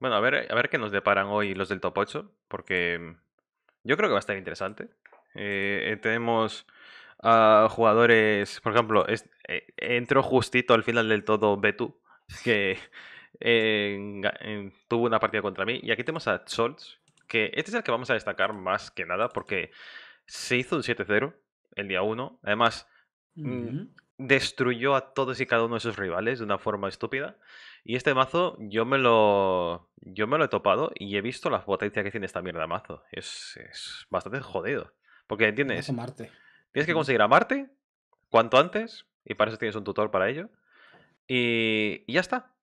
Bueno, a ver, a ver qué nos deparan hoy los del top 8, porque mm, yo creo que va a estar interesante. Eh, eh, tenemos a jugadores, por ejemplo, eh, entró justito al final del todo Betu, que tuvo una partida contra mí. Y aquí tenemos a Scholz, que este es el que vamos a destacar más que nada, porque se hizo un 7-0 el día 1. Además, mm, destruyó a todos y cada uno de sus rivales de una forma estúpida. Y este mazo yo me lo yo me lo he topado y he visto la potencia que tiene esta mierda de mazo. Es, es bastante jodido. Porque entiendes. Marte. Tienes que conseguir a Marte cuanto antes. Y para eso tienes un tutor para ello. Y, ya está.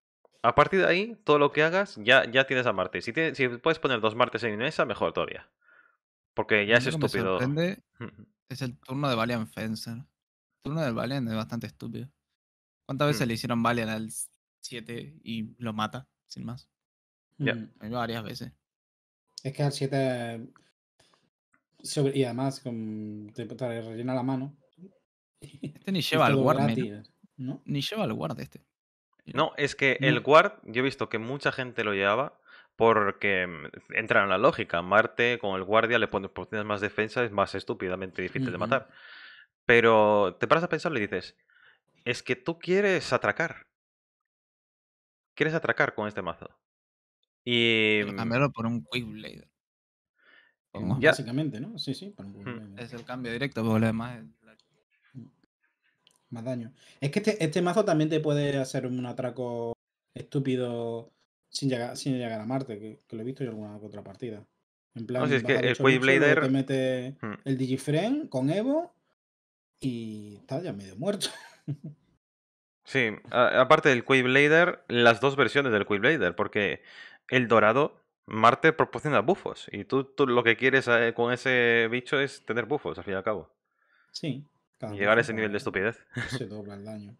A partir de ahí, todo lo que hagas, ya, ya tienes a Marte. Si, puedes poner dos Martes en mesa, mejor todavía. Porque ya es estúpido. es el turno de Valiant Fencer. El turno de Valiant es bastante estúpido. ¿Cuántas veces mm. le hicieron Valiant al 7 y lo mata, sin más. Mm. varias veces. Es que al 7. Sobre... Y además, con... te, rellena la mano. Este ni lleva al guard. ¿no? Ni lleva al guard este. No, es que el guard, yo he visto que mucha gente lo llevaba porque mm, entra en la lógica. Marte con el guardia le pones más defensa, es más estúpidamente difícil de matar. Pero te paras a pensar y dices, es que tú quieres atracar quieres atracar con este mazo. Y... Mm cambiarlo por un Quick eh, Básicamente, ¿no? Sí, sí. Es el cambio directo, porque lo demás mm. Más daño. Es que este, este, mazo también te puede hacer un atraco estúpido sin llegar, sin llegar a Marte, que, lo he visto yo alguna otra partida. En es que el Blader... te mete mm. el Digifren con Evo y está ya medio muerto. Sí, aparte del Blader las dos versiones del Blader porque el dorado, Marte proporciona bufos, y tú, tú lo que quieres eh, con ese bicho es tener bufos, al fin y al cabo. Sí. Claro, llegar a ese nivel de estupidez. Se dobla el daño.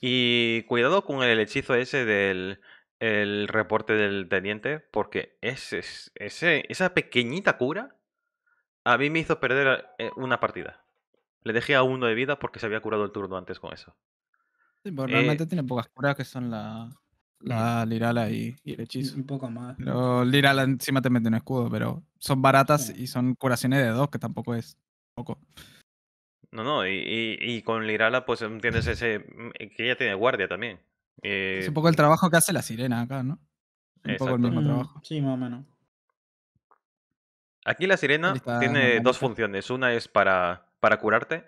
Y cuidado con el hechizo ese del reporte del teniente, porque ese, ese, esa pequeñita cura a mí me hizo perder eh, una partida. Le dejé a uno de vida porque se había curado el turno antes con eso. Sí, pues, eh, realmente tiene pocas curas que son la, la Lirala y, y, el hechizo. Un poco más. Pero Lirala encima te mete un escudo, pero son baratas y son curaciones de dos, que tampoco es poco. No, no, y, con Lirala, pues entiendes ese. Mm, eh, que ella tiene guardia también. es eh, un poco el trabajo que hace la sirena acá, ¿no? Un poco el mismo trabajo. Mm, sí, más o menos. Aquí la sirena tiene dos funciones. Una es para para curarte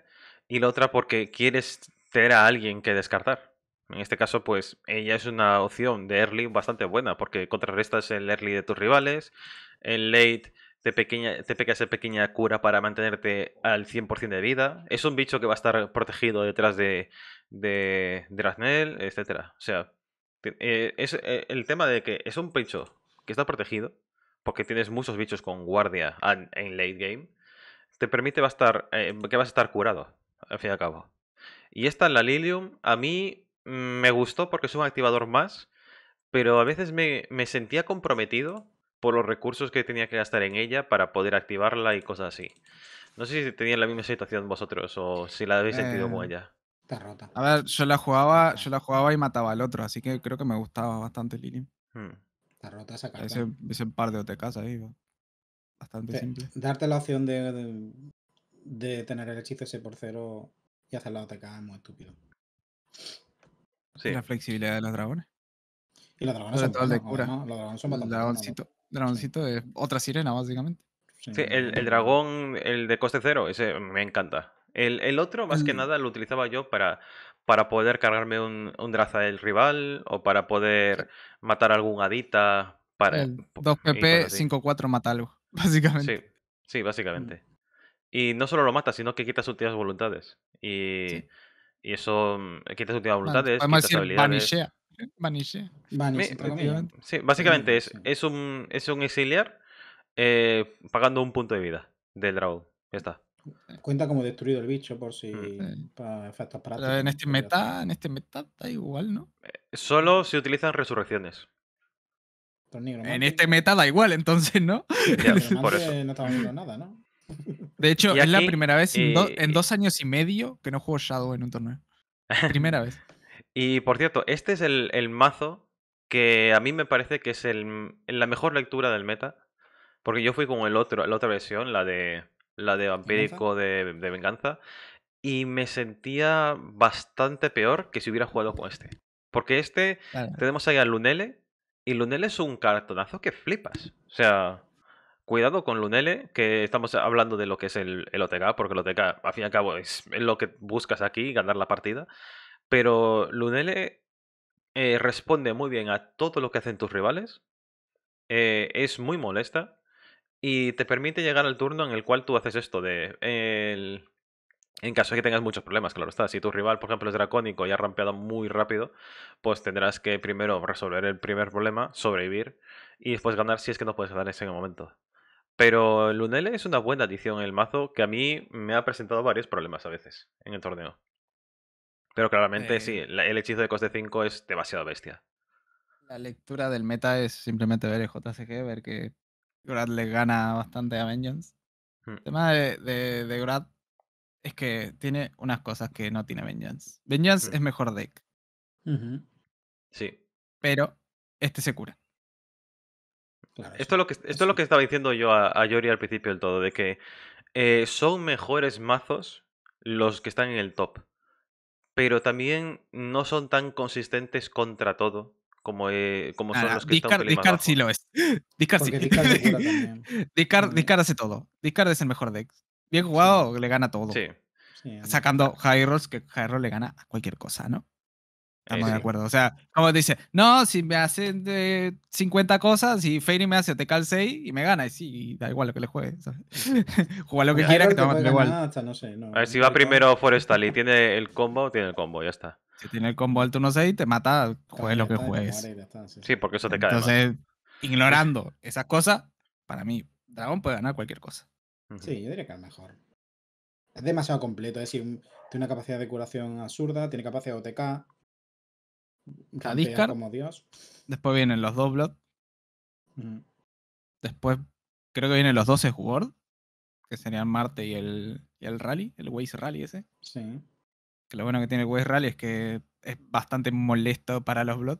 y la otra porque quieres tener a alguien que descartar. En este caso, pues ella es una opción de early bastante buena porque contrarrestas el early de tus rivales, el late te, pequeña, te pequeña cura para mantenerte al 100% de vida. Es un bicho que va a estar protegido detrás de, de, etc. O sea, eh, es eh, el tema de que es un bicho que está protegido porque tienes muchos bichos con guardia en late game te permite va a estar, eh, que vas a estar curado, al fin y al cabo. Y esta, la Lilium, a mí mm, me gustó porque es un activador más, pero a veces me, me sentía comprometido por los recursos que tenía que gastar en ella para poder activarla y cosas así. No sé si tenían la misma situación vosotros o si la habéis sentido como eh, ella. Está rota. A ver, yo la jugaba, yo la jugaba y mataba al otro, así que creo que me gustaba bastante Lilium. Hmm. Está rota esa carta. Ese, ese par de OTKs ahí. Bastante simple. Darte la opción de, tener el hechizo ese por cero y hacer la OTK es muy estúpido. Sí. La flexibilidad de los dragones. Y los dragones son de cura. Los son Dragoncito, dragoncito es otra sirena, básicamente. Sí, el, dragón, el de coste cero, ese me encanta. El, otro, más que nada, lo utilizaba yo para, para poder cargarme un, draza del rival o para poder matar algún adita. Para, 2PP 5-4 matalo. Básicamente. Sí, mm. básicamente. Y no solo lo mata, sino que quita sus últimas voluntades. Y, y eso mm, quita sus últimas voluntades. Además, quita decir, vanishea. Eh, sí, básicamente es, es, un, es un exiliar eh, pagando un punto de vida del dragón. Ya está. Eh, cuenta como destruido el bicho por si. Mm. Este en este meta, en este meta da igual, ¿no? solo se utilizan resurrecciones. En este meta da igual, entonces, ¿no? No viendo nada, ¿no? De hecho, es la primera vez en, eh, dos años y medio que no juego Shadow en un torneo. primera vez. Y por cierto, este es el, mazo que a mí me parece que es la mejor lectura del meta. Porque yo fui con el otro, la otra versión, la de, la de vampírico de, venganza. Y me sentía bastante peor que si hubiera jugado con este. Porque este, tenemos ahí a Lunele, y Lunele es un cartonazo que flipas. O sea, cuidado con Lunele, que estamos hablando de lo que es el, el OTK, porque el OTK, al fin y al cabo, es lo que buscas aquí, ganar la partida. Pero Lunele eh, responde muy bien a todo lo que hacen tus rivales. Eh, es muy molesta. Y te permite llegar al turno en el cual tú haces esto de... el, en caso de que tengas muchos problemas, claro está. Si tu rival, por ejemplo, es dracónico y ha rampeado muy rápido, pues tendrás que primero resolver el primer problema, sobrevivir y después ganar si es que no puedes ganar ese en el momento. Pero Lunele es una buena adición en el mazo que a mí me ha presentado varios problemas a veces en el torneo. Pero claramente sí, eh. el hechizo de coste 5 es demasiado bestia. La lectura del meta es simplemente ver el JCG, ver que Grad le gana bastante a Vengeance. El hmm. tema de, de, de Grad es que tiene unas cosas que no tiene Vengeance. Vengeance mm. es mejor deck. Sí. Pero este se cura. esto, es lo que, esto lo que estaba diciendo yo a, a Yori al principio del todo, de que eh, son mejores mazos los que están en el top, pero también no son tan consistentes contra todo como, eh, como son los que están Discard sí lo es. Discard sí. Discard, discard, discard, hace todo. Discard es el mejor deck. Bien jugado, le gana todo. Sí. Sacando High que Jairo le gana a cualquier cosa, ¿no? Estamos eh, de acuerdo. O sea, como dice, no, si me hacen de 50 cosas y Fairy me hace te 6 y me gana. Y sí, da igual lo que le juegue. Juega lo que quiera, que te va a igual. a ver, si va primero Forestal y tiene el combo, tiene el combo, ya está. Si tiene el combo al turno 6, te mata, juegue lo que juegues. sí. porque eso te cae. Entonces, ignorando esas cosas, para mí, Dragon puede ganar cualquier cosa. Sí, yo diría que es mejor. Es demasiado completo, es decir, tiene una capacidad de curación absurda, tiene capacidad de OTK. Cadiscar. Como Dios. Después vienen los dos blood. Mm. Después creo que vienen los dos Sword, que serían Marte y el, y el Rally, el Waze Rally ese. Sí. Que lo bueno que tiene el Waze Rally es que es bastante molesto para los Blood.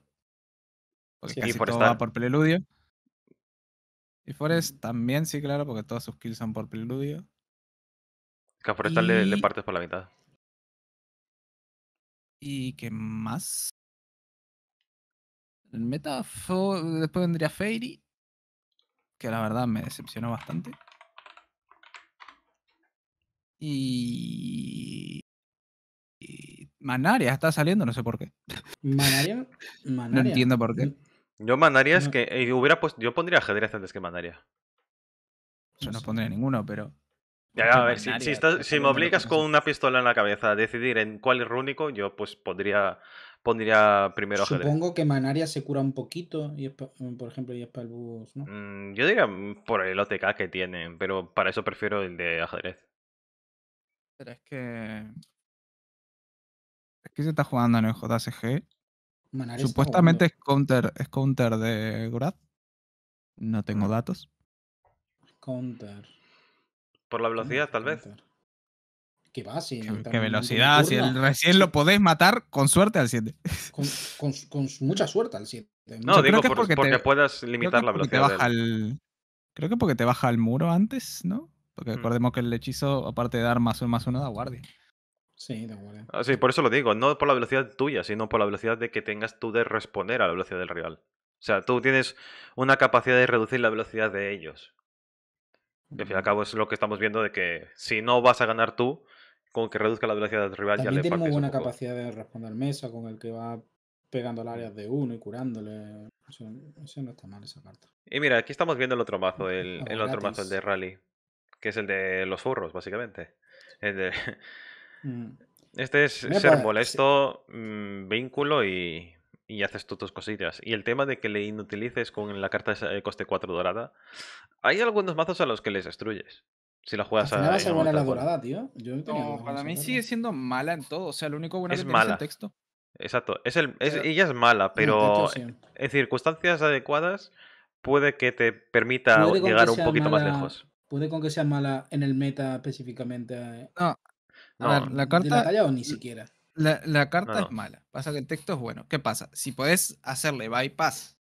Porque por todo por preludio. Y Forest también, sí, claro, porque todos sus kills son por preludio. Que a le, partes por la mitad. ¿Y qué más? El meta después vendría Fairy, que la verdad me decepcionó bastante. Y... y... Manaria está saliendo, no sé por qué. Manaria. No entiendo por qué. Mm. Yo mandaría es que eh, hubiera yo pondría ajedrez antes que manaria. Yo no pues pondría ninguno, pero. a ver, si, si, me obligas con una pistola en la cabeza a decidir en cuál es rúnico, yo pues podría pondría primero ajedrez. Supongo que Manaria se cura un poquito, y mm, por ejemplo, y es para el bus, ¿no? Mm, yo diría mm, por el OTK que tienen, pero para eso prefiero el de ajedrez. Pero es que. Es que se está jugando en el JSG... Supuestamente es counter, de grad, No tengo ah. datos. Counter. Por la velocidad, tal vez. Que va? velocidad? Si el recién lo podés matar, con suerte al 7. Con, mucha suerte al 7. No, digo creo que porque, te, puedas limitar la velocidad. Baja creo que porque te baja al muro antes, ¿no? Porque mm. recordemos que el hechizo, aparte de dar más uno más uno, da guardia. Sí, ah, sí, por eso lo digo, no por la velocidad tuya, sino por la velocidad de que tengas tú de responder a la velocidad del rival. O sea, tú tienes una capacidad de reducir la velocidad de ellos. al fin y al cabo es lo que estamos viendo de que si no vas a ganar tú, con que reduzca la velocidad del rival También ya le tiene muy buena capacidad de responder mesa con el que va pegando el área de uno y curándole. Eso, no está mal esa carta. Y mira, aquí estamos viendo el otro mazo, el, el otro mazo, el de rally, que es el de los furros, básicamente. El de... Mm. Este es ser pues, molesto, mm, vínculo y, y haces tú tus cosillas. Y el tema de que le inutilices con la carta de eh, coste 4 dorada, hay algunos mazos a los que les destruyes. Si la juegas a, a ser buena la dorada, tío. para mí ¿eh? sigue siendo mala en todo. O sea, lo único bueno es que mala. es el texto. Exacto. Es ella es mala, pero en, circunstancias adecuadas puede que te permita llegar un poquito más lejos. Puede con que sea mala en el meta específicamente. Eh. No, la carta. ni siquiera? La, carta es mala. Pasa que el texto es bueno. ¿Qué pasa? Si puedes hacerle bypass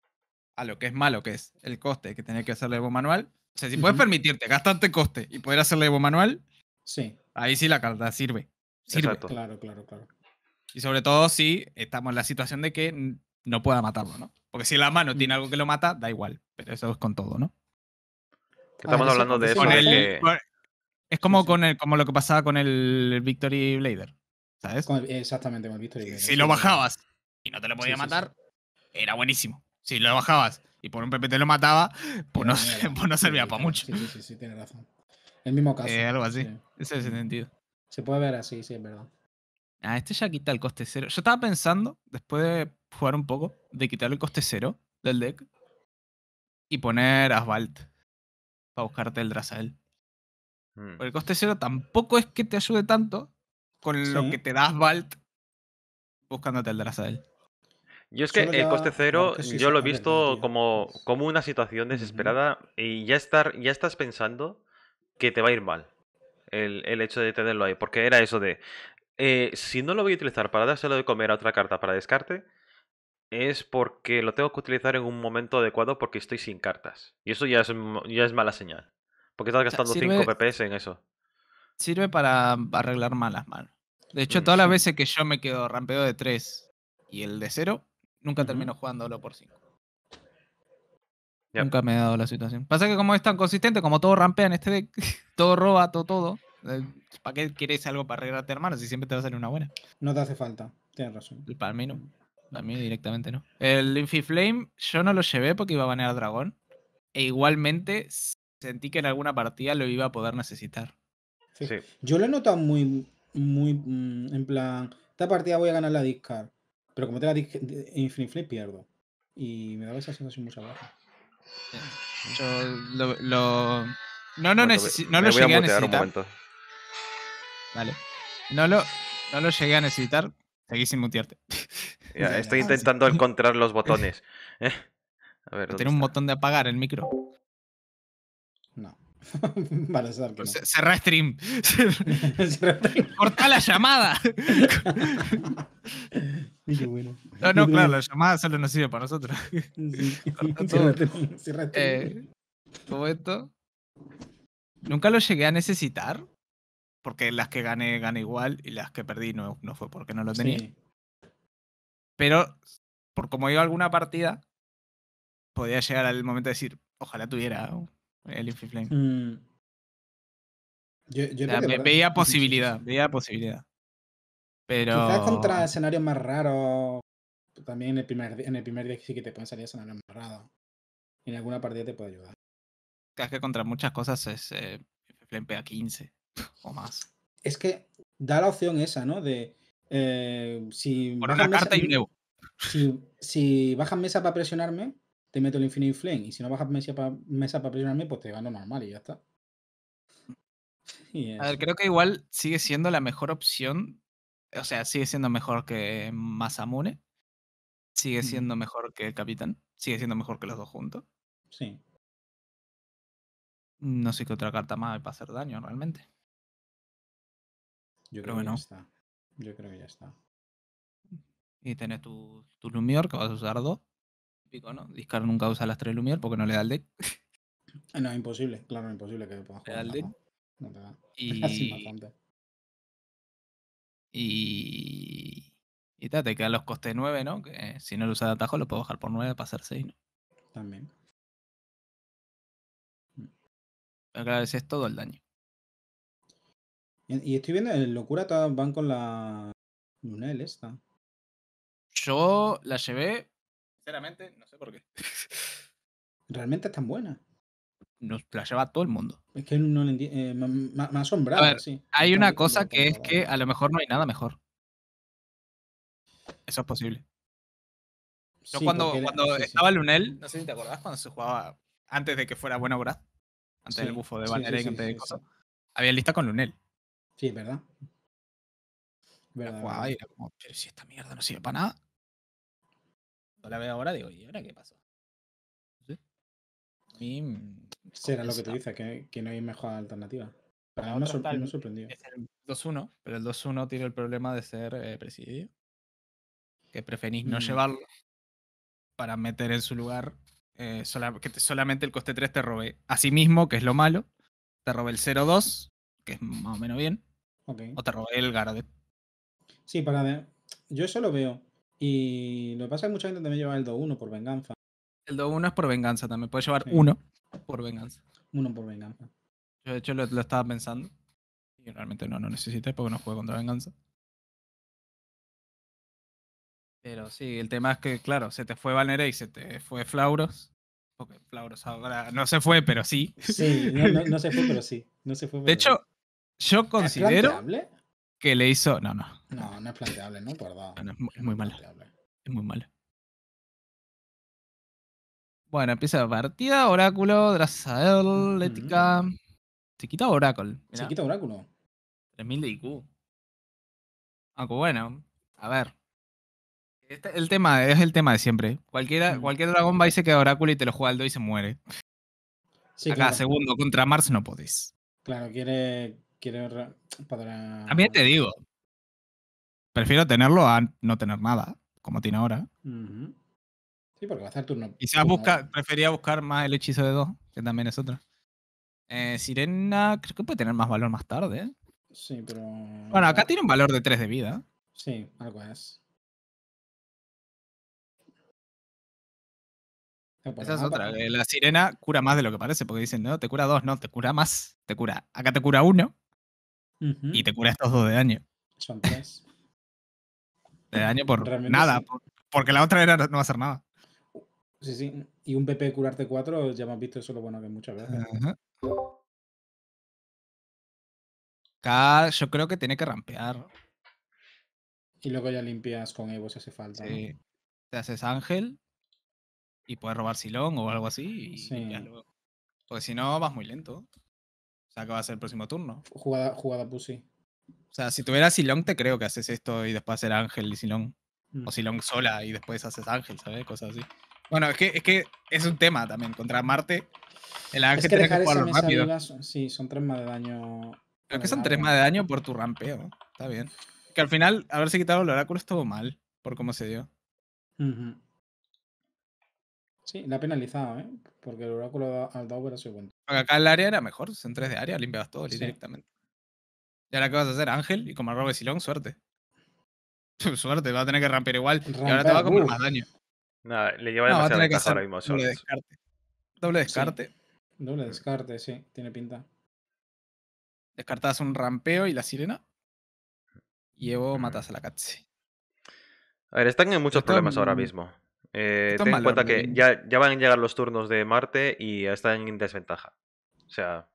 a lo que es malo, que es el coste que tenés que hacerle Evo Manual. O sea, si puedes permitirte gastarte coste y poder hacerle Evo Manual, sí. ahí sí la carta sirve. Sirve. Claro, claro, claro. Y sobre todo si estamos en la situación de que no pueda matarlo, ¿no? Porque si la mano mm. tiene algo que lo mata, da igual. Pero eso es con todo, ¿no? Estamos ah, hablando de es como, con el, como lo que pasaba con el Victory Blader, ¿sabes? exactamente, con el Victory Blader. Si, lo bajabas y no te lo podía matar, era buenísimo. Si lo bajabas y por un PPT lo mataba, pues no, pues servía para mucho. Sí, sí, sí, tienes razón. El mismo eh, caso. algo así. Ese es el sentido. Se puede ver así, sí, es verdad. Ah, este ya quita el coste cero. Yo estaba pensando, después de jugar un poco, de quitar el coste cero del deck y poner Asphalt para buscarte el Drazael. Mm. el coste cero tampoco es que te ayude tanto con lo que te das Valt buscándote el Drazael. Yo es que el coste cero yo lo he visto como, como una situación desesperada y ya, estar, ya estás pensando que te va a ir mal el, hecho de tenerlo ahí. Porque era eso de, eh, si no lo voy a utilizar para dárselo de comer a otra carta para descarte, es porque lo tengo que utilizar en un momento adecuado porque estoy sin cartas. Y eso ya ya es mala señal. ¿Por qué estás gastando 5 PPS en eso? Sirve para arreglar malas manos. De hecho, todas las veces que yo me quedo rampeo de 3 y el de 0, nunca termino jugándolo por 5. Nunca me he dado la situación. Pasa que como es tan consistente, como todo rampea en este deck, todo roba, todo, todo. Eh, ¿Para qué quieres algo para arreglarte, hermano? Si siempre te va a salir una buena. No te hace falta, tienes razón. Y para mí Para mí directamente no. El Infi Flame yo no lo llevé porque iba a banear a dragón. E igualmente sentí que en alguna partida lo iba a poder necesitar. Sí. Yo lo he notado muy, muy mm, en plan, esta partida voy a ganar la discard, pero como tengo la Infinite pierdo. Y me daba esa sensación mucha baja. Yo lo, No, no, no lo llegué a, a necesitar. Vale. No lo, no lo llegué a necesitar. Seguí sin mutearte. estoy ah, intentando encontrar los botones. Tiene un botón de apagar el micro. para stream. Cortá la llamada. No, no, claro, la llamada solo nos sirve para nosotros. Eh, todo esto. Nunca lo llegué a necesitar. Porque las que gané, gané igual. Y las que perdí no, fue porque no lo tenía. Pero, por como iba alguna partida, podía llegar al momento de decir, ojalá tuviera el Flame. Mm. veía posibilidad, veía posibilidad. Pero. Quizás contra escenarios más raros. También en el primer, en el primer día sí que te pueden salir escenarios más raros. en alguna partida te puede ayudar. Es que contra muchas cosas es eh, Flame pega 15 o más. Es que da la opción esa, ¿no? De. si. Si, si bajan mesa para presionarme, te meto el Infinite Flame. Y si no bajas mesa para, mesa para presionarme, pues te gano normal y ya está. A ver, creo que igual sigue siendo la mejor opción. O sea, sigue siendo mejor que Masamune. Sigue siendo mejor que Capitán. Sigue siendo mejor que los dos juntos. Sí. No sé qué otra carta más hay para hacer daño realmente. Yo creo, que, no. ya está. Yo creo que ya está. Y tenés tu, tu Lumior, que vas a usar dos. Discar nunca usa las tres Lumiere porque no le da el deck. Eh, no, es imposible, claro, es imposible que jugar. Le da el y... y... Y te quedan los costes 9, ¿no? Que eh, si no lo usas de atajo, lo puedo bajar por 9 para hacer 6, ¿no? También. Pero claro, ese es todo el daño. Y estoy viendo, en locura van con la Lunel esta. Yo la llevé Sinceramente, no sé por qué. Realmente es tan buena. Nos la lleva todo el mundo. Es que no le entiende. Eh, me, ha asombrado. A ver, sí. Hay una cosa que es que a lo mejor no hay nada mejor. Eso es posible. Yo cuando, estaba Lunel, no sé si te acordás cuando se jugaba antes de que fuera Buena Hora, antes del bufo de Valerian, antes de cosas, había lista con Lunel. Sí, ¿verdad? ¿verdad? Jugaba y era como, pero si esta mierda no sirve para nada la veo ahora, digo, ¿y ahora qué pasó? ¿Sí? Y, mm, Será lo que tú dices, que, no hay mejor alternativa. Pero me, sorprendió. Es el 2-1, pero el 2-1 tiene el problema de ser eh, presidio. Que preferís no mm. llevarlo para meter en su lugar eh, que solamente el coste 3 te robe a sí mismo, que es lo malo. Te robe el 0-2, que es más o menos bien. O te robe el Garde. Sí, para. De... Yo eso lo veo. Y lo que pasa es que mucha gente también lleva el 2-1 por venganza. El 2-1 es por venganza también. Puedes llevar 1 uno por venganza. Uno por venganza. Yo, de hecho, lo, estaba pensando. Y realmente no lo no necesité porque no juego contra venganza. Pero sí, el tema es que, claro, se te fue Valneray y se te fue Flauros. Porque Flauros ahora no se fue, pero sí. Sí, no, no, se fue, pero sí. No se fue, de hecho, yo considero que le hizo. No, no. No, no es planteable, no, Por es muy, malo. Es muy malo. Bueno, empieza la partida. Oráculo, Drazael, letica Se quita Oráculo. Se quita Oráculo. 3000 de IQ. Ah, pues bueno, a ver. Este, el tema es el tema de siempre. Cualquier dragón va y se queda Oráculo y te lo juega al 2 y se muere. Sí, Acá, segundo, contra Mars no podés. Claro, quiere también te digo, prefiero tenerlo a no tener nada, como tiene ahora. Sí, porque va a hacer turno. Quizás buscar, prefería buscar más el hechizo de dos, que también es otro. Eh, sirena, creo que puede tener más valor más tarde. ¿eh? Sí, pero. Bueno, acá tiene un valor de 3 de vida. Sí, algo es. Esa es otra. Eh, la sirena cura más de lo que parece, porque dicen, no, te cura dos, no, te cura más. Te cura. Acá te cura uno y te cura estos dos de daño. Son tres. De daño por nada, porque la otra era no va a hacer nada. Sí, sí. Y un PP curarte cuatro ya has visto eso lo bueno que muchas veces. yo creo que tiene que rampear. Y luego ya limpias con Evo si hace falta. Te haces ángel y puedes robar silón o algo así. Porque si no, vas muy lento. ¿Acaba de ser el próximo turno. Jugada, jugada pussy. O sea, si tuviera Silong, te creo que haces esto y después hacer Ángel y Silong. O mm. Silong sola y después haces Ángel, ¿sabes? Cosas así. Bueno, es que, es un tema también. Contra Marte, el Ángel te sí, son tres más de daño. Creo que son tres más de daño por tu rampeo. Está bien. Que al final, haberse quitado el oráculo estuvo mal, por cómo se dio. Sí, la ha ¿eh? Porque el oráculo al dado era su cuenta. acá el área era mejor, son tres de área, limpiabas todo directamente. Y ahora qué vas a hacer, Ángel, y como el de Silón, suerte. suerte, va a tener que rampear igual. y ahora te va a comer uh. más daño. No, le lleva no, demasiado ventaja ahora mismo. Doble descarte. Doble descarte. Sí. descarte, sí, tiene pinta. Descartas un rampeo y la sirena. Y Evo matas a la catsi. A ver, están en muchos problemas ahora mismo. Eh, ten en cuenta que ya, van a llegar los turnos de Marte y están en desventaja. O sea,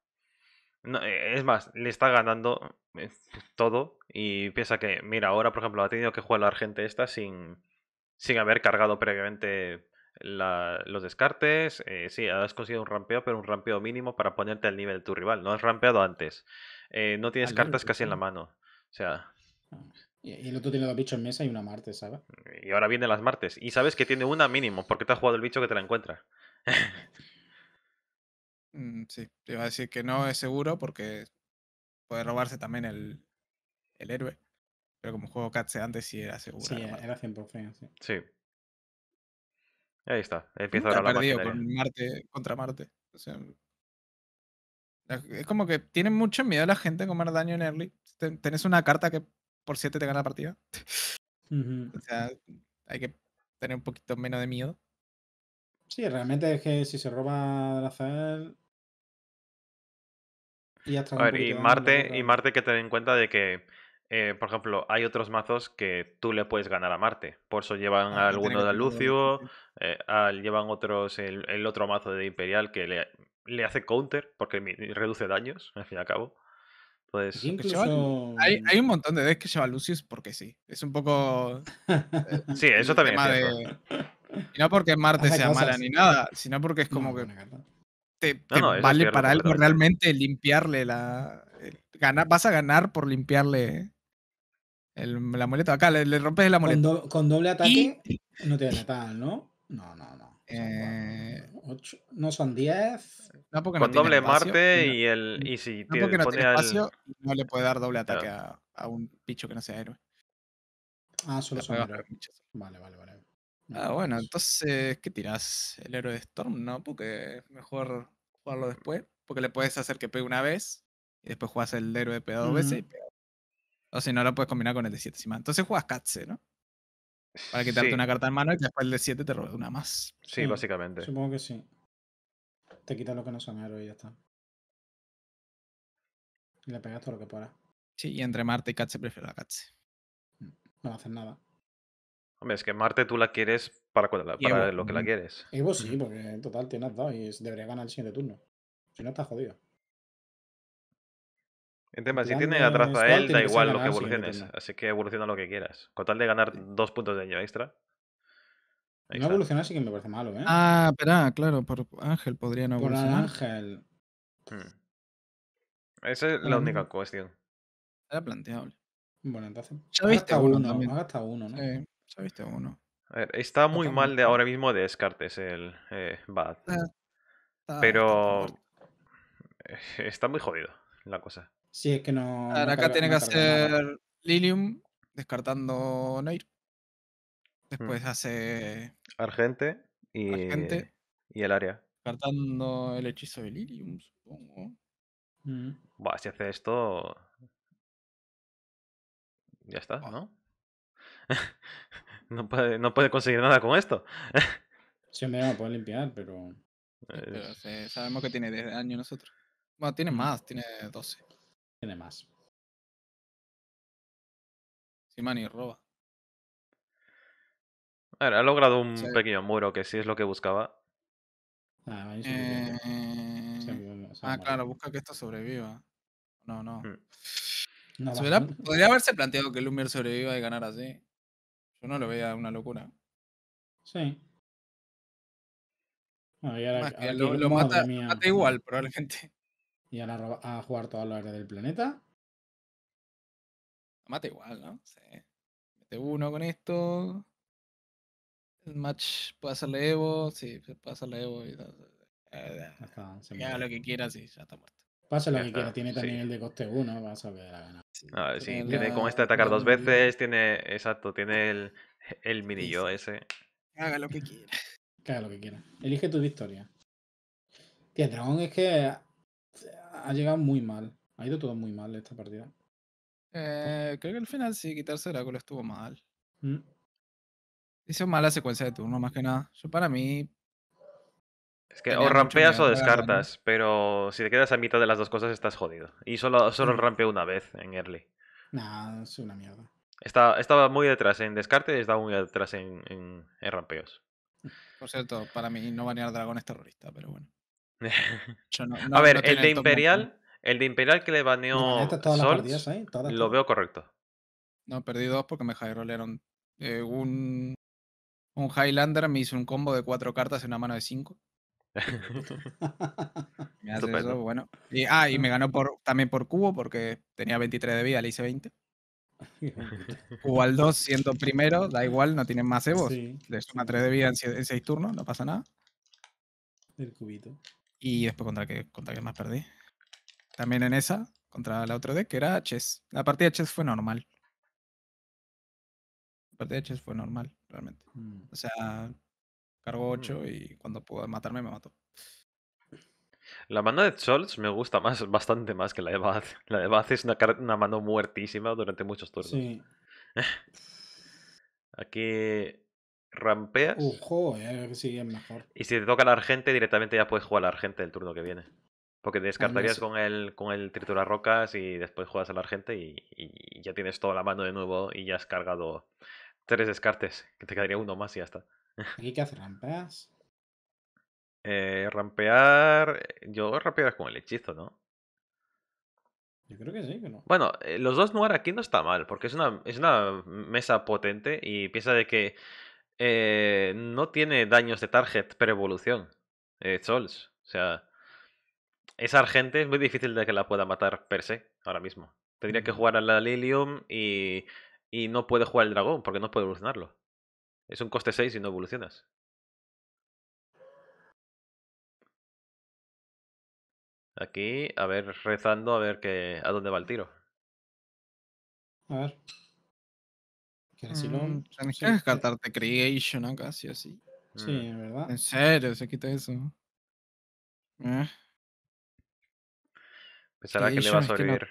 eh, es más, le está ganando eh, todo y piensa que, mira, ahora por ejemplo ha tenido que jugar la Argente esta sin, sin haber cargado previamente los descartes. Eh, sí, has conseguido un rampeo, pero un rampeo mínimo para ponerte al nivel de tu rival. No has rampeado antes. no tienes cartas casi en la mano. O sea, ah, y el otro tiene dos bichos en mesa y una Marte, ¿sabes? Y ahora vienen las Martes. Y sabes que tiene una mínimo, porque te ha jugado el bicho que te la encuentra. Mm, sí, te iba a decir que no es seguro porque puede robarse también el, héroe. Pero como juego Katze antes sí era seguro. Sí, era 100%. Sí. sí. Ahí está. Empieza a la Marte, contra Marte. es como que tienen mucho miedo la gente a comer daño en early. Tenés una carta que por 7 te gana la partida. O sea, hay que tener un poquito menos de miedo. Sí, realmente es que si se roba la Y A y Marte, y Marte que tener en cuenta de que, eh, por ejemplo, hay otros mazos que tú le puedes ganar a Marte. Por eso llevan a ah, alguno de Lucio, eh, llevan otros, el, otro mazo de Imperial que le, le hace counter porque reduce daños, al fin y al cabo. Pues. hay, un montón de decks que lleva Lucius porque sí. Es un poco. Eh, sí, eso también. no porque Marte sea mala ni nada, sino porque es como que te, vale para algo realmente limpiarle la. vas a ganar por limpiarle la muleta. Acá le, rompes la muleta. Con, doble ataque no te nada, ¿no? No, no, no. no son 10 con doble Marte y, el, y si no tiene espacio, no le puede dar doble ataque a, un bicho que no sea héroe. Ah, solo son héroes. Vale, vale, vale. Ah, bueno, entonces, ¿qué tiras? ¿El héroe de Storm? No, porque es mejor jugarlo después. Porque le puedes hacer que pegue una vez y después juegas el héroe de pega dos veces y pega. O si no, lo puedes combinar con el de 7 Entonces juegas Katze, ¿no? Para quitarte una carta en mano y después el de 7 te robe una más. Sí, mm, básicamente. Supongo que sí te quitas lo que no son héroes y ya está. Y le pegas todo lo que puedas. Sí, y entre Marte y Katze prefiero la Katze. Mm, no hacen nada. Hombre, es que Marte tú la quieres para, lo que la mm. quieres. Y vos sí, porque en total tienes dos y debería ganar el siguiente turno. Si no, estás jodido. En tema, si tiene atrás a él, da igual lo que evoluciones. Así que evoluciona lo que quieras. Con tal de ganar dos puntos de daño extra. No evolucionar sí que me parece malo, ¿eh? Ah, espera, claro, por Ángel podría no evolucionar. Por Ángel. Hmm. Esa es la única em. cuestión. Era planteable. Bueno, entonces. Ya viste uno, uno gastado uno, ¿no? Sí, ya viste uno. A ver, está muy mal de ahora mismo de Descartes el eh, Bad. Pero está muy jodido la cosa. Sí, es que no. Ahora acá tiene que hacer Lilium descartando Nair. Mm. Después hace. Argente y. Y el área. Cartando el hechizo de Lilium, supongo. Mm. si hace esto. Ya está, ¿no? no, puede, no puede conseguir nada con esto. sí, me va a poder limpiar, pero. Eh, sabemos que tiene 10 años nosotros. Bueno, tiene mm. más, tiene 12. Tiene más. Simani roba. A ver, ha logrado un pequeño muro, que sí es lo que buscaba. Ah, eh, ah claro, busca que esto sobreviva. No, no. Mm. podría haberse planteado que Lumier sobreviva y ganar así. Yo no lo veía una locura. Sí. lo, mata, igual, probablemente. Y ahora a jugar toda la áreas del planeta. Mata igual, ¿no? Sí. Mete uno con esto match, pásale Evo, sí, pásale Evo y eh, Haga Ya lo que quiera, sí, ya está muerto. Pasa lo que quiera, tiene también el de coste 1, vas a ver a ganar. sí, tiene, como este atacar dos veces, tiene, exacto, tiene el, el mini yo ese. Haga lo que quiera. Haga lo que quiera. Elige tu victoria. Tío, dragón es que ha llegado muy mal. Ha ido todo muy mal esta partida. Eh, creo que al final sí, quitarse Oráculo estuvo mal. Mm. Hizo mala secuencia de turno, más que nada. Yo para mí. Es que o rampeas o descartas, pero si te quedas a mitad de las dos cosas estás jodido. Y solo, solo el rampeo una vez en early. Nah, es una mierda. Está, estaba muy detrás en descarte y estaba muy detrás en, rampeos. Por cierto, para mí no banear dragón es terrorista, pero bueno. a ver, el de Imperial, el de Imperial que le baneó Sol, lo veo correcto. No, perdí dos porque me high eh, un un Highlander me hizo un combo de cuatro cartas en una mano de cinco. me hace eso, bueno. Y, ah, y me ganó también por cubo porque tenía 23 de vida, le hice 20. cubo al 2, siendo primero, da igual, no tienen más evos. Sí. Le suma 3 de vida en 6 turnos, no pasa nada. El cubito. Y después contra que contra más perdí. También en esa, contra la otra deck, que era Chess. La partida de Chess fue normal. La partida de Chess fue normal realmente. Mm. O sea, cargo 8 mm. y cuando puedo matarme me mato La mano de Scholz me gusta más, bastante más que la de Bath. La de Bath es una, mano muertísima durante muchos turnos. Sí. Aquí rampeas. Ujo, sí, es mejor. Y si te toca la argente, directamente ya puedes jugar la argente el turno que viene. Porque ah, descartarías con el, con el triturar rocas y después juegas a la argente y, ya tienes toda la mano de nuevo y ya has cargado Tres descartes, que te quedaría uno más y ya está. ¿Aquí qué hace rampeas? Eh, rampear. Eh, yo rampear con el hechizo, ¿no? Yo creo que sí, que no. Bueno, eh, los dos Noir aquí no está mal, porque es una, es una mesa potente y piensa de que eh, no tiene daños de target per evolución. O sea, esa argente es muy difícil de que la pueda matar per se ahora mismo. Tendría que jugar a la Lilium y y no puede jugar el dragón porque no puede evolucionarlo. Es un coste 6 y no evolucionas. Aquí, a ver, rezando a ver que, a dónde va el tiro. A ver. ¿Quieres decirlo? Mm, tienes que Creation acá, así o sí. Mm. ¿verdad? En serio, se quita eso. Eh. Pensará que le va a sobrevivir.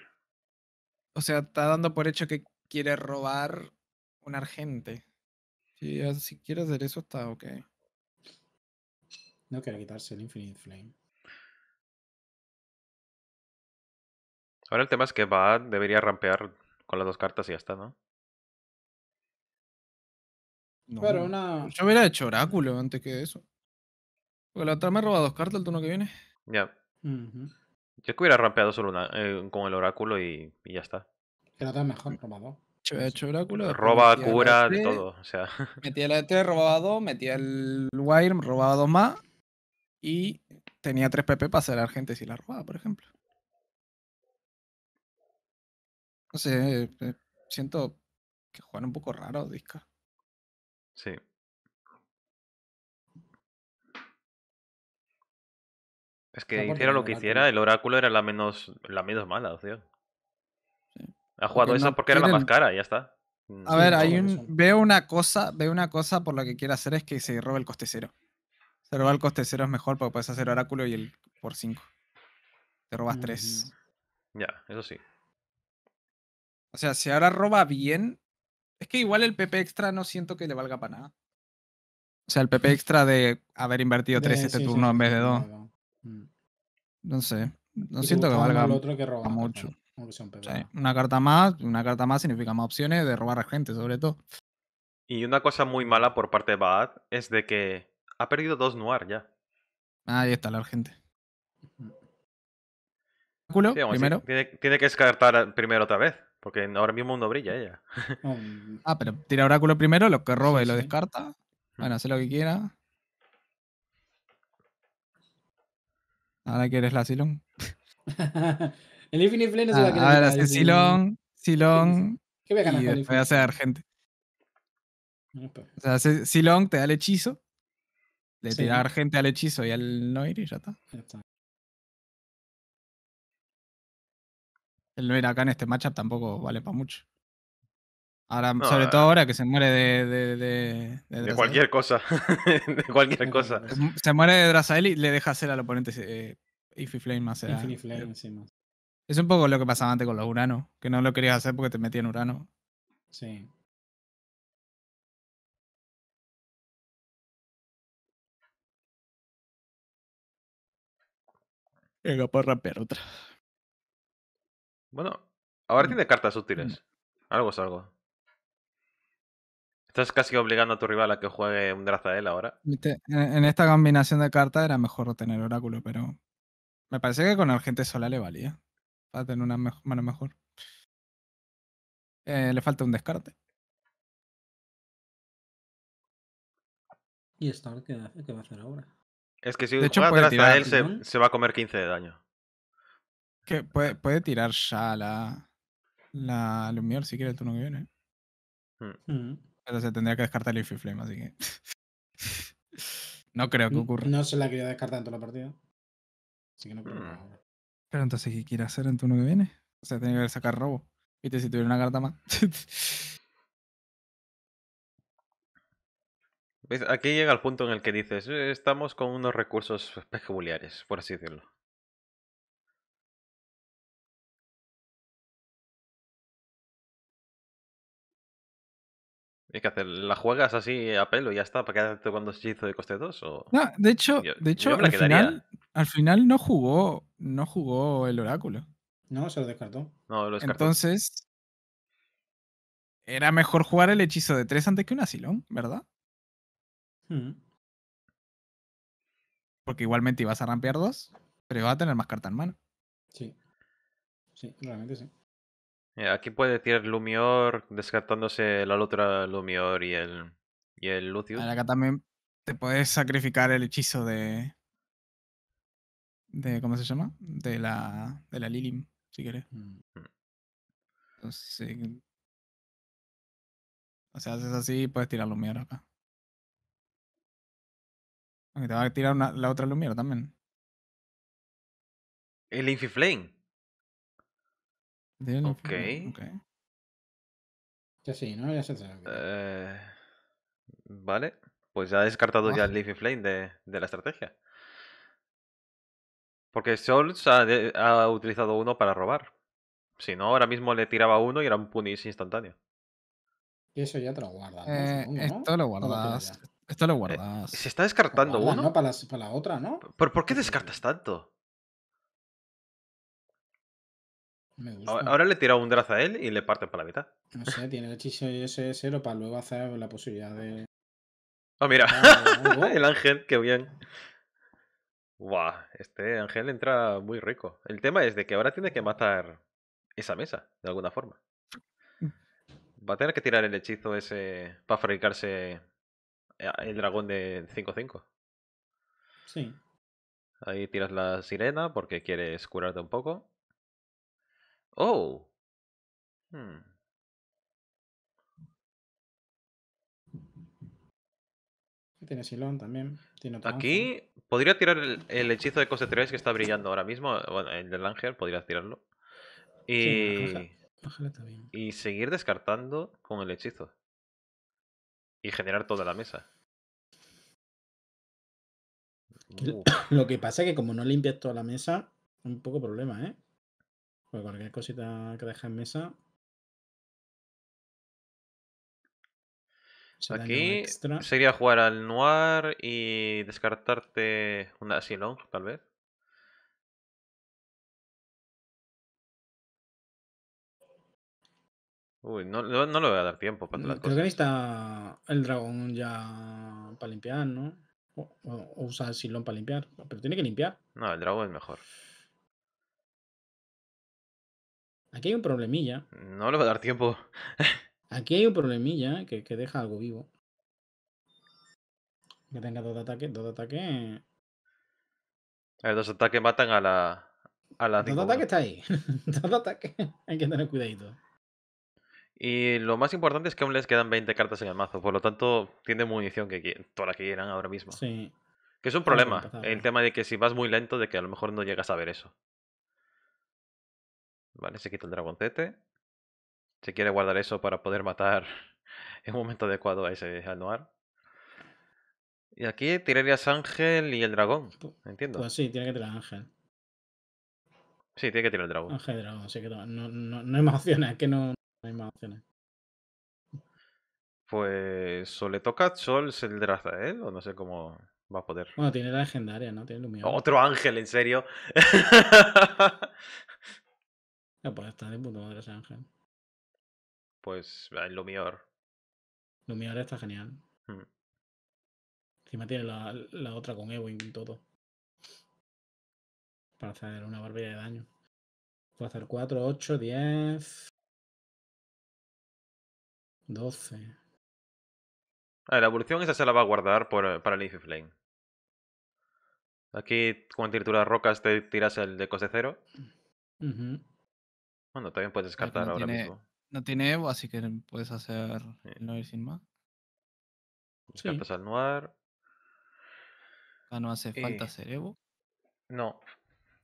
O sea, está dando por hecho que quiere robar un argente. Si, quiere hacer eso, está ok. No quiere quitarse el Infinite Flame. Ahora el tema es que va debería rampear con las dos cartas y ya está, ¿no? una... Yo hubiera hecho oráculo antes que eso. Porque la otra me ha robado dos cartas el turno que viene. Ya. Yo que hubiera rampeado solo una, eh, con el oráculo y ya está. Queda mejor, robado. He hecho oráculo. Roba, cura, e todo. O sea. Metí el ET, robado, robaba dos, metí el Wire, robaba dos más. Y tenía tres PP para hacer gente si la robaba, por ejemplo. No sé, eh, eh, siento que juegan un poco raro, Disca. Sí. Es que hiciera lo que hiciera, el oráculo era la menos, la menos mala tío. Ha jugado esa porque era la más cara, ya está. Mm. A ver, hay un, veo una cosa, veo una cosa por la que quiere hacer es que se robe el coste cero. Se roba el coste cero es mejor porque puedes hacer oráculo y el por 5. Te robas 3. Ya, eso sí. O sea, si ahora roba bien, es que igual el PP extra no siento que le valga para nada. O sea, el PP extra de haber invertido 3 este turno en vez de 2. Mm. No sé. No siento que valga mucho. Pues, una carta más, una carta más significa más opciones de robar a gente, sobre todo. Y una cosa muy mala por parte de Baad es de que ha perdido dos Noir ya. Ah, ahí está la gente. oráculo primero. Tiene, que descartar primero otra vez, porque ahora mismo no brilla ella. Um. ah, pero tira oráculo primero, lo que roba y lo descarta. Bueno, hace lo que quiera. Ahora quieres la Silon. El Infinite Flame no se va a Ahora hace ¿Qué voy a ganar Voy a hacer gente. O sea, Silong te da el hechizo. Le sí. tirar gente al hechizo y al Noir y ya está. El Noir acá en este matchup tampoco vale para mucho. Ahora, sobre eh. todo ahora que se muere de. De, de, cualquier cosa. de cualquier cosa. Se muere de Drazael y le deja hacer al oponente eh, Flame más. Infinite Flame, sí, más. Es un poco lo que pasaba antes con los Uranos, que no lo querías hacer porque te en Urano. Sí. Venga, por rapear otra. Bueno, ahora mm. tiene cartas útiles. Mm. Algo es algo. Estás casi obligando a tu rival a que juegue un Drazael ahora. En esta combinación de cartas era mejor tener Oráculo, pero me parece que con Argente Sola le valía a tener una mano mejor. Eh, le falta un descarte. ¿Y Star qué, va a hacer ahora? Es que si de hecho, él, se, va a comer 15 de daño. Que puede, tirar ya la, la Lumior si quiere el turno que viene. Hmm. Hmm. Pero se tendría que descartar el Flame, así que. no creo que ocurra. No, se la quería descartar en toda la partida. Así que no creo que hmm. ocurra. Pero entonces, ¿qué quiere hacer en turno que viene? O sea, tiene que sacar robo. Viste, si tuviera una carta más. Aquí llega el punto en el que dices, eh, estamos con unos recursos peculiares, por así decirlo. Hay que hacer, la juegas así a pelo y ya está, para quedarte cuando se hizo de coste 2 No, de hecho, de hecho, al final, al final no jugó, no jugó el oráculo. No, se lo descartó. No, lo descartó. Entonces, era mejor jugar el hechizo de tres antes que un asilón, ¿verdad? Mm. Porque igualmente ibas a rampear dos, pero ibas a tener más carta en mano. Sí. Sí, realmente sí. Aquí puede tirar Lumior descartándose la otra Lumior y el, y el acá también te puedes sacrificar el hechizo de, de ¿cómo se llama? De la, de la Lilim, si quieres mm. Entonces, sí. O sea, haces así puedes tirar Lumiar acá. Aunque te va a tirar una, la otra Lumiar también. El infi Flame? Okay. ok. Ya sí, ¿no? Ya se eh, Vale. Pues ya ha descartado ya el Leafy Flame de, de la estrategia. Porque Souls ha, utilizado uno para robar. Si no, ahora mismo le tiraba uno y era un punish instantáneo. Y eso ya te lo guardas. Eh, esto, lo guardas esto lo eh, guardas. se está descartando uno. ¿no? Para, la, otra, ¿no? ¿Por, qué pues descartas tanto? Ahora, le tira un draza a él y le parte para la mitad. No sé, tiene el hechizo ese cero para luego hacer la posibilidad de. oh, mira. el ángel, qué bien. ¡Buah! este Ángel entra muy rico. El tema es de que ahora tiene que matar esa mesa, de alguna forma. Mm. Va a tener que tirar el hechizo ese para fabricarse eh, el dragón de 5-5. Sí. Ahí tiras la sirena porque quieres curarte un poco. ¡Oh! Hmm. Tiene silón también. Tiene Aquí Podría tirar el, hechizo de Cose 3 que está brillando ahora mismo. Bueno, el del ángel, podría tirarlo. Y, seguir descartando con el hechizo. Y generar toda la mesa. Lo que pasa es que como no limpias toda la mesa, un poco problema, ¿eh? Porque cualquier cosita que dejes en mesa, Aquí sería jugar al Noir y descartarte una silón tal vez. Uy, no, no, le voy a dar tiempo para mm, Creo cosas. que necesita el dragón ya para limpiar, ¿no? O, usar usa el silón para limpiar. Pero tiene que limpiar. No, el dragón es mejor. Aquí hay un problemilla. No le va a dar tiempo. Aquí hay un problemilla que, deja algo vivo. Que tenga dos de ataque, dos de ataque. Eh. Dos dos ataques matan a la. A la dos está ahí. dos ataque. Hay que tener cuidadito. Y lo más importante es que aún les quedan 20 cartas en el mazo. Por lo tanto, tiene munición que toda la que quieran ahora mismo. Sí. Que es un problema. el tema de que si vas muy lento, de que a lo mejor no llegas a ver eso. Vale, se quita el dragoncete se quiere guardar eso para poder matar en un momento adecuado a ese Anuar. Y aquí tirarías Ángel y el dragón, entiendo. Pues sí, tiene que tirar Ángel. Sí, tiene que tirar el dragón. Ángel y dragón, sí que no, no, hay más opciones, es que no, hay más opciones. Pues o le toca a Sol ¿eh? o no sé cómo va a poder. Bueno, tiene la legendaria, ¿no? Tiene mío. Otro ángel, en serio. no, ah, pues está de puto madre ese ángel pues el ah, Lumior. Lumior está genial. Mm. Encima tiene la, la, otra con Ewing y todo. Para hacer una barbilla de daño. Puedo hacer 4, 8, 10. 12. Ah, la evolución esa se la va a guardar eh, para para Leafy Flame. Aquí, con de rocas, te tiras el de coste cero. Bueno, también puedes descartar ahora mismo. No tiene Evo, así que puedes hacer el Noir sin más. Sí. Cartas al Noir. Ah, no hace falta eh, hacer Evo. No.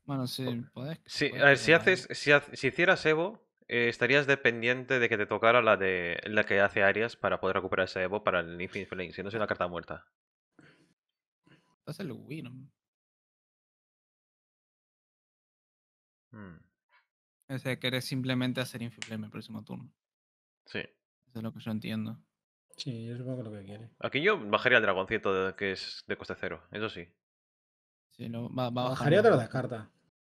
Bueno, si puedes... a ver, si, eh, haces, si, hicieras Evo, eh, estarías dependiente de que te tocara la de la que hace Arias para poder recuperar ese Evo para el Infinite Flame, si no es una carta muerta. el Hmm. O sea, querés simplemente hacer en el próximo turno. Sí. Eso es lo que yo entiendo. Sí, yo supongo que lo que quiere. Aquí yo bajaría el dragoncito que es de coste cero, eso sí. Sí, no, va, va bajaría te lo descarta. Va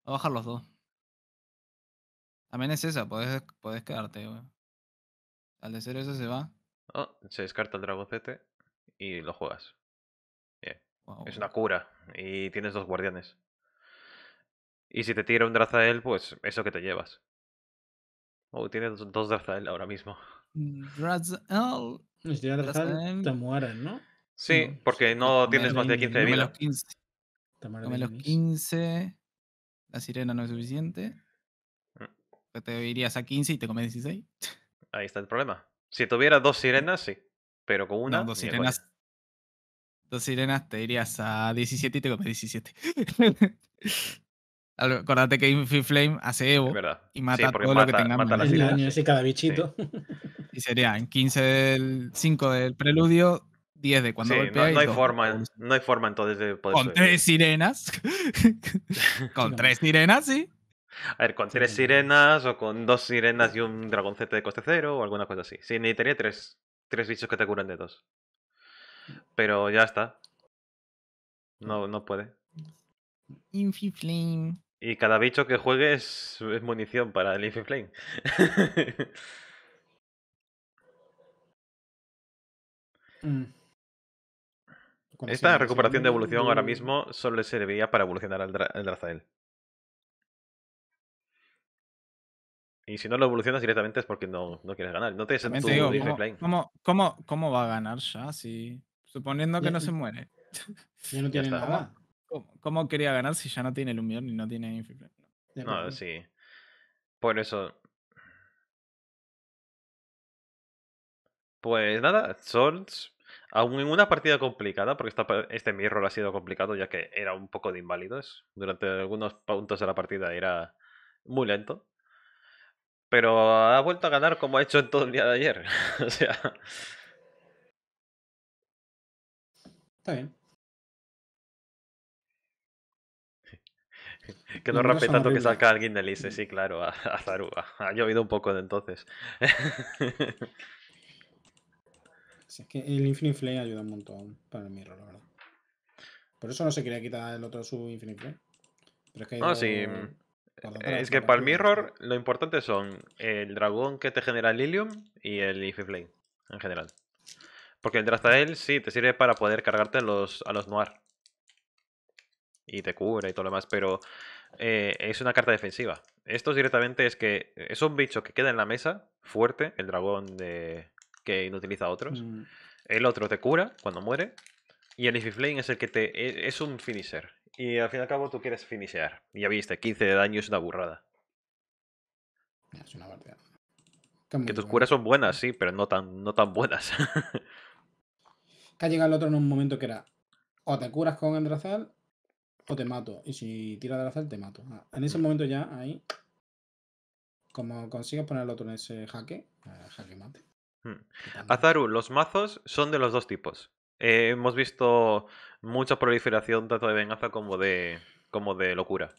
a bajar los dos. También es esa, podés, quedarte, güey. Al de cero eso se va. Oh, se descarta el dragoncete y lo juegas. es una cura y tienes dos guardianes. Y si te tira un Drazael, pues eso que te llevas. Oh, tiene dos, Drazael ahora mismo. Mm, Drazael. Si tiene Drazael, te mueren, ¿no? Sí, porque no tienes más de 15 de vida. 15. Tome los 15. La sirena no es suficiente. Mm. Pues te irías a 15 y te comes 16. Ahí está el problema. Si tuviera dos sirenas, sí. Pero con una. dos sirenas. Dos sirenas te irías a 17 y te comes 17. Acuérdate que Infi Flame hace Evo y mata todo lo que tengamos. el ese cada bichito. y sería en 15 del 5 del preludio, 10 de cuando No, hay forma, no hay forma entonces de poder. Con tres sirenas. con tres sirenas, sí. A ver, con tres sirenas o con dos sirenas y un dragoncete de coste cero o alguna cosa así. Sí, necesitaría tres, tres bichos que te curan de dos. Pero ya está. No, no puede. Infiflame. Y cada bicho que juegues es, munición para el Infinite Flame. Mm. Esta recuperación de evolución ahora mismo solo le serviría para evolucionar al, Drazael. Y si no lo evolucionas directamente es porque no, no quieres ganar. No te, tu digo, ¿cómo, ¿cómo, cómo, va a ganar ya? suponiendo que no se muere. Ya no tiene nada. ¿Cómo, quería ganar si ya no tiene Lumion ni no tiene Infiltrate? No, sí. Por eso. Pues nada, Souls. Aún en una partida complicada, porque esta, este mirror ha sido complicado ya que era un poco de inválidos. Durante algunos puntos de la partida era muy lento. Pero ha vuelto a ganar como ha hecho en todo el día de ayer. o sea. Está bien. Que no, respetando que salga alguien del sí, claro, a, Zaruba Ha llovido un poco de entonces. Sí, es que el Infinite Flame ayuda un montón para el Mirror, la verdad. Por eso no se quería quitar el otro su Infinite Flame. Pero es que. Ah, sí. Eh, es que para el Mirror lo importante son el dragón que te genera el y el Infinite Flame, en general. Porque el él sí te sirve para poder cargarte los, a los Noir y te cura y todo lo demás, pero eh, es una carta defensiva. Esto directamente es que es un bicho que queda en la mesa, fuerte, el dragón de, que inutiliza a otros. Mm. El otro te cura cuando muere. Y el Ify Flame es el que te. E, es un finisher. Y al fin y al cabo tú quieres finishear. ya viste, 15 de daño es una burrada. Es una partida. Que, tus curas son buenas, sí, pero no tan, no tan buenas. que ha llegado el otro en un momento que era. O te curas con Endrazal o te mato. Y si tira la azar, te mato. Ah, en ese momento ya, ahí. Como consigues poner el otro en ese jaque, ah, jaque mate. Hmm. Azaru, los mazos son de los dos tipos. Eh, hemos visto mucha proliferación tanto de venganza como de, como de locura.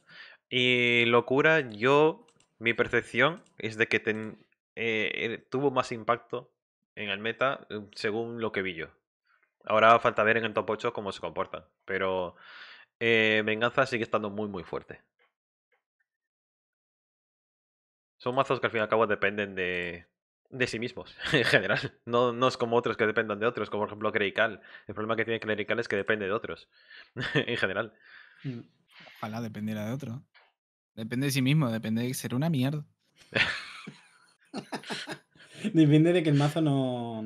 Y locura, yo, mi percepción es de que eh, eh, tuvo más impacto en el meta según lo que vi yo. Ahora falta ver en el top 8 cómo se comportan. Pero eh, venganza sigue estando muy, muy fuerte. Son mazos que al fin y al cabo dependen de, de sí mismos, en general. No, no es como otros que dependan de otros, como por ejemplo Clerical. El problema que tiene Clerical es que depende de otros, en general. Mm, ojalá dependiera de otro. Depende de sí mismo, depende de ser una mierda. depende de que el mazo no...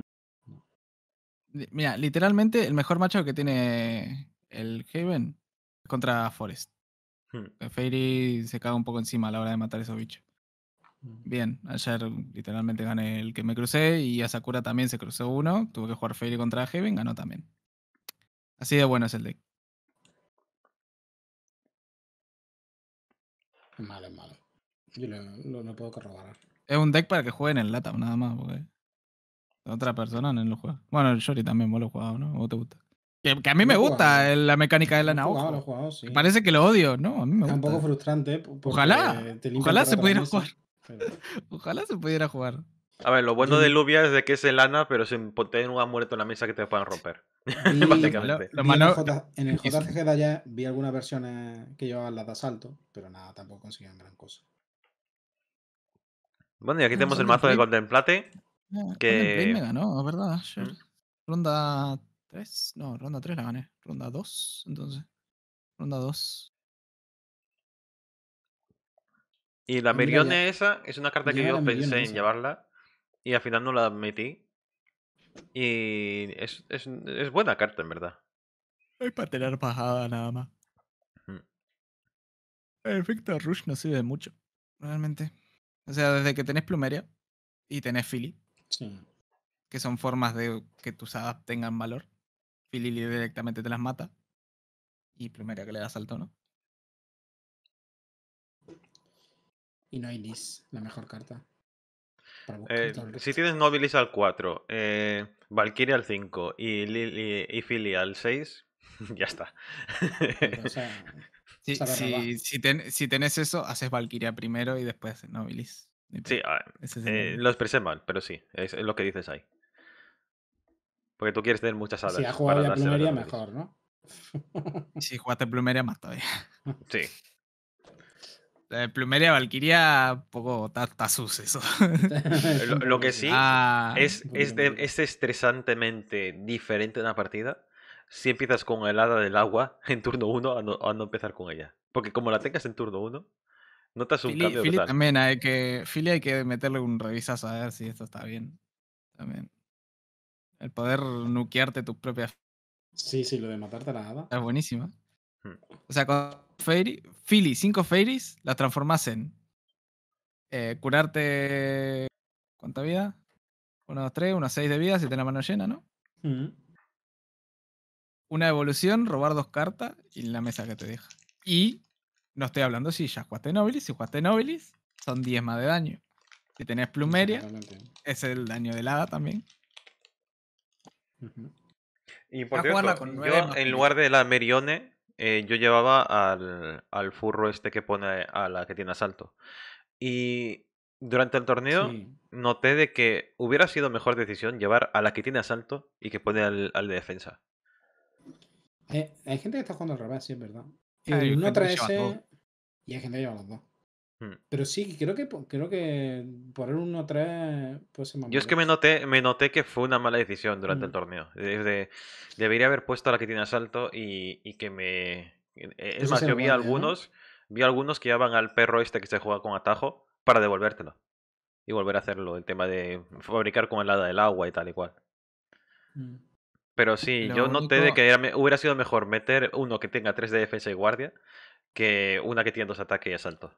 Mira, literalmente el mejor macho que tiene el Haven contra Forest. Hmm. Eh, Fairy se caga un poco encima a la hora de matar a esos bichos. Hmm. Bien, ayer literalmente gané el que me crucé y a Sakura también se cruzó uno. Tuve que jugar Fairy contra Heaven, ganó también. Así de bueno es el deck. malo, es malo. Yo no lo, puedo corroborar. Es un deck para que jueguen en LATAM, nada más, porque otra persona no lo juega. Bueno, el Shori también vos lo jugado, ¿no? ¿O te gusta? Que, a mí me gusta la mecánica de la jugado, Sí. Parece que lo odio, ¿no? A mí me gusta. Es un poco frustrante. Ojalá. Ojalá se pudiera jugar. Ojalá se pudiera jugar. A ver, lo bueno de Lubia es de que es el lana, pero sin poner un muerto en la mesa que te puedan romper. Básicamente. en, el JCG de allá vi algunas versiones que llevaban las de asalto, pero nada, tampoco consiguieron gran cosa. Bueno, y aquí ah, tenemos el mazo de Golden Plate. Ah, que... Golden me ganó, es verdad. ¿Mm? Ronda no, ronda 3 la gané. Ronda 2, entonces. Ronda 2. Y la Merione esa es una carta que yo pensé en llevarla. Y al final no la metí. Y es, buena carta, en verdad. Es para tener bajada nada más. El efecto Rush no sirve mucho, realmente. O sea, desde que tenés plumeria y tenés Philly, sí. que son formas de que tus hadas tengan valor, Filili directamente te las mata. Y primera que le das al tono. Y no hay la mejor carta. Eh, si tienes Nobilis al 4, eh, al 5 y, Lili y Philly al 6, ya está. si, si, tenés eso, haces Valkyria primero y después Nobilis. Sí, ah, eh, lo expresé mal, pero sí, es lo que dices ahí. Porque tú quieres tener muchas alas. Si has jugado plumería, mejor, ¿no? si jugaste plumería, más todavía. Sí. Eh, plumería, Valkyria, poco sus eso. lo, que sí ah. es, es, estresantemente diferente una partida si empiezas con el hada del agua en turno 1 a, no, empezar con ella. Porque como la tengas en turno 1, notas un cambio total. también hay que, Philly hay que meterle un revisazo a ver si esto está bien. También. El poder nuquearte tus propias. Sí, sí, lo de matarte a la hada. Es buenísima. Hmm. O sea, con Fairy, Philly, cinco Fairies, las transformas en eh, curarte. ¿Cuánta vida? 1, 2, 3, 1, 6 de vida si tenés la mano llena, ¿no? Mm. Una evolución, robar dos cartas y la mesa que te deja. Y no estoy hablando si ya jugaste Nobilis. Si jugaste Nobilis, son 10 más de daño. Si tenés Plumeria, es el daño de la hada también. Y por en lugar de la Merione, eh, yo llevaba al, al, furro este que pone a la que tiene asalto. Y durante el torneo noté de que hubiera sido mejor decisión llevar a la que tiene asalto y que pone al, al de defensa. Eh, hay gente que está jugando al revés, sí, es verdad. Ah, y hay gente que lleva las dos. Pero sí, creo que, creo que poner uno 1-3 pues Yo es que me noté, me noté que fue una mala decisión durante el torneo. debería haber puesto a la que tiene asalto y, y que me... E, e, es más, yo vi algunos, vi algunos que llevaban al perro este que se juega con atajo para devolvértelo. Y volver a hacerlo, el tema de fabricar con helada del agua y tal y cual. Mm. Pero sí, yo noté de que hubiera sido mejor meter uno que tenga tres de defensa y guardia que una que tiene dos ataques y asalto.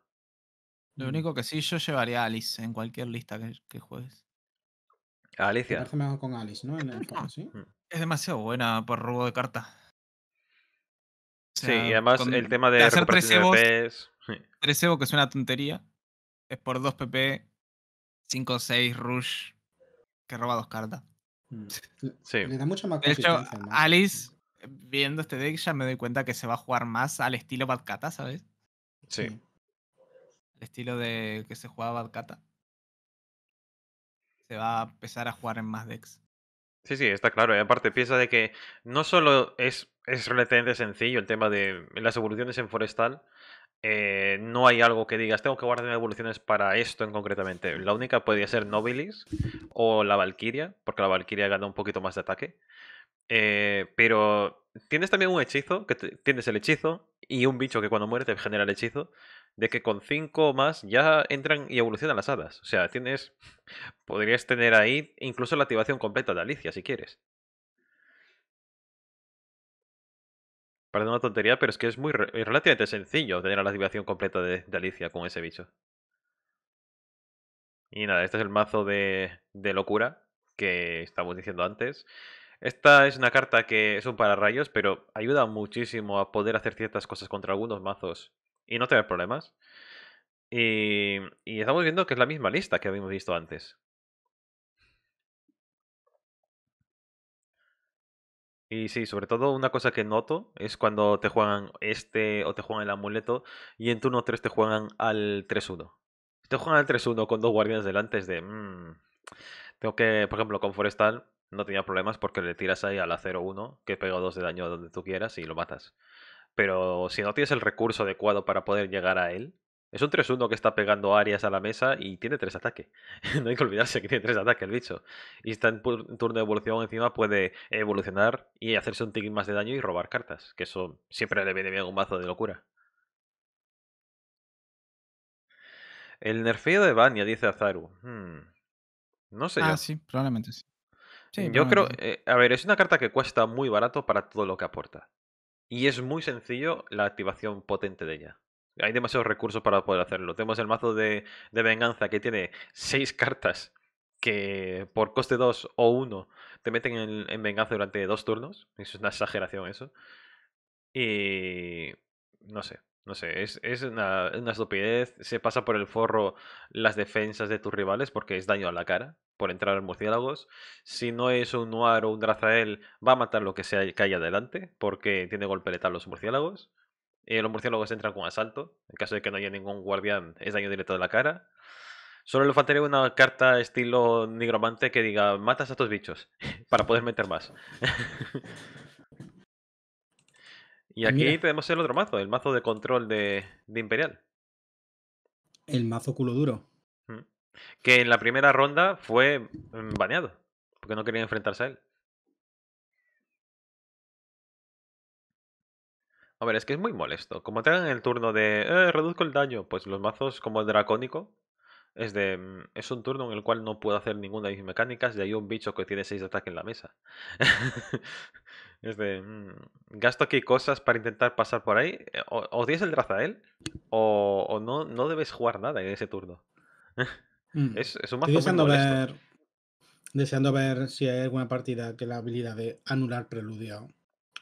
Lo único que sí, yo llevaría a Alice en cualquier lista que, que juegues. A Alicia. con Alice, ¿no? Mm. Es demasiado buena por robo de carta. sí, y además el tema de, de hacer tres evos, tres que es una tontería. Es por dos PP, 5 o 6 Rush, que roba dos cartas. Mm. Sí. Le da mucho más De hecho, Alice, eh, viendo este deck, ya me doy cuenta que se va a jugar más al estilo Bad Kata, ¿sabes? Sí. Mm. El estilo de que se jugaba Alcata. se va a empezar a jugar en más decks. Sí, sí, está claro. Y aparte, piensa de que no solo es, es relativamente sencillo el tema de las evoluciones en Forestal, eh, no hay algo que digas, tengo que guardar evoluciones para esto en concretamente. La única podría ser Nobilis o la Valkyria, porque la Valkyria gana un poquito más de ataque. Eh, pero Tienes también un hechizo, que tienes el hechizo y un bicho que cuando muere te genera el hechizo, de que con 5 más ya entran y evolucionan las hadas. O sea, tienes. Podrías tener ahí incluso la activación completa de Alicia si quieres. Parece una tontería, pero es que es muy relativamente sencillo tener la activación completa de, de, Alicia con ese bicho. Y nada, este es el mazo de, de locura que estábamos diciendo antes. Esta es una carta que es un pararrayos, pero ayuda muchísimo a poder hacer ciertas cosas contra algunos mazos y no tener problemas. Y, estamos viendo que es la misma lista que habíamos visto antes. Y sí, sobre todo una cosa que noto es cuando te juegan este o te juegan el amuleto y en turno 3 te juegan al 3-1. te juegan al 3-1 con dos guardianes delante es de... Mm, tengo que, por ejemplo, con Forestal no tenía problemas porque le tiras ahí a la 0-1, que pega 2 de daño donde tú quieras y lo matas. Pero si no tienes el recurso adecuado para poder llegar a él, es un 3-1 que está pegando áreas a la mesa y tiene 3 ataques. no hay que olvidarse que tiene 3 ataques el bicho. Y está en turno de evolución, encima puede evolucionar y hacerse un tick más de daño y robar cartas, que eso siempre le viene bien un mazo de locura. El nerfeo de bania dice Azaru. Hmm. No sé. Ah, sí, probablemente sí. Sí, yo creo, eh, a ver, es una carta que cuesta muy barato para todo lo que aporta. Y es muy sencillo la activación potente de ella. Hay demasiados recursos para poder hacerlo. Tenemos el mazo de, venganza que tiene 6 cartas que por coste 2 o 1 te meten en, en, venganza durante dos turnos. es una exageración eso. Y no sé, no sé, es, una, estupidez. Se pasa por el forro las defensas de tus rivales porque es daño a la cara por entrar en murciélagos. Si no es un Noir o un Drazael, va a matar lo que sea que haya adelante porque tiene golpe letal los murciélagos. Eh, los murciélagos entran con asalto. En caso de que no haya ningún guardián, es daño directo a la cara. Solo le faltaría una carta estilo nigromante que diga matas a estos bichos para poder meter más. Y ah, aquí tenemos el otro mazo, el mazo de control de, Imperial. El mazo culo duro. Que en la primera ronda fue mm, baneado, porque no quería enfrentarse a él. A ver, es que es muy molesto. Como te hagan el turno de eh, reduzco el daño, pues los mazos como el dracónico es de mm, es un turno en el cual no puedo hacer ninguna de mis mecánicas y hay un bicho que tiene 6 de ataque en la mesa. Es de, mm, gasto aquí cosas para intentar pasar por ahí. Eh, o, o tienes el Drazael o, o no, no debes jugar nada en ese turno. Mm. Es, un mazo deseando ver, deseando ver si hay alguna partida que la habilidad de anular preludio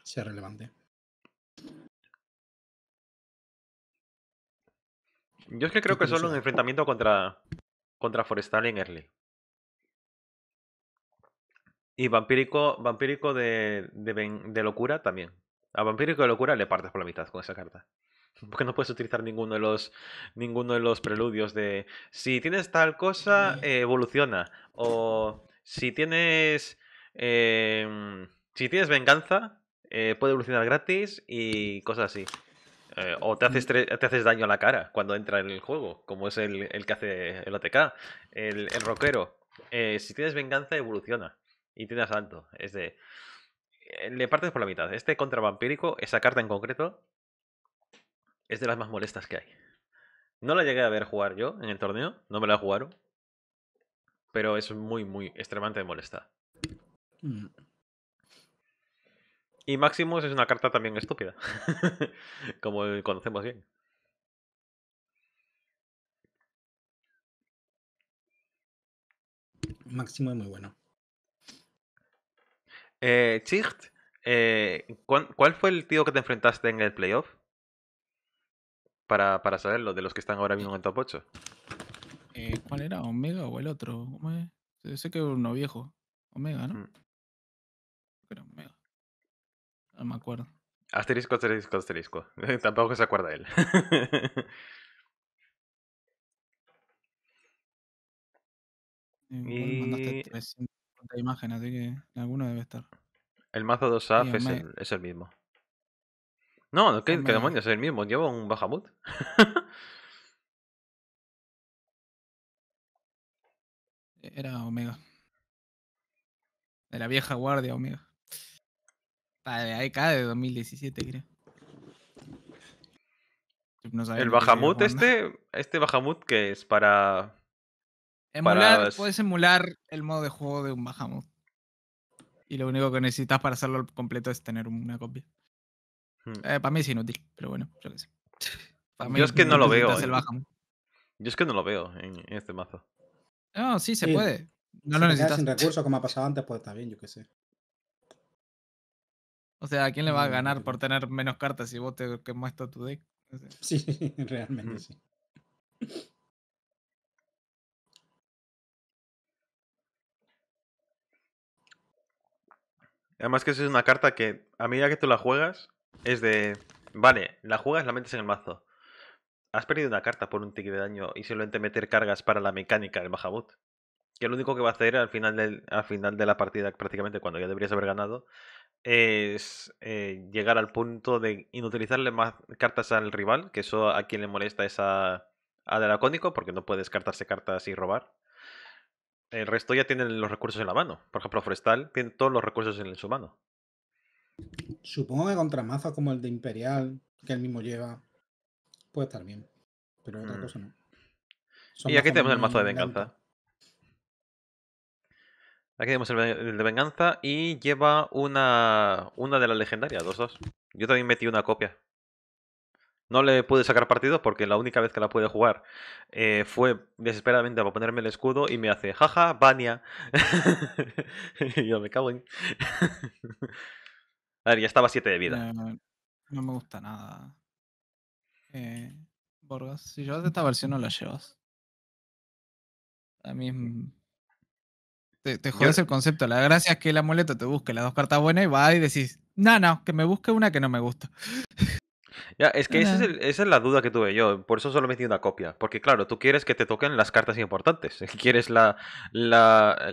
sea relevante. Yo es que creo que solo un enfrentamiento contra, contra Forestal en early. Y vampírico, vampírico de, de, locura también. A vampírico de locura le partes por la mitad con esa carta. Porque no puedes utilizar ninguno de los ninguno de los preludios de si tienes tal cosa, evoluciona. O si tienes. Em, si tienes venganza, eh, puede evolucionar gratis y cosas así. Eh, o te haces, mm. te haces daño a la cara cuando entra en el juego, como es el, el que hace el ATK el, el rockero. Eh, si tienes venganza, evoluciona. Y tanto. Es de. Eh, le partes por la mitad. Este contra vampírico, esa carta en concreto, es de las más molestas que hay. No la llegué a ver jugar yo en el torneo, no me la jugaron. Pero es muy, muy extremadamente molesta. Mm. Y Maximus es una carta también estúpida. Como conocemos bien. Máximo es muy bueno. Eh, Chicht, eh, ¿cuál fue el tío que te enfrentaste en el playoff? Para, para saberlo, de los que están ahora mismo en top 8. Eh, ¿Cuál era? ¿Omega o el otro? sé que era uno viejo. Omega, ¿no? Mm. Era Omega. No me acuerdo. Asterisco, asterisco, asterisco. Tampoco se acuerda él. Eh, la imagen, así que alguno debe estar. El mazo 2AF es, el, mismo. No, no ¿qué, ¿qué, demonios? Es el mismo. Llevo un Bahamut. E, era Omega. De la vieja guardia Omega. Ahí cae de 2017, creo. No el Bahamut este, este Bahamut que es para Emular, puedes emular el modo de juego de un Bahamut. Y lo único que necesitas para hacerlo completo es tener una copia. Hmm. Eh, para mí es inútil, pero bueno, yo qué sé. yo es que no lo veo. yo es que no lo veo en, este mazo. No, sí, se puede. No si lo necesitas. sin recursos, como ha pasado antes, puede estar bien, yo qué sé. O sea, ¿a quién le va a mm, ganar por tener menos cartas si vos te quemaste tu deck? Sí, realmente sí. Además que esa es una carta que a medida que tú la juegas es de... Vale, la juegas, la metes en el mazo. Has perdido una carta por un tick de daño y simplemente meter cargas para la mecánica del Mahabut Que lo único que va a hacer al final, al final de la partida, prácticamente cuando ya deberías haber ganado, es eh, llegar al punto de inutilizarle más cartas al rival, que eso a quien le molesta es a, a porque no puede descartarse cartas y robar el resto ya tienen los recursos en la mano. Por ejemplo, Forestal tiene todos los recursos en su mano. Supongo que contra mazos como el de Imperial, que él mismo lleva, puede estar bien. Pero otra mm. cosa no. y aquí tenemos el mazo de venganza. Aquí tenemos el, de venganza y lleva una, una de las legendarias, dos, dos. Yo también metí una copia. No le pude sacar partido porque la única vez que la pude jugar eh, fue desesperadamente para ponerme el escudo y me hace, jaja, Bania. y yo me cago en... a ver, ya estaba 7 de vida. Eh, no, me gusta nada. Eh, Borgas, si llevas esta versión no la llevas. A mí te, te el concepto. La gracia es que el amuleto te busque las dos cartas buenas y va y decís, no, no, que me busque una que no me gusta. Ya, es que esa es la duda que tuve yo, por eso solo metí una copia, porque claro, tú quieres que te toquen las cartas importantes, quieres la, la,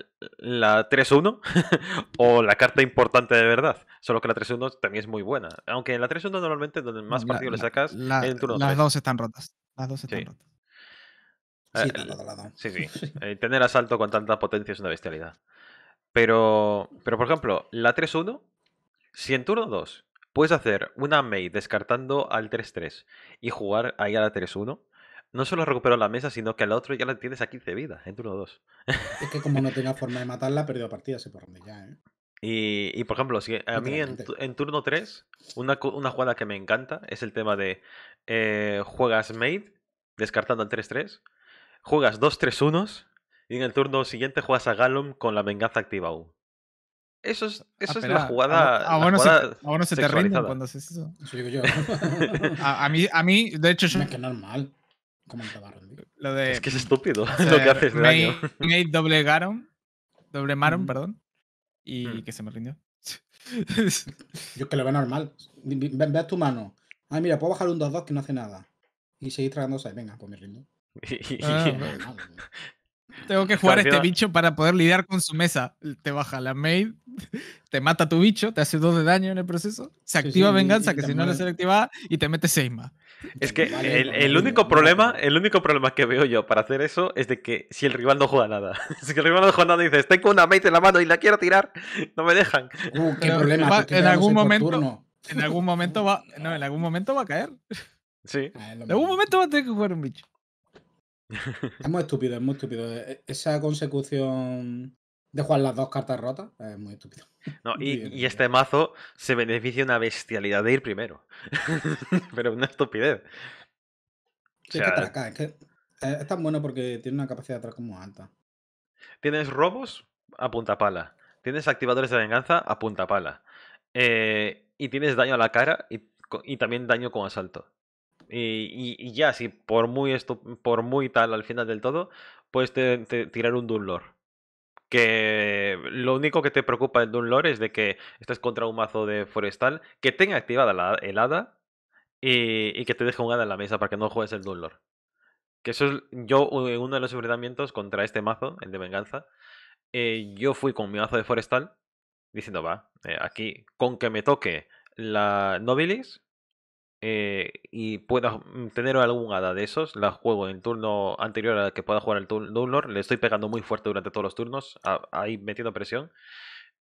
3-1 o la carta importante de verdad, solo que la 3-1 también es muy buena, aunque en la 3-1 normalmente donde más partido le sacas en turno Las dos están rotas, las dos están rotas. Eh, sí, sí, sí. Eh, tener asalto con tanta potencia es una bestialidad. Pero, pero por ejemplo, la 3-1, si en turno 2 Puedes hacer una Mei descartando al 3-3 y jugar ahí a la 3-1. No solo recupero la mesa, sino que al otro ya la tienes a 15 vidas, en turno 2. Es que como no tenía forma de matarla, perdió partida, se por donde ya, ¿eh? Y, por ejemplo, a mí en, turno 3, una, jugada que me encanta es el tema de eh, juegas Maid, descartando al 3-3, juegas 2-3-1 y en el turno siguiente juegas a Gallum con la venganza activa aún. Eso es, es la jugada. A, a, se, te rinde cuando haces eso. Eso digo yo. a, mí, a mí, de hecho, es normal. lo de, es que es estúpido lo que haces de me, Me doblegaron. Maron perdón. Y mm. que se me rindió. yo que lo veo normal. Ve, a tu mano. Ay, mira, puedo bajar un 2-2 que no hace nada. Y seguir tragándose. Venga, pues me rindo. Ah, no, tengo que jugar a este bicho para poder lidiar con su mesa. Te baja la maid, te mata tu bicho, te hace dos de daño en el proceso, se activa venganza, que si no la se activa y te mete seima. Es que el, único problema, el único problema que veo yo para hacer eso es de que si el rival no juega nada. Si el rival no juega nada y dices, tengo una maid en la mano y la quiero tirar, no me dejan. Uh, qué problema, en algún momento. En algún momento va. en algún momento va a caer. Sí. Ah, en algún momento va a tener que jugar un bicho. Es muy estúpido, es muy estúpido. E, e, esa consecución de jugar las dos cartas rotas es muy estúpido. No, y, este mazo se beneficia una bestialidad de ir primero. Pero una estupidez. es que tan bueno porque tiene una capacidad de atraco muy alta. Tienes robos a punta pala. Tienes activadores de venganza a punta pala. Eh, y tienes daño a la cara y también daño con asalto y, ya, si por muy, esto, por muy tal al final del todo, puedes tirar un Dunlord. Que lo único que te preocupa el Dunlord es de que estés contra un mazo de forestal que tenga activada la, el hada y, que te deje un hada en la mesa para que no juegues el Dunlord. Que eso es yo, eh, uno de los enfrentamientos contra este mazo, el de venganza. Eh, yo fui con mi mazo de forestal diciendo, va, eh, aquí con que me toque la Nobilis, eh, y pueda mm, tener algún hada de esos, la juego en turno anterior a que pueda jugar el Dunlord. Le estoy pegando muy fuerte durante todos los turnos, ahí metiendo presión,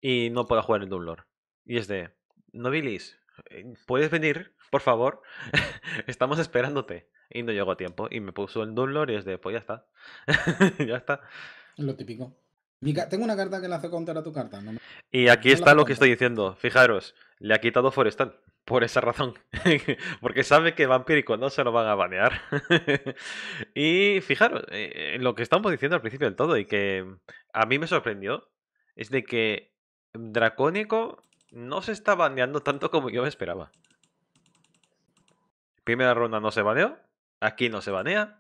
y no pueda jugar el Dunlord. Y es de, Nobilis, eh, ¿puedes venir, por favor? Estamos esperándote. Y no llegó a tiempo. Y me puso el Dunlord y es de, pues ya está. ya está. Lo típico. Tengo una carta que le hace contra tu carta. Y aquí está lo que estoy diciendo. Fijaros, le ha quitado Forestal por esa razón, porque sabe que Vampírico no se lo van a banear. y fijaros, eh, eh, lo que estamos diciendo al principio del todo y que a mí me sorprendió es de que Dracónico no se está baneando tanto como yo me esperaba. Primera ronda no se baneó, aquí no se banea.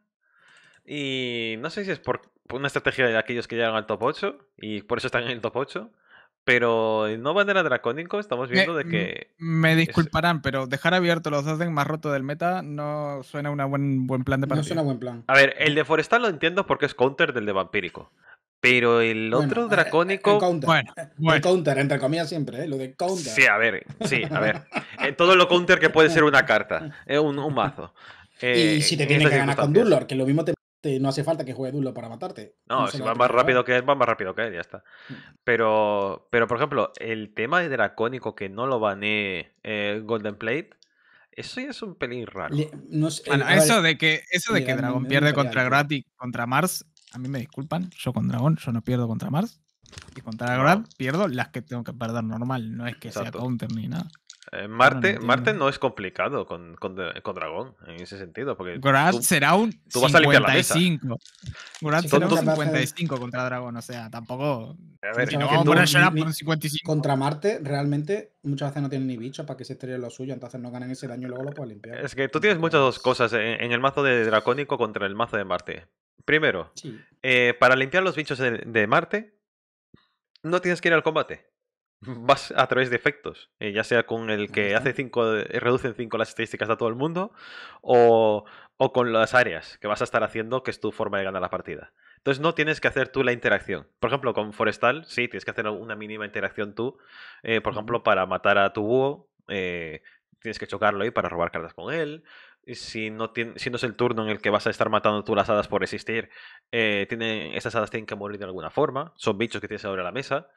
Y no sé si es por una estrategia de aquellos que llegan al top 8 y por eso están en el top 8 pero no bandera dracónico, estamos viendo de que. Me disculparán, pero dejar abierto los dos más roto del meta no suena un buen, buen plan de partida. No suena buen plan. A ver, el de forestal lo entiendo porque es counter del de vampírico. Pero el otro eh, eh, dracónico. Bueno, counter, entre comillas, siempre, ¿eh? Lo de counter. Sí, a ver, sí, a ver. En eh, todo lo counter que puede ser una carta, Es un, mazo. y si te tienes que ganar con Durlor, que lo mismo te no hace falta que juegue duro para matarte. No, va más rápido que él, va más rápido que él, ya está. Mm. Pero, pero por ejemplo, el tema de Dracónico que no lo bané eh, Golden Plate, eso ya es un pelín raro. Eh, eso de que, eso de que Dragón pierde contra Gratis, contra Mars, a mí me disculpan, yo con Dragón, yo no pierdo contra Mars. Y contra Grad pierdo las que tengo que perder normal, no es que sea counter ni nada. Eh, Marte, no, Marte no es complicado con, Dragón en ese sentido. Porque será un tú 55. vas un 55 contra Dragón, o sea, tampoco. 55. Contra Marte, realmente, muchas veces no tienen ni bicho para que se estrellen lo suyo, entonces no ganan ese daño y luego lo pueden limpiar. Es que tú tienes muchas cosas eh, en, el mazo de Dracónico contra el mazo de Marte. Primero, eh, para limpiar los bichos de Marte, no tienes que ir al combate vas a través de efectos, eh, ya sea con el que hace 5, eh, reducen 5 las estadísticas de todo el mundo, o, o, con las áreas que vas a estar haciendo, que es tu forma de ganar la partida. Entonces no tienes que hacer tú la interacción. Por ejemplo, con Forestal, sí, tienes que hacer una mínima interacción tú, eh, por ejemplo, para matar a tu búho, tienes que chocarlo ahí para robar cartas con él. Si no, si no es el turno en el que vas a estar matando tú las hadas por existir, Estas esas hadas tienen que morir de alguna forma, son bichos que tienes sobre la mesa.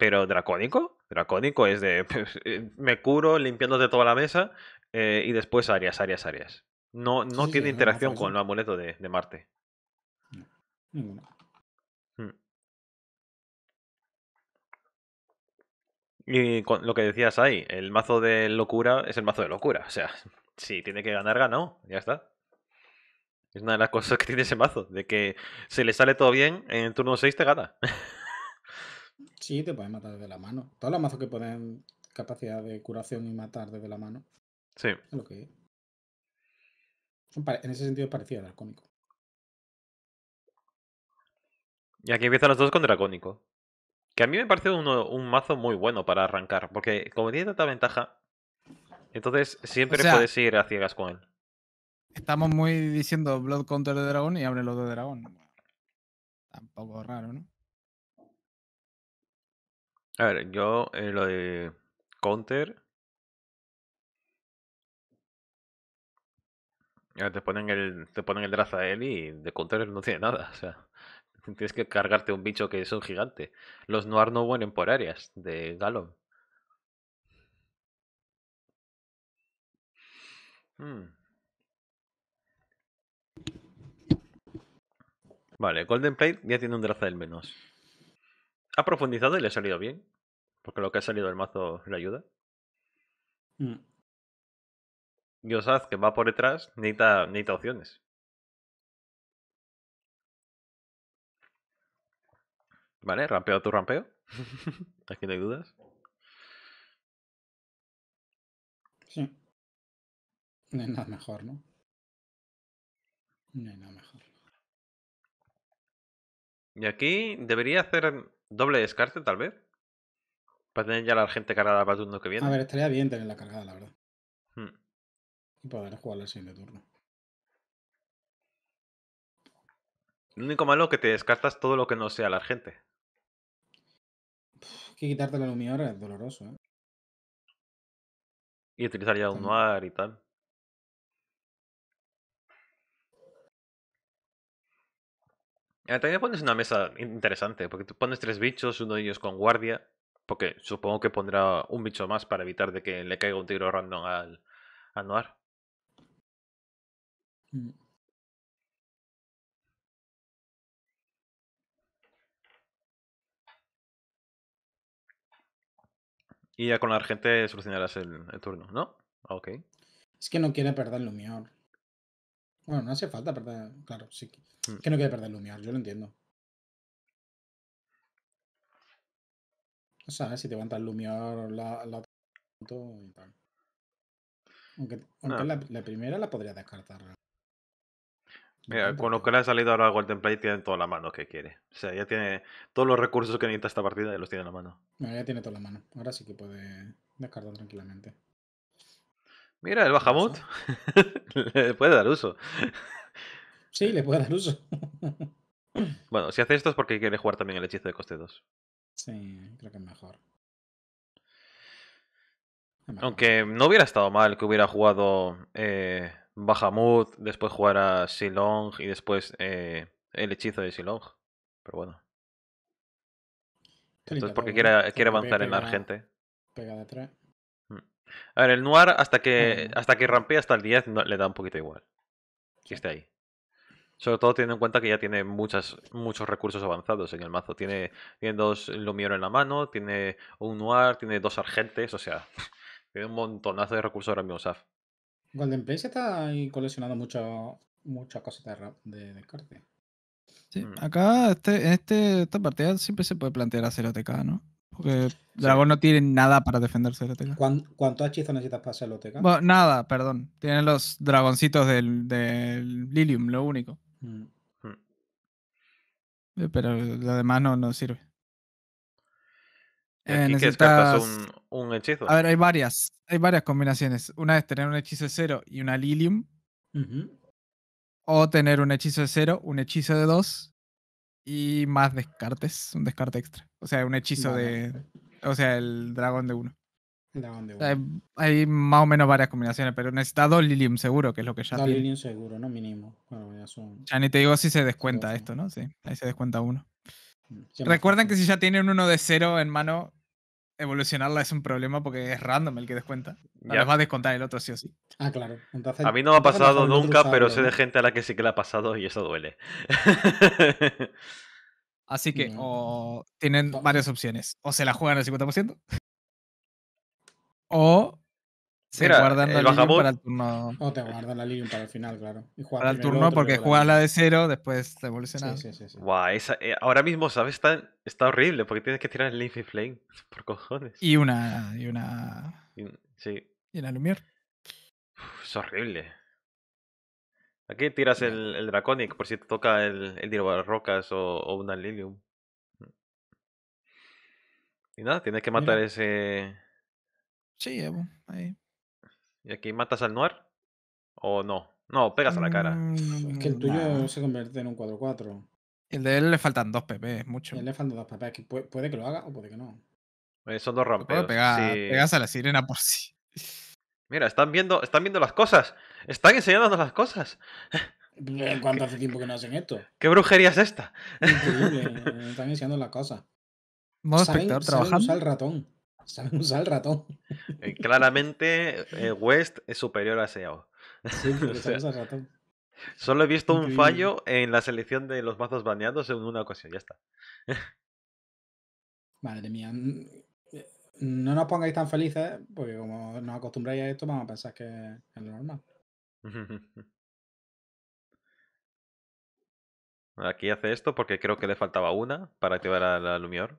Pero dracónico, dracónico es de pues, eh, me curo limpiándote toda la mesa eh, y después áreas, áreas, áreas. No, no tiene interacción con el amuleto de, Marte. Mm. Mm. Y con lo que decías ahí, el mazo de locura es el mazo de locura. O sea, si tiene que ganar, ganó. Ya está. Es una de las cosas que tiene ese mazo, de que se le sale todo bien, en turno 6 te gana. Sí, te pueden matar desde la mano. Todos los mazos que pueden capacidad de curación y matar desde la mano. Sí. que En ese sentido es parecido a dracónico. Y aquí empiezan los dos con dracónico. Que a mí me parece un mazo muy bueno para arrancar. Porque como tiene tanta ventaja, entonces siempre puedes ir a ciegas con él. Estamos muy diciendo Blood Counter de dragón y abre los de dragón. Tampoco raro, ¿no? A ver, yo eh, lo de Counter. Te ponen el, te ponen el él y de Counter no tiene nada. O sea, tienes que cargarte un bicho que es un gigante. Los Noir no mueren por áreas de Galo. Hmm. Vale, Golden Plate ya tiene un del menos ha profundizado y le ha salido bien. Porque lo que ha salido del mazo le ayuda. Mm. osad, que va por detrás, necesita, necesita opciones. Vale, rampeo tu rampeo. Aquí no hay dudas. Sí. No hay nada mejor, ¿no? No hay nada mejor. Y aquí debería hacer doble descarte, tal vez. Para tener ya la gente cargada para el turno que viene. A ver, estaría bien la cargada, la verdad. Hmm. Y poder jugarla sin siguiente turno. Lo único malo es que te descartas todo lo que no sea la gente. que quitarte la mi es doloroso, ¿eh? Y utilizar ya un noir y tal. Ah, también pones una mesa interesante, porque tú pones tres bichos, uno de ellos con guardia, porque supongo que pondrá un bicho más para evitar de que le caiga un tiro random al, Noir. Mm. Y ya con la gente solucionarás el, turno, ¿no? Ok. Es que no quiere perder unión bueno, no hace falta perder. Claro, sí. Mm. Que no quiere perder Lumiar, yo lo entiendo. O sea, si te va a Lumiar la, la y tal. Aunque, ah. la, primera la podría descartar. Mira, con lo que le ha salido ahora el Template tiene toda la mano que quiere. O sea, ya tiene todos los recursos que necesita esta partida, y los tiene en la mano. ya tiene toda la mano. Ahora sí que puede descartar tranquilamente. Mira, el Bahamut le puede dar uso. Sí, le puede dar uso. bueno, si hace esto es porque quiere jugar también el hechizo de coste 2. Sí, creo que es mejor. Aunque no hubiera estado mal que hubiera jugado eh, Bahamut, después jugar a Silong y después eh, el hechizo de Silong. Pero bueno. Entonces porque quiere, quiere avanzar en la argente. Pega de a ver, el Noir hasta que hasta que rampee hasta el 10 le da un poquito igual. Que esté ahí. Sobre todo teniendo en cuenta que ya tiene muchas, muchos recursos avanzados en el mazo. Tiene, dos Lumieron en la mano, tiene un Noir, tiene dos Argentes, o sea, tiene un montonazo de recursos ahora mismo Saf. Golden está ahí coleccionando muchas cositas de descarte. Sí, mm. acá este, en este, esta partida siempre se puede plantear hacer OTK, ¿no? Dragón no tiene nada para defenderse de la ¿Cuántos hechizos necesitas para hacerlo, Teca? Bueno, nada, perdón. Tienen los dragoncitos del, Lilium, lo único. Mm. Eh, pero lo demás no, no sirve. eh, necesitas... un, un, hechizo? A ver, hay varias. Hay varias combinaciones. Una es tener un hechizo de cero y una Lilium. O tener un hechizo de cero, un hechizo de dos y más descartes, un descarte extra. O sea, un hechizo de. O sea, el dragón de uno. Hay, más o menos varias combinaciones, pero necesita dos Lilium seguro, que es lo que ya dos Lilium seguro, no mínimo. ya, ni te digo si se descuenta esto, ¿no? Sí, ahí se descuenta uno. Mm, Recuerden que si ya tienen uno de cero en mano, evolucionarla es un problema porque es random el que descuenta. Ya. descontar el otro sí o sí. Ah, claro. a mí no me ha pasado nunca, pero sé de gente a la que sí que le ha pasado y eso duele. Así que mm. o tienen varias opciones. O se la juegan al 50%. O se guardan eh, la Lilium para el turno. O te guardan la Lilium para el final, claro. Y para el turno, porque juegas la de cero, después te evolucionas. Sí, sí, sí, esa, eh, ahora mismo, ¿sabes? Está, está, horrible, porque tienes que tirar el Leafy Flame. Por cojones. Y una. Y una. sí. Y una Lumier. es horrible. Aquí tiras el, Draconic por si te toca el, el las Rocas o, una Lilium. Y nada, tienes que matar ese. Sí, ahí. ¿Y aquí matas al Noir? ¿O no? No, pegas a la cara. Mm, es que el tuyo se convierte en un 4-4. El de él le faltan dos PP, mucho. él le faltan dos PP, puede, que lo haga o puede que no. Eh, son dos ropes. Pegas a la sirena por sí. Mira, están viendo, están viendo las cosas. Están enseñándonos las cosas. ¿En cuánto hace tiempo que no hacen esto? ¿Qué brujería es esta? Increíble, están enseñando las cosas. ¿Vamos, espectador trabajando. Usa el ratón saben usar el ratón. Eh, claramente, eh, West es superior a SEO. Sí, o ratón. Solo he visto un fallo en la selección de los mazos baneados en una ocasión, ya está. Madre mía. Eh, no nos pongáis tan felices, porque como nos acostumbráis a esto, vamos a pensar que es lo normal. Aquí hace esto porque creo que le faltaba una para activar la Lumior.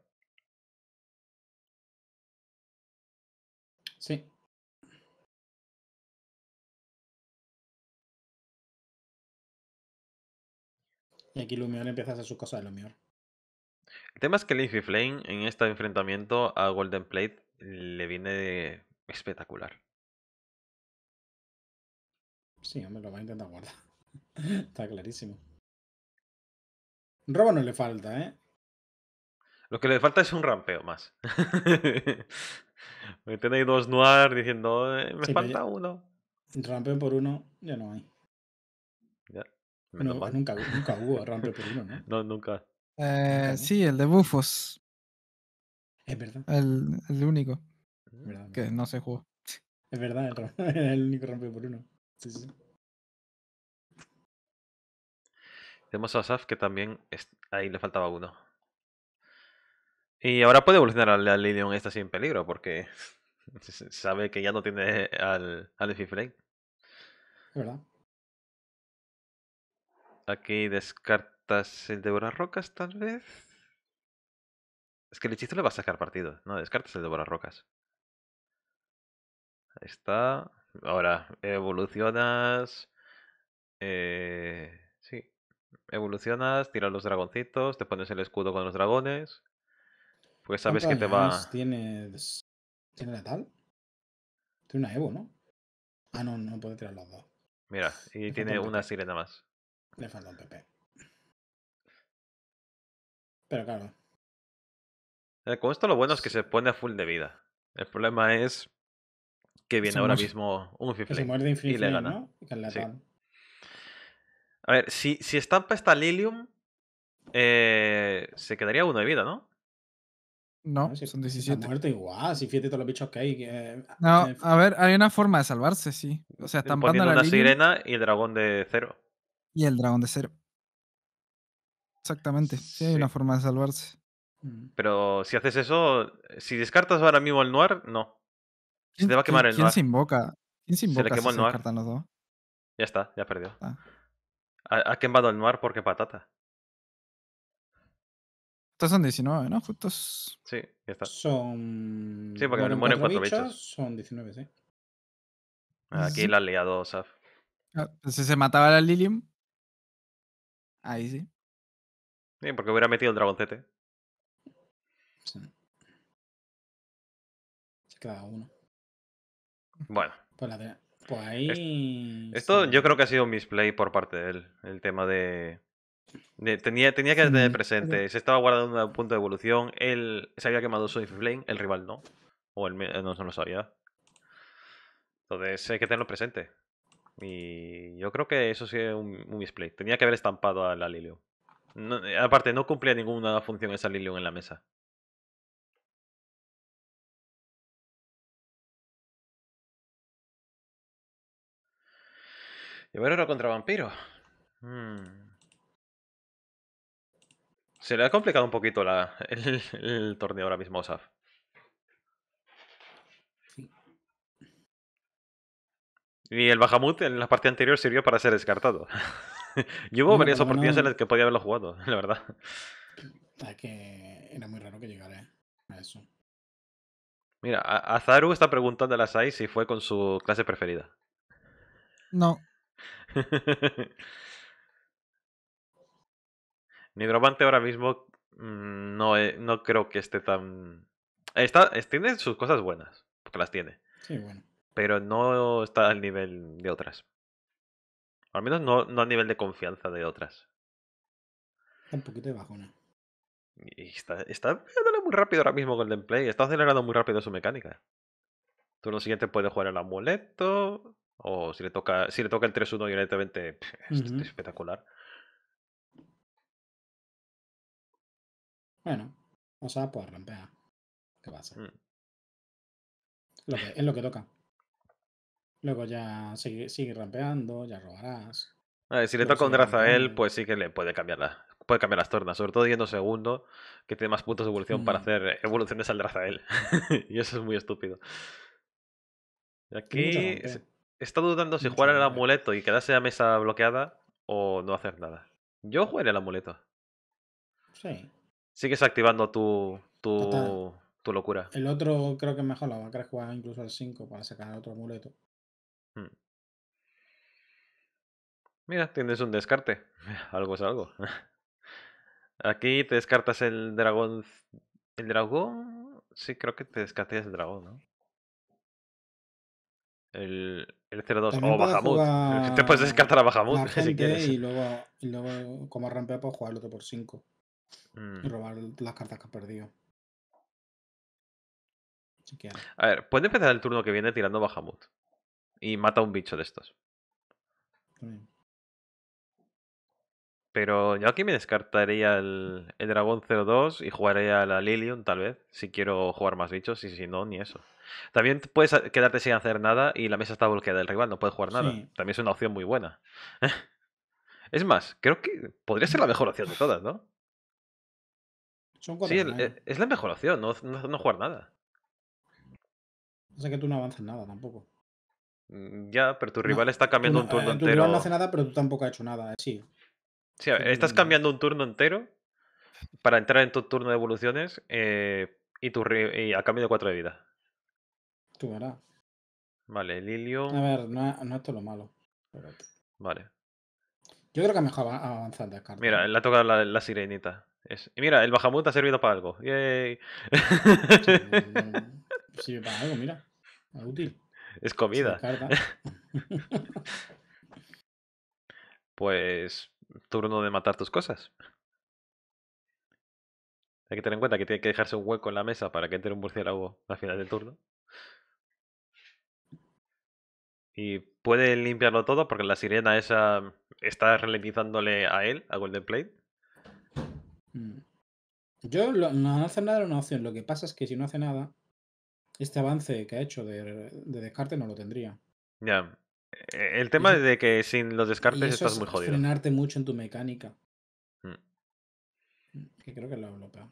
Y aquí Lumion empieza a hacer sus cosas de Lumion. El tema es que Leafy Flame en este enfrentamiento a Golden Plate le viene espectacular. Sí, hombre, lo va a intentar guardar. Está clarísimo. Robo no le falta, ¿eh? Lo que le falta es un rampeo más. tenéis dos noir diciendo, eh, me falta uno. Rampeo por uno, ya no hay nunca, nunca hubo rompe por uno, ¿no? No, nunca. Eh, sí, el de Bufos. Es verdad. El, el único. Mm. que no se jugó. Es verdad, el, único rompe por uno. Sí, sí. Tenemos a Saf que también ahí le faltaba uno. Y ahora puede evolucionar a la esta sin peligro porque sabe que ya no tiene al, al Flame. Es verdad. Aquí descartas el Devorar Rocas, tal vez. Es que el hechizo le va a sacar partido. No, descartas el Devorar Rocas. Ahí está. Ahora, evolucionas. Eh, sí. Evolucionas, tiras los dragoncitos, te pones el escudo con los dragones. Pues sabes que te va. ¿Tienes. ¿Tiene tal Tiene una Evo, ¿no? Ah, no, no puede tirar las dos. Mira, y tiene una sirena más. Le falta un PP. Pero claro. Eh, con esto lo bueno es que se pone a full de vida. El problema es que viene ahora mismo un Fiflame. se y le gana. A ver, si, si estampa esta Lilium, eh, se quedaría uno de vida, ¿no? No, si son 17. Muertos, igual, si fíjate todos los bichos que hay. no, eh, a ver, hay una forma de salvarse, sí. O sea, estampando la una sirena y el dragón de cero. Y el dragón de cero. Exactamente. Sí, hay una forma de salvarse. Mm. Pero si haces eso, si descartas ahora mismo el noir, no. Se te va a quemar el noir. ¿Quién se invoca? ¿Quién se invoca? si el noir. Los dos? Ya está, ya perdió. Ah. Ha, quemado el noir porque patata. Estos son 19, ¿no? Justos. Sí, ya está. Son. Sí, porque mueren, mueren cuatro, bichos, Son 19, sí. Aquí la ha liado, Saf. Ah, pues si se mataba la Lilium Ahí sí. Bien, porque hubiera metido el dragoncete. Sí. Se quedaba uno. Bueno. Pues, pues ahí. Esto yo creo que ha sido un misplay por parte de él. El tema de. Tenía, tenía que tener presente. Se estaba guardando un punto de evolución. Él se había quemado su Flame, el rival no. O el... no, no lo sabía. Entonces hay que tenerlo presente. Y yo creo que eso sí es un, un misplay. Tenía que haber estampado a la Lilium. Eh, aparte, no cumplía ninguna función esa Lilium en la mesa. era contra vampiro. Hmm. Se le ha complicado un poquito la, el, torneo ahora mismo Osaf. Y el Bahamut en la parte anterior sirvió para ser descartado. Yo hubo varias oportunidades en las que podía haberlo jugado, la verdad. que era muy raro que llegara eh, a eso. Mira, Azaru está preguntando a la Sai si fue con su clase preferida. No. Nidromante ahora mismo mm, no, eh, no creo que esté tan... tiene sus cosas buenas, porque las tiene. Sí, bueno pero no está al nivel de otras. al menos no, no al nivel de confianza de otras. Está un poquito de bajona. está, muy rápido ahora mismo con el play. Está acelerando muy rápido su mecánica. Tú lo siguiente puedes jugar el amuleto. O si le toca, si le toca el 3-1 directamente, es espectacular. Bueno, o sea, puede romper, ¿Qué pasa? Mm. es lo que toca. Luego ya sigue, sigue rampeando, ya robarás. si le toca un Drazael, pues sí que le puede cambiar, puede cambiar las tornas, sobre todo yendo segundo, que tiene más puntos de evolución para mm. hacer evoluciones al Drazael. y eso es muy estúpido. aquí está dudando si jugar el amuleto y quedarse a mesa bloqueada o no hacer nada. Yo jugaré el amuleto. Sí. Sigues activando tu, tu, tu locura. El otro creo que mejor la va a querer jugar incluso al 5 para sacar otro amuleto. Mm. Mira, tienes un descarte. Algo es algo. Aquí te descartas el dragón. ¿El dragón? Sí, creo que te descartas el dragón, ¿no? El, el 0-2. O Bahamut. Te puedes descartar a Bahamut si quieres. Y luego, y luego como rampea, puedes jugar el otro por 5. Y mm. robar las cartas que has perdido. a ver, puede empezar el turno que viene tirando Bahamut y mata un bicho de estos. Pero yo aquí me descartaría el, el Dragón 02 y jugaría a la Lilium, tal vez, si quiero jugar más bichos, y si no, ni eso. También puedes quedarte sin hacer nada y la mesa está bloqueada del rival, no puedes jugar nada. También es una opción muy buena. es más, creo que podría ser la mejor opción de todas, ¿no? sí, eh, es la mejor opción, no, no, jugar nada. O sea que tú no avances nada tampoco. Mm, ya, pero tu rival está pues cambiando un turno entero. Eh, tu rival no hace nada, pero tú tampoco has hecho nada, eh, sí. Sí, a ver, estás mm, cambiando un turno entero para entrar en tu turno de evoluciones eh, y, tu y a cambio de de vida. Tú verás. Vale, Lilio. A ver, no, no todo lo malo. Vale. Yo creo que mejor avanzar de acá. Mira, le ha tocado la, sirenita. Y mira, el Bajamut ha servido para algo. Yay. Sí, mm, para algo, mira. Es útil es comida. pues turno de matar tus cosas. Hay que tener en cuenta que tiene que dejarse un hueco en la mesa para que entre un murciélago al final del turno. Y puede limpiarlo todo porque la sirena esa está ralentizándole a él, a Golden Plate. Mm. Yo no hace nada de una opción. Lo que pasa es que si no hace nada, este avance que ha hecho de, descarte no lo tendría. Ya. E, el tema de que sin los descartes estás muy es jodido. frenarte mucho en tu mecánica. Mm. Que creo que es lo, lo peor.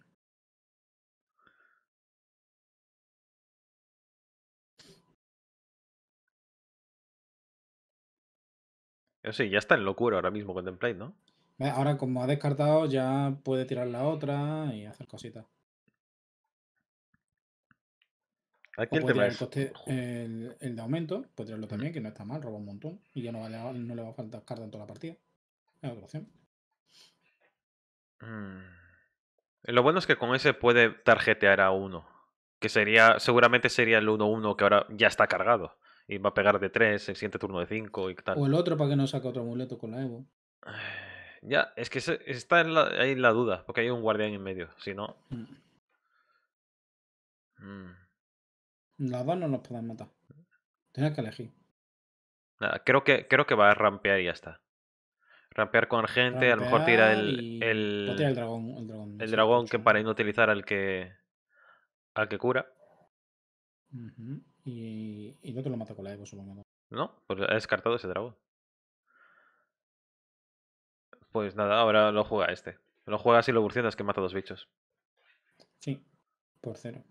sí, ya está en locura ahora mismo con Template, ¿no? Ahora como ha descartado ya puede tirar la otra y hacer cositas. Aquí el el, coste, de aumento, puede tirarlo también, que no está mal, roba un montón. Y ya no, no le va a faltar carta en toda la partida. Es otra opción. Mm. Lo bueno es que con ese puede tarjetear a uno. Que sería, seguramente sería el 1-1 que ahora ya está cargado. Y va a pegar de 3, el siguiente turno de 5 y tal. O el otro para que no saque otro amuleto con la Evo. Ya, es que está ahí la duda, porque hay un guardián en medio. Si no. Mm. Mm. Las dos no nos pueden matar. Tienes que elegir. Nada, creo que, creo que va a rampear y ya está. Rampear con gente, a lo mejor tira el. El, el dragón. El dragón, el dragón que para utilizar al que. al que cura. y, y, no te lo mata con la Evo, supongo. No, pues ha descartado ese dragón. Pues nada, ahora lo juega este. Lo juega y lo burcionas que mata dos bichos. Sí, por cero.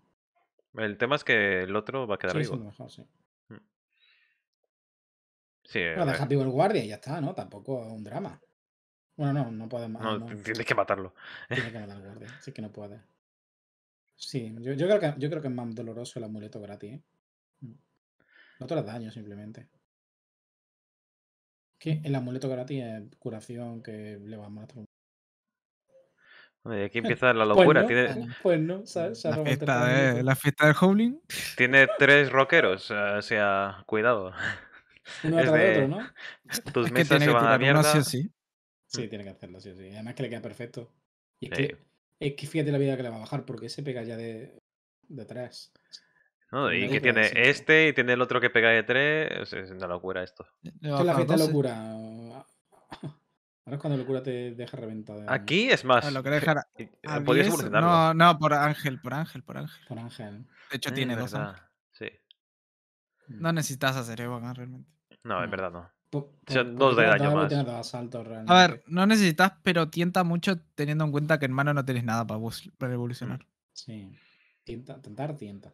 El tema es que el otro va a quedar vivo. Sí, mejor, sí. Mm. sí Pero deja eh, vivo el guardia y ya está, ¿no? Tampoco es un drama. Bueno, no, no podemos. No, tienes que matarlo. Tienes que matar al guardia, así que no puede. Sí, yo, creo que, es más doloroso el amuleto gratis, ¿eh? mm. No te lo daño simplemente. Que el amuleto gratis es curación que le va a matar Aquí empieza la locura. Pues no, ¿sabes? Pues la, fiesta la, fiesta del Howling. Tiene tres rockeros, eh, o sea, cuidado. Uno es de... otro, ¿no? Tus es se van a la mierda. Sí, sí. sí, mm. tiene que hacerlo, sí, sí. Además que le queda perfecto. Y es, que, fíjate la vida que le va a bajar, porque se pega ya de, de tres. No, y que tiene este y tiene el otro que pega de tres. Es una locura esto. es la fiesta de locura. Ahora es cuando cura te deja reventada. Aquí es más. Ah, eh, eh, eh, no, no, por Ángel, por Ángel, por Ángel. Por Ángel. De hecho, mm, tiene dos. Sí. Mm. No necesitas hacer Evogan realmente. No, es verdad no. dos de daño más. a ver, no necesitas, pero tienta mucho teniendo en cuenta que en mano no tenés nada para, para mm. evolucionar. Sí. Tienta, tentar, tienta.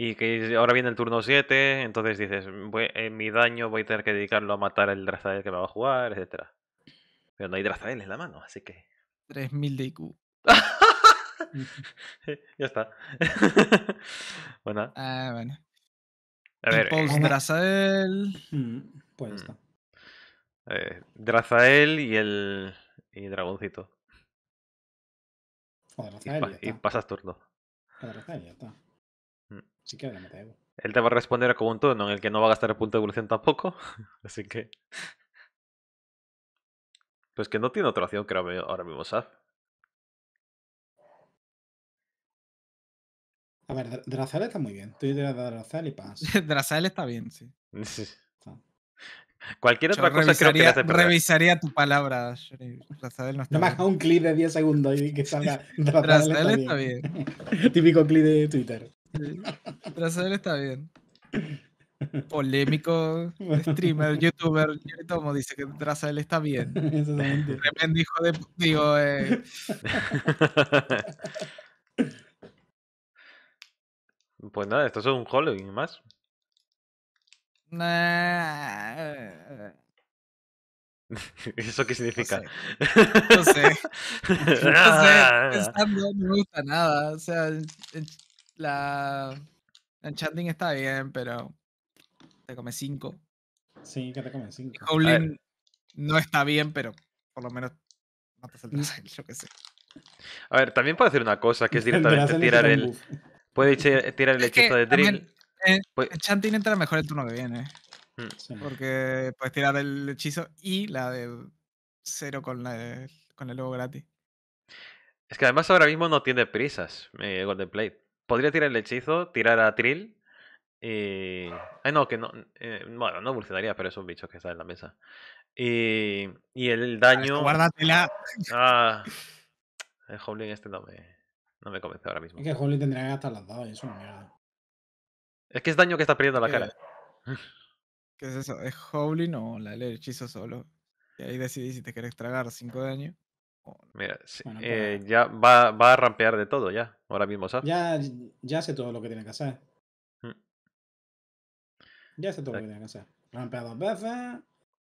Y que ahora viene el turno 7, entonces dices, en mi daño voy a tener que dedicarlo a matar el Drazael que me va a jugar, etc. Pero no hay Drazael en la mano, así que... 3000 de IQ. ya está. bueno. Ah, bueno. A ver. Eh, Drazael. pues ya está. Eh, Drazael y el. Y Dragoncito. y, pasas turno. Drazael, ya está. Sí que Él te va a responder como un tono en el que no va a gastar el punto de evolución tampoco. Así que. Pues que no tiene otra opción, creo, ahora mismo, Saf. A ver, Drazal está muy bien. tú de Drazal y Paz. Drazal está bien, sí. Cualquier otra cosa creo que te Revisaría tu palabra, Sheriff. no está Nomás un clip de 10 segundos y que salga Drazal, está, bien. Típico clip de Twitter. Traza él está bien. Polémico streamer, youtuber, yo tomo, dice que Traza él está bien. Exactamente. Tremendo hijo de. Digo, eh. Pues nada, esto es un Halloween más. ¿Eso qué significa? No sé. No sé. No sé. no me gusta nada. O sea, la. Enchanting está bien, pero. Te come 5. Sí, que te come 5. no está bien, pero por lo menos no te mm. yo que sé. A ver, también puede hacer una cosa que es directamente tirar el. Puede tirar el hechizo de Drill. Enchanting eh, entra mejor el turno que viene. Mm. Porque puedes tirar el hechizo y la de cero con, la con el logo gratis. Es que además ahora mismo no tiene prisas eh, Golden Plate podría tirar el hechizo, tirar a Trill. Y. Ay, ah, no, que no. Eh, bueno, no evolucionaría, pero es un bicho que está en la mesa. Y, y el daño. Guárdatela. Ah, el Howling este no me, no me convence ahora mismo. Es que el Howling tendría que gastar las dadas es una mierda. Es que es daño que está perdiendo la cara. ¿Qué es eso? ¿Es Howling o la, el hechizo solo? Y ahí decidís si te querés tragar 5 daño. Mira, eh, ya va, va, a rampear de todo ya, ahora mismo, ¿sabes? Ya, ya todo lo que tiene que hacer. Mm. Ya sé todo lo que tiene que hacer. Rampea dos veces,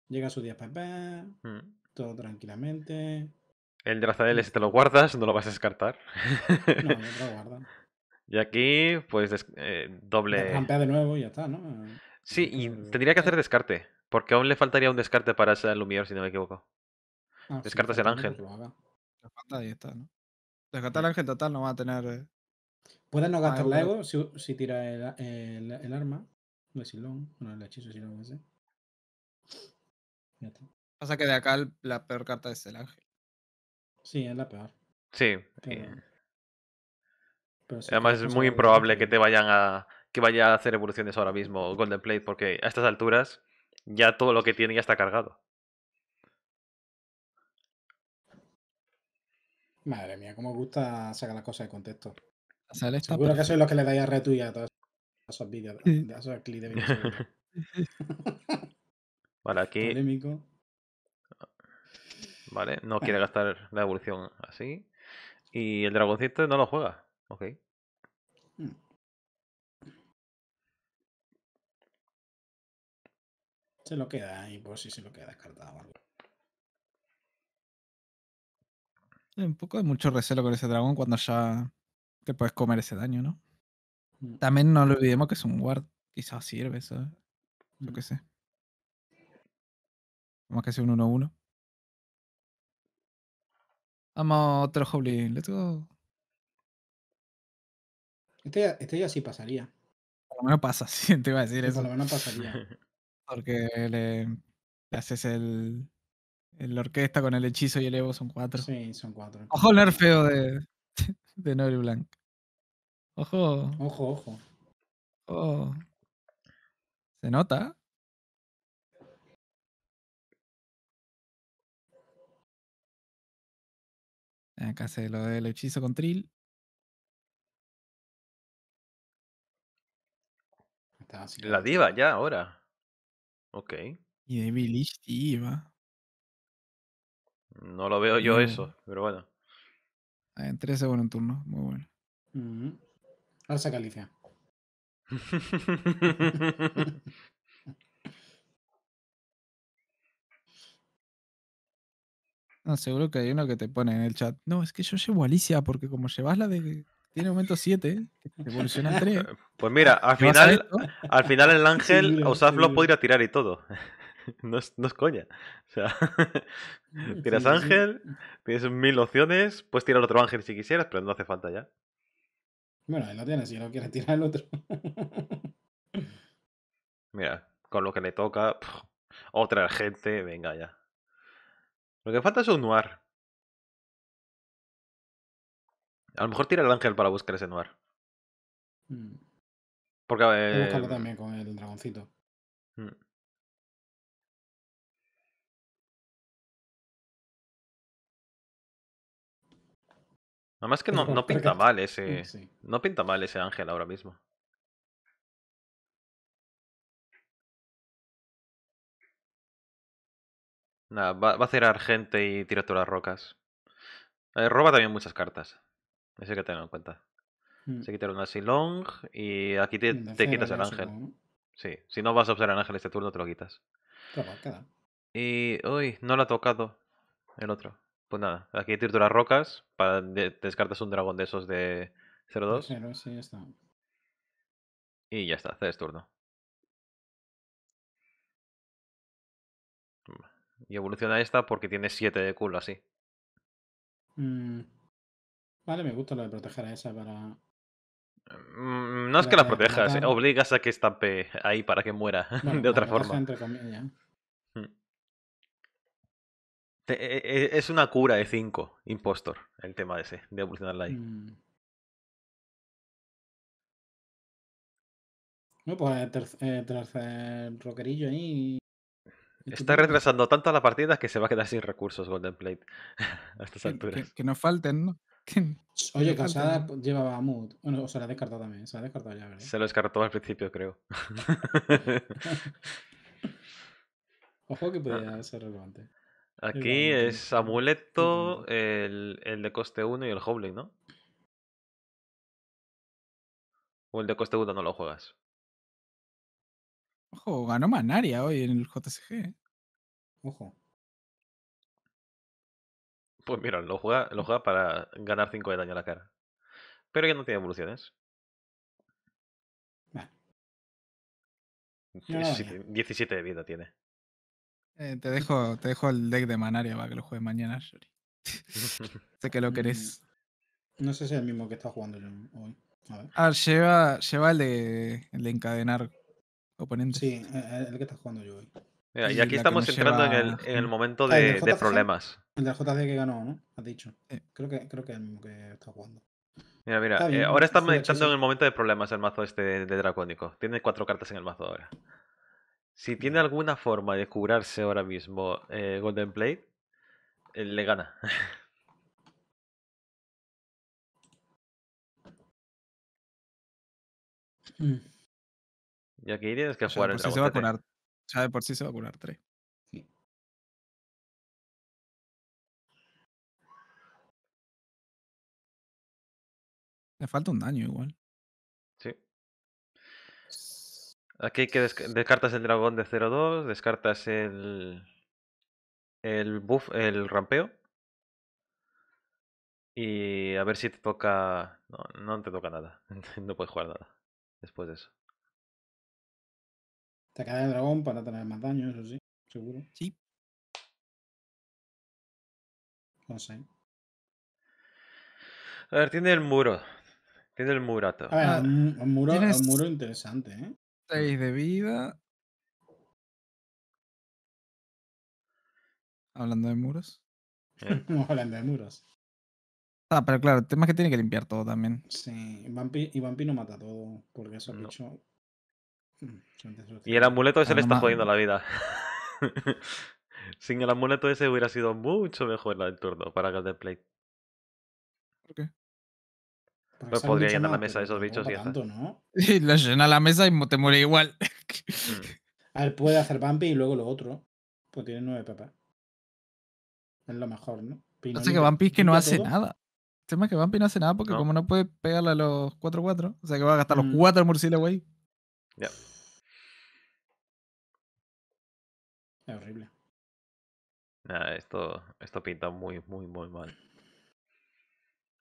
llega a su 10 PP, mm. todo tranquilamente. El Drazadel, si te lo guardas, no lo vas a descartar. no, no lo guardas. Y aquí, pues, eh, doble. Rampea de nuevo y ya está, ¿no? Sí, y tendría que hacer descarte. Porque aún le faltaría un descarte para ese mejor, si no me equivoco. Ah, Descartas el ángel. Descartas el ángel total, no va a tener. Eh, Puedes no gastar si, si tira el, arma de Silón, el hechizo de Silón ese. Pasa que de acá la peor carta es el ángel. Sí, es la peor. Sí. Además es muy improbable que te vayan a que vaya a hacer evoluciones ahora mismo Golden Plate porque a estas alturas ya todo lo que tiene ya está cargado. Madre mía, cómo gusta sacar las cosas de contexto. Seguro que sois los que le dais a y a todos esos vídeos, a esos clips de vale, aquí. Vale, no quiere gastar la evolución así. Y el dragoncito no lo juega. Ok. Hmm. Se lo queda ahí, por si se lo queda descartado Un poco de mucho recelo con ese dragón cuando ya te puedes comer ese daño, ¿no? Mm. También no lo olvidemos que es un guard, Quizás sirve, eso, ¿eh? Yo qué mm. sé. Vamos a hacer un 1-1. Vamos a otro Hoblin. Let's go. Este, este ya sí pasaría. Por lo menos pasa, sí, te iba a decir eso. Por lo menos pasaría. Porque le haces el, la orquesta con el hechizo y el Evo son cuatro. Sí, son cuatro. Ojo el nerfeo de, de Nori Blanc. Ojo. Ojo, ojo. Oh. ¿Se nota? Acá se lo del hechizo con Trill. La diva ya ahora. Ok. Y de Billy diva. No lo veo yo mm. eso, pero bueno. En tres bueno en turno, muy bueno. Mm -hmm. Alza no, seguro que hay uno que te pone en el chat. No, es que yo llevo a Alicia porque como llevas la de tiene aumento 7, evoluciona 3. Pues mira, al final, al final el ángel, sí, lo podría tirar y todo. no, es, no coña. O sea, tiras ángel, tienes mil opciones, puedes tirar otro ángel si quisieras, pero no hace falta ya. Bueno, ahí lo tienes, si no quieres tirar el otro. Mira, con lo que le toca, otra gente, venga ya. Lo que falta es un noir. A lo mejor tira el ángel para buscar ese noir. a mm. Porque. Eh, buscarlo también con el dragoncito. Mm. Además que no, no pinta mal ese. No pinta mal ese ángel ahora mismo. Nada, va, a hacer gente y tira todas las rocas. Eh, roba también muchas cartas. Eso hay que tenerlo en cuenta. Mm. Se quita una Long y aquí te, quitas el ángel. Sí, si no vas a usar el ángel este turno, te lo quitas. y. Uy, no lo ha tocado el otro. Pues nada, aquí trituras rocas, para descartas un dragón de esos de 0-2 está. y ya está, haces turno. Y evoluciona esta porque tiene 7 de culo así. Mm, vale, me gusta lo de proteger a esa para. Mm, no es que la protejas, eh, obligas a que estampe ahí para que muera de otra forma. E, e, e, es una cura de 5, impostor, el tema ese, de evolucionar ahí. Mm. No, pues el eh, eh, tercer, el roquerillo ahí. Está retrasando tanto la partida que se va a quedar sin recursos Golden Plate a estas alturas. Que, falten, ¿no? Oye, Casada pues, llevaba a Mood. Bueno, o se la ha descartado también. Se la ha descartado ya, ¿verdad? Se lo descartó al principio, creo. Ojo que podría ser relevante. Aquí es amuleto, el, el de coste 1 y el Hoblin, ¿no? O el de coste 1 no lo juegas. Ojo, ganó Manaria hoy en el JCG. ¿eh? Ojo. Pues mira, lo juega, lo juega para ganar 5 de daño a la cara. Pero ya no tiene evoluciones. 17 ah. de vida tiene. Eh, te, dejo, te dejo el deck de Manaria para que lo juegues mañana, sé que lo mm, querés. No sé si es el mismo que está jugando yo hoy. Ah, lleva, lleva el, de, encadenar oponentes. Sí, eh, eh, el que está jugando yo hoy. y, aquí estamos entrando en, el, momento ah, de, problemas. El de JD que ganó, ¿no? Has dicho. Creo, que, creo es el mismo que está jugando. Mira, mira, ahora estamos entrando en el momento de problemas el mazo este de Dracónico. Tiene cuatro cartas en el mazo ahora. Si tiene alguna forma de curarse ahora mismo eh, Golden Plate, eh, le gana. Mm. Ya que aquí tienes que el se ¿eh? curar, O sea, de por sí se va a curar tres. Le falta un daño igual. Aquí hay que descartas el dragón de 0-2, descartas el. el buff, el rampeo. Y a ver si te toca. No, no te toca nada. no puedes jugar nada después de eso. Te cae el dragón para tener más daño, eso sí, seguro. Sí. No sé. A ver, tiene el muro. Tiene el murato. ah, muro, un muro interesante, ¿eh? 6 de vida. Hablando de muros. Eh. hablando de muros. Ah, pero claro, el tema es que tiene que limpiar todo también. Sí, Vampi, y Vampi no mata todo, porque eso ha bicho. Mm, y el amuleto ese le está jodiendo la vida. Sin el amuleto ese hubiera sido mucho mejor el turno para The Plate. ¿Por qué? Pero pues podría llenar la mesa de esos bichos y ya ¿no? Y lo llena la mesa y te muere igual. Mm. A ver, puede hacer vampy y luego lo otro. Pues tiene nueve papás Es lo mejor, ¿no? No sé que Bumpy es que no hace nada. El tema es que vampy no hace nada porque como no puede pegarle a los 4-4, o sea que va a gastar los 4 mm. murciélagos ahí. Ya. Es horrible. esto, esto pinta muy, muy, muy mal.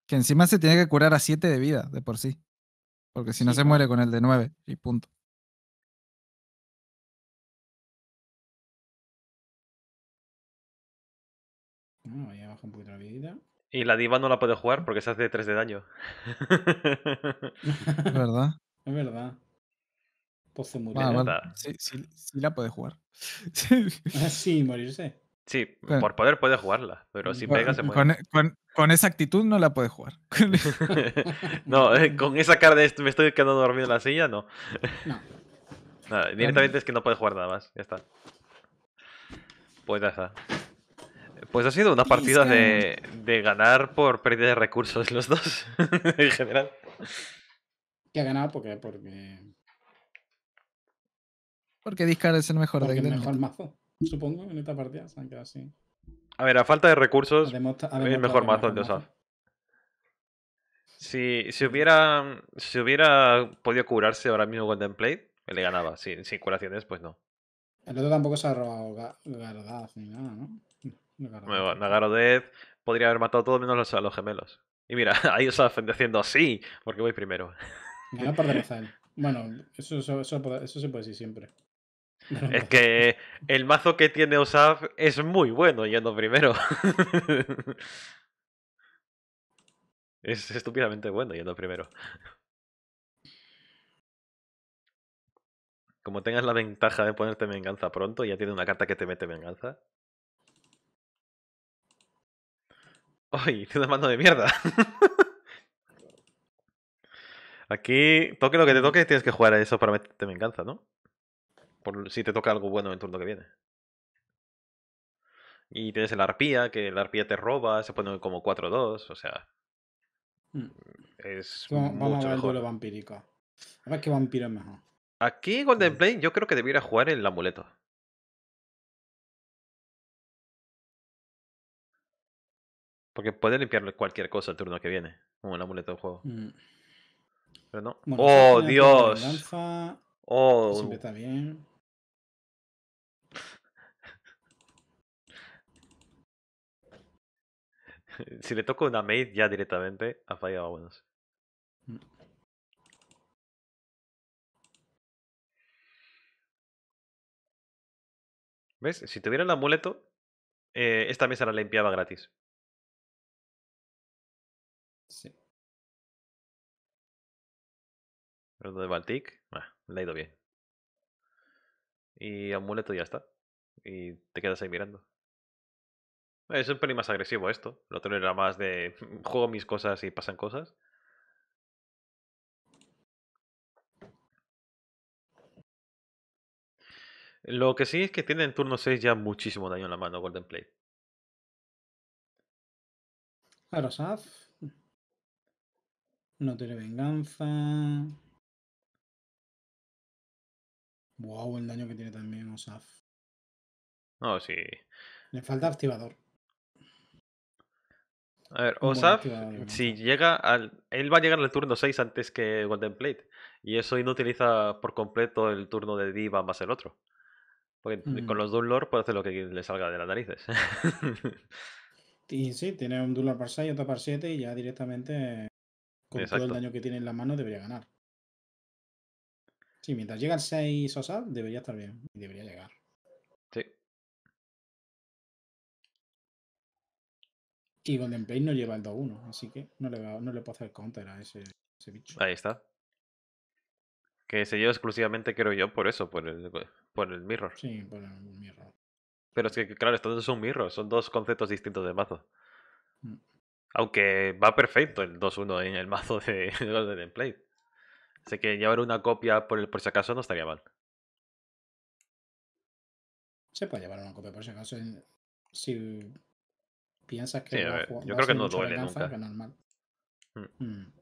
Que encima se tiene que curar a 7 de vida, de por sí. Porque si no se muere con el de 9 y punto. No, ahí abajo un poquito la vida. Y la diva no la puede jugar mm. porque se hace 3 de daño. es verdad. Es verdad. Pues se murió. sí, sí, la puede jugar. sí, morirse. Sí, por poder puede jugarla, pero mm, si pega se muere. E, con esa actitud no la puedes jugar. no, eh, con esa cara de me estoy quedando dormido en la silla, no. No. directamente es que no puedes jugar nada más. Ya está. Pues ya está. Pues ha sido una partida de, ganar por pérdida de recursos los dos, en general. Que ha ganado porque. Porque, porque Discard es el mejor que deck. El mejor mazo, supongo, en esta partida se han quedado así. A ver, a falta de recursos, es mejor mazo de Osaf. Si, hubiera, si hubiera podido curarse ahora mismo con Template, le ganaba. Sin, sin curaciones, pues no. El otro tampoco se ha robado ni nada, ¿no? Nagarodez podría haber matado todo todos menos los, a los gemelos. Y mira, ahí Osaf haciendo así, porque voy primero. Bueno, eso, eso, eso, eso se puede decir siempre. Es que el mazo que tiene Osaf es muy bueno yendo primero. es estúpidamente bueno yendo primero. Como tengas la ventaja de ponerte venganza pronto, ya tiene una carta que te mete venganza. ¡Ay! Tiene una mano de mierda. Aquí, toque lo que te toque, tienes que jugar eso para meterte venganza, ¿no? si te toca algo bueno en el turno que viene. Y tienes el arpía, que el arpía te roba, se pone como 4-2, o sea. Hmm. Es va mucho vamos a ver mejor. vampírico. A ver qué vampiro es mejor. Aquí Golden Plane yo creo que debiera jugar el amuleto. Porque puede limpiarle cualquier cosa el turno que viene, como el amuleto del juego. Hmm. Pero no. ¡Oh, Dios! ¡Oh! está bien. si le toco una maid ya directamente, ha fallado a buenos. Mm. ¿Ves? Si tuviera el amuleto, eh, esta mesa la limpiaba gratis. Sí. Pero de Baltic, ah, le ha ido bien. Y amuleto ya está. Y te quedas ahí mirando. Es un pelín más agresivo esto. Lo otro era más de mm, juego mis cosas y pasan cosas. Lo que sí es que tiene en turno 6 ya muchísimo daño en la mano Golden Play. Saf. No tiene venganza. Wow, el daño que tiene también Osaf. Oh, sí. Le falta activador. A ver, Osaf, si llega al. Él va a llegar al turno 6 antes que Golden Plate. Y eso y no utiliza por completo el turno de Diva más el otro. Porque con mm. los Lord puede hacer lo que le salga de las narices. y sí, tiene un Lord par 6 y otro par 7 y ya directamente con todo el daño que tiene en las manos debería ganar. Sí, mientras llega el 6 Osaf debería estar bien. Y debería llegar. Y Golden Blade no lleva el 2-1, así que no le, no le puedo hacer counter a ese, ese, bicho. Ahí está. Que se lleva exclusivamente, creo yo, por eso, por el, por el mirror. Sí, por el mirror. Pero es que, claro, no es un mirror, son dos conceptos distintos de mazo. Mm. Aunque va perfecto el 2-1 en el mazo de Golden Blade. Así que llevar una copia por, por si acaso no estaría mal. Se puede llevar una copia por si acaso. Si piensas que. yo creo que no duele nunca. Mm. Mm.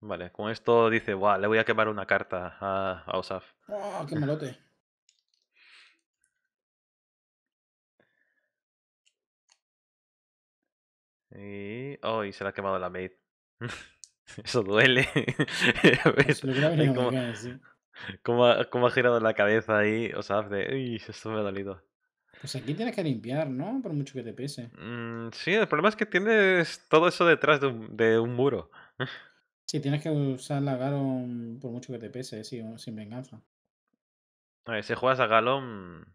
Vale, con esto dice, ¡Wow! le voy a quemar una carta a, Osaf. oh, qué malote! y. ¡Oh, y se la ha quemado la maid! Eso duele. ¿Cómo, ¿Cómo, ha, girado la cabeza ahí? Osaf de. ¡Uy, esto me ha dolido! Pues aquí tienes que limpiar, ¿no? Por mucho que te pese. Mm, sí, el problema es que tienes todo eso detrás de un, muro. Sí, tienes que usar la Galon por mucho que te pese, eh, sin venganza. A ver, si juegas a galón...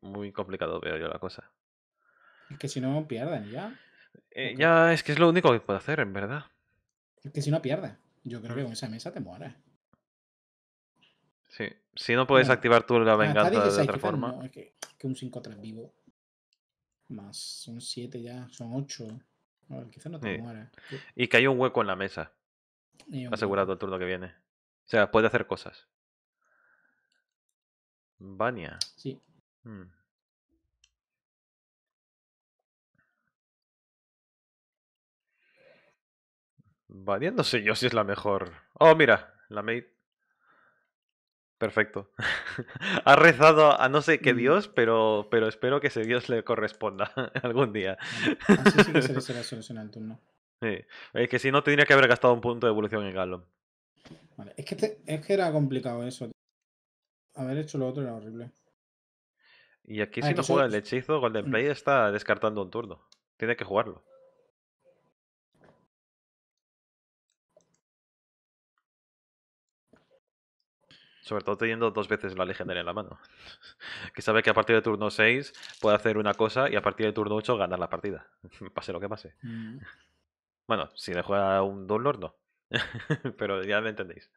muy complicado veo yo la cosa. Es que si no pierden ya. Eh, ya es que es lo único que puedo hacer, en verdad. Es que si no pierdes, yo creo que mm. con esa mesa te mueres. Si no puedes activar tú la venganza de otra forma. es que, un 5-3 vivo. Más, son 7 ya, son 8. Bueno, quizás no te Y que hay un hueco en la mesa. Asegurado el turno que viene. O sea, puede hacer cosas. Vania. Sí. Vania no sé yo si es la mejor. Oh, mira, la maid Perfecto. ha rezado a no sé qué mm. Dios, pero, pero espero que ese Dios le corresponda algún día. Así ah, sí que se la será al turno. Sí. Es que si no, tendría que haber gastado un punto de evolución en Gallon. Vale. Es, que es que era complicado eso. Haber hecho lo otro era horrible. Y aquí, si no juega el hechizo, Golden Play mm. está descartando un turno. Tiene que jugarlo. Sobre todo teniendo dos veces la legendaria en la mano. Que sabe que a partir de turno 6 puede hacer una cosa y a partir de turno 8 ganar la partida. Pase lo que pase. Mm. Bueno, si le juega un Dunlord, no. Pero ya me entendéis.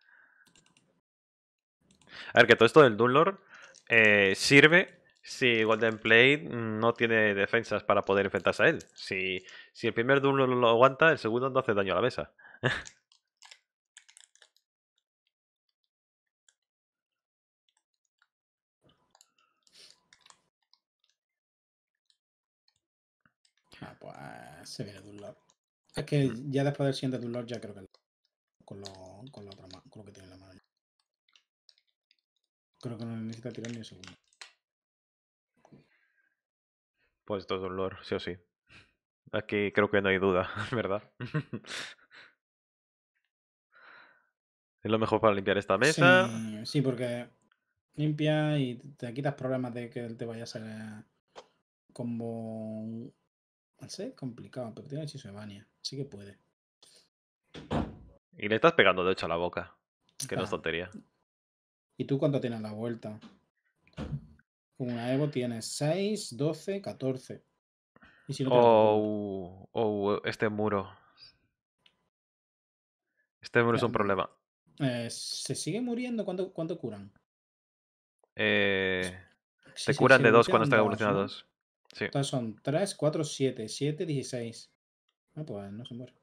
A ver, que todo esto del Dunlord eh, sirve si Golden Plate no tiene defensas para poder enfrentarse a él. Si, si el primer Dunlord lo aguanta, el segundo no hace daño a la mesa. Ah, pues ah, se viene Dunlop. Es que ya después del siguiente Dunlop ya creo que con lo, con lo, con lo que tiene la mano. Creo que no necesita tirar ni un segundo. Pues es dolor sí o sí. Aquí creo que no hay duda, ¿verdad? es lo mejor para limpiar esta mesa. Sí, porque limpia y te quitas problemas de que te vaya a eh, como... Al ser complicado, pero tiene hechizo de mania, así que puede. Y le estás pegando de hecho a la boca, que no es tontería. ¿Y tú cuánto tienes la vuelta? Con una Evo tienes 6, 12, 14. oh, este muro. Este muro es un problema. Eh, ¿Se sigue muriendo? ¿Cuánto, curan? Eh, curan de dos cuando están evolucionados. Sí. Entonces son 3, 4, 7, 7, 16. Ah, pues no se muere.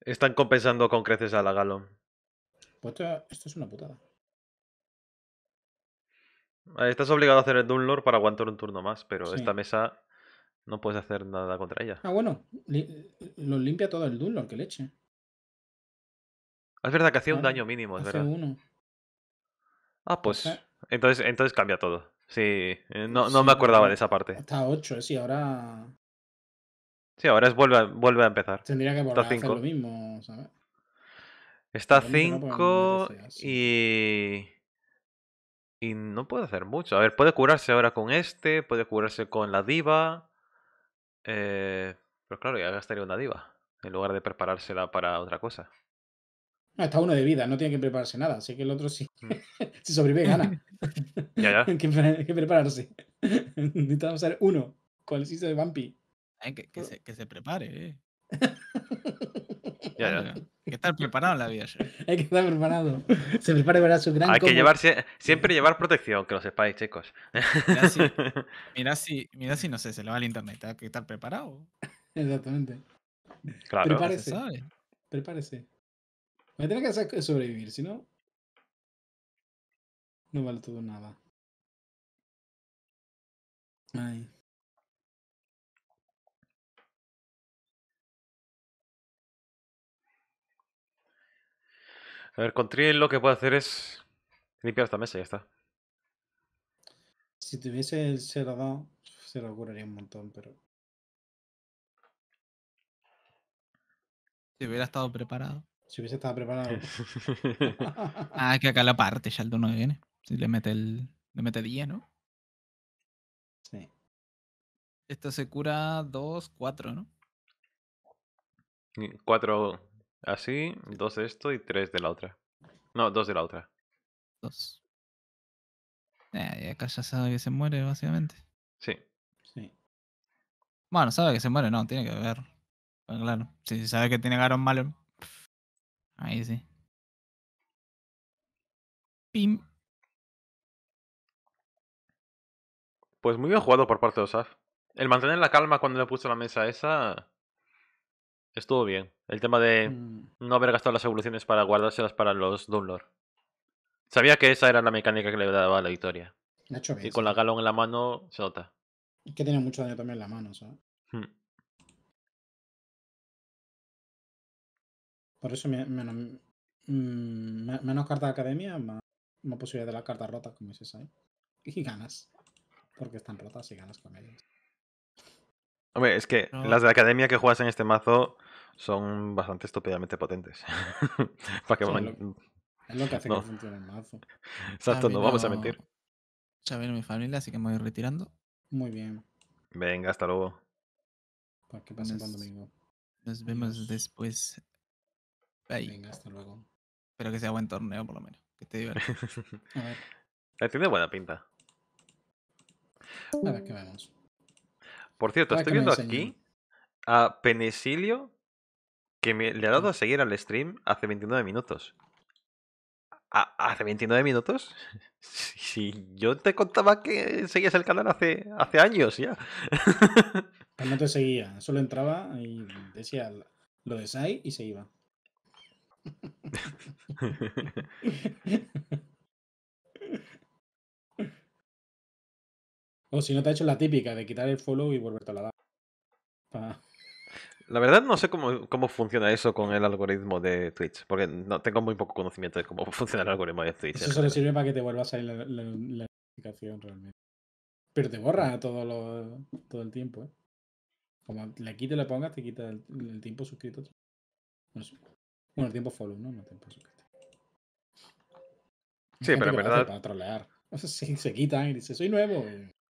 Están compensando con creces a la Galo. Pues esto, es una putada. Estás obligado a hacer el Dunlord para aguantar un turno más, pero esta mesa no puedes hacer nada contra ella. Ah, bueno, lo limpia todo el Dunlord, que le eche. Es verdad que hacía un daño mínimo, es verdad. Uno. Ah, pues. Entonces, entonces cambia todo. Sí, eh, no, no me acordaba de esa parte. está 8, sí, ahora. Sí, ahora es vuelve, vuelve a empezar. Tendría que volver a hacer lo mismo, ¿sabes? Está 5 y. Y no puede hacer mucho. A ver, puede curarse ahora con este, puede curarse con la diva. Eh... Pero claro, ya gastaría una diva en lugar de preparársela para otra cosa hasta ah, está uno de vida, no tiene que prepararse nada, así que el otro sí. Mm. si sobrevive, gana. ya, ya. Hay que, prepararse. Necesitamos ser uno con el sitio de vampi que, se, que, se, prepare, eh. ya, ya. Hay que estar preparado en la vida. Hay que estar preparado. Se prepare para su gran. Hay que llevar siempre llevar protección, que los sepáis, chicos. mira si, mirá si, no sé, se lo va al internet. Hay que estar preparado. Exactamente. Claro. Prepárese. Prepárese. Me tiene que hacer sobrevivir, si no. No vale todo nada. Ay. A ver, con Triel lo que puedo hacer es limpiar esta mesa y ya está. Si tuviese el cerrado, se lo curaría un montón, pero. Si hubiera estado preparado. Si hubiese estado preparado. ah, que acá la parte ya el turno que viene. Si le mete el. Le mete 10, ¿no? Sí. Esto se cura 2, 4, ¿no? 4 así, 2 de esto y 3 de la otra. No, 2 de la otra. 2. Eh, ah, y acá ya sabe que se muere, básicamente. Sí. sí. Bueno, sabe que se muere, no, tiene que ver. claro, si sabe que tiene Garon Malon. Ahí sí. Pim. Pues muy bien jugado por parte de Osaf. El mantener la calma cuando le puso la mesa esa. Estuvo bien. El tema de mm. no haber gastado las evoluciones para guardárselas para los Dunlord. Sabía que esa era la mecánica que le daba la victoria. y con la galón en la mano se nota. que tiene mucho daño también en la mano, ¿sabes? Hmm. Por eso mm, menos, menos carta de academia, más, posibilidad de las cartas rotas, como dices ahí. Y ganas. Porque están rotas y ganas con ellas. Hombre, es que las de academia que juegas en este mazo son bastante estúpidamente potentes. es, lo, que hace que funcione el mazo. Exacto, no vamos a mentir. Ya mi familia, así que me voy retirando. Muy bien. Venga, hasta luego. Para pues que pasen buen domingo. Nos vemos después. Venga, hasta luego. Espero que sea buen torneo, por lo menos. Que te divertido. A ver. Ah, tiene buena pinta. A ver qué vemos. Por cierto, estoy viendo aquí a Penicilio que me, le ha dado a seguir al stream hace 29 minutos. ¿Hace 29 minutos? Si, yo te contaba que seguías el canal hace, hace años ya. Pues no te seguía, solo entraba y decía lo de Sai y se iba o si no te ha hecho la típica de quitar el follow y volverte a la dar. Ah. La verdad no sé cómo, cómo, funciona eso con el algoritmo de Twitch, porque no tengo muy poco conocimiento de cómo funciona el algoritmo de Twitch. Eso solo sirve para que te vuelvas a ir la, notificación realmente. Pero te borra todo, todo el tiempo, ¿eh? Como le quites, le pongas, te quita el, el tiempo suscrito. No sé. Bueno, el tiempo follow, ¿no? No tiempo Sí, pero es verdad. Para trolear. si se quitan y dice, soy nuevo.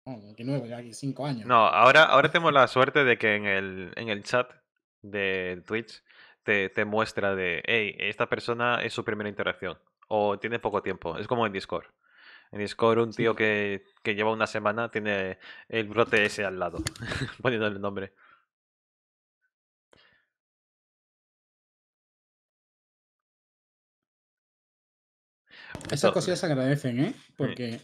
No, que nuevo, ya aquí cinco años. No, ahora, ahora tenemos la suerte de que en el, en el chat de Twitch te, te muestra de, hey, esta persona es su primera interacción. O tiene poco tiempo. Es como en Discord. En Discord un tío que, que lleva una semana tiene el brote ese al lado, poniendo el nombre. Esas cosillas se agradecen, ¿eh? Porque.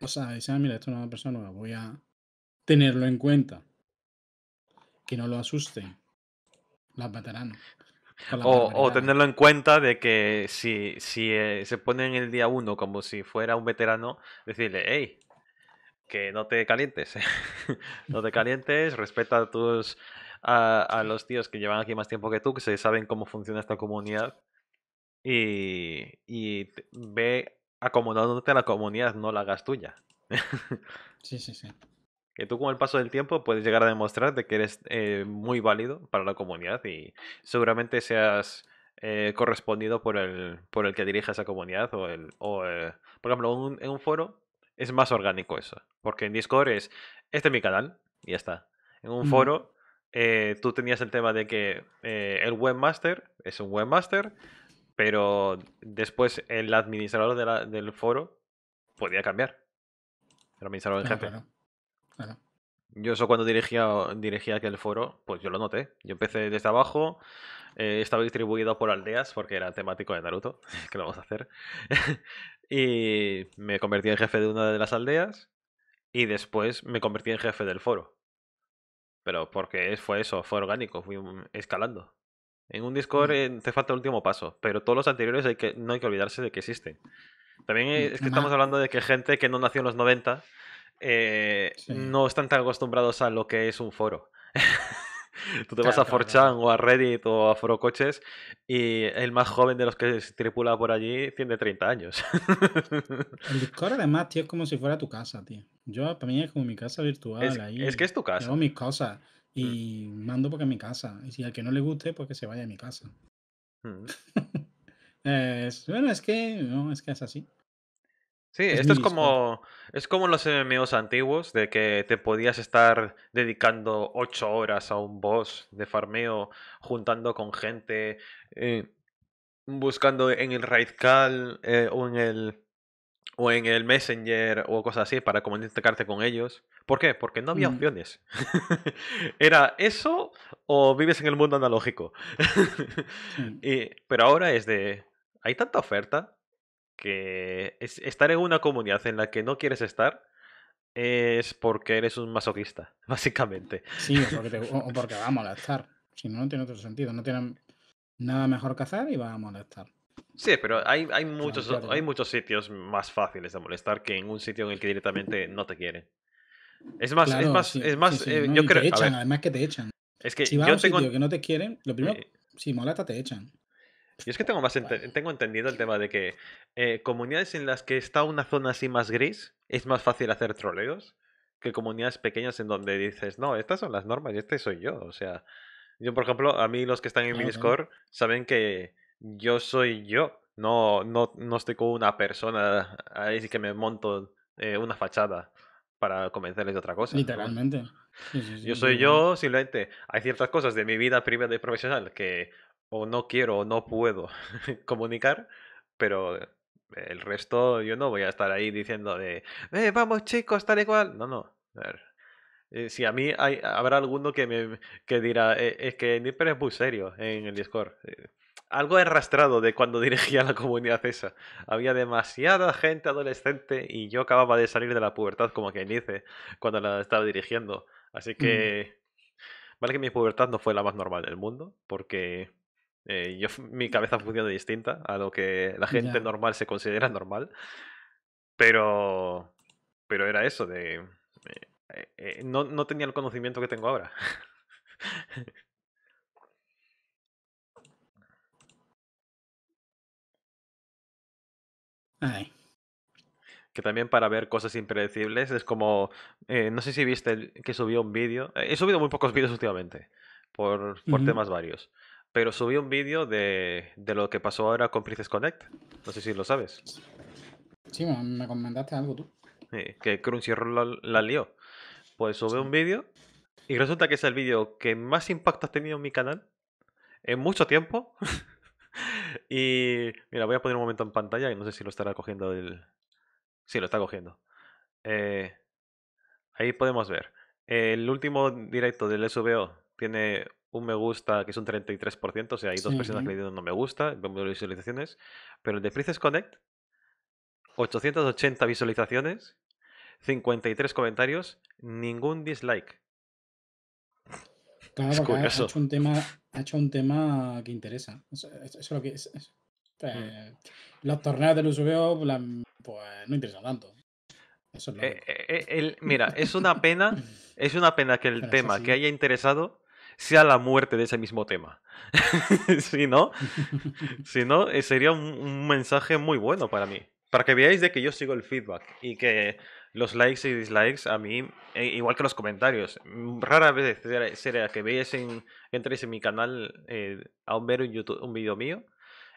O sea, ah, mira, esto es una persona nueva, voy a tenerlo en cuenta. Que no lo asusten las veteranas O, tenerlo en cuenta de que si, si eh, se pone en el día uno como si fuera un veterano, decirle, hey, que no te calientes, eh". no te calientes, respeta a, tus, a, los tíos que llevan aquí más tiempo que tú, que se saben cómo funciona esta comunidad y, ve acomodándote a la comunidad, no la hagas tuya. sí, sí, sí. Que tú con el paso del tiempo puedes llegar a demostrar de que eres eh, muy válido para la comunidad y seguramente seas eh, correspondido por el, por el que dirige esa comunidad o el... Eh, por ejemplo, en un foro es más orgánico eso, porque en Discord es, este es mi canal y ya está. En un foro tú tenías el tema de que el webmaster es un webmaster, pero después el administrador del foro podía cambiar. El administrador en jefe. Yo eso cuando dirigía, dirigía aquel foro, pues yo lo noté. Yo empecé desde abajo, eh, estaba distribuido por aldeas porque era temático de Naruto, que lo vamos a hacer. y me convertí en jefe de una de las aldeas y después me convertí en jefe del foro. Pero porque fue eso, fue orgánico, fui escalando. En un Discord hace eh, te falta el último paso, pero todos los anteriores hay que, no hay que olvidarse de que existen. También eh, es que estamos hablando de que gente que no nació en los 90 eh, no están tan acostumbrados a lo que es un foro. Tú te vas a Forchan chan o a Reddit o a Coches y el más joven de los que se tripula por allí tiene 30 años. el Discord además, tío, es como si fuera tu casa, tío. Yo para mí es como mi casa virtual. Es, ahí es que es tu casa. Tengo mis cosas. Mm. Y mando porque a mi casa. Y si al que no le guste, pues que se vaya a mi casa. Mm. bueno, es que, no, es que es así. Sí, esto es como, es como los MMOs antiguos, de que te podías estar dedicando ocho horas a un boss de farmeo, juntando con gente, eh, buscando en el raid eh, o en el o en el messenger o cosas así para comunicarte con ellos. ¿Por qué? Porque no había mm. opciones. Era eso o vives en el mundo analógico. pero ahora es de... Hay tanta oferta que estar en una comunidad en la que no quieres estar es porque eres un masoquista, básicamente. Sí, o porque, te, va a molestar. Si no, no tiene otro sentido. No tienen nada mejor que hacer y va a molestar. Sí, pero hay, hay, muchos, hay muchos sitios más fáciles de molestar que en un sitio en el que directamente no te quieren. Es más, es más, es más, eh, yo creo. Te echan, además que te echan. Es que si yo a un tengo... sitio que no te quieren, lo primero, eh, si molata te echan. y es que tengo más tengo entendido el tema de que eh, comunidades en las que está una zona así más gris, es más fácil hacer troleos que comunidades pequeñas en donde dices, no, estas son las normas y este soy yo. O sea, yo, por ejemplo, a mí los que están en mi Discord saben que yo soy yo. No, no, no estoy con una persona ahí que me monto una fachada para convencerles de otra cosa. Literalmente. yo soy yo, simplemente hay ciertas cosas de mi vida privada y profesional que o no quiero o no puedo comunicar, pero el resto yo no voy a estar ahí diciendo de, eh, vamos chicos, tal y cual. No, no. A ver. Eh, si a mí hay, habrá alguno que me que dirá, eh, es que Nipper es muy serio en el Discord. Eh, algo arrastrado de cuando dirigía la comunidad esa. Había demasiada gente adolescente y yo acababa de salir de la pubertad, como que dice, cuando la estaba dirigiendo. Así que. Mm. Vale que mi pubertad no fue la más normal del mundo, porque eh, yo, mi cabeza funciona distinta a lo que la gente normal se considera normal. Pero. Pero era eso, de. Eh, eh, no, no tenía el conocimiento que tengo ahora. Que también para ver cosas impredecibles es como. Eh, no sé si viste que subió un vídeo. Eh, he subido muy pocos vídeos últimamente. Por, por temas varios. Pero subí un vídeo de, de, lo que pasó ahora con Princess Connect. No sé si lo sabes. Sí, me comentaste algo tú. que Crunchyroll la, la, lió. Pues subí un vídeo y resulta que es el vídeo que más impacto ha tenido en mi canal en mucho tiempo. Y mira, voy a poner un momento en pantalla y no sé si lo estará cogiendo el... Sí, lo está cogiendo. Eh, ahí podemos ver. El último directo del SVO tiene un me gusta que es un 33%, o sea, hay dos personas que le dieron no me gusta, vemos visualizaciones, pero el de Princess Connect, 880 visualizaciones, 53 comentarios, ningún dislike. es curioso. un tema ha hecho un tema que interesa. Eso, lo que pues, mm. Los torneos del USBO pues, no interesan tanto. Eso es eh, eh, eh, mira, es una pena, es una pena que el tema que haya interesado sea la muerte de ese mismo tema. si no, si no, sería un, un mensaje muy bueno para mí para que veáis de que yo sigo el feedback y que los likes y dislikes a mí, e, igual que los comentarios. Mm, rara vez será que veáis en, entréis en mi canal eh, a ver un, YouTube, un vídeo mío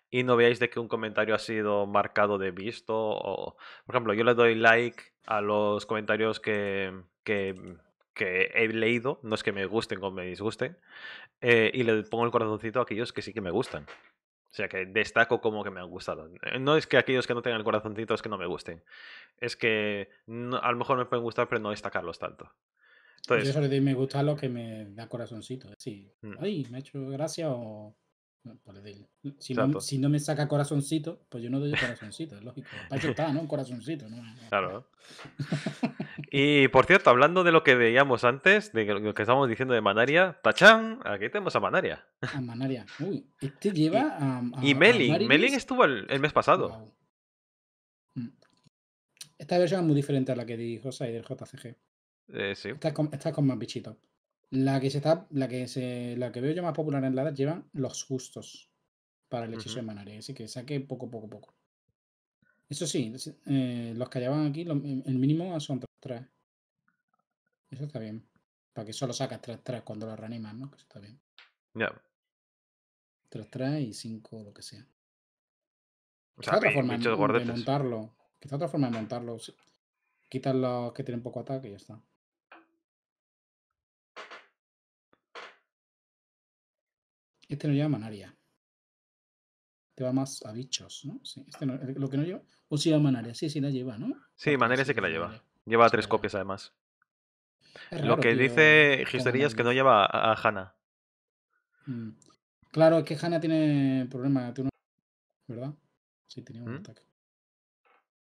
y no veáis de que un comentario ha sido marcado de visto. O, por ejemplo, yo le doy like a los comentarios que, que, he leído, no es que me gusten o me disgusten, eh, y le pongo el corazoncito a aquellos que sí que me gustan. O sea que destaco como que me han gustado. Eh, no es que aquellos que no tengan el corazoncito es que no me gusten. Es que a lo mejor me pueden gustar, pero no destacarlos tanto. Entonces, Yo solo me gusta lo que me da corazoncito. Sí. Mm. Ay, me ha hecho gracia o Mm, mm, si, no, me saca corazoncito, pues yo no doy corazoncito, es lógico. Para está, ¿no? Un corazoncito, ¿no? Claro. y por cierto, hablando de lo que veíamos antes, de lo que estábamos diciendo de Manaria, ¡tachán! Aquí tenemos a Manaria. A Manaria. Uy, este lleva y, a, a, Y Melin estuvo el, mes pasado. Mm. Esta versión es muy diferente a la que dijo José del JCG. Eh, sí. Está con, está con más bichitos. La que se está, la que se, la que veo yo más popular en la edad llevan los justos para el hechizo de Manaria, así que saque poco, poco, poco. Eso sí, eh, los que llevan aquí, el mínimo son 3-3. Eso está bien. Para que solo sacas 3-3 cuando lo reanimas, ¿no? eso está bien. Ya. 3-3 y cinco, lo que sea. O sea, otra forma de, montarlo. Quizá otra forma de montarlo. Quitan los que tienen poco ataque y ya está. Este no lleva manaria. Te va más a bichos, ¿no? Sí, este no, eh, lo que no lleva. O si lleva manaria, sí, sí la lleva, ¿no? Sí, manaria sí, que la lleva. Lleva tres copias además. lo que dice Gistería es que no lleva a, Hanna. Mm. Claro, es que Hanna tiene problema, ¿verdad? Sí, tenía un ¿Mm? ataque.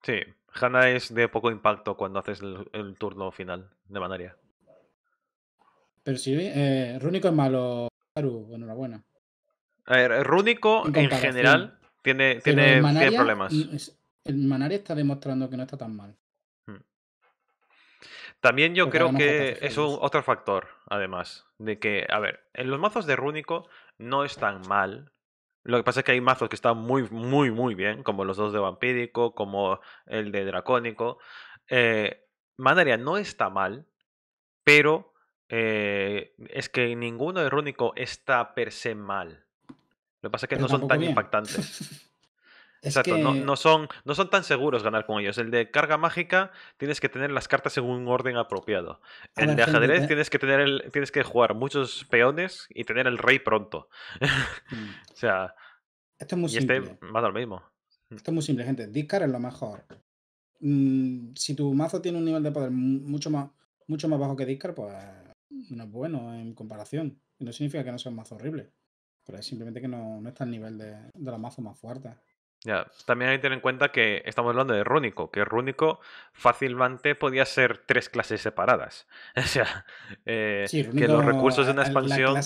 Sí, Hanna es de poco impacto cuando haces el, turno final de manaria. Pero sí, eh, Rúnico es malo, Haru, enhorabuena. A ver, Rúnico en, general tiene, tiene, problemas. El Manaria está demostrando que no está tan mal. Hmm. También yo creo que es otro factor, además, de que, a ver, en los mazos de Rúnico no están mal. Lo que pasa es que hay mazos que están muy, muy, muy bien, como los dos de Vampírico, como el de Dracónico. Eh, Manaria no está mal, pero eh, es que ninguno de Rúnico está per se mal. Lo que pasa es que no son tan impactantes. Exacto, no, son, no son tan seguros ganar con ellos. El de carga mágica tienes que tener las cartas en un orden apropiado. el de ajedrez eh. tienes que tener el, tienes que jugar muchos peones y tener el rey pronto. Mm. o sea. Esto es muy este simple. Este lo mismo. Mm. Esto es muy simple, gente. Discar es lo mejor. Mm, si tu mazo tiene un nivel de poder mucho más, mucho más bajo que Discar, pues no es bueno en comparación. No significa que no sea un mazo horrible. Pero es simplemente que no, no está al nivel de, la mazo más fuerte. Ya, también hay que tener en cuenta que estamos hablando de Rúnico, que Rúnico fácilmente podía ser tres clases separadas. O sea, eh, que los recursos de una eh, expansión.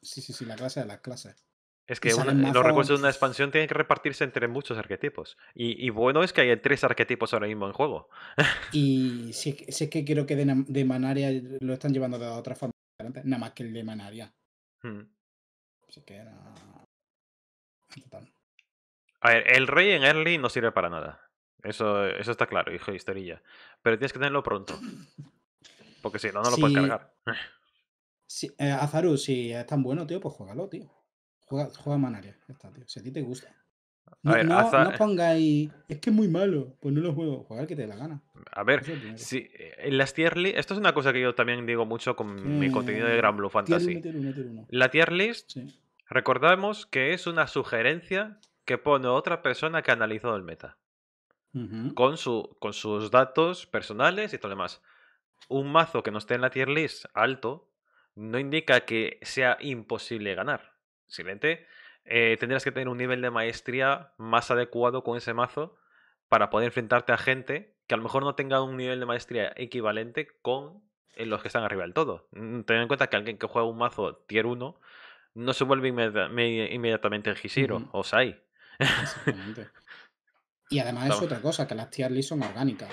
Sí, sí, sí, la clase de las clases. Es que eh, los recursos de una expansión tienen que repartirse entre muchos arquetipos. Y, bueno es que hay tres arquetipos ahora mismo en juego. y si, es que creo que de, Manaria lo están llevando de otra forma nada más que el de Manaria. Hmm. Así que A ver, el rey en early no sirve para nada. Eso, eso está claro, hijo de historia. Pero tienes que tenerlo pronto. Porque si no, no lo puedes cargar. Sí, eh, Azaru, si es tan bueno, tío, pues juégalo, tío. Juega, Manaria. Está, tío. Si a ti te gusta. No, pongáis. Es que es muy malo. Pues no lo juego. Jugar que te dé la gana. A ver, eh, las tier list. Esto es una cosa que yo también digo mucho con mi eh, contenido de Gran Blue Fantasy. La tier list. Recordamos que es una sugerencia que pone otra persona que ha analizado el meta. con, su, con sus datos personales y todo lo demás. Un mazo que no esté en la tier list alto no indica que sea imposible ganar. Simplemente Tendrías eh, tendrás que tener un nivel de maestría más adecuado con ese mazo para poder enfrentarte a gente que a lo mejor no tenga un nivel de maestría equivalente con eh, los que están arriba del todo. Mm, ten en cuenta que alguien que juega un mazo tier 1 no se vuelve inmediatamente el uh o Sai. Exactamente. Y además es otra cosa, que las tier list son orgánicas.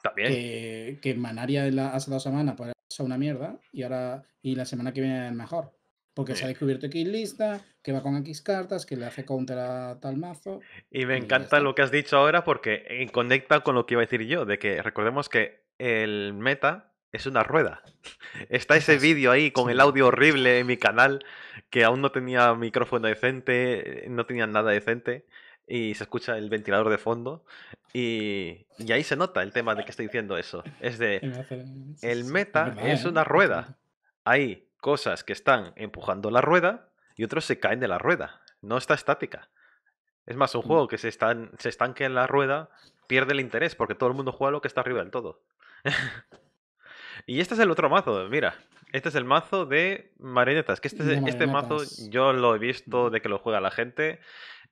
También. Que, que Manaria la, hace dos semanas pues ser una mierda y ahora y la semana que viene es mejor. Porque se ha descubierto X lista, que va con X cartas, que le hace counter tal mazo. Y me encanta lo que has dicho ahora porque eh, conecta con lo que iba a decir yo, de que recordemos que el meta es una rueda. Está ese vídeo ahí con el audio horrible en mi canal que aún no tenía micrófono decente, no tenían nada decente y se escucha el ventilador de fondo y, ahí se nota el tema de que estoy diciendo eso. Es de... El meta es una rueda. Hay cosas que están empujando la rueda y otros se caen de la rueda. No está estática. Es más, un mm. juego que se, están se estanque en la rueda pierde el interés porque todo el mundo juega lo que está arriba del todo. Y este es el otro mazo, mira. Este es el mazo de marionetas. Que este, este mazo yo lo he visto de que lo juega la gente.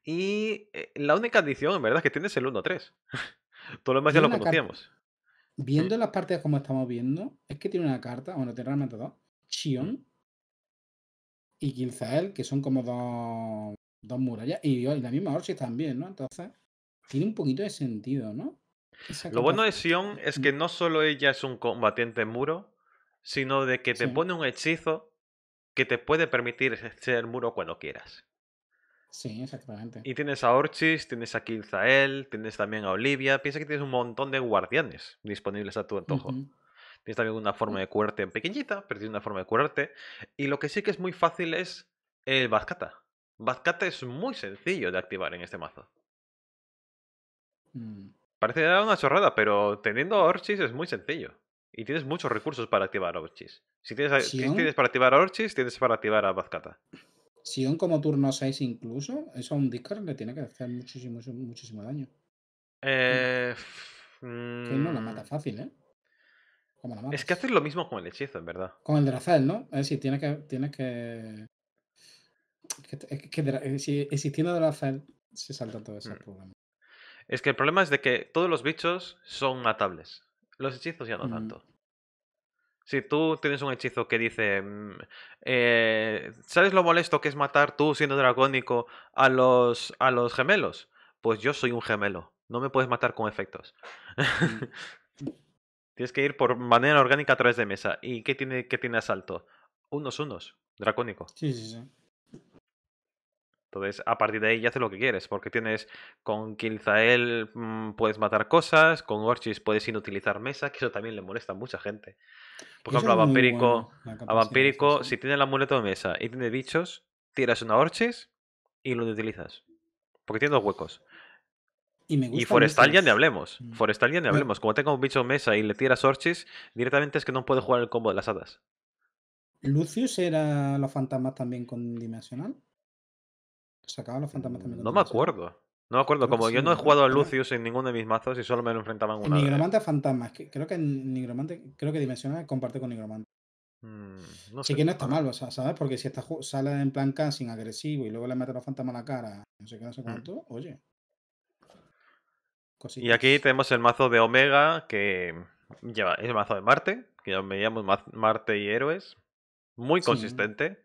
Y eh, la única adición, en verdad, que tiene es el 1-3. Todo lo demás ya lo conocíamos. Viendo las partes como estamos viendo, es que tiene una carta, bueno, tiene realmente dos. Chion y Gilzael, que son como dos, dos murallas. Y, la misma Orsis también, ¿no? Entonces, tiene un poquito de sentido, ¿no? Lo bueno pues. de Sion es que no solo ella es un combatiente muro, sino de que te pone un hechizo que te puede permitir ser muro cuando quieras. Sí, exactamente. Y tienes a Orchis, tienes a Kilzael, tienes también a Olivia. Piensa que tienes un montón de guardianes disponibles a tu antojo. Tienes también una forma de curarte pequeñita, pero tienes una forma de curarte. Y lo que sí que es muy fácil es el Bazcata. Bazcata es muy sencillo de activar en este mazo. Mm. Parece una chorrada, pero teniendo Orchis es muy sencillo. Y tienes muchos recursos para activar Orchis. Si tienes, para activar Orchis, tienes para activar a Si Sion como turno 6 incluso, eso a un Discard le tiene que hacer muchísimo, muchísimo daño. Eh... no la mata mm, fácil, ¿eh? es que haces lo mismo con el hechizo, en verdad. Con el Drazel, ¿no? Es decir, tienes que... Tienes que... Eh, si existiendo Drazel se salta todo ese mm. problema. Es que el problema es de que todos los bichos son atables. Los hechizos ya no tanto. Si tú tienes un hechizo que dice, mm, eh, ¿sabes lo molesto que es matar tú siendo dragónico a los, a los gemelos? Pues yo soy un gemelo, no me puedes matar con efectos. Mm. tienes que ir por manera orgánica a través de mesa. ¿Y qué tiene, qué tiene asalto? Unos, unos, dracónico. Sí, sí, sí. Entonces, a partir de ahí ya hace lo que quieres, porque tienes con Kilzael mm, puedes matar cosas, con Orchis puedes inutilizar mesas, que eso también le molesta a mucha gente. Por ejemplo, a Vampírico, Vampírico si tiene el amuleto de mesa y tiene bichos, tiras una Orchis y lo utilizas Porque tiene dos huecos. Y, me Forestal ya ni hablemos. Mm. Forestal ya ni hablemos. Como tenga un bicho en mesa y le tiras Orchis, directamente es que no puede jugar el combo de las hadas. ¿Lucius era los fantasmas también con Dimensional? ¿Sacaban los fantasmas también? No me acuerdo. No me acuerdo, como yo no he jugado a Lucius en ninguno de mis mazos y solo me lo enfrentaban una vez. Nigromante a fantasmas, creo que Nigromante, creo que Dimensional comparte con Nigromante. Mm, sí que no está mal, ¿sabes? Porque si esta sale en plan casting agresivo y luego le mete a los fantasmas a la cara, no sé qué, no mm. oye. Y aquí tenemos el mazo de Omega, que lleva, es el mazo de Marte, que ya veíamos Marte y héroes. Muy consistente.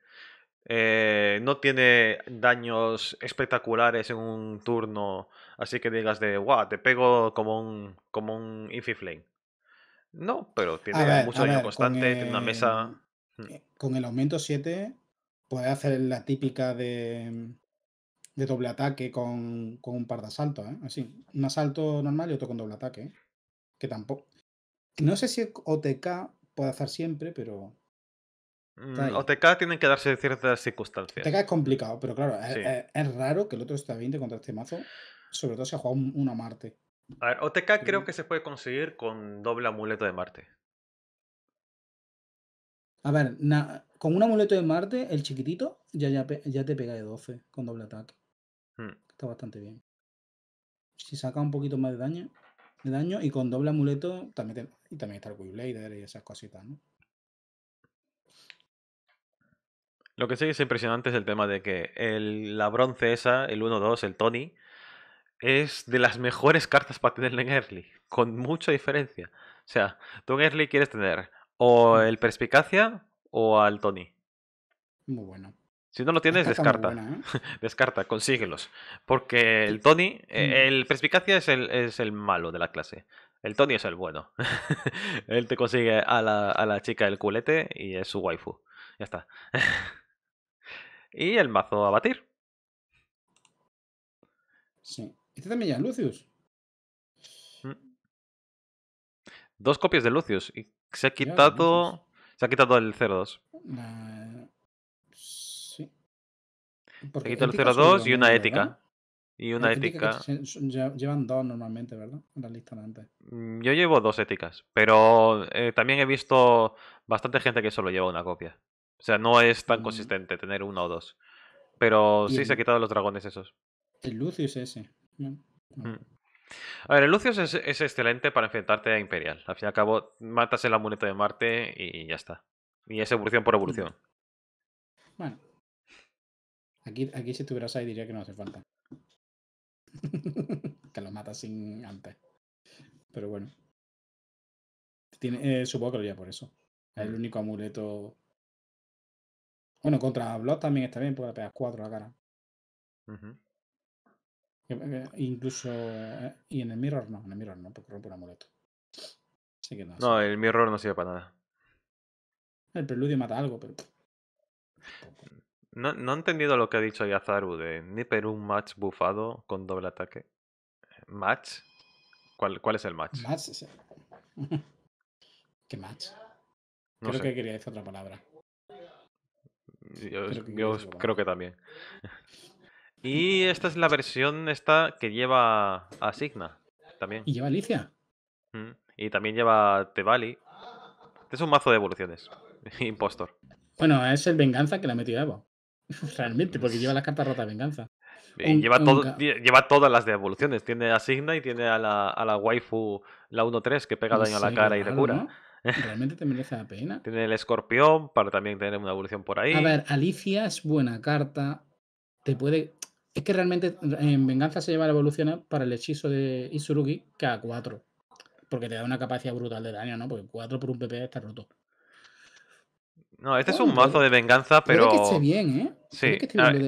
Eh, no tiene daños espectaculares en un turno, así que digas de, guau, te pego como un, como un Infi Flame. No, pero tiene mucho daño constante, tiene una mesa. Hmm. Eh, con el aumento 7, puede hacer la típica de, de doble ataque con, con, un par de asaltos, ¿eh? Así, un asalto normal y otro con doble ataque, que tampoco. No sé si OTK puede hacer siempre, pero Mm, OTK tienen que darse ciertas circunstancias. OTK es complicado, pero claro, es, raro que el otro esté a 20 contra este mazo, sobre todo si ha jugado una Marte. A ver, OTK creo que se puede conseguir con doble amuleto de Marte. A ver, con un amuleto de Marte, el chiquitito ya, ya, ya te pega de 12 con doble ataque. Hmm. Está bastante bien. Si saca un poquito más de daño, de daño y con doble amuleto también, y también está el Blade y esas cositas, ¿no? Lo que sí es impresionante es el tema de que el, la bronce el 1-2, el Tony, es de las mejores cartas para tener en early, con mucha diferencia. O sea, tú en early quieres tener o el perspicacia o al Tony. Muy bueno. Si no lo tienes, descarta. ¿eh? descarta, consíguelos. Porque el Tony, eh, el mm. perspicacia es el, es el malo de la clase. El Tony es el bueno. Él te consigue a la, a la chica el culete y es su waifu. Ya está. y el mazo a batir. Sí. Este también ya Lucius. Mm. Dos copias de Lucius. Y se ha quitado. Se ha quitado el 0-2. Sí. se ha quitado el 0-2 y una ética. Y una ética. Llevan dos normalmente, ¿verdad? En la mm, Yo llevo dos éticas, pero eh, también he visto bastante gente que solo lleva una copia. O sea, no es tan consistente tener uno o dos. Pero sí se ha quitado los dragones esos. El Lucius ese. A ver, el Lucius es, excelente para enfrentarte a Imperial. Al fin y al cabo, matas el amuleto de Marte y ya está. Y es evolución por evolución. Bueno. Aquí, aquí si tuvieras ahí diría que no hace falta. que lo matas sin antes. Pero bueno. Tiene, eh, supongo que lo haría por eso. Es el único amuleto bueno, contra Blood también está bien, puede pegar cuatro 4 a la cara. Incluso. Eh, y en el Mirror no, en el Mirror no, porque rompe un amuleto. que no. No, el Mirror no sirve para nada. El preludio mata algo, pero. No, no he entendido lo que ha dicho Yazaru de Nipper un match bufado con doble ataque. ¿Match? ¿Cuál, cuál es el match? ¿Match? ¿Qué match? Creo que quería decir otra palabra. Yo, creo que, también. Y esta es la versión esta que lleva a también. Y lleva Alicia. Mm, y también lleva Tevali. Es un mazo de evoluciones. Impostor. Bueno, es el venganza que la metió Evo. Realmente, porque lleva las cartas rota venganza. lleva, todas las de evoluciones. Tiene a y tiene a la, a la waifu, la 1-3, que pega daño a la cara y de cura. ¿Realmente te merece la pena? Tiene el escorpión para también tener una evolución por ahí. A ver, Alicia es buena carta. Te puede. Es que realmente en Venganza se lleva la evolución para el hechizo de Isurugi que a 4. Porque te da una capacidad brutal de daño, ¿no? Porque 4 por un PP está roto. No, este es un mazo de venganza, pero. Creo ¿eh? que esté bien, Sí.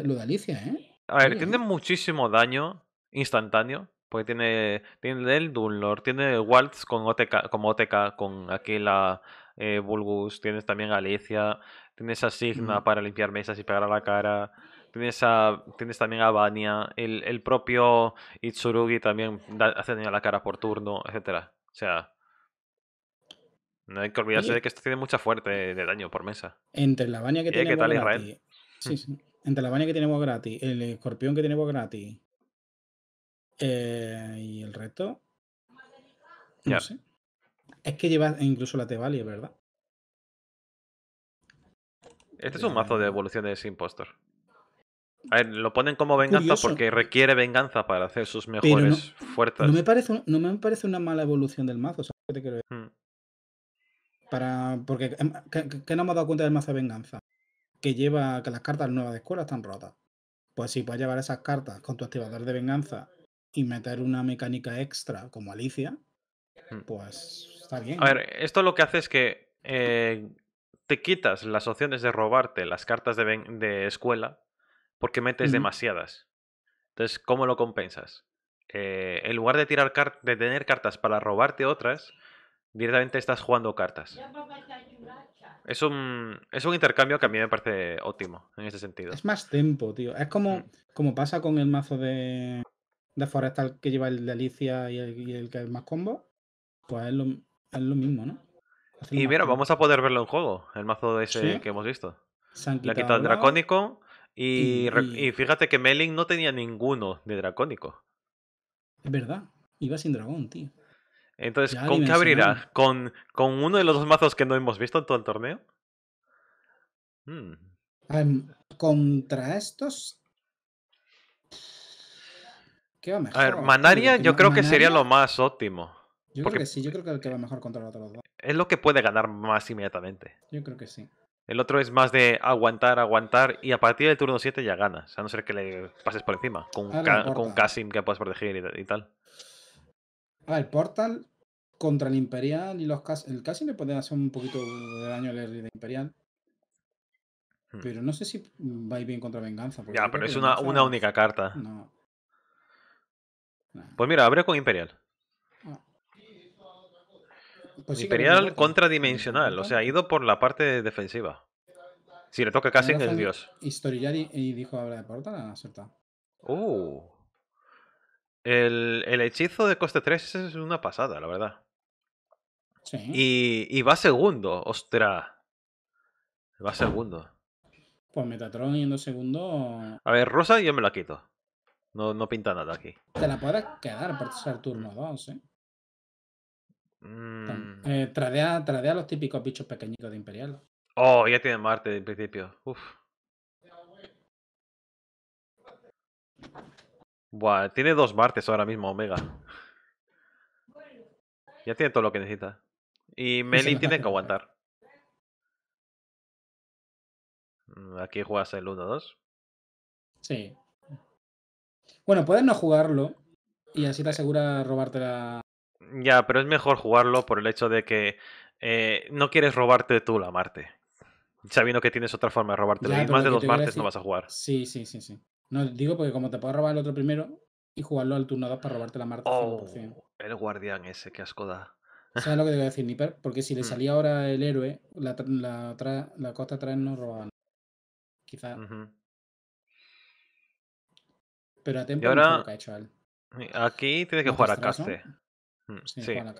lo de Alicia, ¿eh? A ver, tiene muchísimo daño instantáneo. Porque tiene, tiene el Dunlord, tiene Waltz con OTK, como OTK, con Aquila, eh, Bulgus, tienes también Alicia, tienes a Sigma para limpiar mesas y pegar a la cara, tienes, a, tienes también a Bania el, propio Itsurugi también hace daño a la cara por turno, etcétera. O sea, no hay que olvidarse de que esto tiene mucha fuerte de daño por mesa. Entre la Bania que tiene. gratis Entre la Vania que tenemos gratis, el escorpión que tenemos gratis, eh, y el reto. No sé. Es que lleva incluso la t ¿verdad? Este es eh, un mazo de evoluciones impostor. A ver, lo ponen como venganza porque requiere venganza para hacer sus mejores fuerzas. No me, parece, no me parece una mala evolución del mazo, ¿sabes qué te quiero hmm. Para, porque em, ¿qué, no hemos dado cuenta del mazo de venganza? Que lleva que las cartas nuevas de escuela están rotas. Pues si puedes llevar esas cartas con tu activador de venganza y meter una mecánica extra como Alicia, mm. pues está bien. A ver, esto lo que hace es que eh, te quitas las opciones de robarte las cartas de, escuela porque metes demasiadas. Entonces, ¿cómo lo compensas? Eh, en lugar de, tirar de tener cartas para robarte otras, directamente estás jugando cartas. Es un, es un intercambio que a mí me parece óptimo en ese sentido. Es más tempo, tío. Es como, mm. como pasa con el mazo de, de forestal que lleva el de Alicia y el, que es más combo, pues es lo, mismo, ¿no? y mira, vamos a poder verlo en juego, el mazo ese que hemos visto. Le ha quitado el dracónico y, y... fíjate que Melin no tenía ninguno de dracónico. Es verdad, iba sin dragón, tío. Entonces, ¿con qué abrirá? ¿Con, ¿Con uno de los dos mazos que no hemos visto en todo el torneo? Hmm. Em, contra estos a ver, Manaria yo creo que sería lo más óptimo. Yo creo que sí, yo creo que va mejor contra los otros dos. Es lo que puede ganar más inmediatamente. Yo creo que sí. El otro es más de aguantar, aguantar y a partir del turno 7 ya ganas, a no ser que le pases por encima, con, un ah, con que puedas proteger y, tal. A ver, Portal contra el Imperial y los Casim. El casim le puede hacer un poquito de daño al de Imperial. Hmm. Pero no sé si va a ir bien contra Venganza. Ya, pero es una, una, única carta. No, pues mira, abre con Imperial. Ah. Pues Imperial pues, contradimensional, o sea, ha ido por la parte defensiva. Si le toca casi en el dios. y dijo habla de porta, la uh. El, hechizo de coste 3 es una pasada, la verdad. Y, y va segundo, ostra. Va segundo. Pues Metatron yendo segundo. A ver, Rosa yo me la quito. No, no pinta nada aquí. Te la puedes quedar por ser turno 2, ¿eh? Mm. eh tradea, los típicos bichos pequeñitos de Imperial. Oh, ya tiene Marte en principio. Uf. Buah, tiene dos Martes ahora mismo, Omega. Ya tiene todo lo que necesita. Y Meli tiene que aguantar. Mm, aquí juegas el 1-2. Sí. Bueno, puedes no jugarlo y así te asegura robarte la. Ya, pero es mejor jugarlo por el hecho de que eh, no quieres robarte tú la Marte. Sabiendo que tienes otra forma de robarte, la más de dos Martes no vas a jugar. Sí, sí, sí, sí. No, digo porque como te puedo robar el otro primero y jugarlo al turno 2 para robarte la Marte. 100%. el guardián ese, que asco da. ¿Sabes lo que te voy a decir, Nipper? Porque si le mm. salía ahora el héroe, la, la, la costa atrás no nada. Quizás. Pero a tiempo ahora... Aquí tiene que jugar a Caste. Mm, sí, a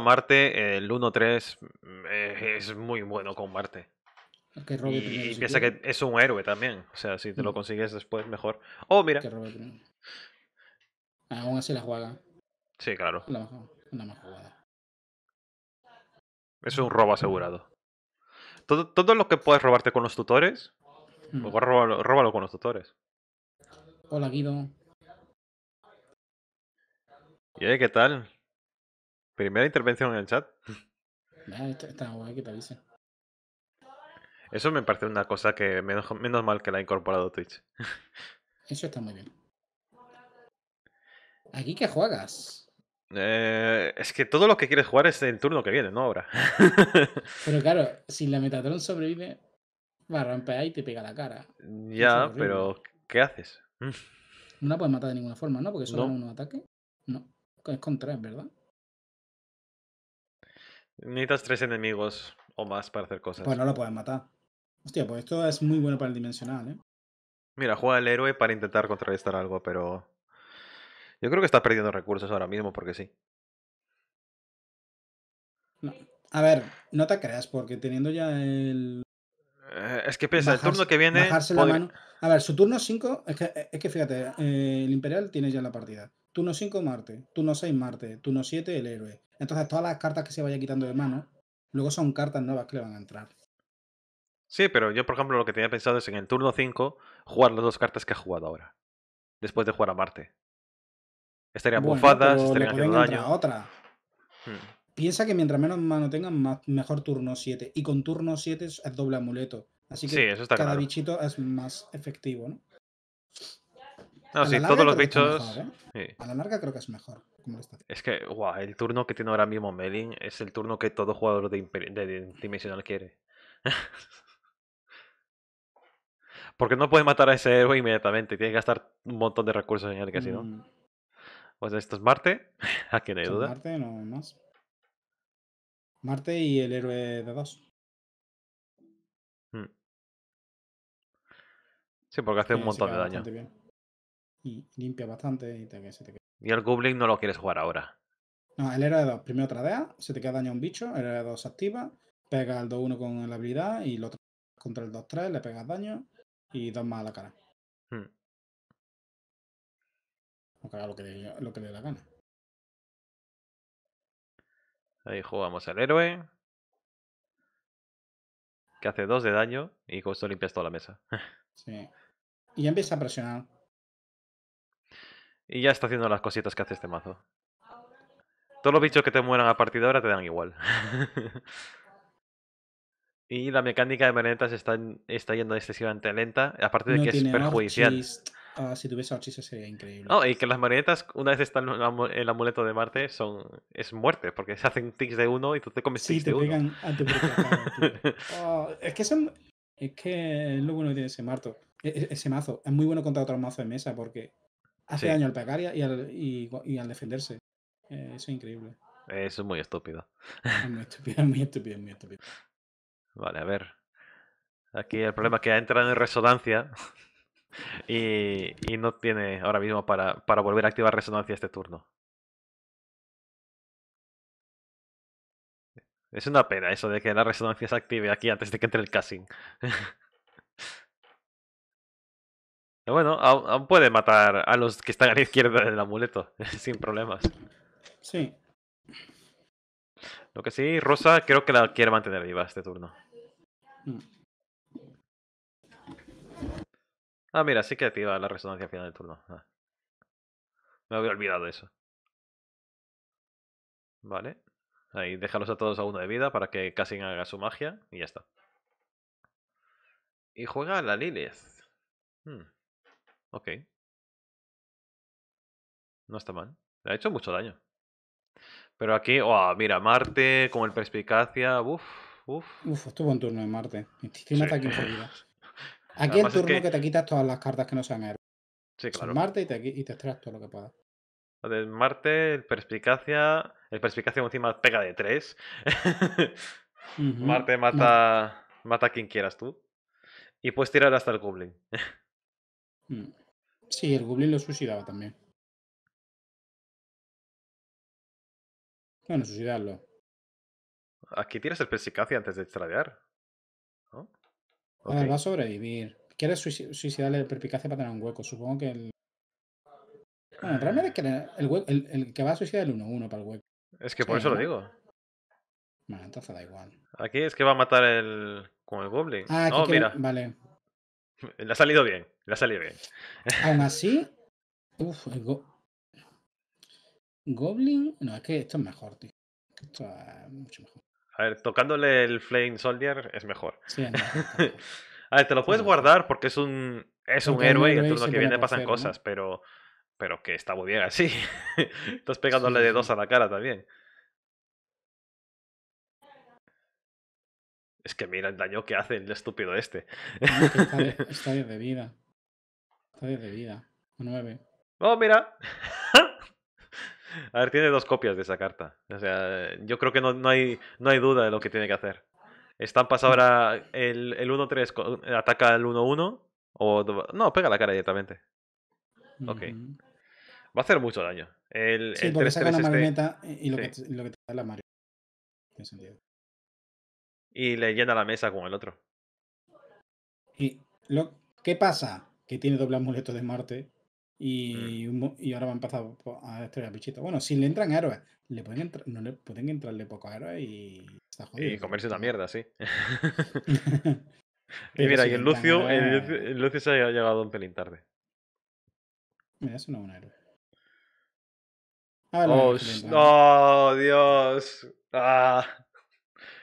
Marte, el 1-3 mm, es muy bueno con Marte. y piensa que es un héroe también. O sea, si te lo mm. consigues después, mejor. Oh, mira. Aún así la juega. Sí, claro. La jugada. Es un robo asegurado. Todo, lo que puedes robarte con los tutores, pues róbalo con los tutores. Hola, Guido. ¿qué tal? Primera intervención en el chat. está, que te avise. Eso me parece una cosa que menos, mal que la ha incorporado Twitch. Eso está muy bien. ¿Aquí qué juegas? Eh, es que todo lo que quieres jugar es en turno que viene, no ahora. pero claro, si la Metatron sobrevive, va a romper ahí y te pega la cara. Ya, pero ¿qué haces? No la pueden matar de ninguna forma, ¿no? Porque solo un uno ataque. No. Es con tres, ¿verdad? Necesitas tres enemigos o más para hacer cosas. Pues no la puedes matar. Hostia, pues esto es muy bueno para el dimensional, ¿eh? Mira, juega el héroe para intentar contrarrestar algo, pero. Yo creo que está perdiendo recursos ahora mismo, porque sí. A ver, no te creas, porque teniendo ya el eh, es que piensa, el turno que viene. A ver, su turno 5, es que, es que fíjate, eh, el Imperial tiene ya la partida. Turno 5, Marte. Turno 6, Marte. Turno 7, el héroe. Entonces, todas las cartas que se vaya quitando de mano, luego son cartas nuevas que le van a entrar. Sí, pero yo, por ejemplo, lo que tenía pensado es en el turno 5 jugar las dos cartas que ha jugado ahora. Después de jugar a Marte. Estarían bufadas, estarían haciendo daño. Otra. Hmm. Piensa que mientras menos mano tengan, más, mejor turno 7. Y con turno 7 es doble amuleto. Así que cada bichito es más efectivo, ¿no? No, sí, todos los bichos. ¿eh? A la larga creo que es mejor. es que, guau, el turno que tiene ahora mismo Melin es el turno que todo jugador de, Dimensional quiere. Porque no puede matar a ese héroe inmediatamente. Tiene que gastar un montón de recursos en él, casi, ¿no? Pues esto es Marte. a no hay duda. Marte no más. Marte y el héroe de 2 mm. Sí, porque hace un montón de daño. Y limpia bastante y Y el Goblin no lo quieres jugar ahora. No, el héroe de 2 primero tradea, se te queda daño a un bicho, el héroe de 2 se activa, pega al 2-1 con la habilidad y lo contra el 2-3, le pegas daño y dos más a la cara. O mm. lo lo que le dé la gana. Ahí jugamos al héroe. Que hace dos de daño y con esto limpias toda la mesa. Sí. Y ya empieza a presionar. Y ya está haciendo las cositas que hace este mazo. Todos los bichos que te mueran a partir de ahora te dan igual. y la mecánica de manetas está, yendo excesivamente lenta, aparte de que es perjudicial. Ah, si tuviese archis sería increíble. y que las marionetas, una vez están en el amuleto de Marte, son es muerte, porque se hacen tics de uno y tú te comes sí, te pegan ah, es que son, es que lo bueno que tiene ese marto, e-, e-, ese mazo. Es muy bueno contra otros mazo de mesa porque hace daño al pegar y al, y, al defenderse. Eh, eso es increíble. Eso es muy estúpido. muy estúpido, muy estúpido, muy estúpido. Vale, a ver. Aquí el problema es que ha entrado en resonancia y, no tiene ahora mismo para, para volver a activar resonancia este turno. Es una pena eso de que la resonancia se active aquí antes de que entre el casting. bueno, aún, puede matar a los que están a la izquierda del amuleto, sin problemas. Sí. Lo que sí, Rosa creo que la quiere mantener viva este turno. Mm. Ah, mira, sí que activa la resonancia al final del turno. Ah. Me había olvidado eso. Vale. Ahí, déjalos a todos a uno de vida para que Cassin haga su magia y ya está. Y juega a la Lilith. Hmm. Ok. No está mal. Le ha hecho mucho daño. Pero aquí, oh, mira, Marte con el perspicacia. Uf, uf. Uf, estuvo en turno de Marte. aquí en ataque Aquí el turno que... te quitas todas las cartas que no sean héroes. Sí, claro. Marte y te, extraes todo lo que puedas. Del Marte, el Perspicacia. El Perspicacia encima pega de tres. Marte mata, mata a quien quieras tú. Y puedes tirar hasta el Goblin. Mm. sí, el Goblin lo suicidaba también. Bueno, suicidarlo. Aquí tienes el Perspicacia antes de extraviar. A va a sobrevivir. Quiere suicidarle el perpicacia para tener un hueco. Supongo que el. Bueno, realmente ah. el, el, que va a suicidar el 1-1 para el hueco. Es que por eso lo digo. Bueno, entonces da igual. Aquí es que va a matar el. con el Goblin. Ah, aquí... Oh, mira. Vale. Le ha salido bien. Le ha salido bien. Aún así. Uf, el Goblin. No, es que esto es mejor, tío. Esto es mucho mejor. A ver, tocándole el Flame Soldier es mejor. Sí, a ver, te lo puedes guardar porque es un, es un héroe y el turno que viene pasan cosas, pero, pero que está muy bien así. Estás pegándole de dos a la cara también. Es que mira el daño que hace el estúpido este. está, de, de vida. Está de vida. Nueve. ¡Oh, mira! A ver, tiene dos copias de esa carta. O sea, eh, yo creo que no, hay, duda de lo que tiene que hacer. Estampas ahora el, el 1-3, ataca el 1-1. O, no, pega la cara directamente. Ok. Va a hacer mucho daño. sí, el 3 la este... Eh, y, lo que, te da la marioneta. En sentido. Y le llena la mesa con el otro. qué pasa? Que tiene doble amuleto de Marte. Mm. Y, y ahora va a empezar a destruir a Bueno, si le entran héroes, le pueden entrar, no le pueden entrarle pocos héroes y está jodido. Y comerse la mierda, sí. y mira, y el Lucio, Lucio se ha llegado un pelín tarde. Mira, eso no es un héroe. Ah, oh, oh, Dios. Ah.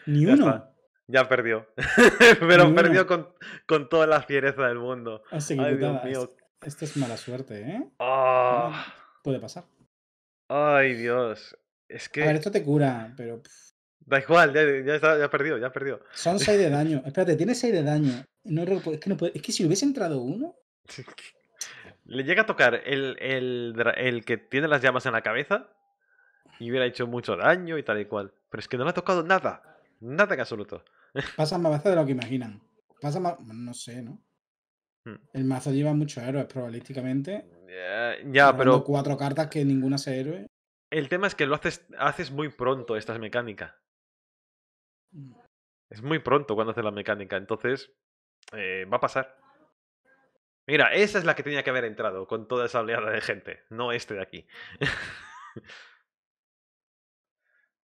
Ni uno. Ya, perdió. Pero perdió con, con, toda la fiereza del mundo. Así que Ay, Dios mío, esta es mala suerte, ¿eh? Ah. puede pasar. Ay, Dios. Es que. A ver, esto te cura, pero. Da igual, ya, ya, has perdido, ya has perdido. Son 6 de daño. Espérate, tiene 6 de daño. es, que si hubiese entrado uno. Le llega a tocar el, el, el, que tiene las llamas en la cabeza y hubiera hecho mucho daño y tal y cual. Pero es que no le ha tocado nada. Nada en absoluto. Pasa más veces de lo que imaginan. Pasa más. No sé, ¿no? Hmm. El mazo lleva muchos héroes probabilísticamente. Ya, pero. cuatro cartas que ninguna sea héroe. El tema es que lo haces, haces muy pronto es mecánica mm. Es muy pronto cuando haces la mecánica, entonces eh, va a pasar. Mira, esa es la que tenía que haber entrado con toda esa oleada de gente, no este de aquí.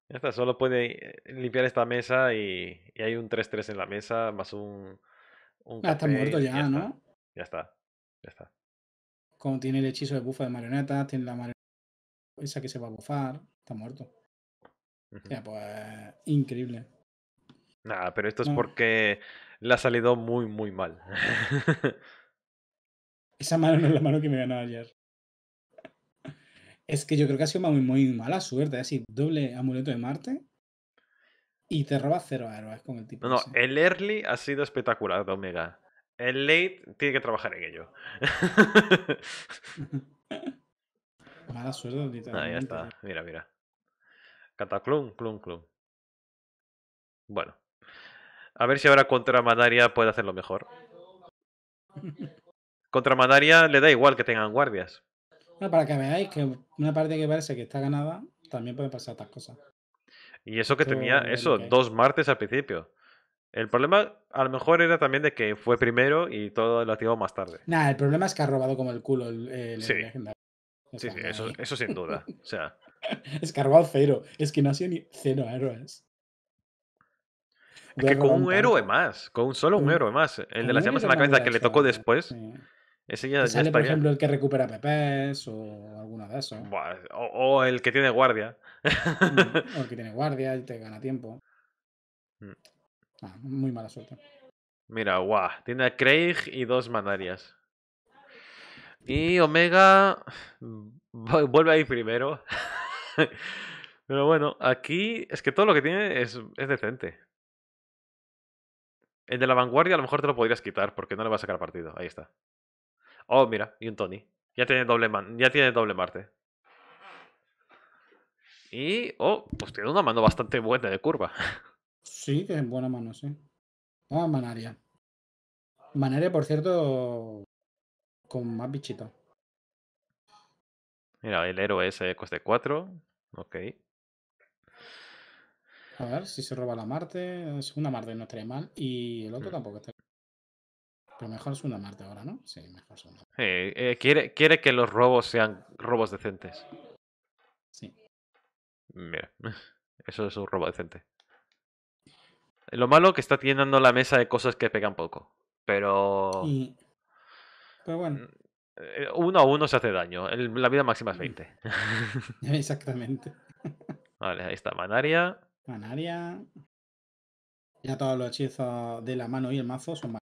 Esta solo puede eh, limpiar esta mesa y, hay un 3-3 en la mesa, más un. un ah, está muerto ya ¿no? Ya está. Ya está. Como tiene el hechizo de bufa de marioneta tiene la marioneta esa que se va a bufar, está muerto. pues increíble. Nada, pero esto es porque le ha salido muy, muy mal. Esa mano no es la mano que me ganó ayer. Es que yo creo que ha sido muy, muy mala suerte. Es decir, doble amuleto de Marte y te roba cero héroes con el tipo. No, el early ha sido espectacular, Omega. El late tiene que trabajar en ello. Mala suerte, ah, está. Mira, mira. Cataclum, clum, clum. Bueno. A ver si ahora contra Madaria puede hacerlo mejor. Contra Madaria le da igual que tengan guardias. para que veáis que una parte que parece que está ganada, también pueden pasar estas cosas. Y eso que tenía, eso, dos martes al principio. El problema a lo mejor era también de que fue primero y todo lo activó más tarde. Nah, el problema es que ha robado como el culo el, sí. sí, eso, ¿eh? eso, sin duda. O sea. es que ha robado cero. Es que no ha sido ni cero héroes. Es que con un héroe más, con solo un, héroe más. El de las llamas en la cabeza que le tocó después. Ese ya, sale, por ejemplo, el que recupera PPs o alguna de esos O, el que tiene guardia. Mm, o el que tiene guardia y te gana tiempo. Mm. Ah, muy mala suerte. Mira, guau. Tiene a Craig y dos manarias. Y Omega mm, vuelve ahí primero. Pero bueno, aquí es que todo lo que tiene es, es decente. El de la vanguardia a lo mejor te lo podrías quitar porque no le va a sacar partido. Ahí está. Oh, mira, y un Tony. Ya tiene doble, man, ya tiene doble Marte. Y, oh, pues tiene una mano bastante buena de curva. Sí, que en buena mano, sí. Vamos ah, a Manaria. Manaria, por cierto, con más bichito. Mira, el héroe ese coste 4. Ok. A ver si se roba la Marte. Segunda Marte no estaría mal. Y el otro mm. tampoco estaría Pero mejor es una Marte ahora, ¿no? Sí, mejor es una eh, quiere, quiere que los robos sean robos decentes. Sí. Mira, eso es un robo decente. Lo malo que está llenando la mesa de cosas que pegan poco. Pero. Pero bueno. Mm, eh, uno a uno se hace daño. la vida máxima es 20. Mm. Exactamente. Vale, ahí está. Manaria. Manaria. Ya todos los hechizos de la mano y el mazo son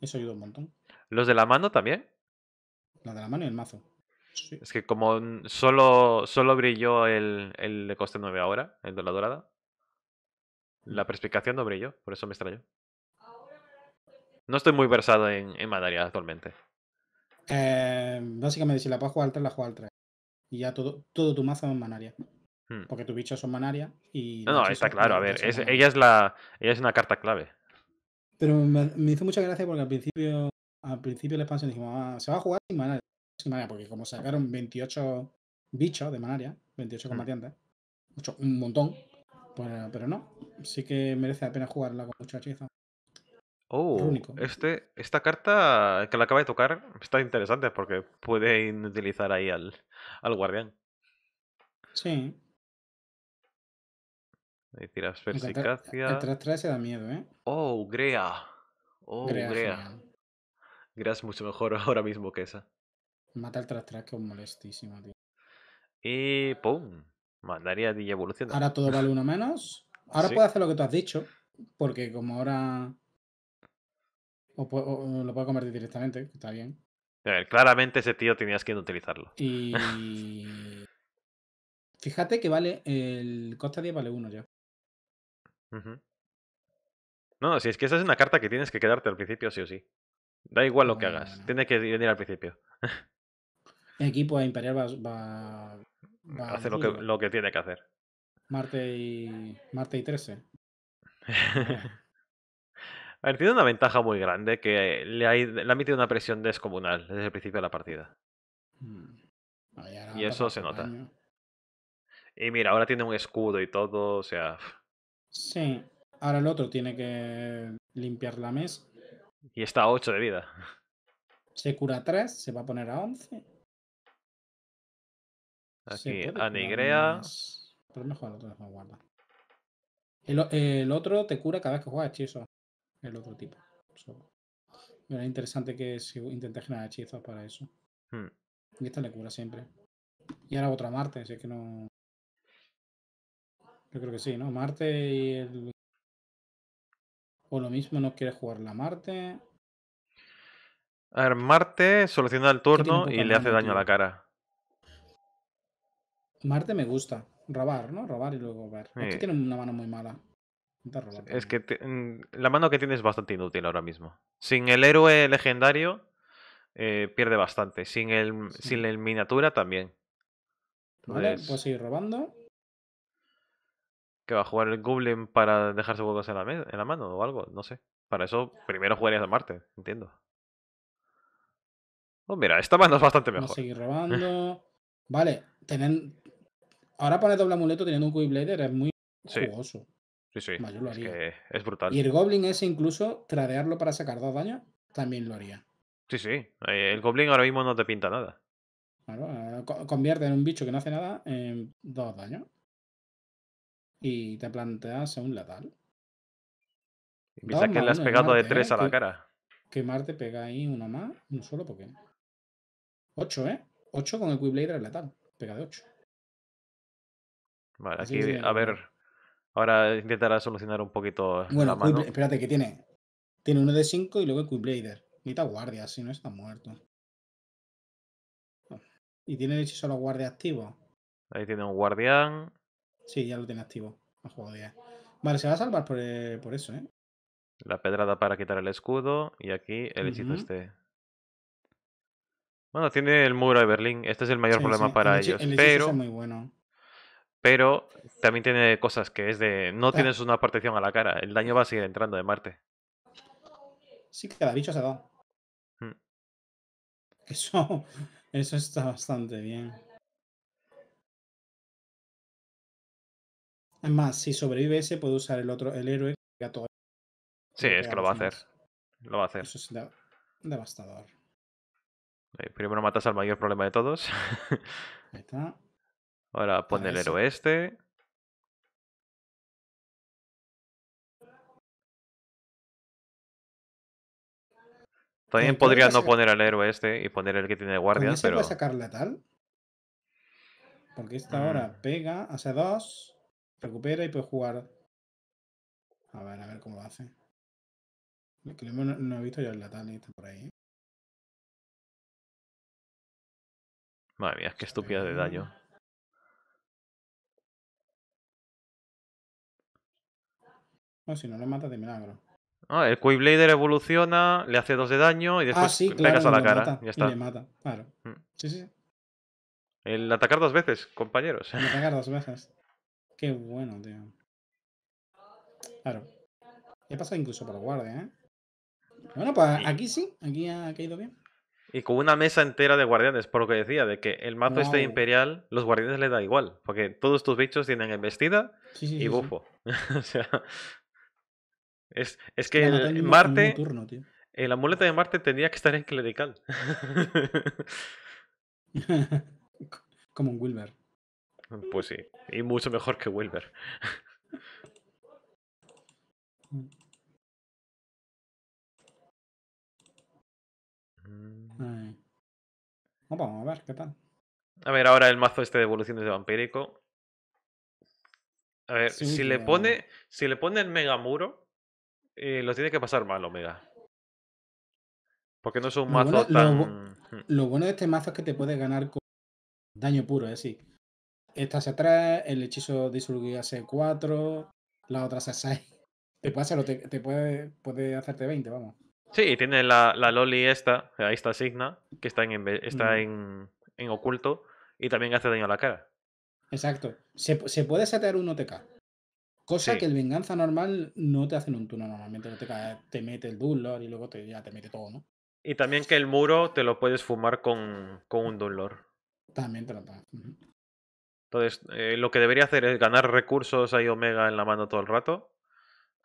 Eso ayuda un montón. ¿Los de la mano también? Los de la mano y el mazo. Es que como solo, solo brilló el, el de coste 9 ahora, el de la dorada. La perspicación no brilló, por eso me extrañó. No estoy muy versado en, Manaria actualmente. Eh, básicamente, si la puedes jugar al 3, la juego al 3. Y ya todo, todo tu mazo es manaria. Hmm. Porque tus bichos son manaria y. No, no, está claro. A ver, ella, es la, ella es una carta clave. Pero me, hizo mucha gracia porque al principio, al principio de la expansión dijimos, ah, se va a jugar sin manaria. Sin manaria, porque como sacaron 28 bichos de manaria, 28 hmm. combatientes, mucho, un montón pues, pero no, sí que merece la pena jugarla con mucha Oh, este, esta carta que la acaba de tocar está interesante porque puede utilizar ahí al, al guardián. Sí. Ahí tiras persicacia. El tras se da miedo, ¿eh? Oh, Grea. Oh, Grea. Grea. es mucho mejor ahora mismo que esa. Mata el tras que es molestísimo, tío. Y ¡pum! Mandaría DJ evolución Ahora todo vale uno menos. Ahora puedo hacer lo que tú has dicho, porque como ahora. O, lo puedo convertir directamente, está bien. A ver, claramente ese tío tenías que utilizarlo. Y. Fíjate que vale. El costa 10 vale uno ya. No, si es que esa es una carta que tienes que quedarte al principio, sí o sí. Da igual lo que hagas, tiene que venir al principio. El equipo Imperial va, hace lo que, lo que, tiene que hacer. Marte y, Marte y 13. A ver, tiene una ventaja muy grande que le ha, le metido una presión descomunal desde el principio de la partida. Mm. y eso se nota. Y mira, ahora tiene un escudo y todo, o sea. Sí, ahora el otro tiene que limpiar la mesa. Y está a 8 de vida. Se cura 3, se va a poner a 11. Aquí, Anigrea. Pero mejor el otro, guarda. El, otro te cura cada vez que juegas hechizo. El otro tipo. era interesante que si intentes generar hechizos para eso. Hmm. Y esta le cura siempre. Y ahora otra Marte, si que no. Yo creo que sí, ¿no? Marte y el. O lo mismo, no quieres jugar la Marte. A ver, Marte soluciona el turno y le hace daño a la cara. Marte me gusta. Robar, ¿no? Robar y luego ver. Sí. tiene una mano muy mala. es que mm, la mano que tiene es bastante inútil ahora mismo. Sin el héroe legendario eh, pierde bastante. Sin el, mm, sin miniatura también. vale, pues ir robando. Que va a jugar el Goblin para dejarse huecos en la, en la mano o algo, no sé. Para eso primero jugarías a Marte, entiendo. Oh, mira, esta mano es bastante mejor. Vamos a seguir robando. vale, tener Ahora poner doble amuleto teniendo un Quiblader es muy jugoso. Sí, sí. Es, brutal. Y el Goblin ese incluso, tradearlo para sacar dos daños, también lo haría. Sí, sí. Eh, el Goblin ahora mismo no te pinta nada. Claro, eh, convierte en un bicho que no hace nada en dos daños. Y te planteas un letal. Piensa que le has pegado de ¿eh? tres a la cara. Quemarte pega ahí uno más, un solo porque. Ocho, ¿eh? Ocho con el Quiblader letal. Pega de ocho. Vale, aquí, a ver. Ahora intentará solucionar un poquito. Bueno, espérate, que tiene. Tiene uno de 5 y luego el Quiblader. Necesita guardia, si no está muerto. Oh, ¿Y tiene el hechizo a guardia activo? Ahí tiene un guardián. Sí, ya lo tiene activo. Ha jugado Vale, se va a salvar por, eh, por, eso, ¿eh? La pedrada para quitar el escudo. Y aquí el hechizo este. Bueno, tiene el muro de Berlín. Este es el mayor problema para ellos. pero... muy bueno. Pero también tiene cosas que es de. No tienes una protección a la cara. El daño va a seguir entrando de Marte. Sí, que la bicho se va. Mm. Eso, eso está bastante bien. Es más, si sobrevive ese, puede usar el otro, el héroe que todo. Sí, es que lo va a hacer. Lo va a hacer. Eso es devastador. Eh, primero matas al mayor problema de todos. Ahí está. Ahora pone el héroe este. También podría no poner al héroe este y poner el que tiene guardia, pero... puede sacar tal? Porque esta mm. hora pega, hace dos, recupera y puede jugar... A ver, a ver cómo lo hace. no, he visto ya el letal ni este por ahí. ¿eh? Madre mía, qué estúpida de daño. No, si no lo mata de milagro. Ah, el Quiblader evoluciona, le hace dos de daño y ah, después le sí, pegas a la cara. ya está. Y le mata, claro. Mm. Sí, sí. El atacar dos veces, compañeros. El atacar dos veces. Qué bueno, tío. Claro. He pasa incluso por guardia, ¿eh? Bueno, pues aquí sí, aquí ha caído bien. Y con una mesa entera de guardianes, por lo que decía, de que el mazo este imperial, los guardianes le da igual, porque todos tus bichos tienen embestida y bufo. o sea, es, es que Marte. El eh, amuleto de Marte tendría que estar en clerical. Como un Wilber. Pues sí. Y mucho mejor que Wilber. Vamos a ver qué tal. A ver, ahora el mazo este de evoluciones de vampírico. A ver, si, le pone, si le pone el megamuro, eh, lo tiene que pasar mal Omega. Porque no es un mazo bueno, tan. Lo, bueno de este mazo es que te puedes ganar con daño puro, es sí. Esta se el hechizo disolvido hace 4, la otra se 6. Te puede, hacer, te, puede, puede hacerte 20, vamos. Sí, tiene la, la Loli esta, ahí está Signa, que está, en, está en, en, oculto y también hace daño a la cara. Exacto. Se, se puede setear un OTK. Cosa que el Venganza normal no te hace en un turno normalmente, te, mete el Dunlord y luego te, ya te mete todo, ¿no? Y también que el muro te lo puedes fumar con, con un Dunlord. También te Entonces, eh, lo que debería hacer es ganar recursos Ahí Omega en la mano todo el rato,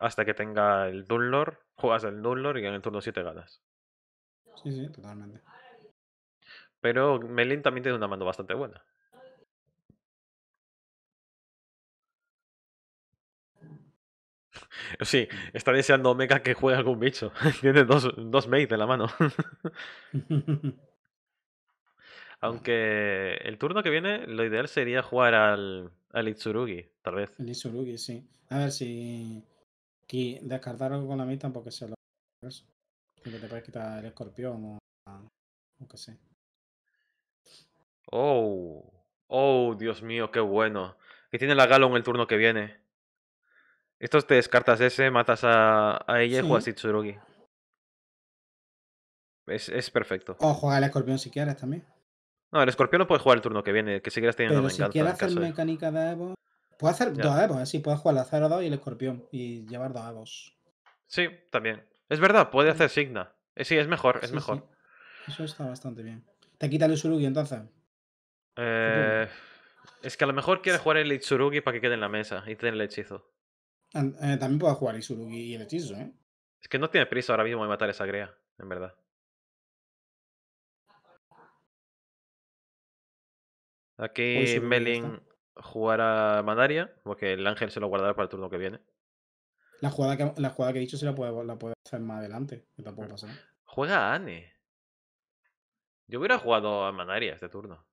hasta que tenga el Dunlord, juegas el Dunlord y en el turno 7 ganas. Sí, sí, totalmente. Pero Melin también tiene una mano bastante buena. Sí, está deseando Omega que juegue algún bicho. Tiene dos, dos mates en la mano. Aunque el turno que viene, lo ideal sería jugar al, al Itsurugi, tal vez. El Itsurugi, sí. A ver si. descartar algo con la mitad porque se lo que te puedes quitar el escorpión o. Ah, o sé. Oh. Oh, Dios mío, qué bueno. Que tiene la Galo en el turno que viene. Esto te descartas ese, matas a, ella y juegas Itsurugi. Es, es, perfecto. O juega el escorpión si quieres también. No, el escorpión no puede jugar el turno que viene, que si quieres teniendo Pero si quieres hacer mecánica de Evo. Puedes hacer dos Evo, ¿eh? sí, puedes jugar la 0 y el escorpión y llevar dos Evos. Sí, también. Es verdad, puede hacer Signa. Eh, sí, es mejor, es mejor. Eso está bastante bien. ¿Te quita el Itsurugi entonces? Eh, es que a lo mejor quieres jugar el Itsurugi para que quede en la mesa y tener el hechizo. Eh, también puedo jugar Isurugi y el hechizo, ¿eh? Es que no tiene prisa ahora mismo de matar esa grea, en verdad. Aquí Melin jugará Manaria porque el ángel se lo guardará para el turno que viene. La jugada que, la jugada he dicho se la puede, la puede hacer más adelante, tampoco pasa Juega a Anne. Yo hubiera jugado a Manaria este turno.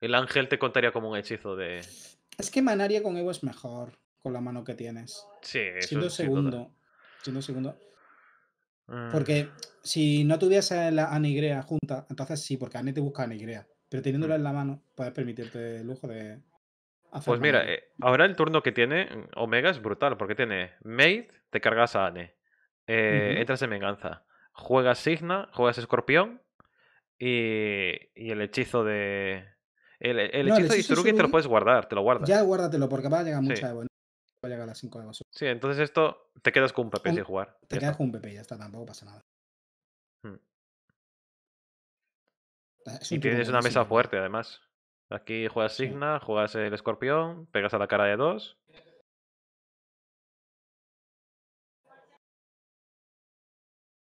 El ángel te contaría como un hechizo de. Es que Manaria con Evo es mejor con la mano que tienes. Sí, eso siendo segundo. segundo. Mm. Porque si no tuviese la anigrea junta, entonces sí, porque Anne te busca anigrea. Pero teniéndola mm. en la mano, puedes permitirte el lujo de Pues mira, eh, ahora el turno que tiene mm, Omega es brutal, porque tiene Maid, te cargas a Anne. Eh, entras en venganza. Juegas Signa, juegas Escorpión y, y el hechizo de, el, hechizo de te lo puedes guardar, te lo guardas. Ya guárdatelo, porque va a llegar mucha de llegar a las 5 Sí, entonces esto te quedas con un PP sin jugar. Te quedas con un PP y ya está, tampoco pasa nada. Hmm. Ah, y tienes una mesa fuerte, además. Aquí juegas Signa, juegas el escorpión, pegas a la cara de dos.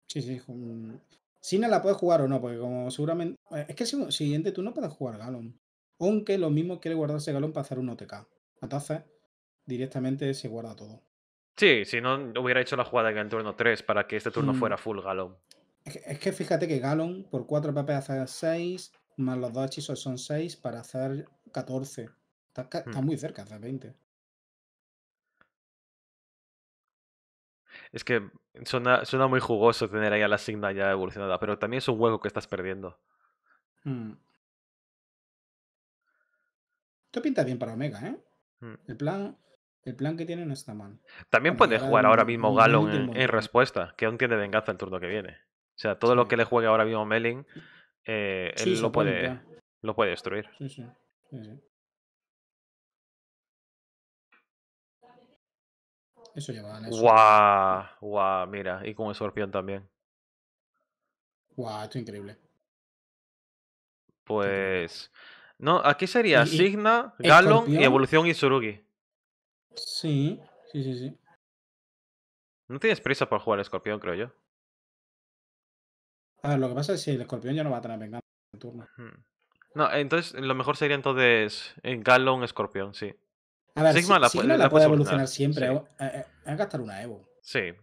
Sí, sí. Mm, Signa la puedes jugar o no, porque como seguramente. Eh, es que siguiente, siguiente no puedes jugar Galon. Aunque lo mismo quiere guardarse Galon para hacer un OTK. Entonces, directamente se guarda todo. Sí, si no hubiera hecho la jugada en el turno 3 para que este turno mm. fuera full galón. Es que, fíjate que Galon por 4 papeles hace 6, más los 2 hechizos son 6 para hacer 14. Está, mm. muy cerca, hace 20. Es que suena, suena, muy jugoso tener ahí a la Signa ya evolucionada, pero también es un juego que estás perdiendo. Mm. Esto pinta bien para Omega, ¿eh? El plan el plan que tiene no está mal. También puede jugar ahora mismo Galon en, respuesta, que aún tiene venganza el turno que viene. O sea, todo lo que le juegue ahora mismo Melin eh, él lo puede, lo puede destruir. Sí, sí. Eso lleva a Eso. Guau, guau, mira. Y con escorpión también. Guau, esto es increíble. Pues. No, aquí sería Signa, Galon y Evolución y Surugi. Sí, sí, sí, sí. No tienes prisa por jugar escorpión, creo yo. A ah, ver, lo que pasa es que el escorpión ya no va a tener venganza en turno. No, entonces lo mejor sería entonces en eh, Galo un escorpión, sí. A ver, Sigma, la, puede evolucionar, siempre. Hay eh, eh, gastar una Evo. Sí.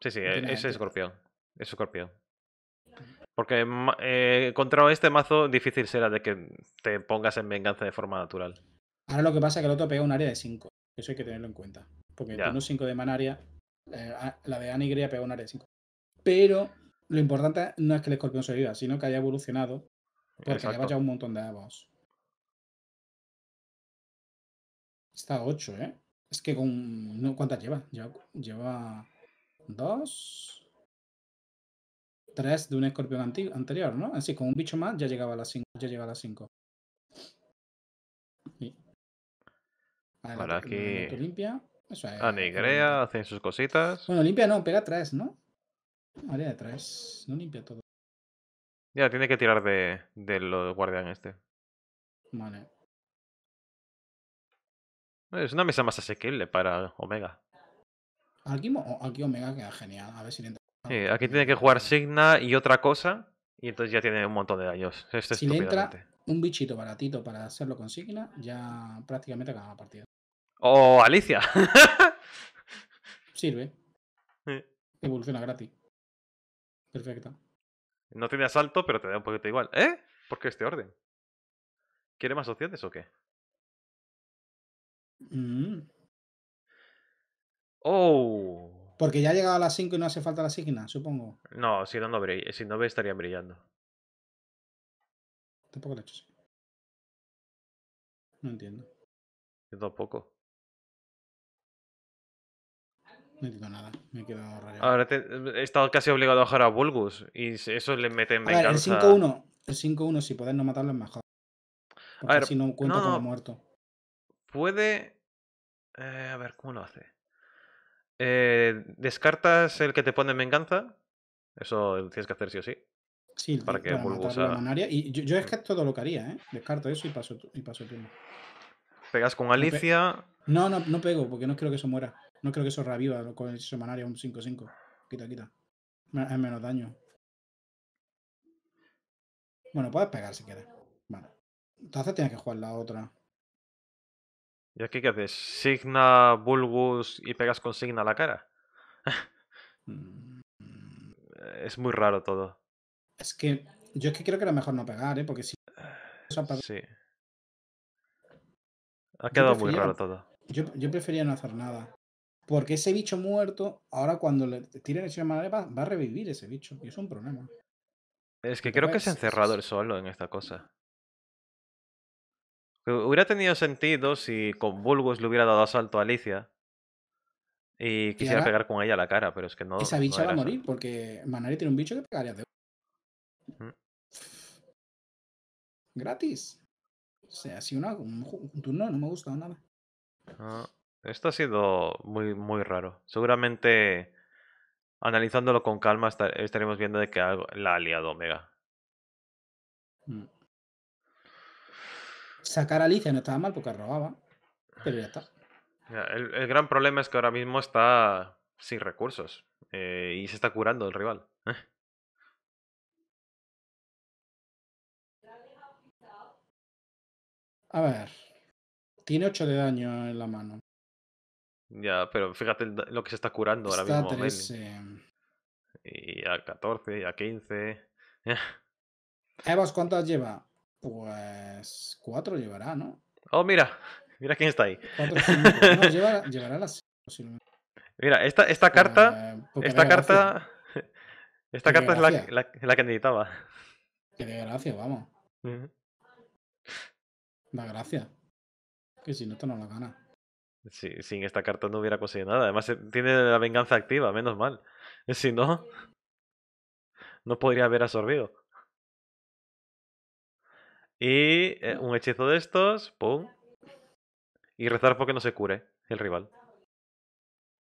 Sí, sí, ese es, escorpión. Es escorpión. Porque eh, contra este mazo difícil será de que te pongas en venganza de forma natural. Ahora lo que pasa es que el otro pega un área de 5. Eso hay que tenerlo en cuenta. Porque con un 5 de Manaria, eh, la de Anigria pega un área de 5. Pero lo importante no es que el escorpión se sino que haya evolucionado. Porque lleva ya un montón de avos. Está 8, ¿eh? Es que con. ¿Cuántas lleva? Lleva. lleva dos. Tres de un escorpión anterior, ¿no? Así, con un bicho más ya llegaba a las Ya llegaba a las 5. Para aquí. limpia. Eh, Anigrea, hacen sus cositas. Bueno, limpia no, pega atrás, ¿no? Área de atrás. No limpia todo. Ya, tiene que tirar de, de guardián este. Vale. Es una mesa más asequible para Omega. Aquí, aquí Omega queda genial. A ver si le entra. aquí tiene que jugar Signa y otra cosa. Y entonces ya tiene un montón de daños. Este si le entra un bichito baratito para hacerlo con Signa, ya prácticamente acaba la partida. ¡Oh, Alicia. Sirve. Evoluciona gratis. Perfecta. No tiene asalto, pero te da un poquito igual. ¿Eh? ¿Por qué este orden? ¿Quiere más opciones o qué? Mm. Oh. Porque ya ha llegado a las 5 y no hace falta la signa, supongo. No, si no, ve si no estarían brillando. Tampoco lo he hecho así. No entiendo. Yo tampoco no he dicho nada, me he quedado Ahora he estado casi obligado a bajar a Bulgus y eso le mete en venganza. el 5-1, el si puedes no matarlo es mejor. a ver, si no cuenta como muerto. Puede. Eh, a ver, ¿cómo lo hace? Eh, ¿Descartas el que te pone en venganza? Eso tienes que hacer sí o sí. Sí, para que Y yo, es mm. que todo lo que haría, ¿eh? Descarto eso y paso, y paso el turno. Pegas con Alicia. No, no, no pego, porque no quiero que eso muera. No creo que eso reviva con el semanario un 5-5. Quita, quita. Es menos daño. Bueno, puedes pegar si quieres. Entonces tienes que jugar la otra. ¿Y aquí qué haces? ¿Signa Bulgus y pegas con Signa la cara? Mm. es muy raro todo. Es que yo es que creo que era mejor no pegar, ¿eh? Porque si... Sí. Ha quedado muy raro todo. Yo, yo prefería no hacer nada. Porque ese bicho muerto, ahora cuando le tiren el madre, va, va, a revivir ese bicho. Y es un problema. Es que creo que se ha encerrado el solo en esta cosa. Hubiera tenido sentido si con Bulgus le hubiera dado asalto a Alicia y quisiera pegar con ella la cara, pero es que no. Esa bicha va a morir porque Manari tiene un bicho que pegaría de. Gratis. O sea, si una, un, turno no me gusta nada. Ah. Esto ha sido muy, muy raro. Seguramente, analizándolo con calma, estaremos viendo de que algo la ha Omega. Mm. Sacar a Alicia no estaba mal porque robaba, pero ya está. El, el gran problema es que ahora mismo está sin recursos eh, y se está curando el rival. A ver. Tiene 8 de daño en la mano. Ya, pero fíjate lo que se está curando ahora mismo. A 13. Y a 14, y a 15. Evas, ¿cuántas lleva? Pues cuatro llevará, ¿no? Oh, mira, mira quién está ahí. llevará las posiblemente. Mira, esta, esta carta. Pues, esta carta. Esta carta es la, la, que necesitaba. Que de gracia, vamos. Da gracia. Que si no, te no la gana sin esta carta no hubiera conseguido nada. Además, eh, tiene la venganza activa, menos mal. Si no, no podría haber absorbido. Y eh, un hechizo de estos, ¡pum! Y rezar porque no se cure el rival.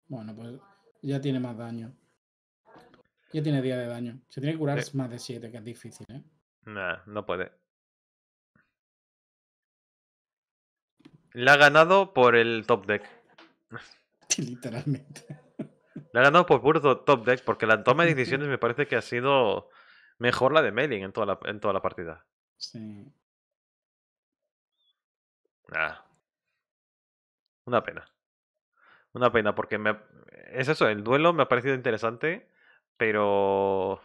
Bueno, pues ya tiene más daño. Ya tiene día de daño. Se tiene que curar más de 7, que es difícil, ¿eh? Nah, no puede. La ha ganado por el top deck. literalmente. La ha ganado por puro top deck, porque la toma de decisiones me parece que ha sido mejor la de Melling en toda la, en toda la partida. Sí. Ah. Una pena. Una pena, porque es eso, el duelo me ha parecido interesante, pero...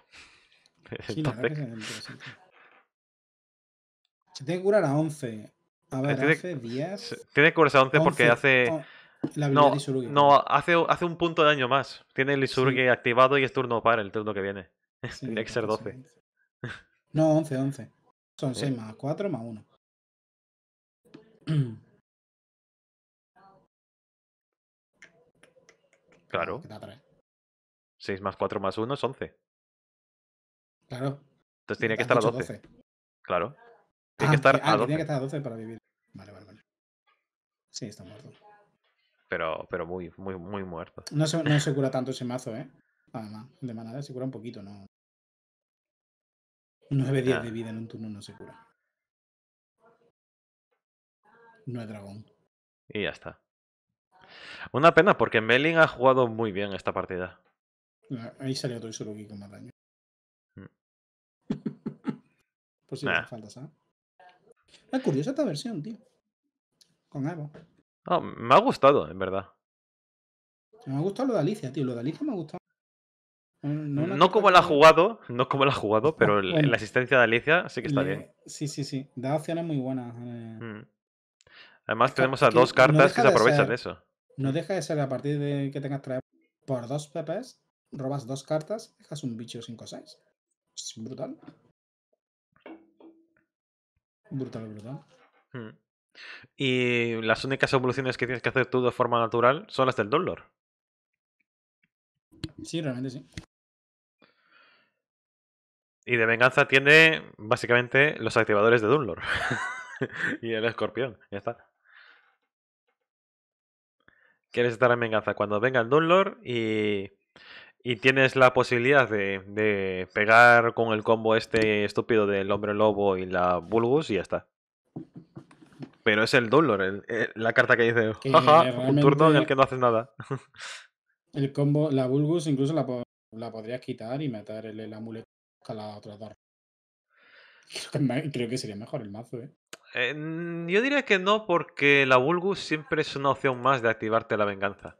top deck. Se tiene que curar a 11. A ver, tiene, hace 10. Tiene 11, porque hace. Oh, no, hace, un punto de daño más. Tiene el Isurugi activado y es turno para el turno que viene. Sí, 12. No, 11, 11. Son 6 más 4 más 1. Claro. 6 más 4 más 1 es 11. Claro. Entonces tiene que estar a 12. Claro. Tiene que ah, ah, estar a 12. para vivir. Vale, vale, vale. Sí, está muerto. Pero, pero muy, muy, muy muerto. No se, cura tanto ese mazo, ¿eh? Además, de manada se cura un poquito, ¿no? 9 días de vida en un turno no se cura. No es dragón. Y ya está. Una pena, porque Melin ha jugado muy bien esta partida. Ah, ahí salió todo eso con más daño. Mm. pues sí, faltas, ¿sabes? Es curiosa esta versión, tío. Con Evo. me ha gustado, en verdad. Me ha gustado lo de Alicia, tío. Lo de Alicia me ha gustado. No, como la ha jugado, no como la ha jugado, pero la asistencia de Alicia sí que está bien. Sí, sí, sí. Da opciones muy buenas. Eh. Mm. Además, tenemos a dos cartas que se aprovechan de, eso. No deja de ser a partir de que tengas traer por dos PPs, robas dos cartas, dejas un bicho 5-6. Es brutal. Brutal, brutal. Mm. Y las únicas evoluciones que tienes que hacer tú de forma natural son las del dolor. Sí, realmente sí. Y de venganza tiene básicamente los activadores de Dunlor. y el escorpión, ya está. Quieres estar en venganza cuando venga el Dunlord y y tienes la posibilidad de, pegar con el combo este estúpido del hombre lobo y la Bulgus y ya está. Pero es el Dolor, la carta que dice, un turno en el que no haces nada. El combo, la Bulgus incluso la, podrías quitar y matar el, amuleto a la otra torre. Creo que, sería mejor el mazo, ¿eh? eh yo diría que no, porque la vulgus siempre es una opción más de activarte la venganza.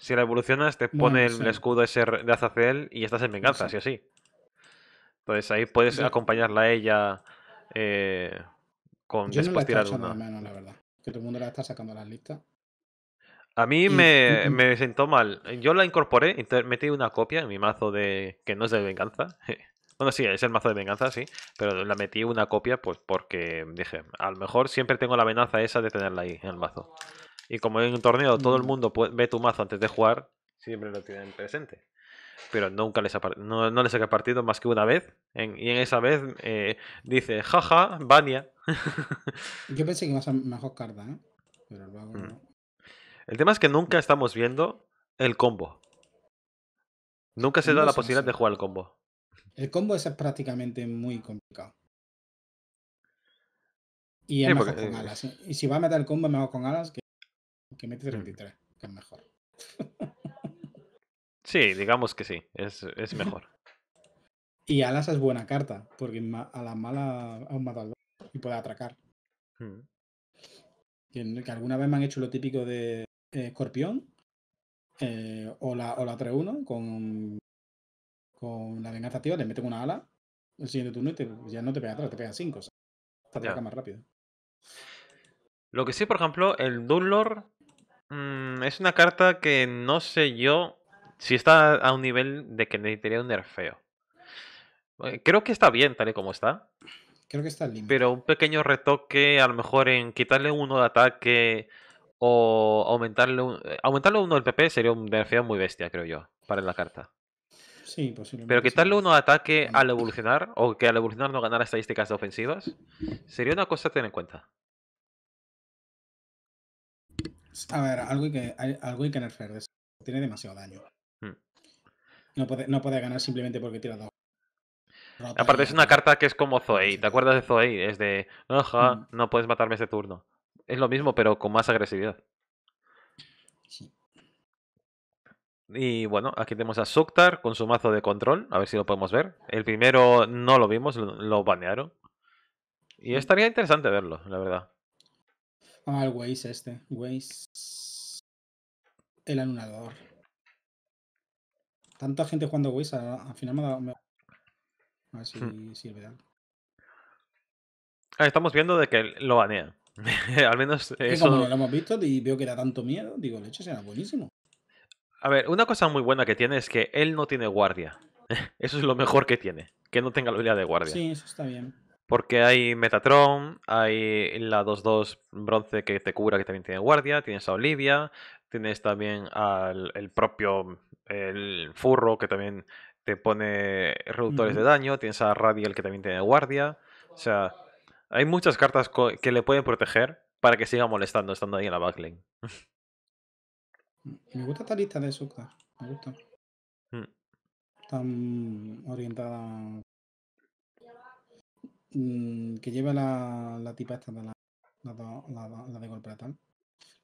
Si la evolucionas, te pone el escudo ese de Azazel y estás en venganza, sí. o así. Entonces ahí puedes acompañarla a ella eh, con yo después tirar menos, la verdad. Que todo el mundo la está sacando a las listas. A mí me, me, sentó mal. Yo la incorporé, metí una copia en mi mazo de. que no es de venganza. Bueno, sí, es el mazo de venganza, sí. Pero la metí una copia, pues porque dije, a lo mejor siempre tengo la amenaza esa de tenerla ahí en el mazo. Y como en un torneo todo el mm. mundo ve tu mazo antes de jugar, siempre lo tienen presente. Pero nunca les ha, no, les partido más que una vez. y en esa vez eh, dice, jaja, Bania. Yo pensé que ibas a mejor carta, ¿eh? Pero luego mm. no. El tema es que nunca estamos viendo el combo. Nunca se da la posibilidad de jugar el combo. El combo es prácticamente muy complicado. Y es mejor con alas. ¿eh? Y si va a meter el combo, mejor con alas que que mete 33, que es mejor. Sí, digamos que sí, es, mejor. Y Alas es buena carta, porque a la mala aún mata al y puede atracar. Que, alguna vez me han hecho lo típico de eh, escorpión eh, o la, 3-1 con, con la venganza tío le meten una ala el siguiente turno y ya no te pega atrás, te pega 5. O sea, te más rápido. Lo que sí, por ejemplo, el Dunlord Mm, es una carta que no sé yo si está a un nivel de que necesitaría un nerfeo. Eh, creo que está bien tal y como está. Creo que está limpio. Pero un pequeño retoque, a lo mejor en quitarle uno de ataque o aumentarle, eh, aumentarle uno del PP sería un nerfeo muy bestia, creo yo, para la carta. Sí, posiblemente. Pero quitarle uno de ataque al evolucionar, o que al evolucionar no ganara estadísticas ofensivas, sería una cosa a tener en cuenta. A ver, algo hay que, hay, algo que Tiene demasiado daño. Hmm. No, puede, no puede ganar simplemente porque tira dos. Aparte, es una carta que es como Zoe. ¿Te acuerdas de Zoe? Es de, mm. no puedes matarme ese turno. Es lo mismo, pero con más agresividad. Y bueno, aquí tenemos a Suktar con su mazo de control. A ver si lo podemos ver. El primero no lo vimos, lo banearon. Y mm. estaría interesante verlo, la verdad. Ah, el Waze este. Waze. El anulador. Tanta gente jugando Waze, al final me da A ver si hmm. sirve ah, estamos viendo de que lo banea. al menos eso... Como lo hemos visto y veo que da tanto miedo, digo, hecho será buenísimo. A ver, una cosa muy buena que tiene es que él no tiene guardia. Eso es lo mejor que tiene, que no tenga la habilidad de guardia. Sí, eso está bien. Porque hay Metatron, hay la 2-2 bronce que te cura, que también tiene guardia, tienes a Olivia, tienes también al el propio el Furro, que también te pone reductores de daño, tienes a Radial, que también tiene guardia. O sea, hay muchas cartas que le pueden proteger para que siga molestando estando ahí en la backlane. Me gusta esta lista de azúcar me gusta. Mm. Tan orientada Mm, que lleva la, tipa esta de la, de golpe tal.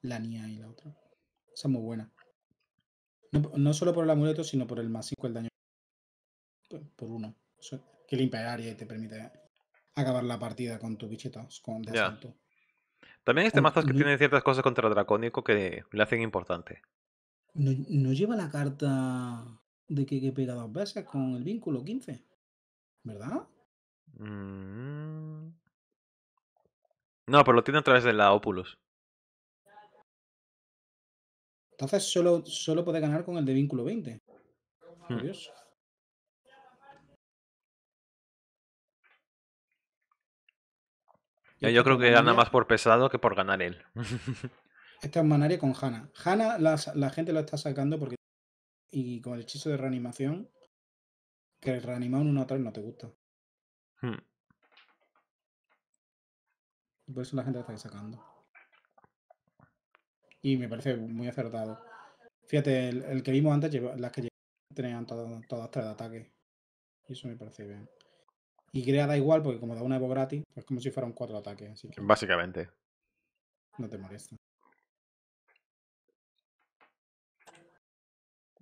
La Nia y la otra. Esa es muy buena. No, solo por el amuleto, sino por el más el daño por, uno. que limpia el área y te permite acabar la partida con tu bichito, con de También este mazo es que tiene ciertas cosas contra el dracónico que le hacen importante. No, lleva la carta de que, que, pega dos veces con el vínculo 15, ¿verdad? Mm. No, pero lo tiene a través de la Opulus. Entonces solo, solo puede ganar con el de vínculo 20. Hmm. Yo, creo que gana más por pesado que por ganar él. Esta es Manaria con Hanna. Hanna la, gente lo está sacando porque. Y con el hechizo de reanimación. Que reanimar un 1 3 no te gusta. Hmm. Por eso la gente la está sacando. Y me parece muy acertado. Fíjate, el, que vimos antes, las que tenían todas tres de ataque. Y eso me parece bien. Y Grea da igual, porque como da una Evo gratis, pues es como si fueran cuatro ataques. Así Básicamente. No te molesta.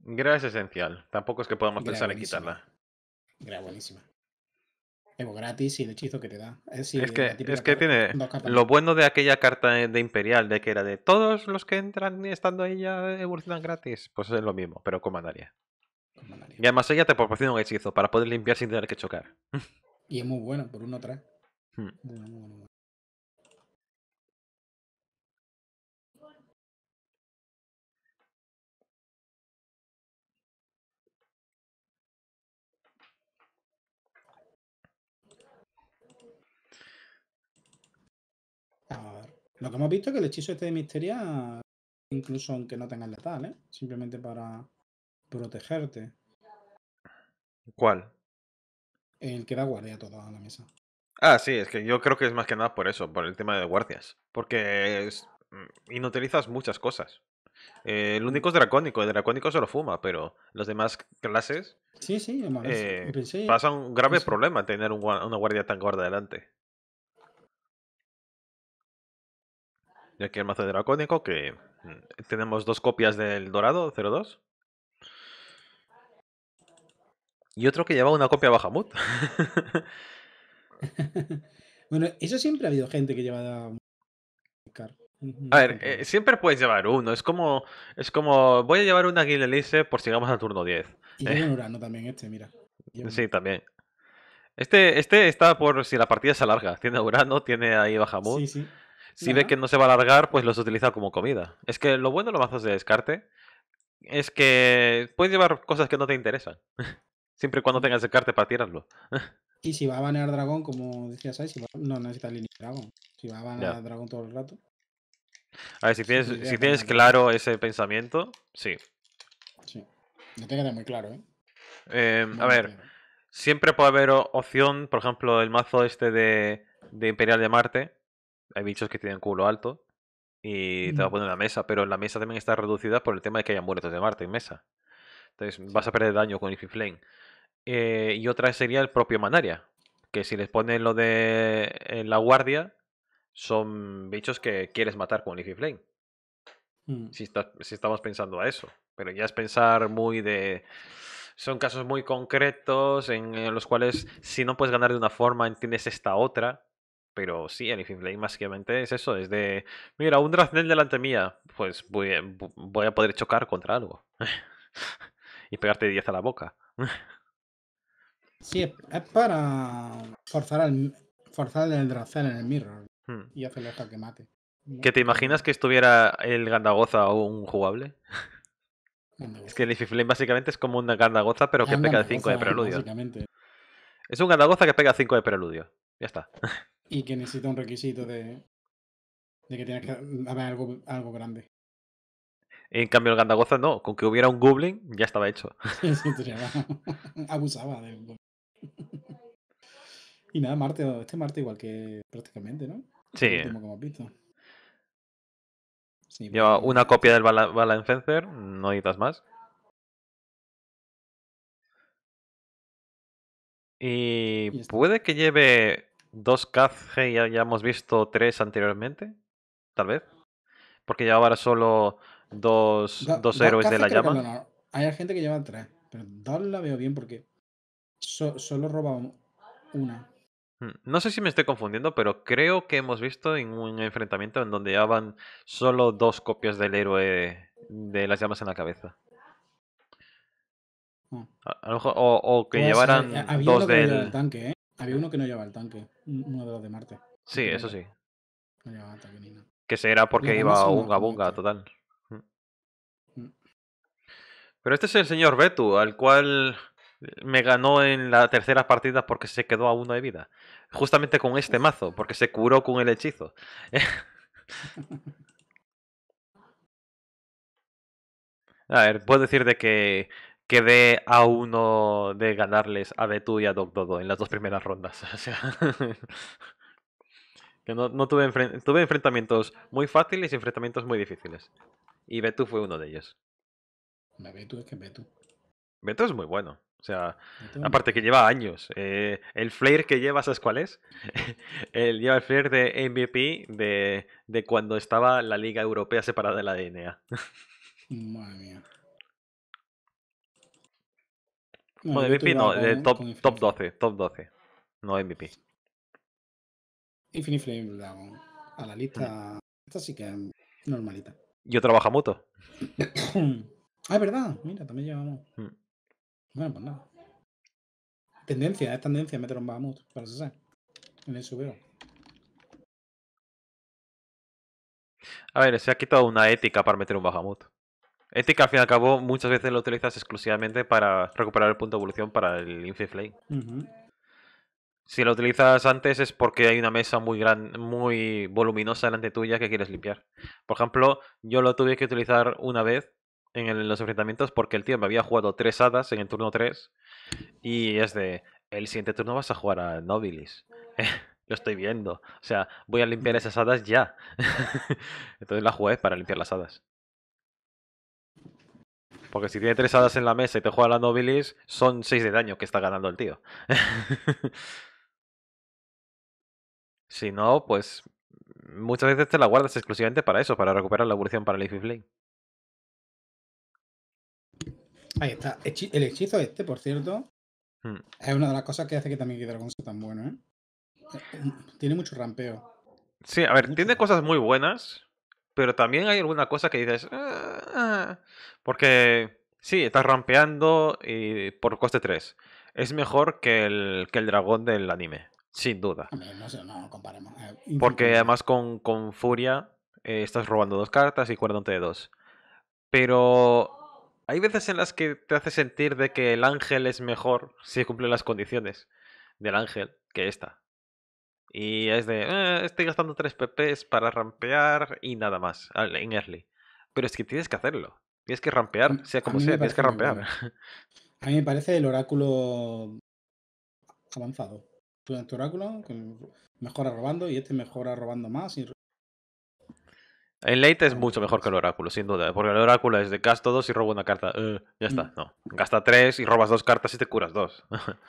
Grea es esencial. Tampoco es que podamos pensar en quitarla. Grea buenísima. Evo gratis y el hechizo que te da. Es, que, que tiene lo bueno de aquella carta de Imperial, de que era de todos los que entran estando ahí ya evolucionan gratis, pues es lo mismo, pero con Mandaria. Y además ella te proporciona un hechizo para poder limpiar sin tener que chocar. Y es muy bueno, por uno atrás. Hmm. bueno. Lo que hemos visto es que el hechizo este de Misteria, incluso aunque no tengas letal, ¿eh? Simplemente para protegerte. ¿Cuál? El que da guardia toda la mesa. Ah, sí, es que yo creo que es más que nada por eso, por el tema de guardias. Porque mm, inutilizas muchas cosas. Eh, el único es dracónico, el dracónico se lo fuma, pero los demás clases sí, sí, eh, un grave problema tener una guardia tan gorda delante. Y aquí el mazo de dracónico que mm, tenemos dos copias del dorado 02. Y otro que lleva una copia Bahamut. bueno, eso siempre ha habido gente que lleva a ver, eh, siempre puedes llevar uno. Es como, es como voy a llevar una guilelice por si llegamos al turno 10. Y Urano también este, mira. sí, también. Este, este está por si la partida se alarga. Tiene Urano, tiene ahí Bahamut. Sí, sí. Si ve que no se va a alargar, pues los utiliza como comida. Es que lo bueno de los mazos de descarte es que puedes llevar cosas que no te interesan. Siempre y cuando tengas descarte para tirarlo. y si va a banear dragón, como decías si no necesita línea dragón. Si va a banear dragón todo el rato. A ver, si tienes, si claro ese pensamiento, sí. Sí. No te muy claro, ¿eh? Em, a ver, siempre puede haber opción, por ejemplo, el mazo este de Imperial de Marte, hay bichos que tienen culo alto y te va a mm. poner una mesa, pero la mesa también está reducida por el tema de que hayan muertos de Marte en mesa. Entonces vas a perder daño con Ify Flame. Eh, y otra sería el propio Manaria, que si les ponen lo de eh, la guardia, son bichos que quieres matar con Ify Flame. Mm. Si, si estamos pensando a eso. Pero ya es pensar muy de son casos muy concretos en, los cuales si no puedes ganar de una forma, entiendes esta otra. Pero sí, el Infinite Flame básicamente es eso, es de, mira, un Draznel delante mía, pues voy, a poder chocar contra algo. y pegarte 10 a la boca. sí, es para forzar, al, forzar el Draznel en el mirror hmm. y hacerle hasta que mate. ¿Que te imaginas que estuviera el Gandagoza o un jugable? Es que el Flame básicamente es como un Gandagoza, pero que pega 5 de preludio. Es un Gandagoza que pega 5 de preludio. Ya está y que necesita un requisito de, de que tengas que mm. haber algo, algo grande. En cambio, el Gandagoza no, con que hubiera un Goblin ya estaba hecho. abusaba del Goblin. Y nada, Marte, este Marte igual que prácticamente, ¿no? Sí. Como visto. Lleva una copia del Balancer no necesitas más. Y puede que lleve dos Kazge ya, ya hemos visto tres anteriormente, tal vez. Porque llevaban solo dos, héroes de la llama. Hay gente que lleva tres, pero dos la veo bien porque solo robaban una. Mm, no sé si me estoy confundiendo, pero creo que hemos visto en un enfrentamiento en donde llevaban solo dos copias del héroe de las llamas en la cabeza. Ah. o, que pues, llevaran eh, dos del tanque, ¿eh? Había uno que no llevaba el tanque, uno de los de Marte. Sí, eso sí. No llevaba el tanque ni nada. Que porque iba a bunga bunga, este. total. Pero este es el señor Betu, al cual eh, me ganó en la tercera partida porque se quedó a uno de vida. Justamente con este mazo, porque se curó con el hechizo. a ver, puedo decir de que quedé a uno de ganarles a Betu y a Doc en las dos primeras rondas. O sea, que no, no tuve, tuve, enfrentamientos muy fáciles y enfrentamientos muy difíciles. Y Betu fue uno de ellos. Betu es que es muy bueno. O sea, aparte que lleva años. Eh, el flair que lleva, ¿sabes cuál es? el, lleva el flair de MVP de, de cuando estaba la Liga Europea separada de la DNA. Madre mía. No, MVP no, de top, top 12, top 12. No MVP. Infinite Flame A la lista. Hmm. Esta sí que es normalita. Yo trabajo moto. ah, es verdad. Mira, también llevamos. Hmm. Bueno, pues nada. Tendencia, es tendencia meter un Bahamut, para eso En el subero. A ver, se ha quitado una ética para meter un Bahamut. Ética, al fin y al cabo, muchas veces lo utilizas exclusivamente para recuperar el punto de evolución para el Infi Flame Si lo utilizas antes es porque hay una mesa muy gran, muy voluminosa delante tuya que quieres limpiar. Por ejemplo, yo lo tuve que utilizar una vez en, los enfrentamientos porque el tío me había jugado tres hadas en el turno 3 y es de, el siguiente turno vas a jugar a Nobilis. lo estoy viendo. O sea, voy a limpiar esas hadas ya. Entonces la jugué para limpiar las hadas. Porque si tiene tres hadas en la mesa y te juega la Nobilis, son seis de daño que está ganando el tío. si no, pues muchas veces te la guardas exclusivamente para eso, para recuperar la evolución para el Leafy Flame. Ahí está. El hechizo este, por cierto, hmm. es una de las cosas que hace que también Dragon sea tan bueno, ¿eh? eh mm, tiene mucho rampeo. Sí, a ver, tiene cosas muy buenas, pero también hay alguna cosa que dices, ah, porque sí, estás rampeando y eh, por coste 3. Es mejor que el, que el dragón del anime, sin duda. no, no, eh, porque además con, Furia eh, estás robando dos cartas y cuerdante de dos. Pero hay veces en las que te hace sentir de que el ángel es mejor si cumple las condiciones del ángel que esta. Y es de, ah, estoy gastando 3 PPs para rampear y nada más en early. Pero es que tienes que hacerlo. Tienes que rampear, mm, sea como sea, tienes que rampear. A mí me parece el oráculo avanzado. Tu, tu oráculo mejora robando y este mejora robando más. En late es mucho mejor que el oráculo, sin duda. Porque el oráculo es de gasto 2 y robo una carta. Eh, ya está, mm. no. Gasta 3 y robas dos cartas y te curas dos.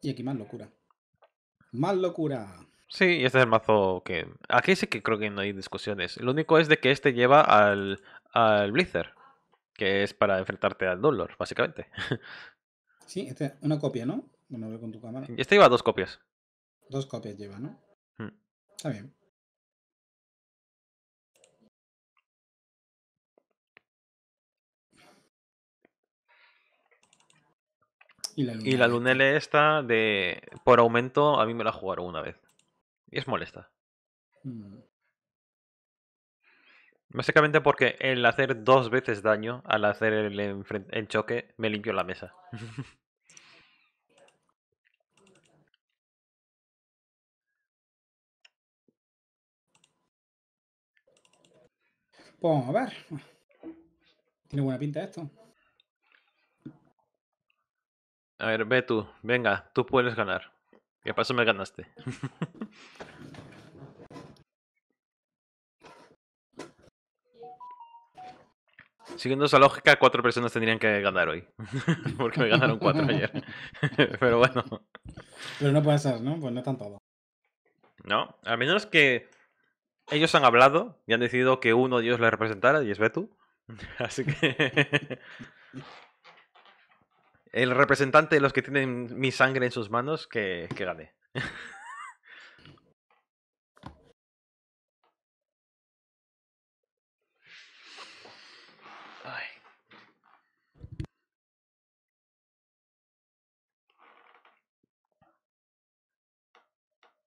y aquí más locura. Más locura. Sí, este es el mazo que. Aquí sí que creo que no hay discusiones. Lo único es de que este lleva al, al que es para enfrentarte al Dolor, básicamente. Sí, este una copia, ¿no? bueno veo con tu cámara. Este lleva dos copias. Dos copias lleva, ¿no? Mm. Está bien. Y la, lunela, esta de. Por aumento, a mí me la jugaron una vez. Y es molesta. Mm. Básicamente porque el hacer dos veces daño al hacer el, choque me limpió la mesa. pues vamos a ver. Tiene buena pinta esto. A ver, Betu, Venga, tú puedes ganar. ¿Qué paso Me ganaste. Siguiendo esa lógica, cuatro personas tendrían que ganar hoy. Porque me ganaron cuatro ayer. Pero bueno. Pero no puede ser, ¿no? Pues no están No, a menos que ellos han hablado y han decidido que uno de ellos le representara y es Betu. Así que el representante de los que tienen mi sangre en sus manos que, que gane.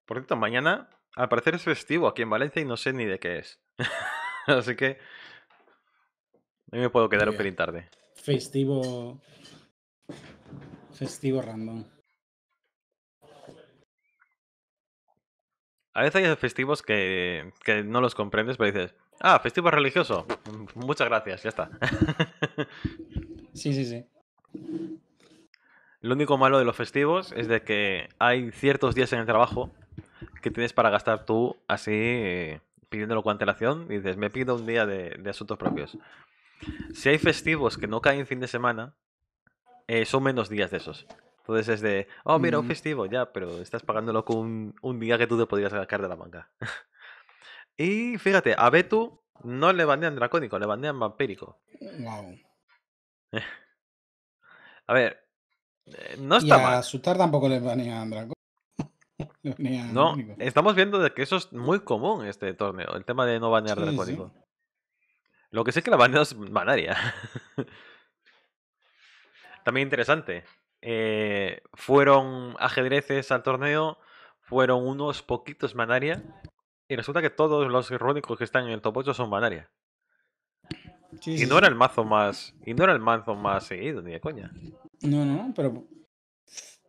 Por cierto, mañana al parecer es festivo aquí en Valencia y no sé ni de qué es. Así que... mí me puedo quedar un pelín tarde. Festivo Festivo random. A veces hay festivos que, no los comprendes, pero dices, ah, festivo religioso. Muchas gracias, ya está. sí, sí, sí. Lo único malo de los festivos es de que hay ciertos días en el trabajo que tienes para gastar tú así eh, pidiéndolo con antelación y dices, me pido un día de, de asuntos propios. Si hay festivos que no caen fin de semana, eh, son menos días de esos. Entonces es de, oh, mira, un mm. festivo, ya, pero estás pagándolo con un, día que tú te podrías sacar de la manga. y fíjate, a Betu no le bandean dracónico, le bandean vampírico. Wow. A ver, eh, no está y a mal. tampoco le banean dracónico. no, estamos viendo que eso es muy común este torneo, el tema de no banear dracónico. Lo que sí es que la baneo es malaria. También interesante. Eh, fueron ajedrezes al torneo, fueron unos poquitos Manaria. Y resulta que todos los errónicos que están en el top 8 son Manaria. y no era el mazo más. Y no era el mazo más seguido, ni de coña. No, no, pero.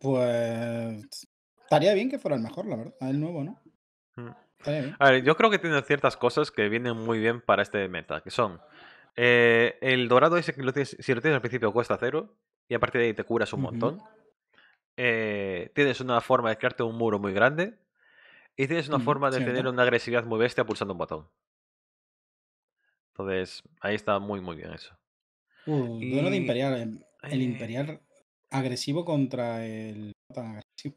Pues. Estaría bien que fuera el mejor, la verdad. El nuevo, ¿no? Mm. A ver, yo creo que tiene ciertas cosas que vienen muy bien para este meta, que son. Eh, el dorado ese que si lo tienes al principio cuesta cero y a partir de ahí te curas un montón. Eh, tienes una forma de crearte un muro muy grande y tienes una mm, forma de tener una agresividad muy bestia pulsando un botón. Entonces, ahí está muy, muy bien eso. Uh, de Imperial. Em, el, eh Imperial agresivo contra el tan agresivo.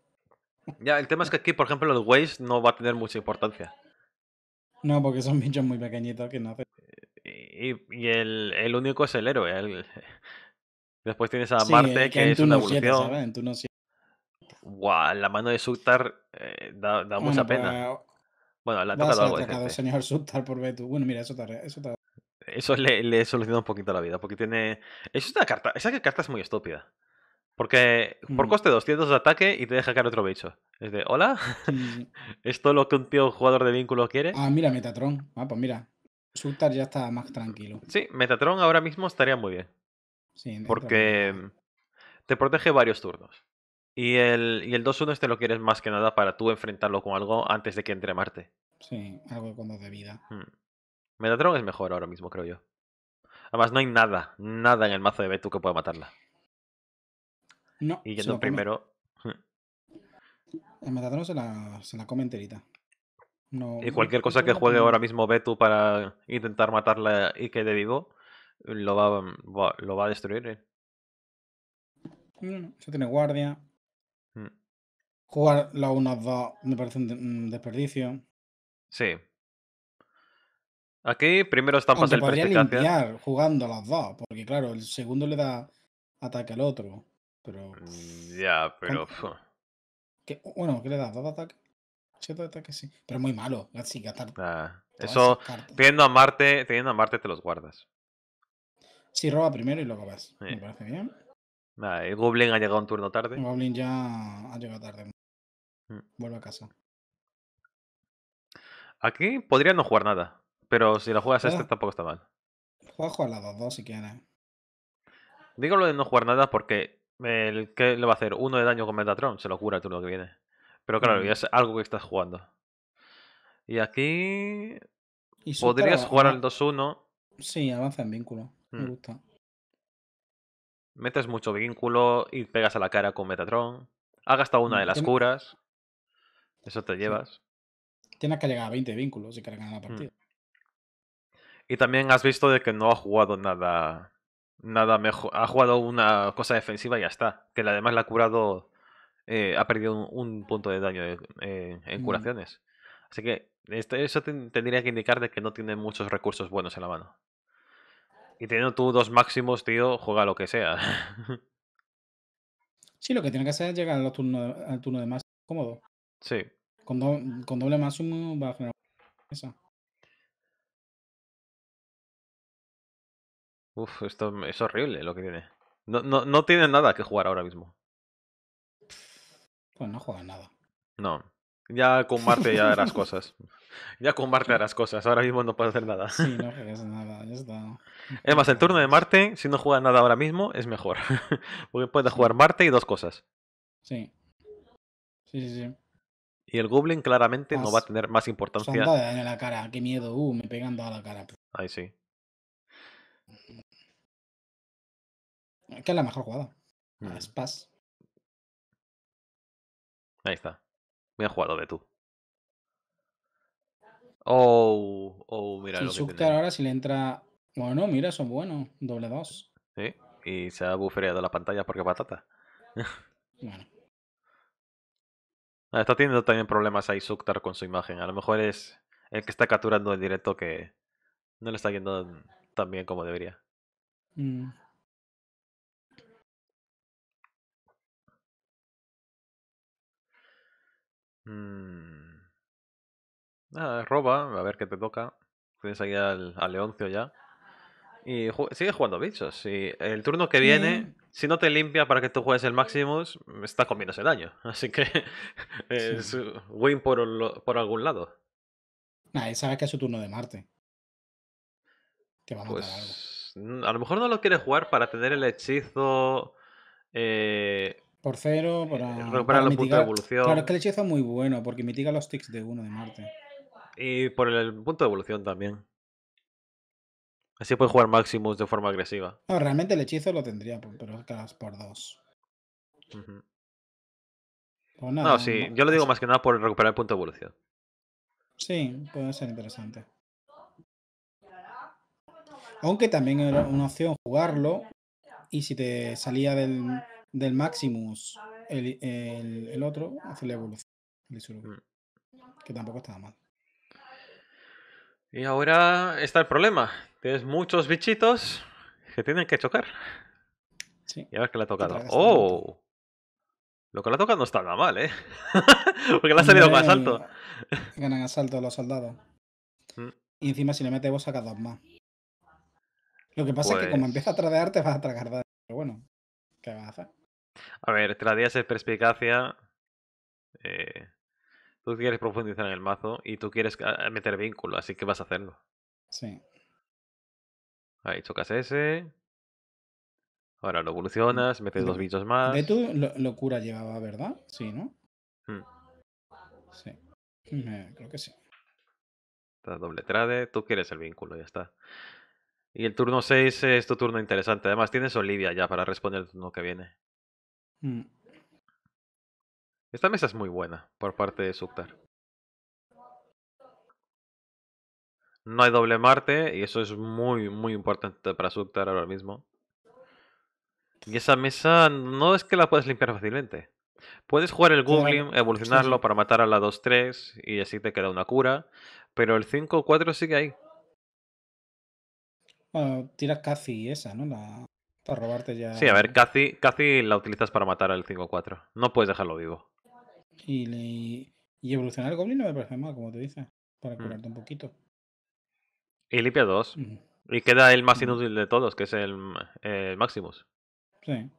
Ya, el tema es que aquí, por ejemplo, los Waze no va a tener mucha importancia. No, porque son bichos muy pequeñitos que no eh, Y, el, el, único es el héroe. El, Después tienes a Marte, que, es una evolución. No la mano de Subtar eh, da, da, mucha pena. Pues, bueno, la tocado algo. señor Sultar por Betu. Bueno, mira, eso Eso, le, le, soluciona un poquito la vida, porque tiene... es carta... Esa carta es muy estúpida. Porque por mm. coste 200 de ataque y te deja caer otro bicho. Es de, hola, es ¿esto lo que un tío jugador de vínculo quiere? Ah, mira, Metatron. Ah, pues mira, Sultar ya está más tranquilo. Sí, Metatron ahora mismo estaría muy bien porque mm, te protege varios turnos. Y el, y el 2-1 este lo quieres más que nada para tú enfrentarlo con algo antes de que entre Marte. Sí, algo con dos de vida. Hmm. Metatron es mejor ahora mismo, creo yo. Además, no hay nada, nada en el mazo de Betu que pueda matarla. No. Y yendo primero. Hmm. El Metatron se la, se la come enterita. No, y cualquier cosa que juegue ahora mismo Betu para intentar matarla y quede vivo, lo va, mm, lo va a destruir. ¿eh? se tiene guardia. Mm. Jugar la 1-2 me parece un desperdicio. Sí. Aquí primero estampas el podría limpiar jugando las dos, porque claro, el segundo le da ataque al otro. Pero. Mm, ya, pero. Bueno, ¿qué le da ¿Dos de ataque? Sí, de ataque sí. Pero muy malo. eso, teniendo a Marte, teniendo a Marte te los guardas si roba primero y luego vas. Me parece bien. el Goblin ha llegado un turno tarde. Goblin ya ha llegado tarde. Mm. Vuelve a casa. Aquí podría no jugar nada. Pero si la juegas este tampoco está mal. Juega jugar la 2-2 si quieres. Digo lo de no jugar nada porque el que le va a hacer uno de daño con Metatron se lo cura el turno que viene. Pero claro, es algo que estás jugando. Y aquí. podrías jugar al 2-1. Sí, avanza en vínculo. Mm. Metes mucho vínculo y pegas a la cara con Metatron. Ha gastado una mm, de las curas. Eso te llevas. Tienes que llegar a 20 vínculos si quieres ganar la mm. partida. Y también has visto de que no ha jugado nada. Nada mejor. Ha jugado una cosa defensiva y ya está. Que además la ha curado. Eh, ha perdido un, punto de daño eh, en curaciones. Así que este, eso tendría que indicar de que no tiene muchos recursos buenos en la mano. Y teniendo tú dos máximos, tío, juega lo que sea. Sí, lo que tiene que hacer es llegar al turno de, al turno de más cómodo. Sí. Con, do, con doble máximo va a generar esa. Uf, esto es horrible lo que tiene. No, no, no tiene nada que jugar ahora mismo. Pues no juega nada. No. Ya con Marte ya harás cosas. Ya con Marte harás cosas. Ahora mismo no puedes hacer nada. Sí, no juegas nada, ya está. Es más, el turno de Marte, si no juegas nada ahora mismo, es mejor. Porque puedes jugar Marte y dos cosas. Sí. Sí, sí, sí. Y el Goblin claramente no va a tener más importancia. en la cara, qué miedo. Uh, me pegan toda la cara. Ahí sí. Es que es la mejor jugada. Mm. paz Ahí está. Me ha jugado de tú. Oh, oh, mira. lo ahora si le entra. Bueno, mira, son buenos. Doble dos. Sí, y se ha bufereado la pantalla porque patata. bueno. Ah, está teniendo también problemas ahí Suktar con su imagen. A lo mejor es el que está capturando el directo que no le está yendo tan bien como debería. Mm. Mm. roba, a ver qué te toca. Tienes aquí al, Leoncio ya. Y sigue jugando bichos. Y el turno que viene, si no te limpia para que tú juegues el Maximus, está comiendo ese daño. Así que es win por, por algún lado. Nah, él sabe que es su turno de Marte. Que a pues, A lo mejor no lo quiere jugar para tener el hechizo. Eh, por cero, eh, para. recuperar los puntos de evolución. Claro, es que el hechizo es muy bueno porque mitiga los ticks de uno de Marte. Y por el punto de evolución también. Así puedes jugar Maximus de forma agresiva. No, realmente el hechizo lo tendría, pero es por dos. Pues nada, no, sí, yo lo digo pues más que nada por recuperar el punto de evolución. Sí, puede ser interesante. Aunque también era una opción jugarlo y si te salía del, del Maximus, el, otro, hace la evolución. Mm. que tampoco está mal. Y ahora está el problema. Tienes muchos bichitos que tienen que chocar. Sí. Y a ver que le ha tocado. ¡Oh! Lo que le ha tocado no está nada mal, ¿eh? Porque le ha salido más alto. Ganan asalto a los soldados. Mm. Y encima si le metes vos sacas dos más. Lo que pasa es que como pues empieza a tradearte vas a tragar Pero bueno, ¿qué vas a hacer? A ver, te es perspicacia. Eh, tú quieres profundizar en el mazo y tú quieres ah, ah, meter vínculo, así que vas a hacerlo. Sí. Ahí chocas ese. Ahora lo mm, evolucionas, metes dos bichos más. De tu locura llevaba, ¿verdad? Sí, ¿no? Mm. Sí. creo que sí. Estás doble trade, tú quieres el vínculo, ya está. Y el turno 6 es tu turno interesante. Además, tienes Olivia ya para responder el turno que viene. Mm. Esta mesa es muy buena por parte de Subtar. No hay doble Marte y eso es muy, muy importante para Subtar ahora mismo. Y esa mesa no es que la puedas limpiar fácilmente. Puedes jugar el Goblin, evolucionarlo para matar a la 2-3 y así te queda una cura, pero el 5-4 sigue ahí. Bueno, tiras casi esa, ¿no? robarte ya. Sí, a ver, casi, casi la utilizas para matar al 5-4. No puedes dejarlo vivo. Y, evolucionar el Goblin no me parece mal, como te dice. Para mm. curarte un poquito. Y limpia dos. Y queda el más mm. inútil de todos, que es el, el Maximus. Sí.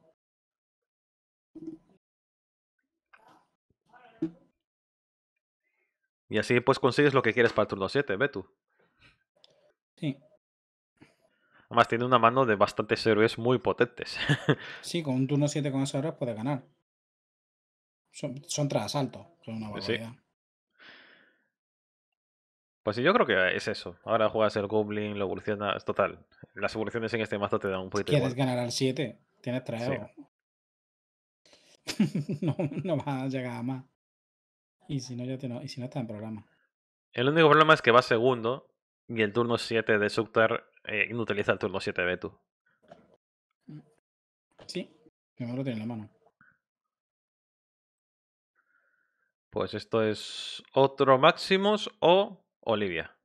Y así pues consigues lo que quieres para el turno 7, ve tú. Sí. Además, tiene una mano de bastantes héroes muy potentes. sí, con un turno 7 con esas horas puede ganar. Son, tras asalto, una Pues sí, yo creo que es eso. Ahora juegas el Goblin, lo evolucionas. Total. Las evoluciones en este mazo te dan un poquito. ¿Quieres ganar al 7? Tienes 3 no, no vas a llegar a más. Y si no, ya te no, y si no está en programa. El único problema es que va segundo y el turno 7 de Sukter inutiliza eh, el turno 7 tú? Mm. Sí, que no lo tiene en la mano. Pues esto es otro Maximus o Olivia.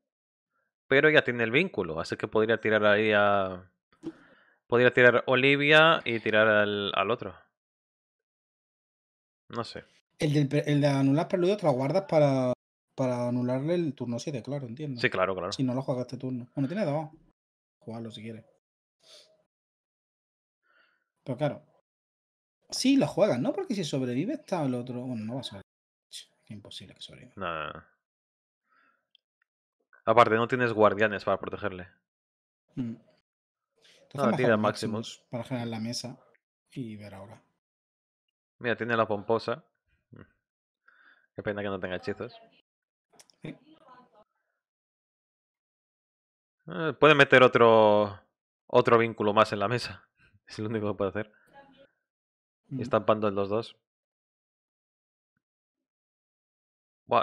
Pero ya tiene el vínculo, así que podría tirar ahí a. Podría tirar Olivia y tirar al, otro. No sé. El, del, el de anular preludio te lo guardas para, para anularle el turno 7, claro, entiendo. Sí, claro, claro. Si no lo juegas este turno. Bueno, tiene dos jugarlo si quieres. Pero claro, sí lo juegas, ¿no? Porque si sobrevive está el otro. Bueno, no va a sobrevivir. imposible que sobreviva. nada Aparte, no tienes guardianes para protegerle. Mm. Entonces, Maximus. Para generar la mesa y ver ahora. Mira, tiene la pomposa. Mm. Qué pena que no tenga hechizos. Ah, puede meter otro, otro vínculo más en la mesa. Es lo único que puede hacer. y Estampando en los dos.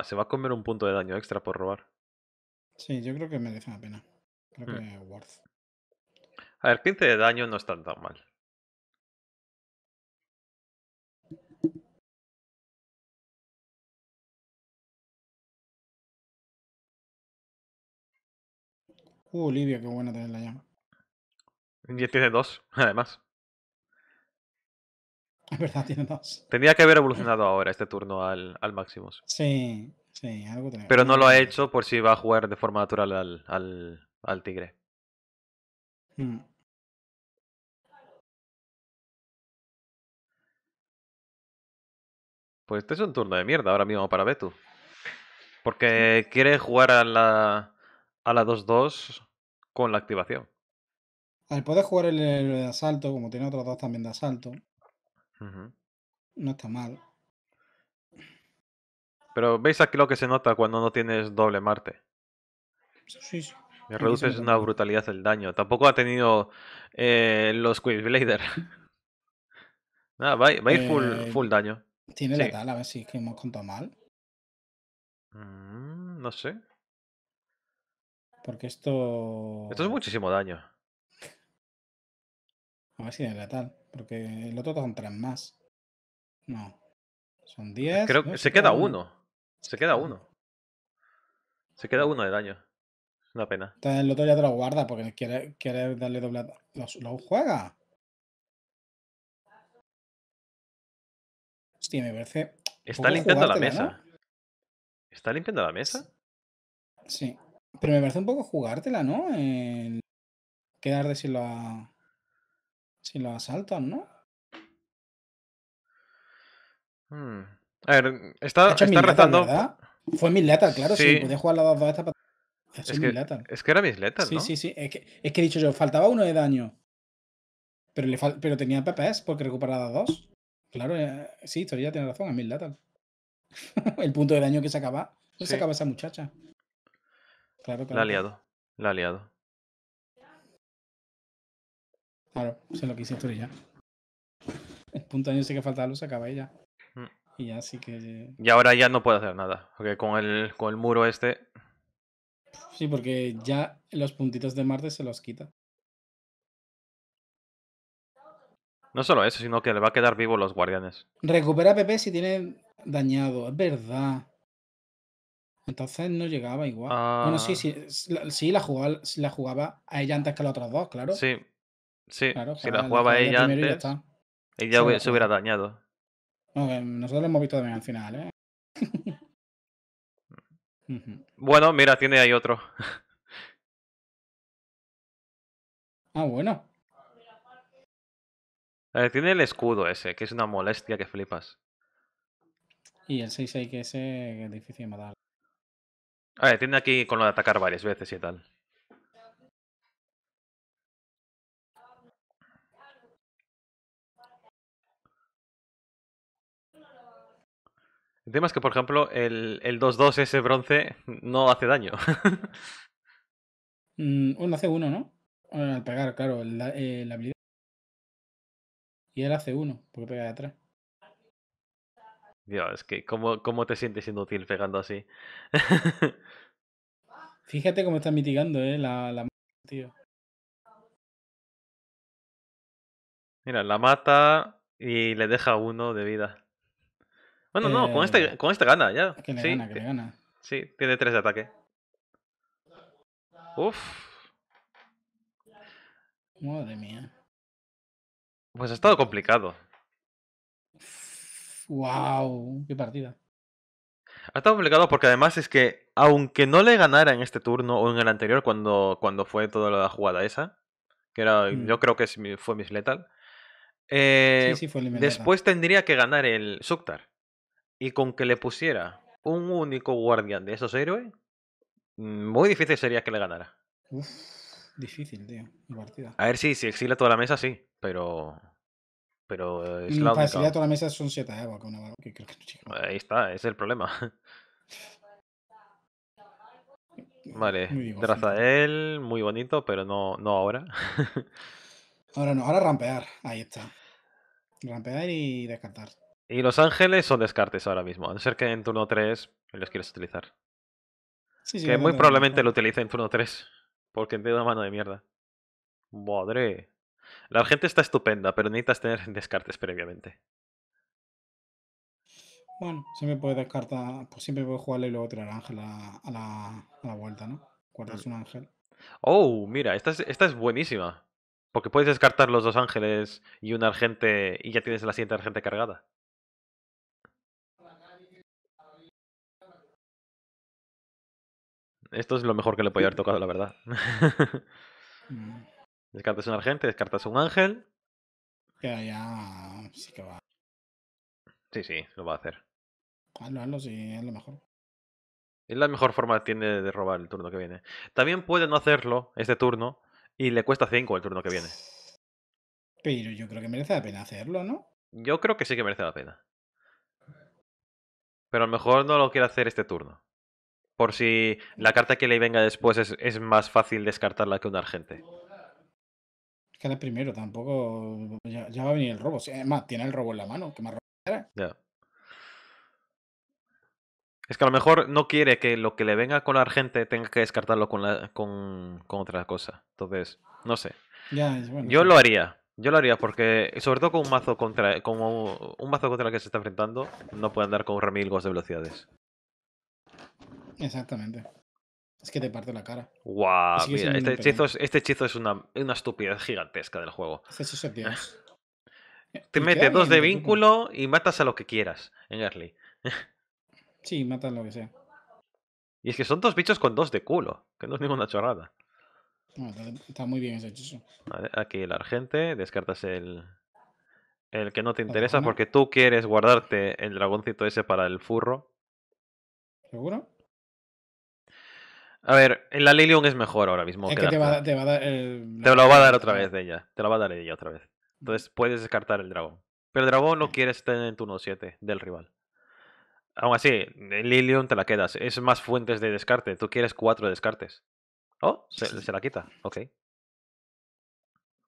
se va a comer un punto de daño extra por robar. Sí, yo creo que merece la pena. Creo mm. que worth. A ver, 15 de daño no está tan mal. Uh, Olivia, qué buena tener la llama. Y tiene dos, además. Es verdad, tiene dos. Tendría que haber evolucionado ahora este turno al, al máximo. Sí, sí, algo tenía. Pero no lo ha hecho por si va a jugar de forma natural al, al, al tigre. Mm. Pues este es un turno de mierda ahora mismo para Betu. Porque quiere jugar a la, a la 2-2 con la activación. Al poder jugar el, asalto, como tiene otros dos también de asalto, no está mal. Pero veis aquí lo que se nota cuando no tienes doble Marte. Sí, sí. Me reduces una brutalidad el daño. Tampoco ha tenido eh, los Quillblader. Nada, va, a ir full, eh, full daño. Tiene letal, a ver si hemos contado mal. Mm, no sé. Porque esto. Esto es muchísimo daño. A ver si es letal. Porque el otro son tres más. No. Son diez... Creo que se queda uno. Se queda uno. Se queda uno de daño. Es una pena. Entonces el otro ya te lo guarda porque quiere, quiere darle doble. ¿Lo, lo juega? Hostia, me parece. Está limpiando la mesa. ¿Está limpiando la mesa? Sí. Pero me parece un poco jugártela, ¿no? Quedar de si lo, si lo asaltan, ¿no? Hmm. A ver, está, está rezando. Fue mil letal, claro, sí. Podía jugar las dos estas para. Es que, era mis letal, sí, ¿no? Sí, sí, es que, es que he dicho yo, faltaba uno de daño. Pero, le pero tenía PPS porque recuperaba dos. Claro, eh, sí, todavía tiene razón, es mil letal. El punto de daño que se acaba. se acaba esa muchacha. Claro, La ha liado, la ha liado. Claro, se lo quise ya. El punto sí que faltaba luz, se acaba y ya. Mm. Y ya sí que. Y ahora ya no puede hacer nada. Porque con el, con el muro este. Sí, porque ya los puntitos de Marte se los quita. No solo eso, sino que le va a quedar vivo los guardianes. Recupera Pepe si tiene dañado, es verdad. Entonces no llegaba igual. Bueno, sí, ah. sí, sí la jugaba, la jugaba a ella antes que a los otros dos, claro. Sí, sí. si la jugaba a ella antes, ella se hubiera dañado. No, eh, nosotros lo hemos visto también al final, ¿eh? bueno, mira, tiene ahí otro. ah, bueno. Eh, tiene el escudo ese, que es una molestia que flipas. Y el 6-6 que que es difícil de matar. A tiene aquí con lo de atacar varias veces y tal. El tema es que, por ejemplo, el, el 2-2 ese bronce no hace daño. mm, uno hace uno, ¿no? al pegar, claro, la, eh, la habilidad. Y él hace uno, porque pega de atrás. Dios, es que ¿cómo, cómo te sientes inútil pegando así? Fíjate cómo está mitigando, eh, la, la tío. Mira, la mata y le deja uno de vida. Bueno, no, con eh, este, con este gana ya. Que sí, gana, que le gana. Sí, tiene tres de ataque. Uf. Madre mía. Pues ha estado complicado. ¡Wow! ¡Qué partida! Ha estado complicado porque además es que, aunque no le ganara en este turno o en el anterior, cuando, cuando fue toda la jugada esa, que era, mm. yo creo que fue Miss Lethal, eh, después tendría que ganar el Suktar. Y con que le pusiera un único guardián de esos héroes, mm, muy difícil sería que le ganara. Uf, difícil, tío. Partida. A ver si, sí, si exila toda la mesa, sí, pero pero es mm, la la mesa son 7 eh, Ahí está, es el problema. Vale, Drazael, muy bonito, pero no, no ahora. ahora no, ahora rampear, ahí está. Rampear y descartar. Y Los Ángeles son descartes ahora mismo, a no ser que en turno 3 los quieras utilizar. que muy probablemente lo utilice en turno 3, porque tiene una mano de mierda. Madre. La argente está estupenda, pero necesitas tener descartes previamente. Bueno, siempre puedes descartar, pues siempre puedes jugarle luego tirar ángel a, la, vuelta, ¿no? Guardas mm. un ángel. Oh, mira, esta es, es buenísima. Porque puedes descartar los dos ángeles y un argente y ya tienes la siguiente argente cargada. Esto es lo mejor que le podía haber tocado, la verdad. Mm. Descartas un argente, descartas un ángel. ya sí que va. Sí, sí, lo va a hacer. Hazlo, hazlo, sí, es lo mejor. Es la mejor forma que tiene de robar el turno que viene. También puede no hacerlo este turno y le cuesta 5 el turno que viene. Pero yo creo que merece la pena hacerlo, ¿no? Yo creo que sí que merece la pena. Pero a lo mejor no lo quiere hacer este turno. Por si la mm. carta que le venga después es, es más fácil descartarla que un argente que primero, tampoco. Ya, va a venir el robo. es además, tiene el robo en la mano, que más robo Ya. Es que a lo mejor no quiere que lo que le venga con la gente tenga que descartarlo con, otra cosa. Entonces, no sé. Yo lo haría. Yo lo haría porque, sobre todo con un mazo contra un mazo contra el que se está enfrentando, no puede andar con remilgos de velocidades. Exactamente. Es que te parte la cara. ¡Guau! mira, este hechizo, es, este es, una, una, estupidez gigantesca del juego. Eh. Te mete dos de vínculo y matas a lo que quieras en early. sí, matas lo que sea. Y es que son dos bichos con dos de culo, que no es ninguna chorrada. está, muy bien ese hechizo. aquí el argente, descartas el, el que no te interesa porque tú quieres guardarte el dragoncito ese para el furro. ¿Seguro? A ver, la Lilium es mejor ahora mismo. te, va, va, a dar. Te lo va a dar otra vez de ella. Te lo va a dar ella otra vez. Entonces puedes descartar el dragón. Pero el dragón no quieres tener en tu 1-7 del rival. Aún así, Lilium te la quedas. Es más fuentes de descarte. Tú quieres cuatro descartes. Oh, se, la quita. Ok.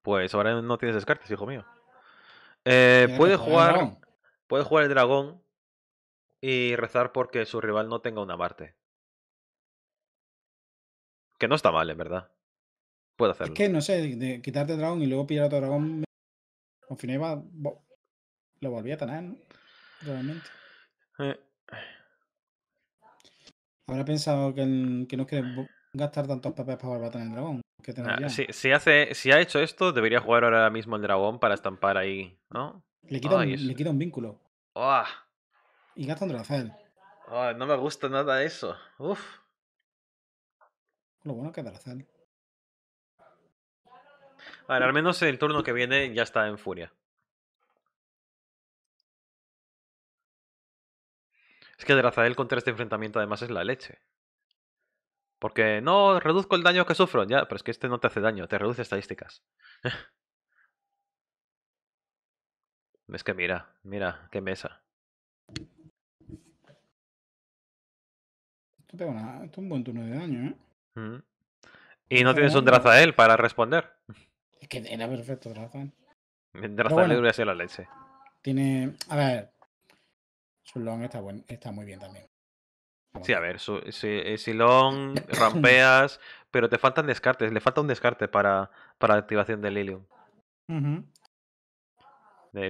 Pues ahora no tienes descartes, hijo mío. Eh, puede jugar. Puede jugar el dragón y rezar porque su rival no tenga una Marte. Que no está mal, en verdad. Puedo hacerlo. Es que no sé, de, el quitarte dragón y luego pillar otro dragón. Al final lo volví a tener, Realmente. Eh. Habrá pensado que, que no quiere gastar tantos papeles para volver a tener el dragón. Ah, si, hace, si ha hecho esto, debería jugar ahora mismo el dragón para estampar ahí, ¿no? Le quita, un, vínculo. ¡Ah! Y gasta un dragón. no me gusta nada eso. Uf. Lo bueno que Razael. A ver, al menos el turno que viene ya está en furia. Es que Drazael contra este enfrentamiento además es la leche. Porque no, reduzco el daño que sufro. Ya, pero es que este no te hace daño, te reduce estadísticas. es que mira, mira, qué mesa. Esto es un buen turno de daño, ¿eh? Y no tienes un Drazael para responder. Es que era perfecto Drazael. Drazael bueno, sido la leche. Tiene. A ver. Su está, está muy bien también. Sí, a ver, eh, si, long, rampeas, pero te faltan descartes, le falta un descarte para, la activación del Lilium. Del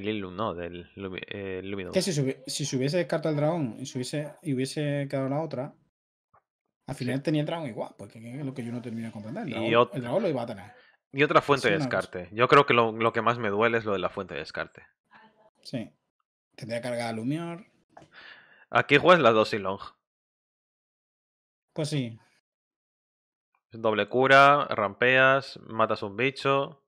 Lilium, no, del eh, si, se hubiese descartado el al dragón y, subiese, y hubiese quedado la otra, al final tenía el dragón igual, porque es lo que yo no termino de comprender. El dragón, lo iba a tener. Y otra fuente de descarte. Yo creo que lo, que más me duele es lo de la fuente de descarte. Sí. Tendría carga de Lumiar. Aquí juegas las dos y long. Pues sí. Doble cura, rampeas, matas un bicho.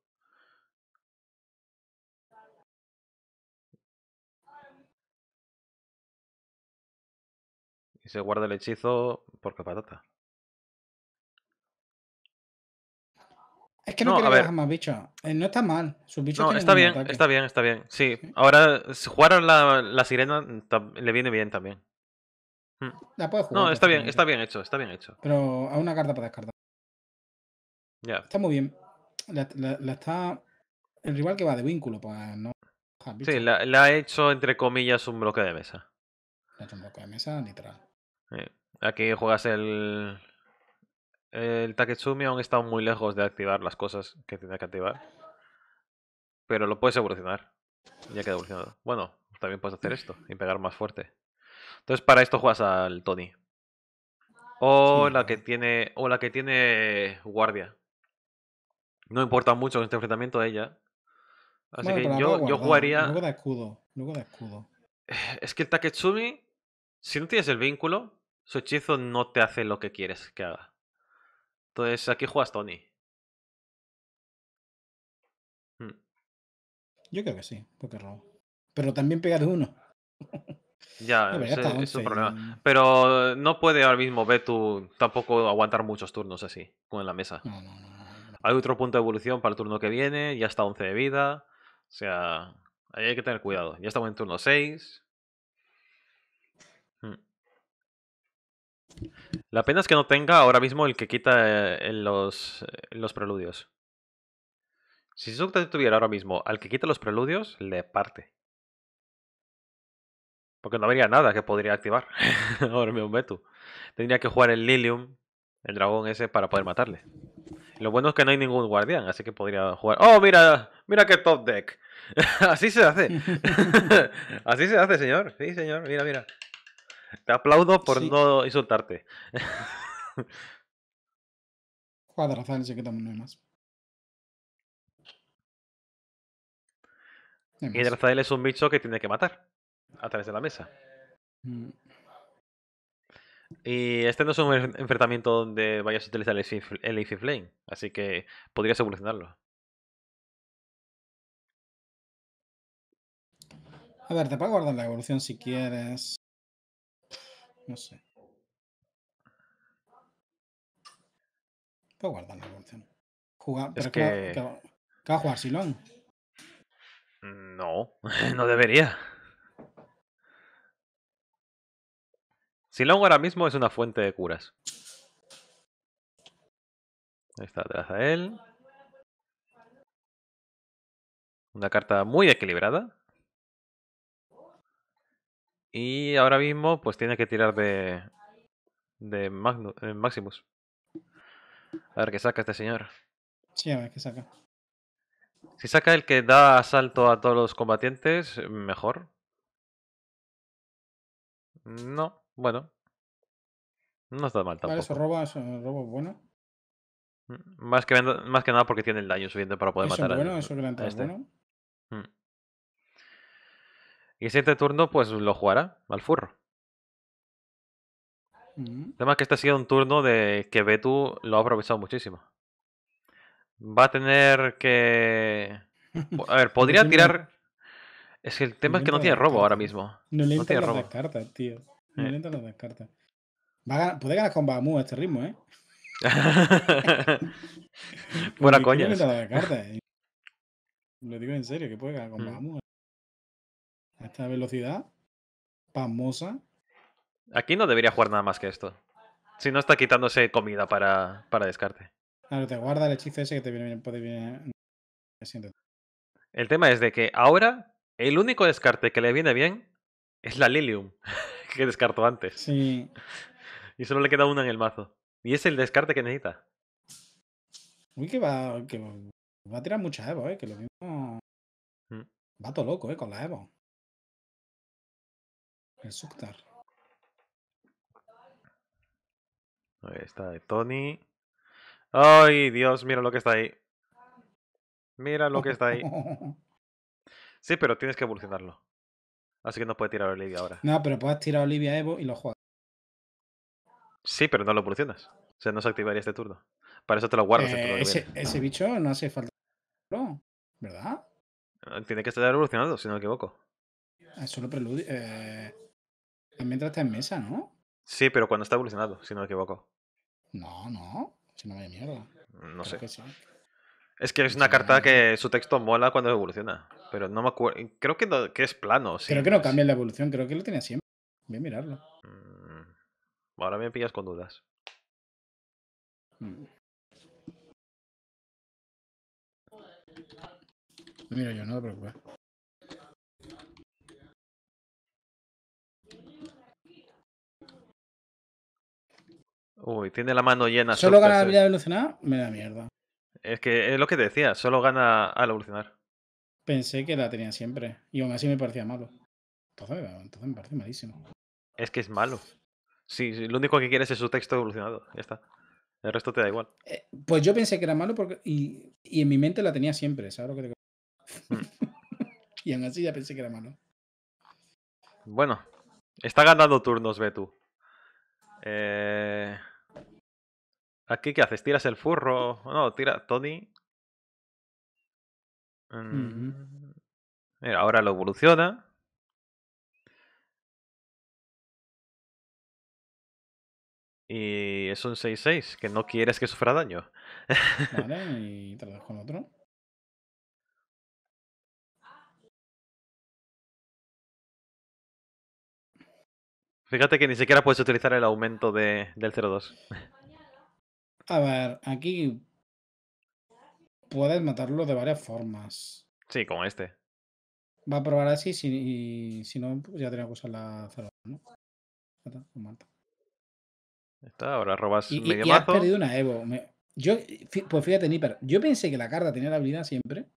Y se guarda el hechizo por patata. Es que no, quiere quiero más bichos. Eh, no está mal. está bien, está bien, está bien. Sí. Ahora, si jugaron la, sirena, le viene bien también. Hmm. La No, está bien, está bien hecho, está bien hecho. Pero a una carta para descartar. Está muy bien. La, está. El rival que va de vínculo, pues no. sí, la, ha hecho entre comillas un bloque de mesa. ha hecho un bloque de mesa, literal. Aquí juegas el, el Taketsumi aún está muy lejos de activar las cosas que tiene que activar. Pero lo puedes evolucionar. Ya queda evolucionado. Bueno, también puedes hacer esto y pegar más fuerte. Entonces para esto juegas al Tony. O la que tiene. O la que tiene guardia. No importa mucho en este enfrentamiento a ella. Así que yo, yo jugaría. Luego de escudo. escudo. Es que el Taketsumi, si no tienes el vínculo, su hechizo no te hace lo que quieres que haga. Entonces, aquí juegas Tony. Hmm. Yo creo que sí, porque robo. Pero también pegar uno. ya, es, un problema. Pero no puede ahora mismo Betu tampoco aguantar muchos turnos así, como en la mesa. hay otro punto de evolución para el turno que viene, ya está 11 de vida. O sea, ahí hay que tener cuidado. Ya estamos en turno 6. La pena es que no tenga ahora mismo el que quita eh, los, eh, los preludios. Si Sukta tuviera ahora mismo al que quita los preludios, le parte. Porque no habría nada que podría activar. ahora mismo Betu. Tendría que jugar el Lilium, el dragón ese, para poder matarle. Lo bueno es que no hay ningún guardián, así que podría jugar. ¡Oh, mira! ¡Mira qué top deck! así se hace. así se hace, señor. Sí, señor. Mira, mira. Te aplaudo por no insultarte. Cuadrazal que también no hay más. y Drazael es un bicho que tiene que matar a través de la mesa. Mm. Y este no es un enfrentamiento donde vayas a utilizar el Infi Flame, así que podrías evolucionarlo. A ver, te puedo guardar la evolución si quieres. No sé. Puedo guardar la evolución. Jugar, que... va, a jugar Silón? Mm, no, no debería. Silón ahora mismo es una fuente de curas. Ahí está atrás de él. Una carta muy equilibrada. Y ahora mismo, pues tiene que tirar de. de Magnus, eh, Maximus. A ver qué saca este señor. Sí, a ver qué saca. Si saca el que da asalto a todos los combatientes, mejor. No, bueno. No está mal tampoco. Vale, eso roba, eso bueno. Mm, más que, nada porque tiene el daño suficiente para poder matar bueno, eso y siguiente turno, pues lo jugará al furro. El tema es que este ha sido un turno de que Betu lo ha aprovechado muchísimo. Va a tener que... A ver, podría tirar... Es que el tema es que no tiene robo ahora mismo. No le no tiene robo. las tío. No eh. le las cartas. Va a Puede ganar con Bamu a este ritmo, ¿eh? Buena coña. No le las Lo eh. digo en serio, que puede ganar con mm a esta velocidad, famosa. Aquí no debería jugar nada más que esto. Si no está quitándose comida para, para descarte. Claro, te guarda el hechizo ese que te viene bien. El tema es de que ahora el único descarte que le viene bien es la Lilium, que descartó antes. Sí. Y solo le queda una en el mazo. Y es el descarte que necesita. Uy, que va, va a tirar mucha Evo, eh. Que lo mismo. Mm. Va todo loco, eh, con la Evo. Ahí está de Tony. Ay, Dios, mira lo que está ahí. Mira lo que está ahí. Sí, pero tienes que evolucionarlo. Así que no puede tirar a Olivia ahora. No, pero puedes tirar a Olivia a Evo y lo juegas. Sí, pero no lo evolucionas. O sea, no se activaría este turno. Para eso te lo guardas. ese, ese, bicho no hace falta. ¿Verdad? Ah, tiene que estar evolucionado, si no me equivoco. Ah, es solo preludio. Eh, Mientras está en mesa, ¿no? Sí, pero cuando está evolucionado, si no me equivoco. No, no. Si no me mierda. No sé. Es que es una carta que su texto mola cuando evoluciona. Pero no me acuerdo. Creo que, es plano. Sí. Creo que no cambia la evolución. Creo que lo tenía siempre. Voy a mirarlo. Mm, ahora me pillas con dudas. Mm. Mira yo, no te preocupes. Uy, tiene la mano llena. Solo gana la habilidad evolucionar, me da mierda. Es que es lo que te decía, solo gana al evolucionar. Pensé que la tenía siempre. Y aún así me parecía malo. Entonces, me parece malísimo. Es que es malo. Sí, lo único que quieres es su texto evolucionado. Ya está. El resto te da igual. Eh, pues yo pensé que era malo porque. Y, y, en mi mente la tenía siempre, ¿sabes lo que te mm. Y aún así ya pensé que era malo. Bueno. Está ganando turnos, ve tú. Eh. Aquí, ¿qué haces? ¿Tiras el furro? No, tira. Tony. Mm, mira, ahora lo evoluciona. Y es un 6-6, que no quieres que sufra daño. Vale, y te lo dejo en otro. Fíjate que ni siquiera puedes utilizar el aumento del 0-2. A ver, aquí puedes matarlo de varias formas. Sí, como este. Va a probar así, si, si no, pues ya tenía que usar la cerrada, ¿no? Está, ahora robas y, medio y, perdido una Evo. yo, pues fíjate, Nipper, yo pensé que la carta tenía la habilidad siempre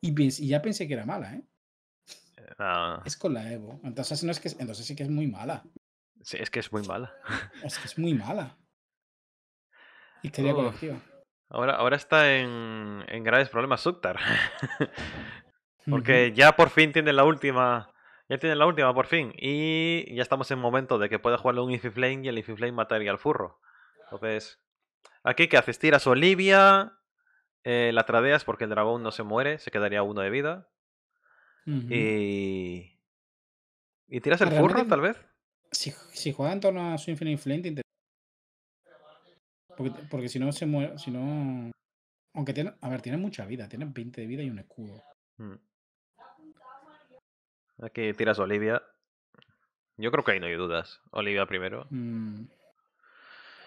y, ya pensé que era mala, ¿eh? Ah. Es con la Evo. Entonces, es que, entonces sí que es muy mala. Sí, es que es muy mala. Es que es muy mala. Y Ahora, ahora está en, graves problemas Suktar. Porque ya por fin tiene la última. Ya tiene la última por fin. Y ya estamos en momento de que pueda jugarle un flame y el flame mataría al furro. Entonces. Aquí que haces tiras Olivia. Eh, la tradeas porque el dragón no se muere, se quedaría uno de vida. Y. ¿Y tiras el furro, tal vez? Si, si juega en torno a su Infinite Flame, porque, si no se muere, si no... Aunque tiene, a ver, tiene mucha vida, tiene 20 de vida y un escudo. Mm. Aquí tiras Olivia. Yo creo que ahí no hay dudas. Olivia primero. Mm.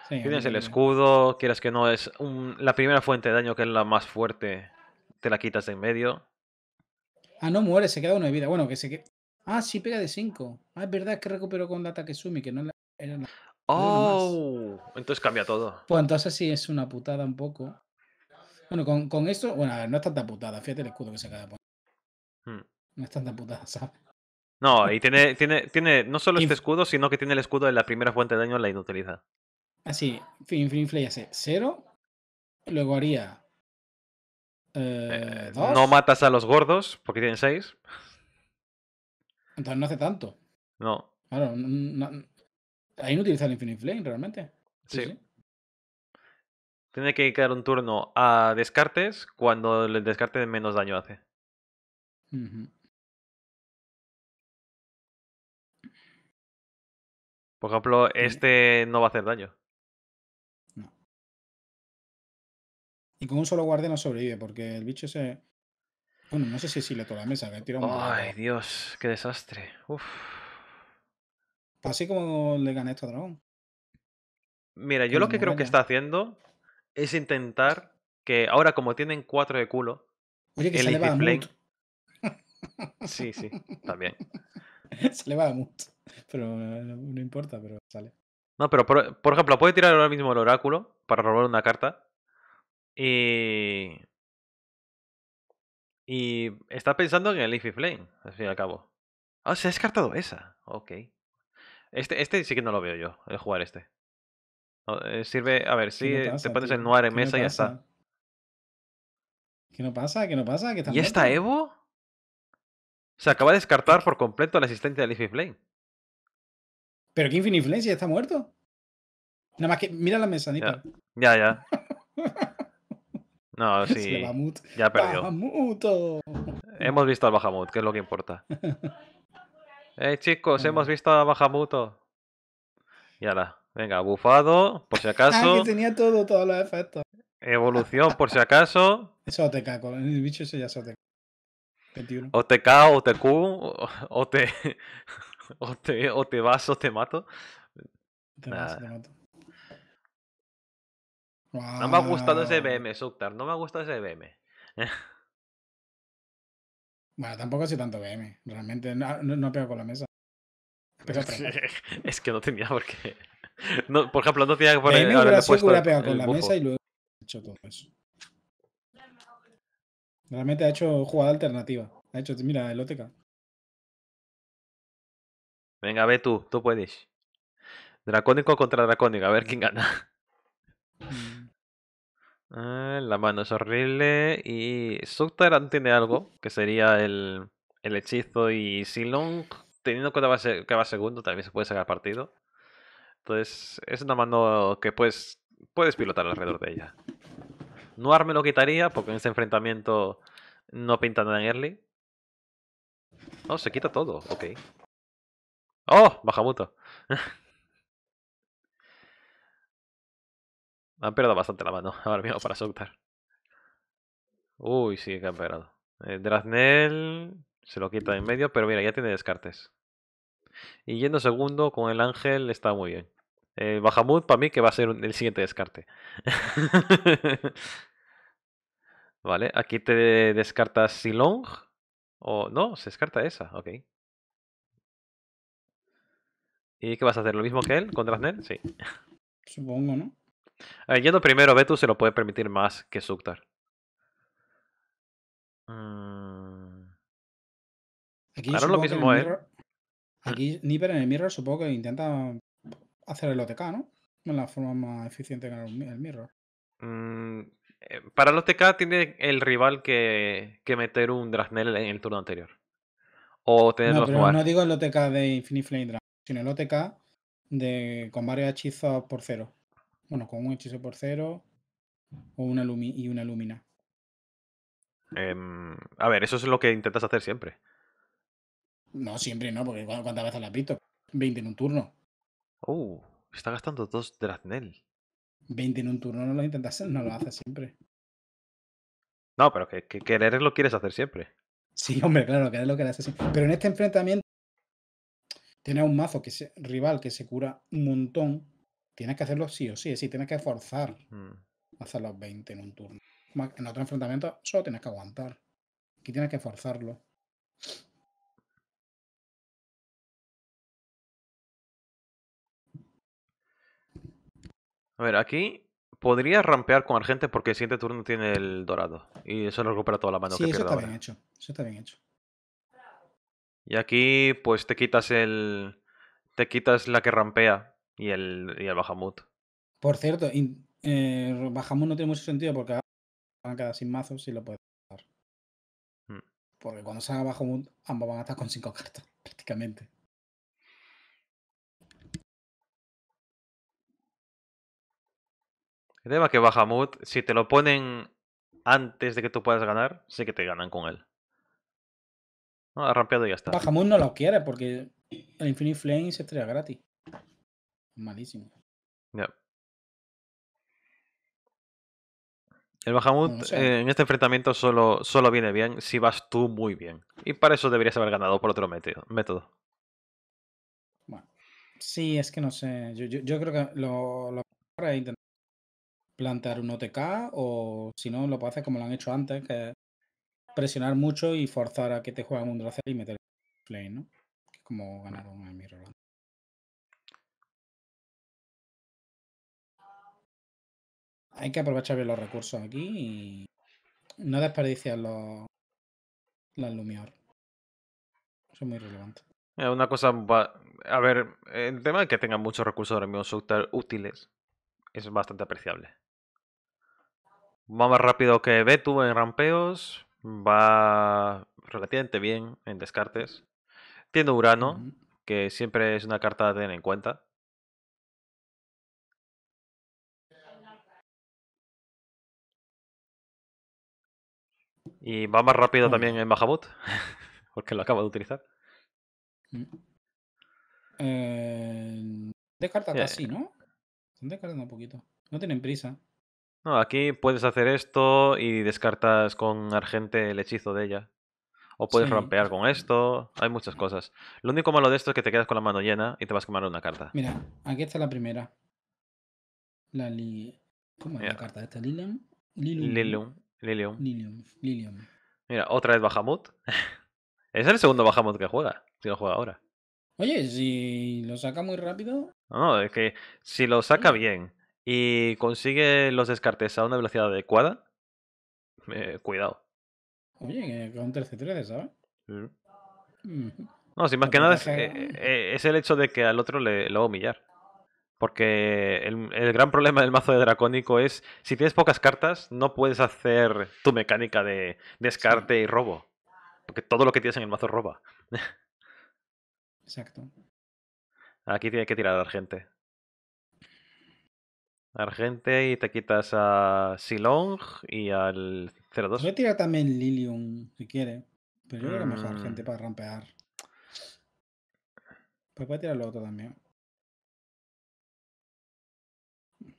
Tienes el escudo, quieras que no, es la primera fuente de daño que es la más fuerte, te la quitas de en medio. Ah, no muere, se queda uno de vida. Bueno, que se quede. Ah, sí, pega de 5. Ah, es verdad que recuperó con el ataque Sumi, que no era ¡Oh! Entonces cambia todo. Pues entonces sí es una putada un poco. Bueno, con, con esto, bueno, a ver, no es tanta putada. Fíjate el escudo que se acaba hmm. No es tanta putada, ¿sabes? No, y tiene, tiene, tiene no solo este escudo, sino que tiene el escudo de la primera fuente de daño en la inutilidad. Así, ah, ya hace Cero. Luego haría. Eh, eh, dos. no matas a los gordos, porque tienen seis. Entonces no hace tanto. No. Claro, no, Ahí no utiliza el Infinite Flame realmente. Sí. Tiene que quedar un turno a descartes cuando el descarte menos daño hace. Por ejemplo, este no va a hacer daño. No. Y con un solo guardia no sobrevive, porque el bicho se. Bueno, no sé si le toca la mesa, ¡Ay, Dios! ¡Qué desastre! Uf. Así como le gané a este dragón. Mira, yo lo que creo que está haciendo es intentar que ahora, como tienen cuatro de culo, que el Ify Flame... Sí, sí, también. se le va a mucho. Pero eh, no, importa, pero sale. No, pero por, ejemplo, puede tirar ahora mismo el oráculo para robar una carta. Y. Y está pensando en el Leafy Flame, al fin y al cabo. Ah, se ha descartado esa. Ok. Este, este sí que no lo veo yo, el jugar este. Eh, sirve, a ver, sí, te pones el noir en mesa y ya está. ¿Qué no pasa? ¿Qué no pasa? ¿Qué ¿Y esta Evo? Se acaba de descartar por completo la existencia de Infinite Flame. ¿Pero qué Infinite Flame si ya está muerto? Nada más que mira la mesa, Nipa. Ya, ya. no, sí. Ya perdió. Hemos visto al Bahamut, que es lo que importa. Eh, chicos, hemos visto a Bajamuto. Y ahora, venga, bufado, por si ah, acaso. Ah, tenía todo, todos los efectos. Evolución, por si acaso. Eso OTK, con el bicho ese ya es OTK. 21. OTK, OTQ, o te, o te, o te vas o te mato. Te te mato. No me ha gustado ese BM, Suktar. No me ha gustado ese BM. Bueno, tampoco ha sido tanto BM, realmente. No, no, ha pegado con la mesa. es que no tenía por qué. No, por ejemplo, no tenía que poner. BM con la mesa y luego hecho todo eso. Realmente ha hecho jugada alternativa. Ha hecho, mira, el OTK. Venga, ve tú, tú puedes. Dracónico contra Dracónico, a ver quién gana. Mm. Ah, la mano es horrible. Y Suktaran tiene algo, que sería el, el hechizo. Y Silong, teniendo en cuenta que va segundo, también se puede sacar partido. Entonces, es una mano que puedes, puedes pilotar alrededor de ella. No me lo quitaría, porque en ese enfrentamiento no pinta nada en early. No, oh, se quita todo, ok. ¡Oh! Bajamuto. Han perdido bastante la mano ahora mismo para soltar Uy, sí que han pegado. Eh, Draznel se lo quita en medio, pero mira, ya tiene descartes. Y yendo segundo con el ángel está muy bien. Eh, Bahamut para mí que va a ser el siguiente descarte. vale, aquí te descartas Silong. O no, se descarta esa, ok. ¿Y qué vas a hacer? ¿Lo mismo que él con Draznel? Sí. Supongo, ¿no? Eh, yendo primero, Betu se lo puede permitir más que Suktar. Mm. Aquí claro, lo mismo es. ¿eh? Aquí ah. Nipper en el Mirror supongo que intenta hacer el OTK, ¿no? Es la forma más eficiente que el Mirror. Mm, eh, para el OTK tiene el rival que, meter un Drasnel en el turno anterior. O no, digo el OTK de Infinite Flame Dragon, sino el OTK de, con varios hechizos por cero. Bueno, con un hechizo por cero o una y una lumina. Em, a ver, eso es lo que intentas hacer siempre. No, siempre no, porque ¿cuántas veces la has visto? 20 en un turno. Uh, está gastando dos Draznel. 20 en un turno no lo intentas no lo haces siempre. No, pero que, que querer lo quieres hacer siempre. Sí, hombre, claro, querer lo quieres haces siempre. Pero en este enfrentamiento tienes un mazo que rival que se cura un montón Tienes que hacerlo sí o sí, sí tienes que forzar mm. hacer los 20 en un turno. En otro enfrentamiento solo tienes que aguantar. Aquí tienes que forzarlo. A ver, aquí podría rampear con Argente porque el siguiente turno tiene el dorado. Y eso lo recupera toda la mano sí, Eso está bien hecho. Eso está bien hecho. Y aquí, pues te quitas el. Te quitas la que rampea y el, y el Bahamut. Por cierto, in, eh, Bahamut no tiene mucho sentido porque van a quedar sin mazos y lo puedes dar. Hmm. Porque cuando salga Bahamut, ambos van a estar con cinco cartas, prácticamente. El tema que Bahamut, si te lo ponen antes de que tú puedas ganar, sé que te ganan con él. No, ha ah, rampeado y ya está. Bahamut no lo quiere porque el Infinite Flame se estrella gratis. Malísimo. El Bahamut eh, en este enfrentamiento solo, solo viene bien si vas tú muy bien. Y para eso deberías haber ganado por otro método. Bueno, sí, es que no sé. Yo, creo que lo, mejor es intentar plantear un OTK o si no, lo puedes hacer como lo han hecho antes, que presionar mucho y forzar a que te jueguen un Dracer y meter el play, ¿no? como mm. ganaron a Mirror. hay que aprovechar bien los recursos aquí y no desperdiciar los, las Lumior. Eso muy relevante. Una cosa A ver, el tema de que tengan muchos recursos de mismo útiles es bastante apreciable. Va más rápido que Betu en rampeos. Va relativamente bien en descartes. Tiene Urano, que siempre es una carta a tener en cuenta. Y va más rápido también en Bajabot, porque lo acabo de utilizar. Mm. Eh, descarta eh. así ¿no? Están descartando un poquito. No tienen prisa. No, aquí puedes hacer esto y descartas con argente el hechizo de ella. O puedes rompear con esto. Hay muchas cosas. Lo único malo de esto es que te quedas con la mano llena y te vas a quemar una carta. Mira, aquí está la primera. La li... ¿Cómo es la carta? ¿Esta Lilum. Lilum. Lilium. Lilium. Mira, otra vez Bahamut. es el segundo Bahamut que juega, si lo juega ahora. Oye, si lo saca muy rápido. No, es que si lo saca bien y consigue los descartes a una velocidad adecuada, eh, cuidado. Oye, con 13 13 ¿sabes? No, si más que nada es, eh, eh, es, el hecho de que al otro le, lo va a humillar. Porque el, el, gran problema del mazo de Dracónico es si tienes pocas cartas, no puedes hacer tu mecánica de descarte y robo. Porque todo lo que tienes en el mazo roba. Exacto. Aquí tiene que tirar Argente. Argente y te quitas a Silong y al 02. Voy a tirar también Lilium si quiere. Pero yo creo que mejor Argente mm. para rampear. Pues voy a tirar lo otro también.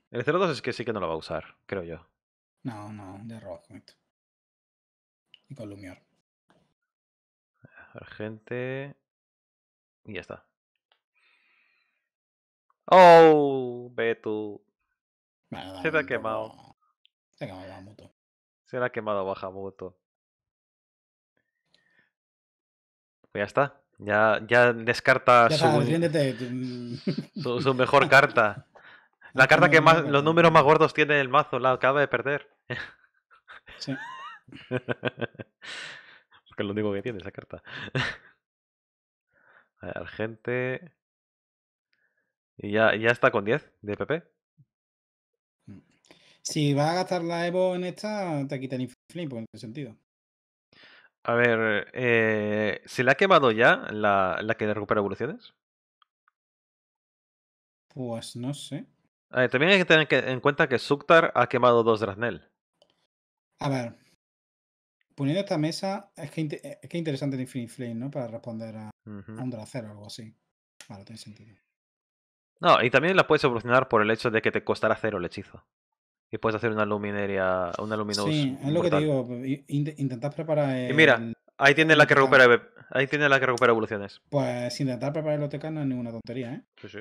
El 02 es que sí que no lo va a usar, creo yo. No, no, de robo Y con Lumior. Argente. Y ya está. ¡Oh! Betu. tú. se te ha quemado. Se ha quemado Bajamoto. Se le ha quemado Bajamoto. Pues ya está. Ya, ya descarta mm. su, mejor carta. La carta que más, los números más gordos tiene el mazo, la acaba de perder. Sí. Porque es lo único que tiene esa carta. A ver, gente. Y ya, ya está con 10 de PP. Si vas a gastar la Evo en esta, te quitan Inflame, pues, en qué sentido. A ver, eh, ¿se la ha quemado ya la, la que recupera evoluciones? Pues no sé. Ah, también hay que tener en cuenta que Suktar ha quemado dos Draznel. A ver. Poniendo esta mesa, es que, es que interesante el Infinite Flame, ¿no? Para responder a, un Dracero o algo así. Vale, tiene sentido. No, y también la puedes evolucionar por el hecho de que te costará cero el hechizo. Y puedes hacer una luminaria, una luminosa. Sí, es lo que te digo. intentar preparar. El... Y mira, ahí tienes la que recupera, ahí tienes la que recupera evoluciones. Pues intentar preparar el OTK no es ninguna tontería, ¿eh? Sí, sí.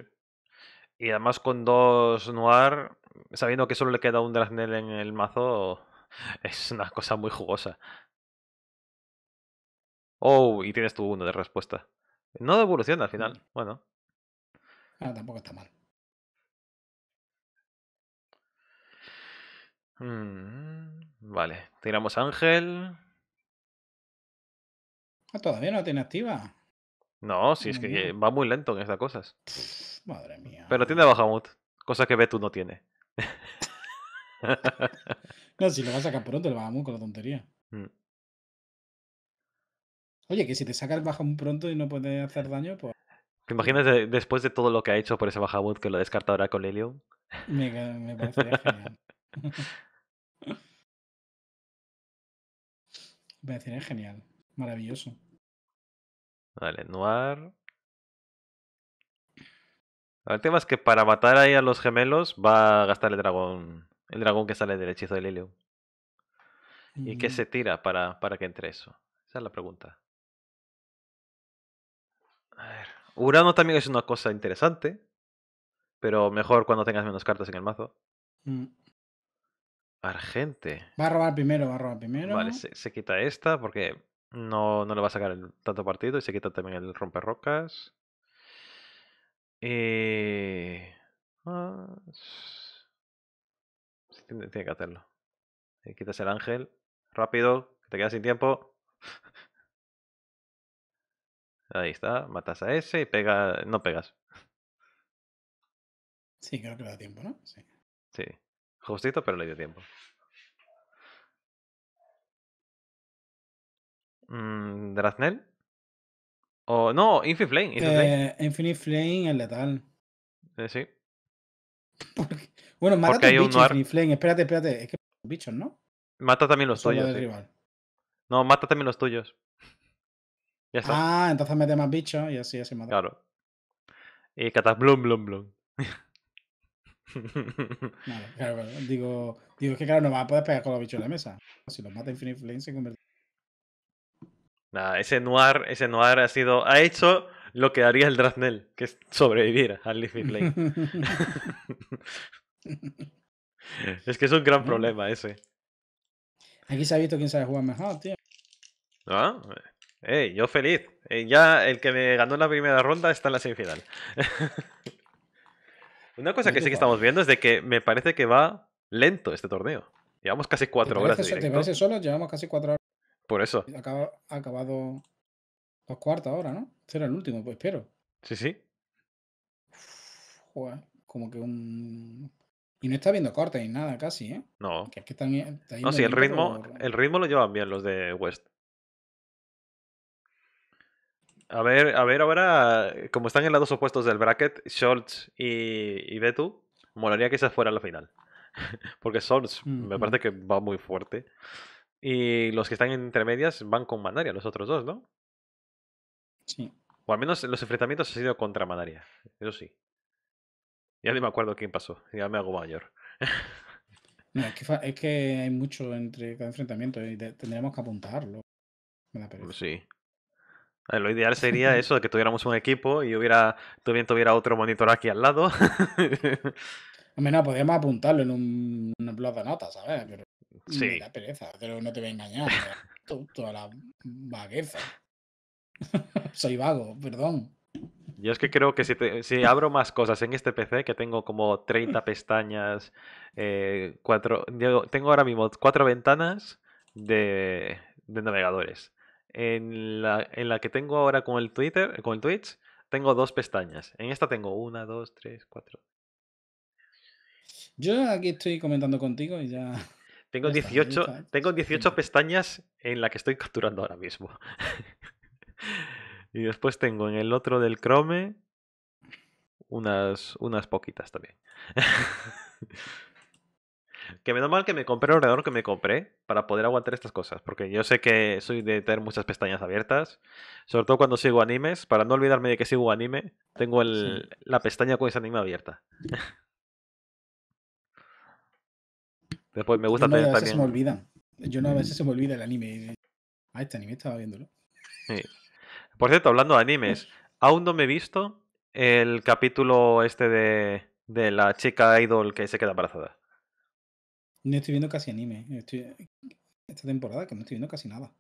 Y además con dos Noir, sabiendo que solo le queda un draznel en el mazo, es una cosa muy jugosa. Oh, y tienes tu uno de respuesta. No devoluciona al final, mm. bueno. Ah, tampoco está mal. Mm, vale, tiramos Ángel. Ah, todavía no la tiene activa. No, si es que va muy lento en estas cosas. Madre mía. Pero tiene Bajamut. cosa que Betu no tiene. no, si lo vas a sacar pronto el Bahamut con la tontería. Mm. Oye, que si te saca el Bahamut pronto y no puede hacer daño, pues. ¿Te imaginas después de todo lo que ha hecho por ese Bajamut que lo descarta ahora con Lilium? Me, me parece genial. me parecería genial. Maravilloso. Vale, Noir. El tema es que para matar ahí a los gemelos va a gastar el dragón. El dragón que sale del hechizo del Lilium. ¿Y qué mm. se tira para, para que entre eso? Esa es la pregunta. A ver. Urano también es una cosa interesante. Pero mejor cuando tengas menos cartas en el mazo. Mm. Argente. Va a robar primero, va a robar primero. Vale, se, quita esta porque no, no le va a sacar tanto partido y se quita también el romperrocas. Eh, ah, tiene, que hacerlo. Eh, quitas el ángel. Rápido, que te quedas sin tiempo. Ahí está, matas a ese y pega. No pegas. Sí, creo que le da tiempo, ¿no? Sí. Sí. Justito, pero le dio tiempo. Mm, ¿Draznel? O, no, Infinite Flame. Infinite, Flame. Eh, es letal. Eh, sí. bueno, mata Porque a Infinite Flame. Espérate, espérate. Es que los bichos, ¿no? Mata también los tuyos. No, mata también los tuyos. Ya está. Ah, entonces mete más bichos y así, así mata. Claro. Y catas blum, blum, blum. Claro, claro, digo, digo, es que claro, no vas a poder pegar con los bichos en la mesa. Si los mata Infinite Flame se convierte Nada, ese Noir, ese Noir ha sido. Ha hecho lo que haría el Draznel, que es sobrevivir al Leafy play. es que es un gran mm. problema ese. Aquí se ha visto quién sabe jugar mejor, tío. Ah, yo feliz. Eh, ya el que me ganó la primera ronda está en la semifinal. Una cosa que sí que estamos viendo es de que me parece que va lento este torneo. Llevamos casi cuatro horas. parece solo? Llevamos casi cuatro horas. Por eso. Acaba, ha acabado los cuartos ahora, ¿no? Este era el último, pues espero. Sí, sí. como que un. Y no está viendo cortes ni nada casi, ¿eh? No. no, sí, el ritmo, el ritmo lo llevan bien los de West. A ver, a ver ahora, como están en lados opuestos del bracket, shorts y, y Betu, molaría que esa fuera la final. Porque Schultz me parece que va muy fuerte. Y los que están en intermedias van con Manaria, los otros dos, ¿no? Sí. O al menos los enfrentamientos han sido contra Manaria, eso sí. Ya ni me acuerdo quién pasó, ya me hago mayor. no, es, que, hay mucho entre cada enfrentamiento y tendríamos que apuntarlo. sí. Eh, lo ideal sería eso, de que tuviéramos un equipo y hubiera, tuviera otro monitor aquí al lado. Hombre, menos podríamos apuntarlo en un, blog de notas, ¿sabes? Sí. La pereza, pero no te voy a engañar. toda la vagueza. Soy vago, perdón. Yo es que creo que si, abro más cosas en este PC, que tengo como 30 pestañas, eh, cuatro, tengo ahora mismo cuatro ventanas de, navegadores. En la, en la, que tengo ahora con el Twitter, con el Twitch, tengo dos pestañas. En esta tengo una, dos, tres, cuatro. Yo aquí estoy comentando contigo y ya tengo 18, tengo pestañas en la que estoy capturando ahora mismo. y después tengo en el otro del Chrome unas, unas poquitas también. que da mal que me compré el ordenador que me compré para poder aguantar estas cosas. Porque yo sé que soy de tener muchas pestañas abiertas. Sobre todo cuando sigo animes. Para no olvidarme de que sigo anime, tengo el, la pestaña con ese anime abierta. Después me gusta a veces Se me olvida. Yo no, a veces mm. se me olvida el anime. Ah, este anime estaba viéndolo. Sí. Por cierto, hablando de animes, aún no me he visto el capítulo este de, de la chica idol que se queda embarazada. No estoy viendo casi anime. Esta temporada que no estoy viendo casi nada.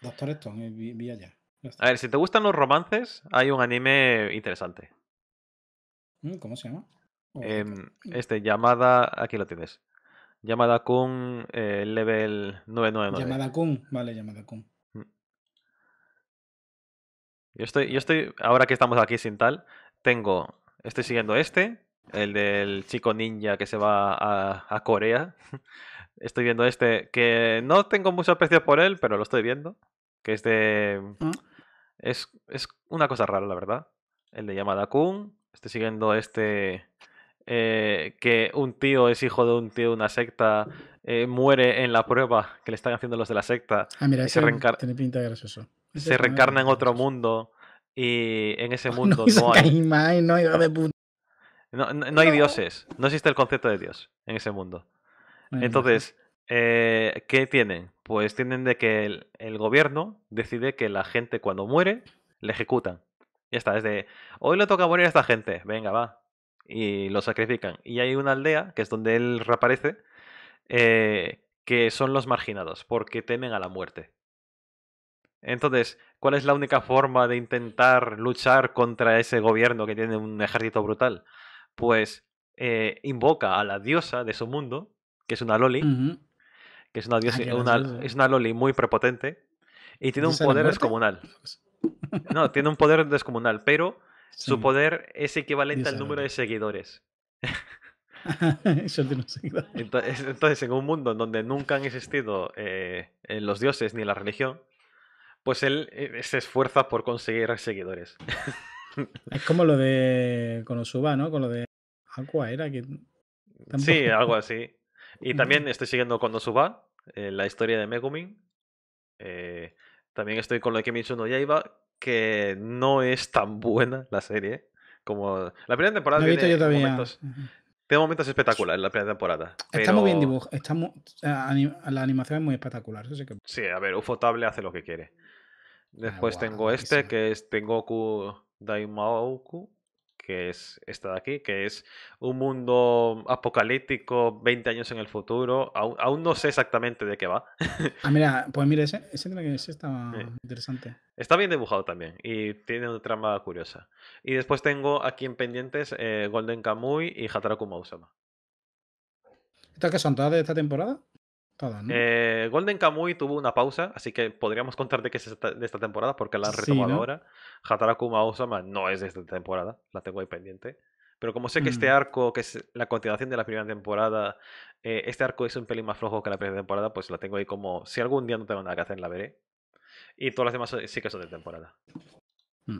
Doctor Stone, eh, vi, vi A ver, si te gustan los romances, hay un anime interesante. Mm, ¿Cómo se llama? Em, este, llamada. Aquí lo tienes yamada Kun eh, level 999. yamada Kun, vale, yamada Kun. Mm. Yo estoy, yo estoy, ahora que estamos aquí sin tal, tengo, estoy siguiendo este, el del chico ninja que se va a, Corea. Estoy viendo este, que no tengo mucho aprecio por él, pero lo estoy viendo. Que es de... Ah. Es, es una cosa rara, la verdad. El de Yamada Kun. Estoy siguiendo este eh, que un tío es hijo de un tío de una secta, eh, muere en la prueba que le están haciendo los de la secta. Ah, mira, se tiene pinta gracioso. se reencarna en otro mundo y en ese mundo no, hay. dioses, no existe el concepto de dios en ese mundo. Entonces, eh, ¿qué tienen? Pues tienen de que el, gobierno decide que la gente cuando muere le ejecutan. Ya está, es de, hoy le toca morir a esta gente, venga, va, y lo sacrifican. Y hay una aldea, que es donde él reaparece, eh, que son los marginados, porque temen a la muerte. Entonces, ¿cuál es la única forma de intentar luchar contra ese gobierno que tiene un ejército brutal? Pues eh, invoca a la diosa de su mundo, que es una loli, que es una, diosa, es una loli muy prepotente, y tiene un poder descomunal. No, tiene un poder descomunal, pero su poder es equivalente al número de seguidores. Entonces, en un mundo en donde nunca han existido eh, eh, los dioses ni la religión, pues él eh, se esfuerza por conseguir seguidores. es como lo de Konosuba, ¿no? Con lo de Aqua era que... Sí, algo así. Y también estoy siguiendo Konosuba, la historia de Megumin. también estoy con lo de Kimitsu Yaiba, que no es tan buena la serie como la primera temporada. Lo he visto Momentos, tiene momentos espectaculares la primera temporada. Está muy bien dibujada. la animación es muy espectacular. sí, a ver, Ufotable hace lo que quiere. Ah, Después tengo este, que, es Tengoku Daimaoku, que es esta de aquí, que es un mundo apocalíptico 20 años en el futuro. Aún, no sé exactamente de qué va. ah, mira, pues mira, ese, ese, ese está interesante. Está bien dibujado también y tiene una trama curiosa. Y después tengo aquí en pendientes eh, Golden Kamuy y Hataraku Mausama. ¿Estas que son todas de esta temporada? Eh, Golden Kamuy tuvo una pausa, así que podríamos contar de que es de esta temporada porque la han retomado ahora. Hatarakuma Osama no es de esta temporada, la tengo ahí pendiente. Pero como sé que este mm. arco, que es la continuación de la primera temporada, eh, este arco es un pelín más flojo que la primera temporada, pues la tengo ahí como si algún día no tengo nada que hacer, la veré. Y todas las demás eh, sí que son de temporada. Mm.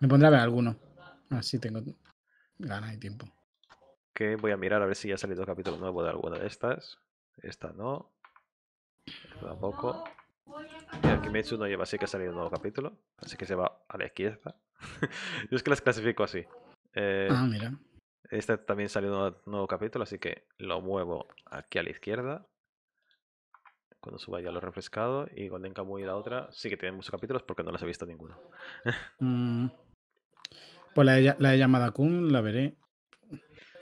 Me pondré a ver alguno. Así ah, tengo ganas y tiempo. Que voy a mirar a ver si ya ha salido capítulo nuevo de alguna de estas. Esta no. Esta tampoco. Y aquí no lleva, así que ha salido un nuevo capítulo. Así que se va a la izquierda. Yo es que las clasifico así. Eh, ah, mira. Esta también salió un nuevo capítulo, así que lo muevo aquí a la izquierda. Cuando suba ya lo he refrescado. Y cuando Kamuy y la otra sí que tienen muchos capítulos porque no las he visto ninguno. Mm. Pues la de, la de Kun la veré.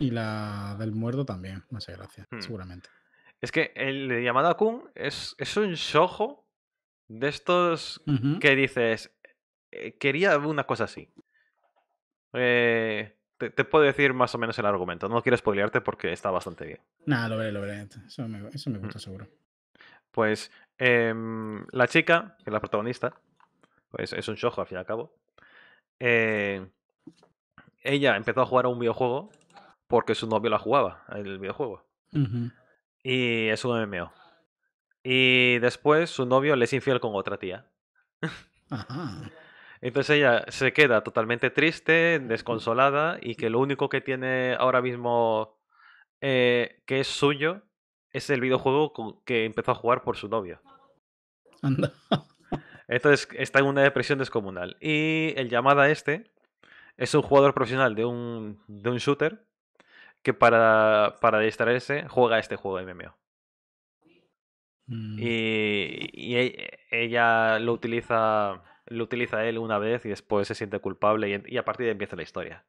Y la del muerto también, no sé, gracias, hmm. seguramente. Es que el llamado a Kun es, es un shojo de estos que dices, eh, quería una cosa así. Eh, te, puedo decir más o menos el argumento. No quiero spoilearte porque está bastante bien. Nada, lo veré, lo veré. Eso me, gusta mm. seguro. Pues em, la chica, que es la protagonista, pues es un shojo al fin y al cabo. Eh, ella empezó a jugar a un videojuego porque su novio la jugaba, el videojuego. Y es un MMO. Y después su novio le es infiel con otra tía. Entonces ella se queda totalmente triste, desconsolada y que lo único que tiene ahora mismo eh, que es suyo es el videojuego que empezó a jugar por su novio. Entonces está en una depresión descomunal. Y el llamada este es un jugador profesional de un, de un shooter que para, para distraerse juega este juego MMO. Y, y, e, ella lo utiliza, lo utiliza él una vez y después se siente culpable y, y a partir de ahí empieza la historia.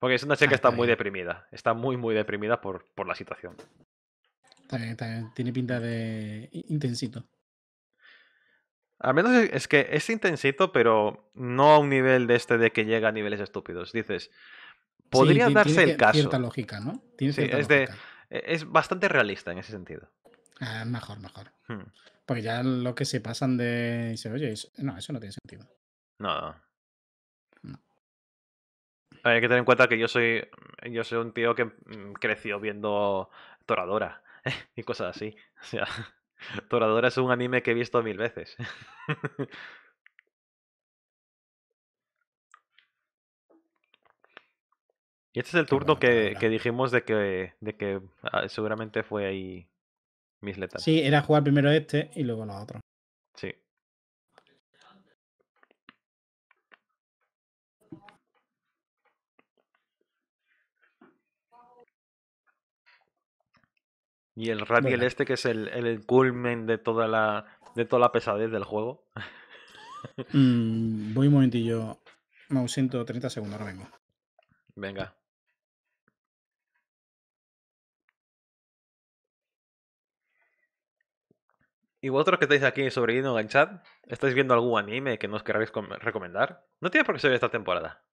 Porque es una chica ah, que está, muy deprimida. Está muy, muy deprimida por, por la situación. Está Tiene pinta de intensito. Al menos es que es intensito, pero no a un nivel de este de que llega a niveles estúpidos. Dices, podría darse el caso. Cierta lógica, ¿no? Tiene es, e-, es bastante realista en ese sentido. Ah, mejor, mejor. Hmm. Porque ya lo que se pasan de. no, eso no tiene sentido. No. Hay que tener en cuenta que yo soy. Yo soy un tío que mm, creció viendo Toradora y cosas así. O sea, Toradora es un anime que he visto mil veces. Y este es el turno que, dijimos de que, de que ah, seguramente fue ahí mis letras. Sí, era jugar primero este y luego los otros. Sí. Y el Radial este, que es el, culmen de toda la de toda la pesadez del juego. Mm, voy un momentillo. Me ausento 30 segundos, ahora vengo. Venga. Y vosotros que estáis aquí sobreviviendo en chat, ¿estáis viendo algún anime que nos queráis recomendar? No tiene por qué ser esta temporada.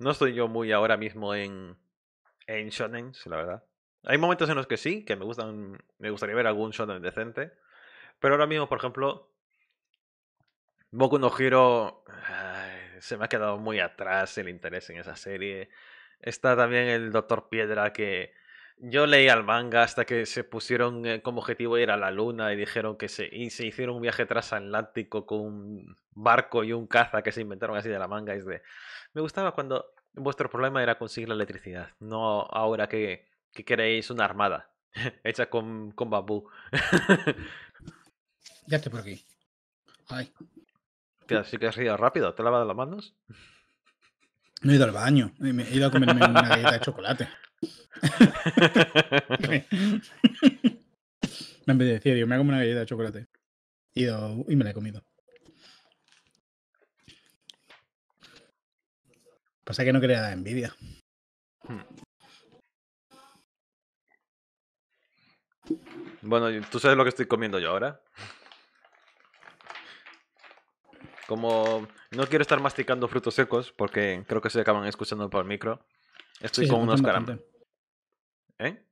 No estoy yo muy ahora mismo en, en shonen, la verdad. Hay momentos en los que sí, que me gustan, me gustaría ver algún shonen decente. Pero ahora mismo, por ejemplo, Boku no Hero ah, eh, se me ha quedado muy atrás el interés en esa serie. Está también el Doctor Piedra que yo leí al manga hasta que se pusieron eh, como objetivo ir a la luna y dijeron que se, hicieron un viaje transatlántico con un barco y un caza que se inventaron así de la manga. Es de, me gustaba cuando vuestro problema era conseguir la electricidad, no ahora que, que queréis una armada hecha con, con bambú. ya estoy por aquí. Ay así que has ido rápido. ¿Te lavas lavado las manos? No he ido al baño. Eh, he ido a comerme una galleta de chocolate. me decir digo, me hago una galleta de chocolate. y me la he comido. Pasa que no quería dar envidia. Hmm. Bueno, ¿tú sabes lo que estoy comiendo yo ahora? Como no quiero estar masticando frutos secos porque creo que se acaban escuchando por el micro, estoy con unos caramelos. ¿Eh?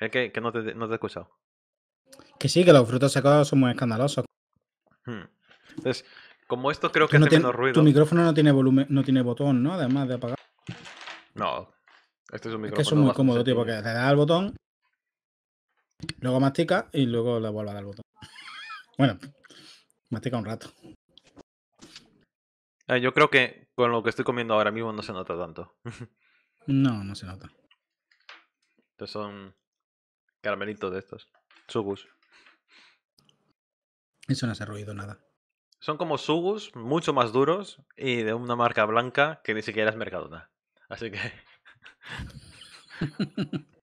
¿Eh? ¿Qué? ¿Que no te, he escuchado? Que sí, que los frutos secos son muy escandalosos. Hmm. Entonces, como esto creo que no tiene, ruido. Tu micrófono no tiene volumen, no tiene botón, ¿no? Además de apagar. No. Este es un micrófono. Es que es muy cómodo, tío, porque le das al botón, luego mastica y luego le vuelve a dar al botón. Bueno, mastica un rato. Ah, yo creo que con lo que estoy comiendo ahora mismo no se nota tanto. no, no se nota. Estos son caramelitos de estos. Sugus. Eso no ha ruido nada. Son como sugus, mucho más duros y de una marca blanca que ni siquiera es Mercadona. Así que.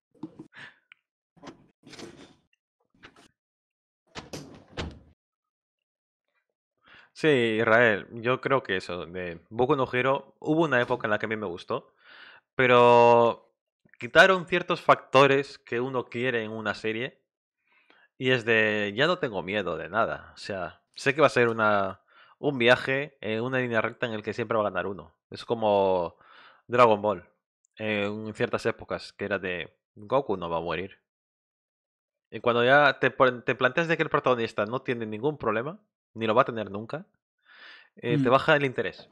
Sí, Israel, yo creo que eso, de Boku no Hero, hubo una época en la que a mí me gustó, pero quitaron ciertos factores que uno quiere en una serie y es de, ya no tengo miedo de nada, o sea, sé que va a ser una, un viaje en una línea recta en el que siempre va a ganar uno, es como Dragon Ball, en ciertas épocas, que era de, Goku no va a morir. Y cuando ya te planteas de que el protagonista no tiene ningún problema, ni lo va a tener nunca, eh, te mm. baja el interés.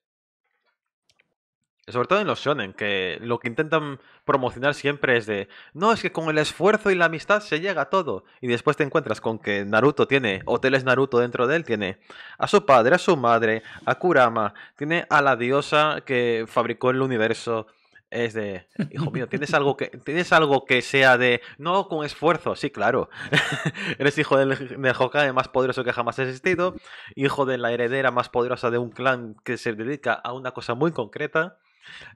Sobre todo en los shonen, que lo que intentan promocionar siempre es de, no, es que con el esfuerzo y la amistad se llega a todo. Y después te encuentras con que Naruto tiene hoteles Naruto dentro de él, tiene a su padre, a su madre, a Kurama, tiene a la diosa que fabricó el universo, es de, hijo mío, ¿tienes algo que, ¿tienes algo que sea de, no con esfuerzo? Sí, claro. Eres hijo del, Hokage más poderoso que jamás ha existido, hijo de la heredera más poderosa de un clan que se dedica a una cosa muy concreta.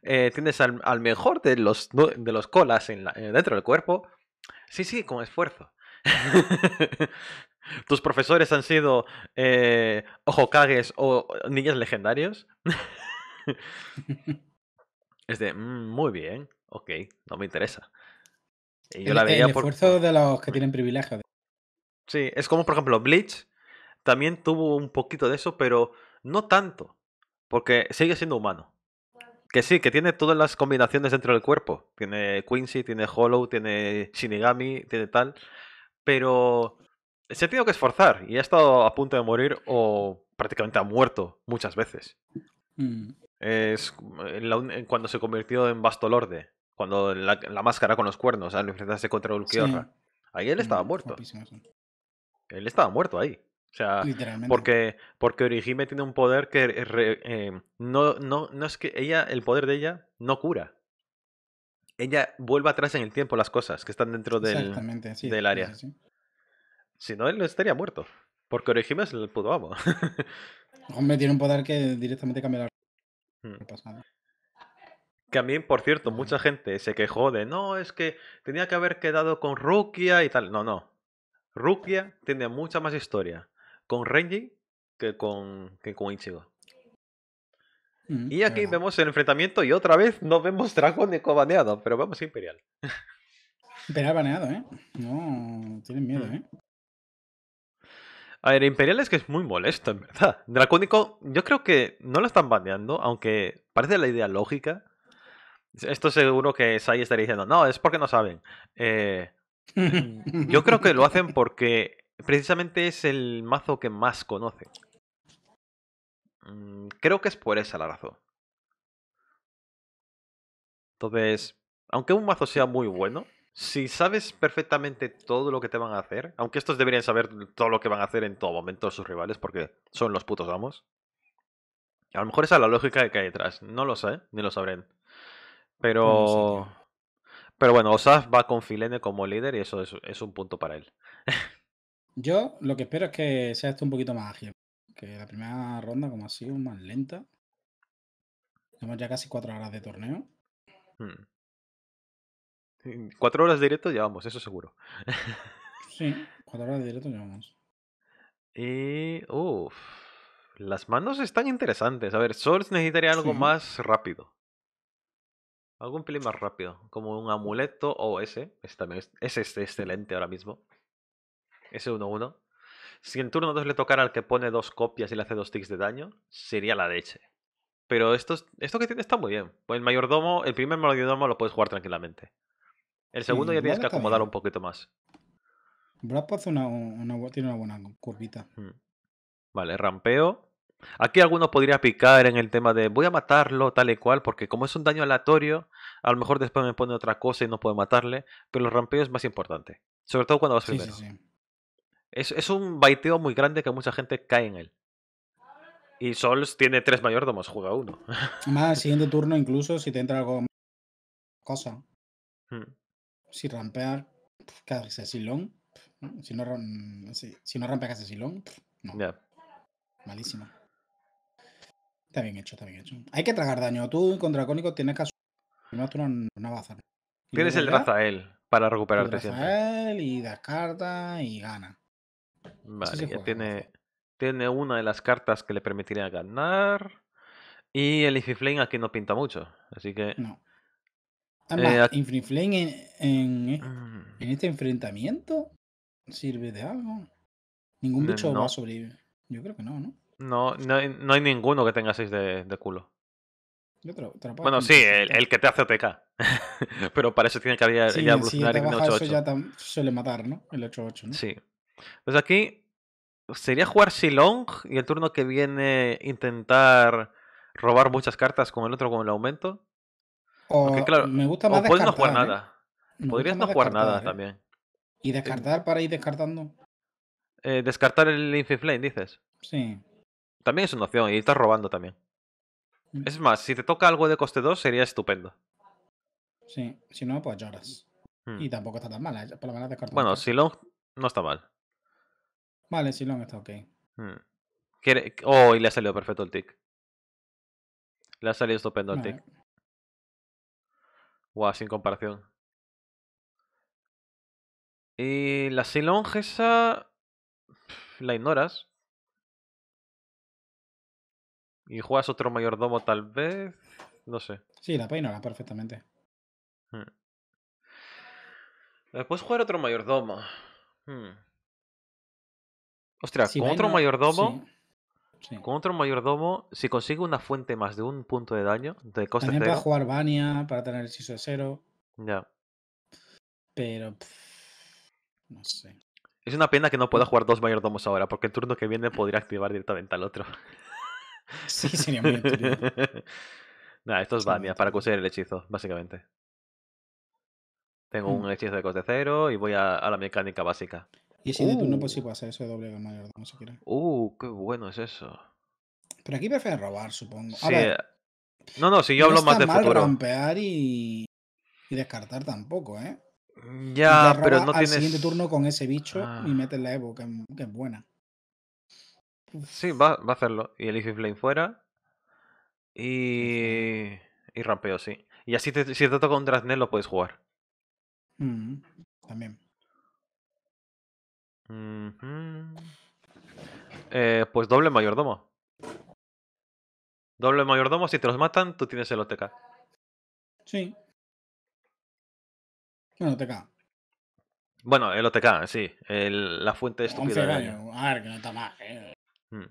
Eh, tienes al, mejor de los, de los colas dentro del cuerpo. Sí, sí, con esfuerzo. Tus profesores han sido eh, Hokages o niños legendarios. Es de, mm, muy bien, ok, no me interesa. Y yo la e, veía el esfuerzo de los que tienen privilegios. Sí, es como por ejemplo Bleach también tuvo un poquito de eso, pero no tanto, porque sigue siendo humano. Que sí, que tiene todas las combinaciones dentro del cuerpo. Tiene Quincy, tiene Hollow, tiene Shinigami, tiene tal. Pero se ha tenido que esforzar y ha estado a punto de morir o prácticamente ha muerto muchas veces. Mm. Es eh, eh, cuando se convirtió en Bastolorde, cuando la, máscara con los cuernos, al enfrentarse contra Ulquiorra. Ahí él estaba mm, muerto. Él estaba muerto ahí. O sea, porque, porque Orihime tiene un poder que eh, no, no, es que ella, el poder de ella no cura. Ella vuelve atrás en el tiempo las cosas que están dentro del, del área. Si no, él estaría muerto. Porque Orihime es el puto amo. Hombre, tiene un poder que directamente cambia la que pasa nada. También, por cierto, mucha gente se quejó de no, es que tenía que haber quedado con Rukia y tal. No, no. Rukia tiene mucha más historia con Renji que con, que con Ichigo. Mm, y aquí vemos el enfrentamiento y otra vez no vemos dragónico baneado, pero vamos Imperial. Imperial baneado, ¿eh? No, tienen miedo, mm. ¿eh? A ver, Imperial es que es muy molesto, en verdad. Dracónico, yo creo que no lo están baneando, aunque parece la idea lógica. Esto seguro que Sai estaría diciendo, no, es porque no saben. Eh, yo creo que lo hacen porque precisamente es el mazo que más conocen. Mm, creo que es por esa la razón. Entonces, aunque un mazo sea muy bueno, si sabes perfectamente todo lo que te van a hacer, aunque estos deberían saber todo lo que van a hacer en todo momento sus rivales, porque son los putos amos. A lo mejor esa es la lógica que hay detrás. No lo sé, ni lo sabrán. Pero. pero bueno, Osaf va con Filene como líder y eso es, un punto para él. Yo lo que espero es que sea esto un poquito más ágil. Que la primera ronda, como ha sido más lenta. Tenemos ya casi cuatro horas de torneo. Hmm. Cuatro horas de directo llevamos, eso seguro. Sí, cuatro horas de directo llevamos. Y. Eh, Uff. Las manos están interesantes. A ver, Swords necesitaría algo más rápido. Algún un más rápido. Como un amuleto o ese. Ese es, excelente ahora mismo. Ese 1-1. Si en turno 2 le tocara al que pone dos copias y le hace dos ticks de daño, sería la leche. Pero esto, esto que tiene está muy bien. Pues El mayordomo, el primer mayordomo lo puedes jugar tranquilamente. El segundo ya tienes que acomodar un poquito más. Bradford una, una, tiene una buena curvita. Mm. Vale, rampeo. Aquí alguno podría picar en el tema de voy a matarlo tal y cual, porque como es un daño aleatorio, a lo mejor después me pone otra cosa y no puedo matarle, pero el rampeo es más importante, sobre todo cuando vas sí, primero. Sí, es, es, un baiteo muy grande que mucha gente cae en él. Y Sols tiene tres mayordomos, juega uno. Más, siguiente turno incluso, si te entra algo cosa. Mm si rampear long si no, si, si no rampea long no. Malísimo. Está bien hecho, está bien hecho. Hay que tragar daño. Tú contra Cónico tienes que Tienes el razael para recuperar razael y das carta y gana. Vale, tiene, tiene una de las cartas que le permitiría ganar. Y el Flame aquí no pinta mucho, así que... No. Además, eh, e-, mm. en, este enfrentamiento sirve de algo. Ningún mm, bicho va a sobrevivir. Yo creo que no, ¿no? No, no hay, ninguno que tenga 6 de, culo. bueno, sí, el, que te hace OTK. Pero para eso tiene que haber ya evolucionar si 8 ya suele matar, ¿no? El 8-8, ¿no? Sí. Pues aquí sería jugar Silong y el turno que viene intentar robar muchas cartas con el otro con el aumento. Porque, claro, me gusta más descartar, puedes no jugar ¿eh? nada. Podrías no jugar nada ¿eh? también. ¿Y descartar para ir descartando? Eh, descartar el Infinite Flame, dices. Sí. También es una opción, y estás robando también. Mm. Es más, si te toca algo de coste 2 sería estupendo. Sí, si no, pues lloras. Hmm. Y tampoco está tan mal, por lo menos Bueno, Silong no está mal. Vale, Silong está ok. Hmm. Oh, y le ha salido perfecto el tick. Le ha salido estupendo el tick. Guau, wow, sin comparación. Y la Silong esa... La ignoras. Y juegas otro mayordomo tal vez. No sé. Sí, la peinora perfectamente. ¿Puedes hmm. Después jugar otro mayordomo. Hmm. Ostras, con otro mayordomo... Con otro mayordomo, si consigue una fuente más de un punto de daño, de También para jugar Vania, para tener el hechizo de cero. Ya. Pero. no sé. Es una pena que no pueda mm. jugar dos mayordomos ahora, porque el turno que viene podría activar directamente al otro. Sí, sería muy Nada, esto es Vania, para conseguir el hechizo, básicamente. Tengo mm. un hechizo de coste cero y voy a, a la mecánica básica. Y si de turno, pues sí puede hacer eso de doble mayor, no si Uh, qué bueno es eso. Pero aquí prefieren robar, supongo. A eh, no, no, si yo hablo más de mal futuro. y, y descartar tampoco, ¿eh? Mm, ya, pero no al tienes. siguiente turno con ese bicho y ah. metes la Evo, que, es buena. Sí, va, va, a hacerlo. Y el Flame fuera. Y. Y rampeo, sí. Y así, si te toca un Draznel, lo puedes jugar. Mm, también. Eh, pues doble mayordomo. Doble mayordomo, si te los matan, tú tienes el OTK. Sí. El OTK. Bueno, el OTK, sí. la fuente estúpida. estupidez. A ver, eh. mm.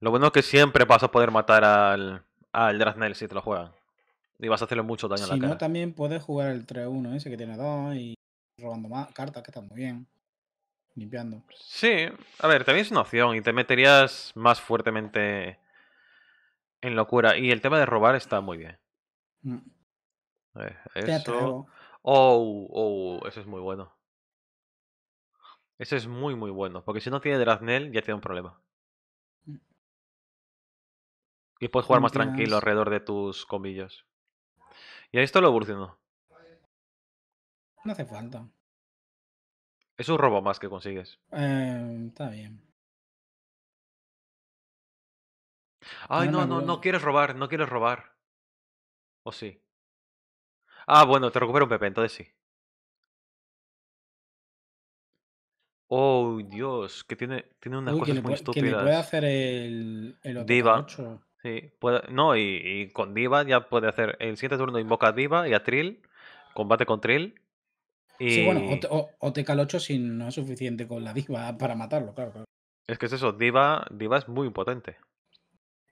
Lo bueno es que siempre vas a poder matar al, al si te lo juegan. Y vas a hacerle mucho daño a la Si no, también puedes jugar el 3-1 ese que tiene 2 y robando más cartas, que está muy bien limpiando. Sí, a ver, también es una opción y te meterías más fuertemente en locura. Y el tema de robar está muy bien. Mm. eso... Oh, oh, eso es muy bueno. Eso es muy, muy bueno. Porque si no tiene Draznel, ya tiene un problema. Mm. Y puedes jugar más tranquilo alrededor de tus combillos Y ahí esto lo evolucionó. No hace falta. Es un robo más que consigues. Em, está bien. Ay, no, no, no quieres robar, no quieres robar. ¿O sí? Ah, bueno, te recupero un Pepe, entonces sí. Oh, Dios, que tiene, tiene unas cosas muy estúpidas. puede hacer el, el Diva. Sí, no, y, y, con Diva ya puede hacer. El siguiente turno invoca a Diva y a Trill. Combate con Trill. Sí, bueno, o, te calocho si no es suficiente con la diva para matarlo, claro, claro. Es que es eso, diva, diva es muy potente.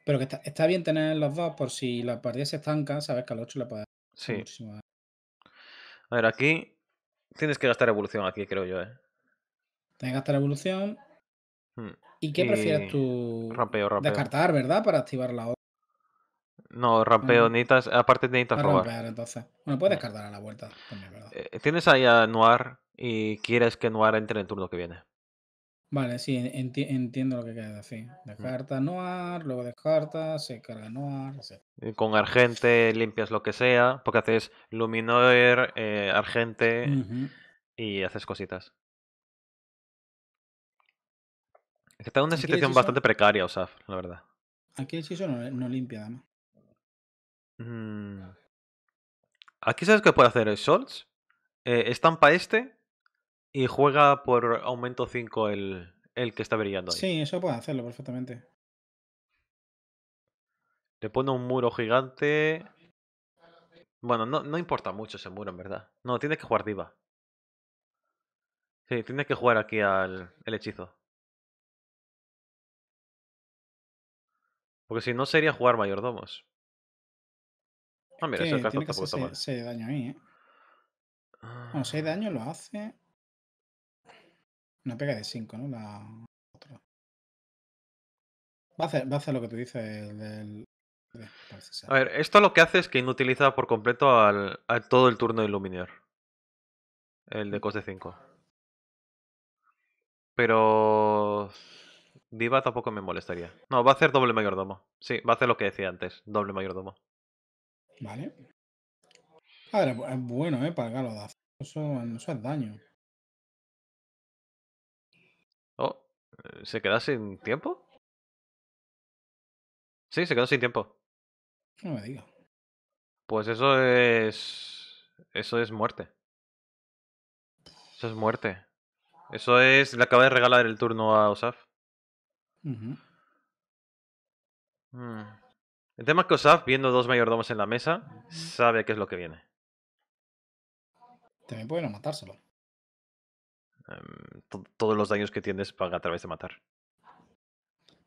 Pero que está, bien tener los dos por si la partida se estanca, sabes que al 8 la puede Sí. Muchísimo. A ver, aquí tienes que gastar evolución, aquí creo yo, ¿eh? Tienes que gastar evolución. Hmm. ¿Y qué prefieres tú? Descartar, ¿verdad? Para activar la otra? No, rampeo, Aparte necesitas robar. rampear, entonces. Bueno, puedes cargar a la vuelta también, ¿verdad? Eh, eh, tienes ahí a Noir y quieres que Noir entre en el turno que viene. Vale, sí, entiendo lo que quieres decir. Descarta Noir, luego descarta, se carga Noir. Eh, con Argente limpias lo que sea, porque haces Luminoir, Argente y haces cositas. Está en una situación bastante precaria, Osaf, la verdad. Aquí el hechizo no, no limpia, además. Mm. Aquí sabes que puede hacer el Eh, estampa este y juega por aumento 5 el, el que está brillando. Ahí. Sí, eso puede hacerlo perfectamente. Le pone un muro gigante. Bueno, no, no importa mucho ese muro, en verdad. No, tiene que jugar diva. Sí, tiene que jugar aquí al el hechizo. Porque si no sería jugar mayordomos. Ah, mira, ese caso tiene que hacer 6 daño ahí, ¿eh? Bueno, 6 de ah. daño lo hace. Una pega de 5, ¿no? La otra. Va a hacer, va a hacer lo que tú dices A ver, esto lo que hace es que inutiliza por completo al, a todo el turno de Illuminar. El de mm. coste 5. Pero... Diva tampoco me molestaría. No, va a hacer doble mayordomo. Sí, va a hacer lo que decía antes, doble mayordomo. Vale. ahora es bueno, ¿eh? Para el Eso, eso es daño. Oh, ¿se queda sin tiempo? Sí, se quedó sin tiempo. No me diga. Pues eso es. Eso es muerte. Eso es muerte. Eso es. Le acaba de regalar el turno a Osaf. mhm mm. El tema es que Osaf, viendo dos mayordomos en la mesa, sabe qué es lo que viene. También pueden matárselo. matárselo. Em, todos los daños que tienes paga a través de matar.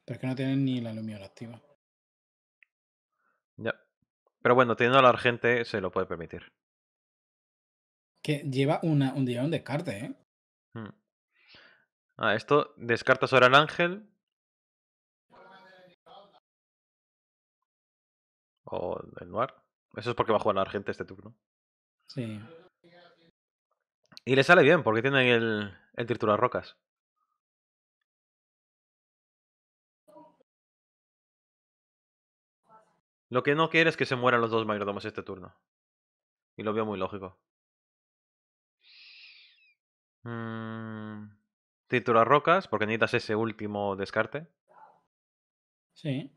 Pero es que no tienen ni la Lumiola activa. Ya. Pero bueno, teniendo a la argente se lo puede permitir. Que lleva un, día de descarte, ¿eh? Hmm. Ah, esto descartas ahora el ángel, el Noir. Eso es porque va a jugar la Argente este turno. Sí. Y le sale bien, porque tiene el, el triturar rocas. Lo que no quiere es que se mueran los dos mayordomos este turno. Y lo veo muy lógico. Mm, triturar rocas, porque necesitas ese último descarte. Sí.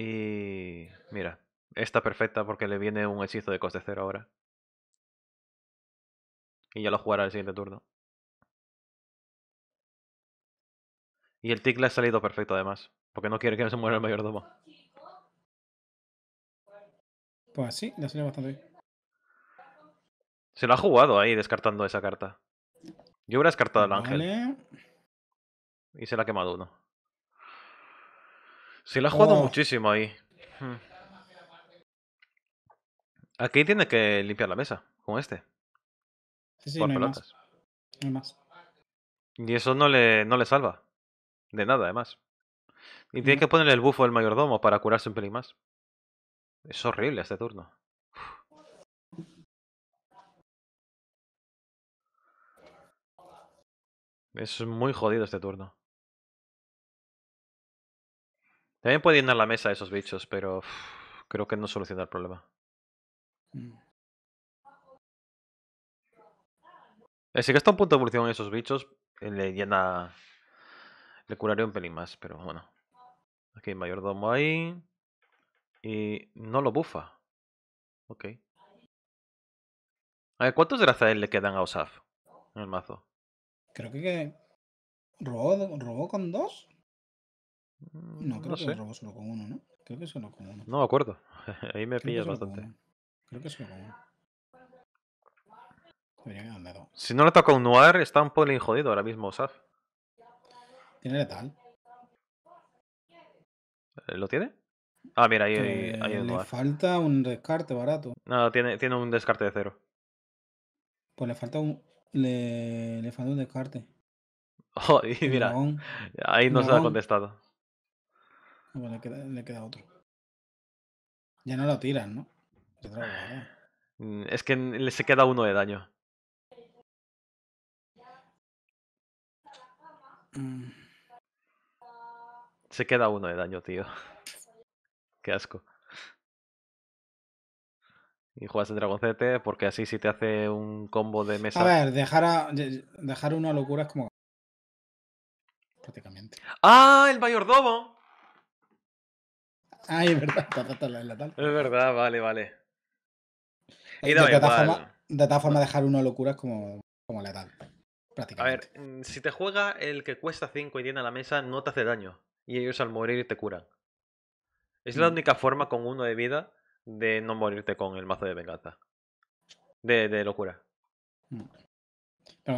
Y mira, está perfecta porque le viene un hechizo de coste cero ahora. Y ya lo jugará el siguiente turno. Y el tick le ha salido perfecto además, porque no quiere que se muera el mayordomo. Pues sí, le ha salido bastante bien. Se lo ha jugado ahí descartando esa carta. Yo hubiera descartado el ángel. Y se la ha quemado uno. Sí, la ha jugado muchísimo ahí. Hmm. Aquí tiene que limpiar la mesa con este. Sí, más. Y eso no le, no le salva. De nada, además. Y tiene que ponerle el bufo del mayordomo para curarse un pelín más. Es horrible este turno. Es muy jodido este turno. También puede llenar la mesa esos bichos, pero creo que no soluciona el problema. Mm. Eh, si gasta un punto de evolución en esos bichos, eh, le llena. Le curaría un pelín más, pero bueno. Aquí, mayordomo ahí. Y no lo bufa. Ok. A ver, ¿cuántos él le quedan a Osaf en el mazo? Creo que. ¿Robó, robó con dos? Mm, no, creo que sé. robó solo con uno, ¿no? Creo que solo con uno. No me acuerdo. Ahí me pillas bastante. Creo que es solo con uno. si no le toca un Noir, está un poco jodido ahora mismo, Saf. Tiene letal. Eh, ¿Lo tiene? Ah, mira, ahí hay, eh, hay, Le falta un descarte barato. No, tiene, tiene un descarte de cero. Pues le falta un. Le, le falta un descarte. Oh, y mira. ahí no se ha contestado. Bueno, pues le queda, otro. Ya no lo tiran ¿no? Ah, mm, es que le se queda uno de daño. Mm. Se queda uno de daño, tío. Qué asco. Y juegas en Dragoncete porque así si te hace un combo de mesa. A ver, dejar, dejar una locura es como. Prácticamente. ¡Ah! ¡El mayordomo! Ah, es verdad. Es verdad, vale, vale. de, tal forma, dejar uno locura es como, como letal. A ver, mm, si te juega el que cuesta 5 y tiene a la mesa, no te hace daño. Y ellos al morir te curan. Es la mm. única forma con uno de vida de no morirte con el mazo de venganza. De, locura. Mm.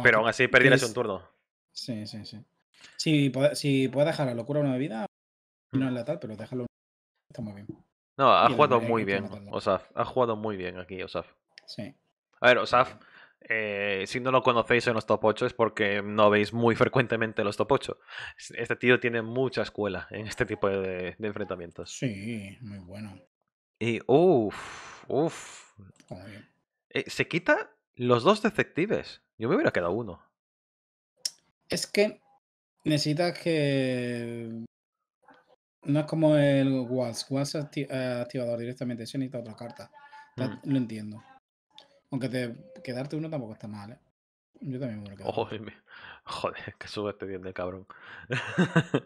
Pero, aún así perdieras un turno. Sí, sí, sí. Si, si puedes dejar la locura una vida, no es tal, pero déjalo Está muy bien. No, ha jugado muy bien, Osaf. Ha jugado muy bien aquí, Osaf. Sí. A ver, Osaf, eh, si no lo conocéis en los top 8 es porque no veis muy frecuentemente los top 8. Este tío tiene mucha escuela en este tipo de, enfrentamientos. Sí, muy bueno. Y uff, uff. Eh, se quita los dos detectives. Yo me hubiera quedado uno. Es que necesita que no es como el waltz, waltz eh, activador directamente. si necesita otra carta. Mm. Lo entiendo. Aunque quedarte uno tampoco está mal, ¿eh? Yo también me lo quedo. joder, que sube este bien de cabrón.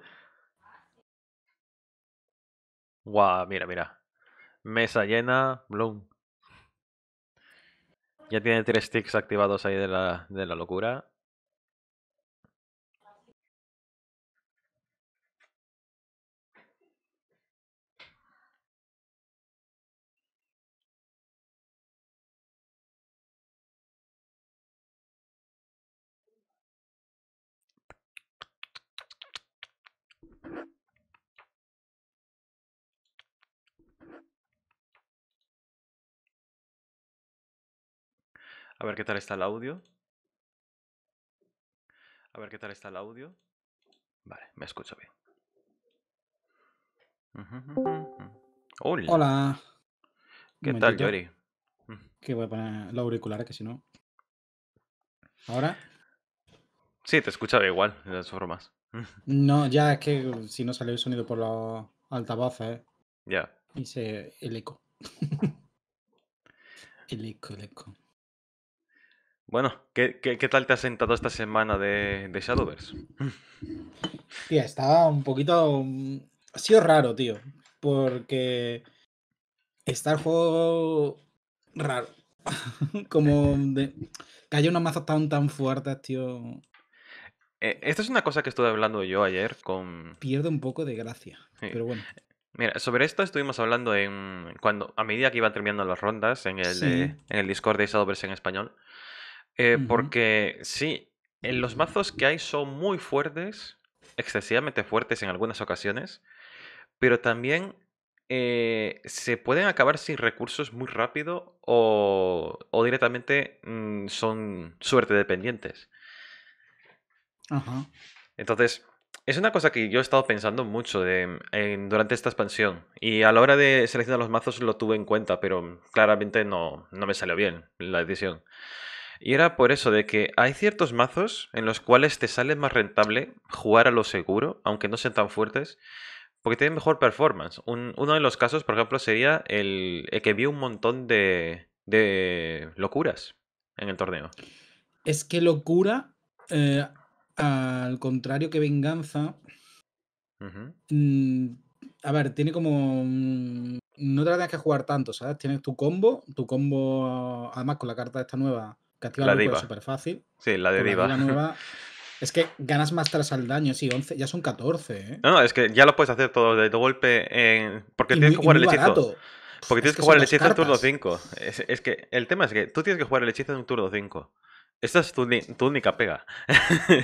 Guau, mira, mira. Mesa llena, Bloom. Ya tiene tres sticks activados ahí de la, de la locura. A ver qué tal está el audio. A ver qué tal está el audio. Vale, me escucho bien. Hola. ¿Qué tal, Yori? Que voy a poner los auriculares, que si no. ¿Ahora? Sí, te escuchaba igual, de todas formas. No, ya es que uh, si no sale el sonido por los altavoces. ¿eh? Ya. Y Dice el eco. el eco, el eco. Bueno, ¿qué, ¿qué, tal te has sentado esta semana de, de Shadowverse? Tía, estaba un poquito. Mm, ha sido raro, tío. Porque está el juego raro. Como de... que haya tan, tan fuertes, tío. esto eh, esta es una cosa que estuve hablando yo ayer con. Pierde un poco de gracia. Pero bueno. Mira, sobre esto estuvimos hablando en cuando a medida que iban terminando las rondas en el, eh, en el Discord de Shadowverse en español. Eh, porque sí, eh, los mazos que hay son muy fuertes, excesivamente fuertes en algunas ocasiones, pero también eh, se pueden acabar sin recursos muy rápido o, o directamente mm, son suerte dependientes. Entonces, es una cosa que yo he estado pensando mucho durante esta expansión. Y a la hora de seleccionar los mazos lo tuve en cuenta, pero claramente no, no me salió bien la decisión. Y era por eso de que hay ciertos mazos en los cuales te sale más rentable jugar a lo seguro, aunque no sean tan fuertes, porque tienen mejor performance. uno de los casos, por ejemplo, sería el, el que vio un montón de, de, locuras en el torneo. Es que locura, eh, al contrario que venganza, mm, a ver, tiene como... no te la tienes que jugar tanto, ¿sabes? Tienes tu combo, tu combo, además con la carta de esta nueva, que la es súper fácil. Sí, la deriva es que ganas más tras al daño, sí, 11, ya son 14. ¿eh? No, no, es que ya lo puedes hacer todo de golpe. En... Porque tienes que jugar el hechizo. Porque tienes que, jugar el hechizo en turno 5. Es, que el tema es que tú tienes que jugar el hechizo en turno 5. Esta es tu, tu única pega.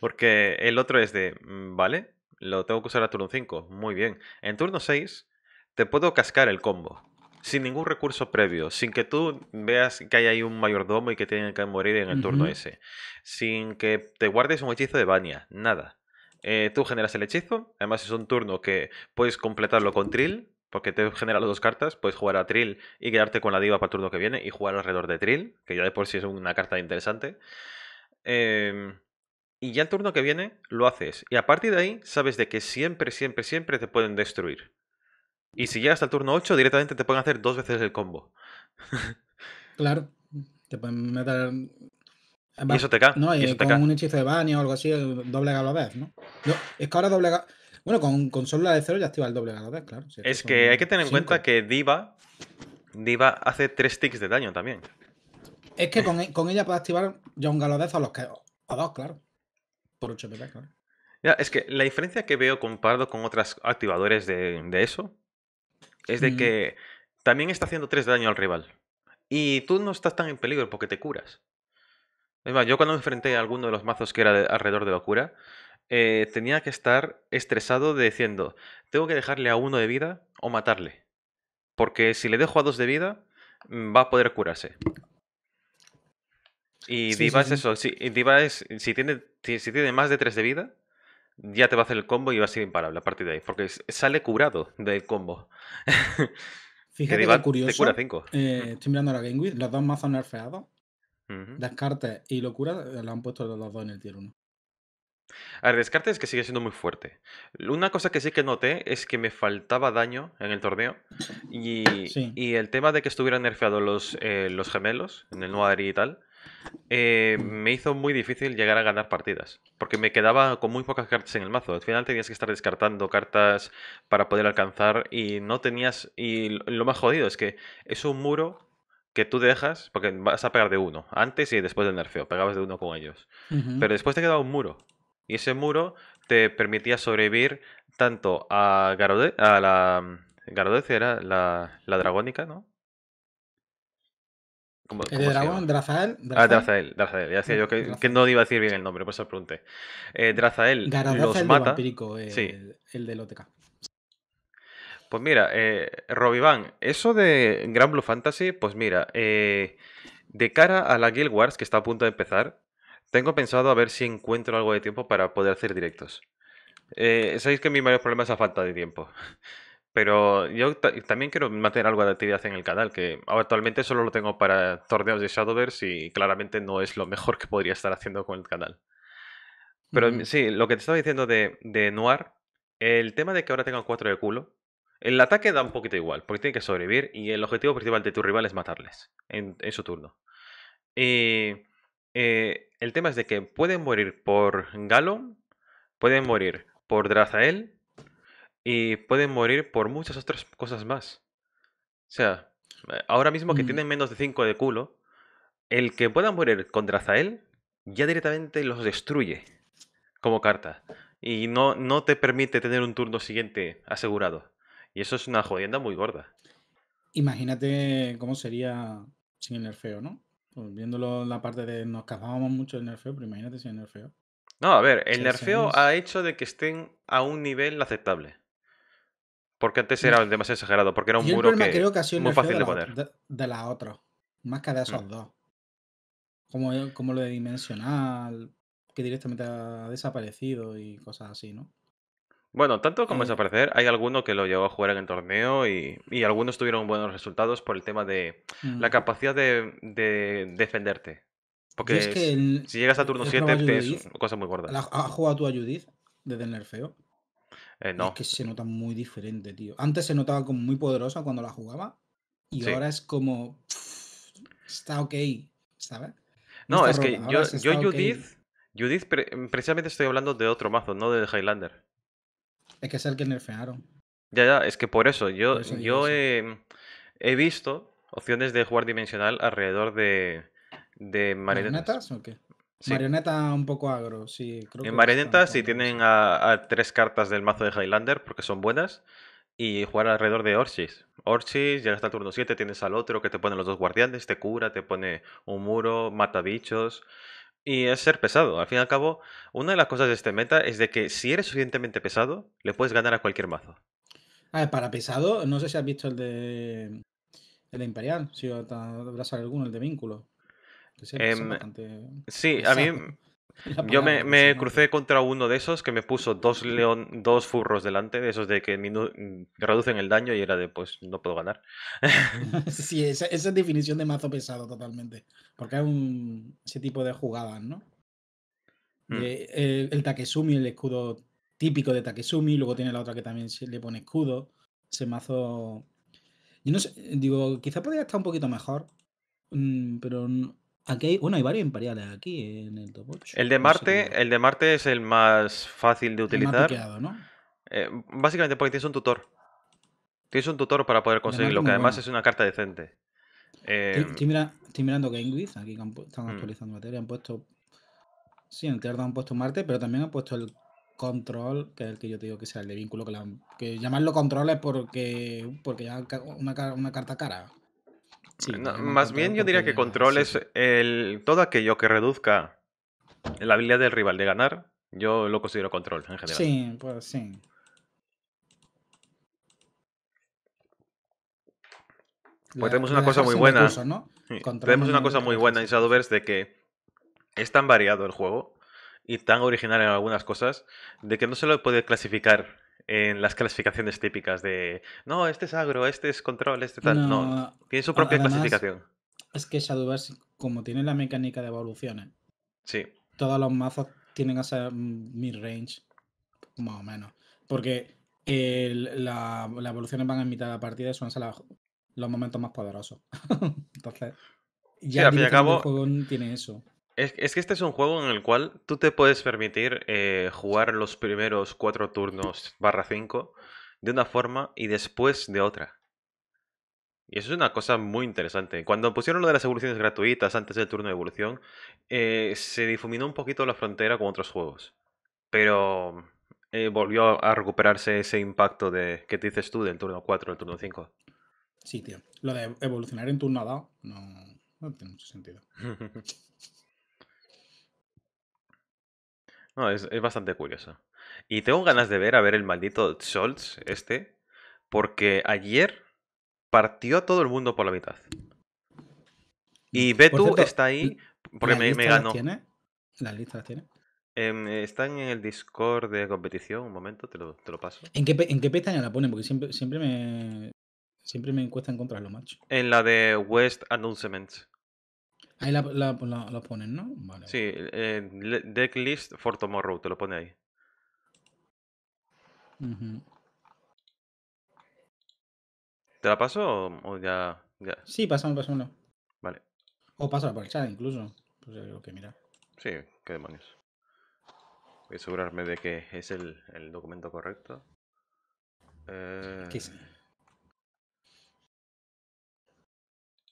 Porque el otro es de, mm, vale, lo tengo que usar a turno 5. Muy bien. En turno 6 te puedo cascar el combo sin ningún recurso previo, sin que tú veas que hay ahí un mayordomo y que tienen que morir en el turno ese, sin que te guardes un hechizo de Bania, nada. Eh, tú generas el hechizo, además es un turno que puedes completarlo con Trill, porque te genera las dos cartas, puedes jugar a Trill y quedarte con la diva para el turno que viene y jugar alrededor de Trill, que ya de por sí es una carta interesante. Em, y ya el turno que viene lo haces. Y a partir de ahí sabes de que siempre, siempre, siempre te pueden destruir. Y si llegas al turno 8, directamente te pueden hacer dos veces el combo. claro. Te pueden meter. Y eso te cae. y, eh, con un hechizo de baño o algo así, eh, doble a ¿no? es que ahora doble Bueno, con, con solo de cero ya activa el doble a claro. es que hay que tener en cuenta que Diva. Diva hace tres ticks de daño también. Es que con, e, con ella puede activar ya un galodez a los que. A dos, claro. Por 8 PP, claro. Ya, es que la diferencia que veo comparado con otros activadores de, de eso es de que también está haciendo 3 de daño al rival. Y tú no estás tan en peligro porque te curas. Es yo cuando me enfrenté a alguno de los mazos que era alrededor de la cura, eh, tenía que estar estresado diciendo, tengo que dejarle a uno de vida o matarle. Porque si le dejo a dos de vida, mm, va a poder curarse. Y divas eso, si, Diva es, si tiene, tiene más de tres de vida, ya te va a hacer el combo y va a ser imparable a partir de ahí, porque sale curado del combo. Fíjate que curioso. Te cura 5. Eh, estoy mirando la Game los dos mazos nerfeados, Descartes y Locura, eh, lo han puesto los dos en el tier 1. A ver, Descartes es que sigue siendo muy fuerte. Una cosa que sí que noté es que me faltaba daño en el torneo. Y, el tema de que estuvieran nerfeados los, eh, los gemelos en el Noir y tal, eh, me hizo muy difícil llegar a ganar partidas, porque me quedaba con muy pocas cartas en el mazo. Al final tenías que estar descartando cartas para poder alcanzar y no tenías... Y lo más jodido es que es un muro que tú dejas, porque vas a pegar de uno, antes y después del nerfeo, pegabas de uno con ellos. Pero después te quedaba un muro. Y ese muro te permitía sobrevivir tanto a a la... Garodece era la dragónica, ¿no? ¿El de dragón? ¿Drazael? Ah, Drazael, Drazael. Ya sé yo que, no iba a decir bien el nombre, por eso pregunté. Eh, Drazael los mata. El de OTK. Pues mira, eh, eso de Gran Blue Fantasy, pues mira, eh, de cara a la Guild Wars, que está a punto de empezar, tengo pensado a ver si encuentro algo de tiempo para poder hacer directos. Eh, sabéis que mi mayor problema es la falta de tiempo. Pero yo también quiero mantener algo de actividad en el canal, que actualmente solo lo tengo para torneos de Shadowverse y claramente no es lo mejor que podría estar haciendo con el canal. Pero sí, lo que te estaba diciendo de, Noir, el tema de que ahora tengan cuatro de culo, el ataque da un poquito igual, porque tiene que sobrevivir y el objetivo principal de tu rival es matarles en, su turno. Y eh, el tema es de que pueden morir por Galo, pueden morir por Drazael y pueden morir por muchas otras cosas más. O sea, eh, ahora mismo que mm. tienen menos de 5 de culo, el que pueda morir contra Zael ya directamente los destruye como carta. Y no, no te permite tener un turno siguiente asegurado. Y eso es una jodienda muy gorda. Imagínate cómo sería sin el nerfeo, ¿no? Pues viéndolo la parte de nos cazábamos mucho el nerfeo, pero imagínate sin el nerfeo. No, a ver, el nerfeo ha hecho de que estén a un nivel aceptable. Porque antes era el demasiado exagerado, porque era un muro que, creo que sido muy fácil de, poner. De, la las más que de esos mm. dos. Como, como lo de dimensional, que directamente ha desaparecido y cosas así, ¿no? Bueno, tanto como eh. desaparecer, hay alguno que lo llevó a jugar en el torneo y, algunos tuvieron buenos resultados por el tema de la mm. capacidad de, defenderte. Porque si llegas a turno 7 es cosa muy gorda. ¿Has jugado tú a Judith desde el nerfeo? Eh, es que se nota muy diferente, tío. Antes se notaba como muy poderosa cuando la jugaba y ahora es como. está ok, ¿sabes? No, es que yo, yo Judith, Judith mm, precisamente estoy hablando de otro mazo, no de Highlander. Es que es el que nerfearon. Ya, ya, es que por eso yo, yo mm, he, visto opciones de jugar dimensional alrededor de, de ¿Marionetas o qué? Marioneta un poco agro, sí. Creo en marioneta sí tienen a, tres cartas del mazo de Highlander porque son buenas y jugar alrededor de Orchis. Orchis, llegas al turno 7, tienes al otro que te pone los dos guardianes, te cura, te pone un muro, mata bichos. Y es ser pesado. Al fin y al cabo, una de las cosas de este meta es de que si eres suficientemente pesado, le puedes ganar a cualquier mazo. A para pesado, no sé si has visto el de. El Imperial, si habrá alguno, el de vínculo. Em, sí, a mí. Yo me, crucé contra uno de esos que me puso dos dos furros delante, de esos de mm, que reducen el daño y era de pues no puedo ganar. sí, esa, es definición de mazo pesado totalmente. Porque hay ese tipo de jugadas, ¿no? Mm. el, Takesumi, el escudo típico de Takesumi, luego tiene la otra que también le pone escudo. Ese mazo. Yo no sé, digo, quizá podría estar un poquito mejor, mm, pero Aquí hay, bueno, hay varios imperiales aquí eh, en el top 8. El de Marte, el de Marte es el más fácil de utilizar. ¿no? Eh, básicamente porque tienes un tutor. Tienes un tutor para poder conseguirlo, que además es una carta decente. Estoy, em, mirando Game aquí están mm. actualizando materia, han puesto. Sí, en han puesto Marte, pero también han puesto el control, que es el que yo te digo que sea el de vínculo, que, que llamarlo control es porque, porque ya una carta cara más bien yo diría que control es el, todo aquello que reduzca la habilidad del rival de ganar, yo lo considero control en general. Sí, pues sí. Pues tenemos, una cosa, muy buena. Tenemos una cosa muy buena en Shadowverse de que es tan variado el juego y tan original en algunas cosas de que no se lo puede clasificar en las clasificaciones típicas de, no, este es agro, este es control, este tal. No, tiene su propia clasificación. Es que Shadowverse, como tiene la mecánica de evoluciones, sí. todos los mazos tienen que ser mid-range, más o menos. Porque la, las evoluciones van en mitad de la partida y suelen ser los, momentos más poderosos. Entonces, ya el juego tiene eso. Es, que este es un juego en el cual tú te puedes permitir eh, jugar los primeros cuatro turnos barra 5 de una forma y después de otra. Y eso es una cosa muy interesante. Cuando pusieron lo de las evoluciones gratuitas antes del turno de evolución, eh, se difuminó un poquito la frontera con otros juegos. Pero eh, volvió a recuperarse ese impacto de que te dices tú del turno 4 del turno 5. Sí, tío. Lo de evolucionar en turno dado no, no tiene mucho sentido. No, es, bastante curioso. Y tengo ganas de ver a ver el maldito Scholz este, porque ayer partió a todo el mundo por la mitad. Mm, y Betu está ahí porque me, me, ganó. tiene? listas tiene? Em, están en el Discord de competición, un momento, te lo, paso. ¿En qué, ¿En qué pestaña la ponen? Porque siempre, siempre me siempre me los encontrarlo, macho. En la de West Announcements. Ahí la, la, ponen, ¿no? Vale. Sí, deck list for tomorrow, te lo pone ahí. ¿Te la paso o, ya, ya, Sí, pasamos, uno. Vale. O paso por el chat incluso. Pues que mira. Sí, qué demonios. Voy a asegurarme de que es el, el documento correcto. Eh,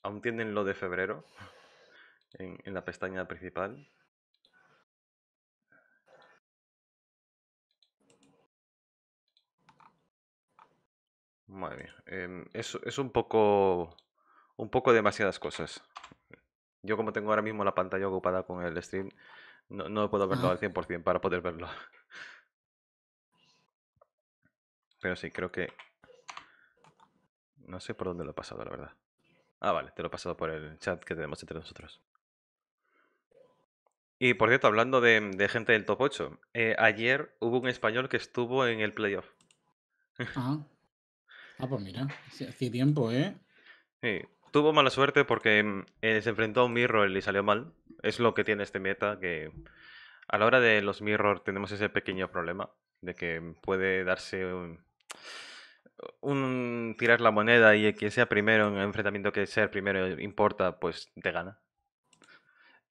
¿Aún tienen lo de febrero? en, la pestaña principal. Madre mía, em, es, es, un poco, un poco demasiadas cosas. Yo como tengo ahora mismo la pantalla ocupada con el stream, no, no puedo verlo al 100% para poder verlo. Pero sí, creo que... No sé por dónde lo he pasado, la verdad. Ah, vale, te lo he pasado por el chat que tenemos entre nosotros. Y por cierto, hablando de, gente del top 8, eh, ayer hubo un español que estuvo en el playoff. Ah, ah pues mira, hace tiempo, ¿eh? Sí, tuvo mala suerte porque mm, eh, se enfrentó a un mirror y salió mal. Es lo que tiene este meta, que a la hora de los mirror tenemos ese pequeño problema de que mm, puede darse un, tirar la moneda y quien que sea primero en el enfrentamiento que sea primero importa, pues te gana.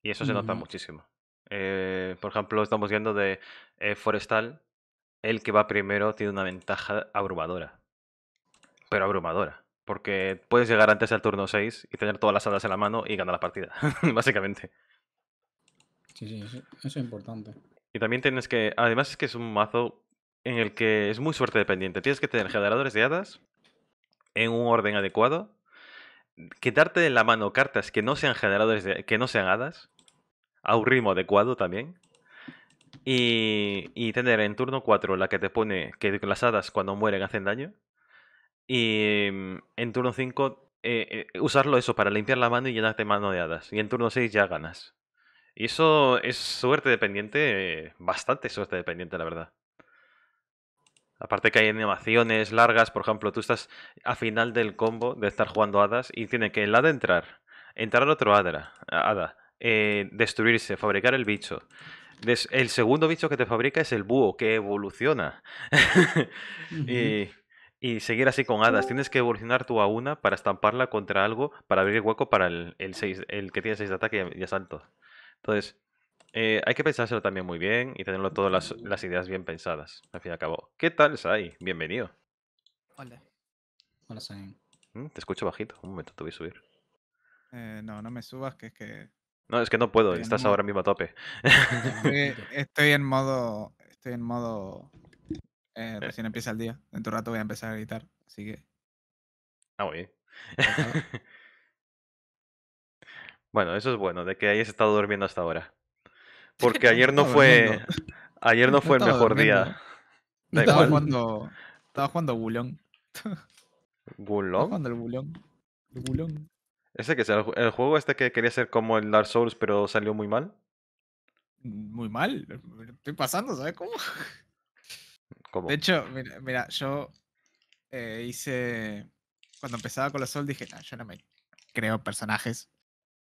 Y eso se nota muchísimo. Eh, por ejemplo, estamos viendo de eh, Forestal, el que va primero tiene una ventaja abrumadora. Pero abrumadora. Porque puedes llegar antes al turno 6 y tener todas las hadas en la mano y ganar la partida, básicamente. Sí, sí, eso, es importante. Y también tienes que. Además, es que es un mazo en el que es muy suerte dependiente. Tienes que tener generadores de hadas en un orden adecuado. Quitarte en la mano cartas que no sean generadores de, que no sean hadas a un ritmo adecuado también. Y, y tener en turno 4 la que te pone que las hadas cuando mueren hacen daño. Y mm, en turno 5 eh, eh, usarlo eso para limpiar la mano y llenarte mano de hadas. Y en turno 6 ya ganas. Y eso es suerte dependiente, bastante suerte dependiente, la verdad. Aparte que hay animaciones largas, por ejemplo, tú estás a final del combo de estar jugando hadas y tiene que el de entrar, entrar otro hada, hada eh, destruirse, fabricar el bicho. el segundo bicho que te fabrica es el búho, que evoluciona. y, seguir así con hadas. Tienes que evolucionar tú a una para estamparla contra algo, para abrir el hueco para el, el, el que tiene 6 de ataque y, asalto. Entonces, eh, hay que pensárselo también muy bien y tenerlo todas las, ideas bien pensadas, al fin y al cabo. ¿Qué tal, Sai? Bienvenido. Hola. Hola, Sai. Mm, te escucho bajito. Un momento, te voy a subir. Eh, no, no me subas, que es que no, es que no puedo, estás ahora mismo a tope. Estoy, en modo. Estoy en modo. Eh, eh. recién empieza el día. En tu rato voy a empezar a gritar, así que. Ah, oye. bueno, eso es bueno, de que hayas estado durmiendo hasta ahora. Porque ayer no fue. Ayer no fue el mejor día. estaba jugando. Estaba jugando bulón. ¿Bulón? Estaba jugando el bulón. El bulón. ¿Ese que El, juego este que quería ser como el Dark Souls pero salió muy mal? Mm, muy mal. Eh, estoy pasando, ¿sabes cómo? De hecho, mira, yo eh, hice... Cuando empezaba con los Souls dije, no, yo no me creo personajes.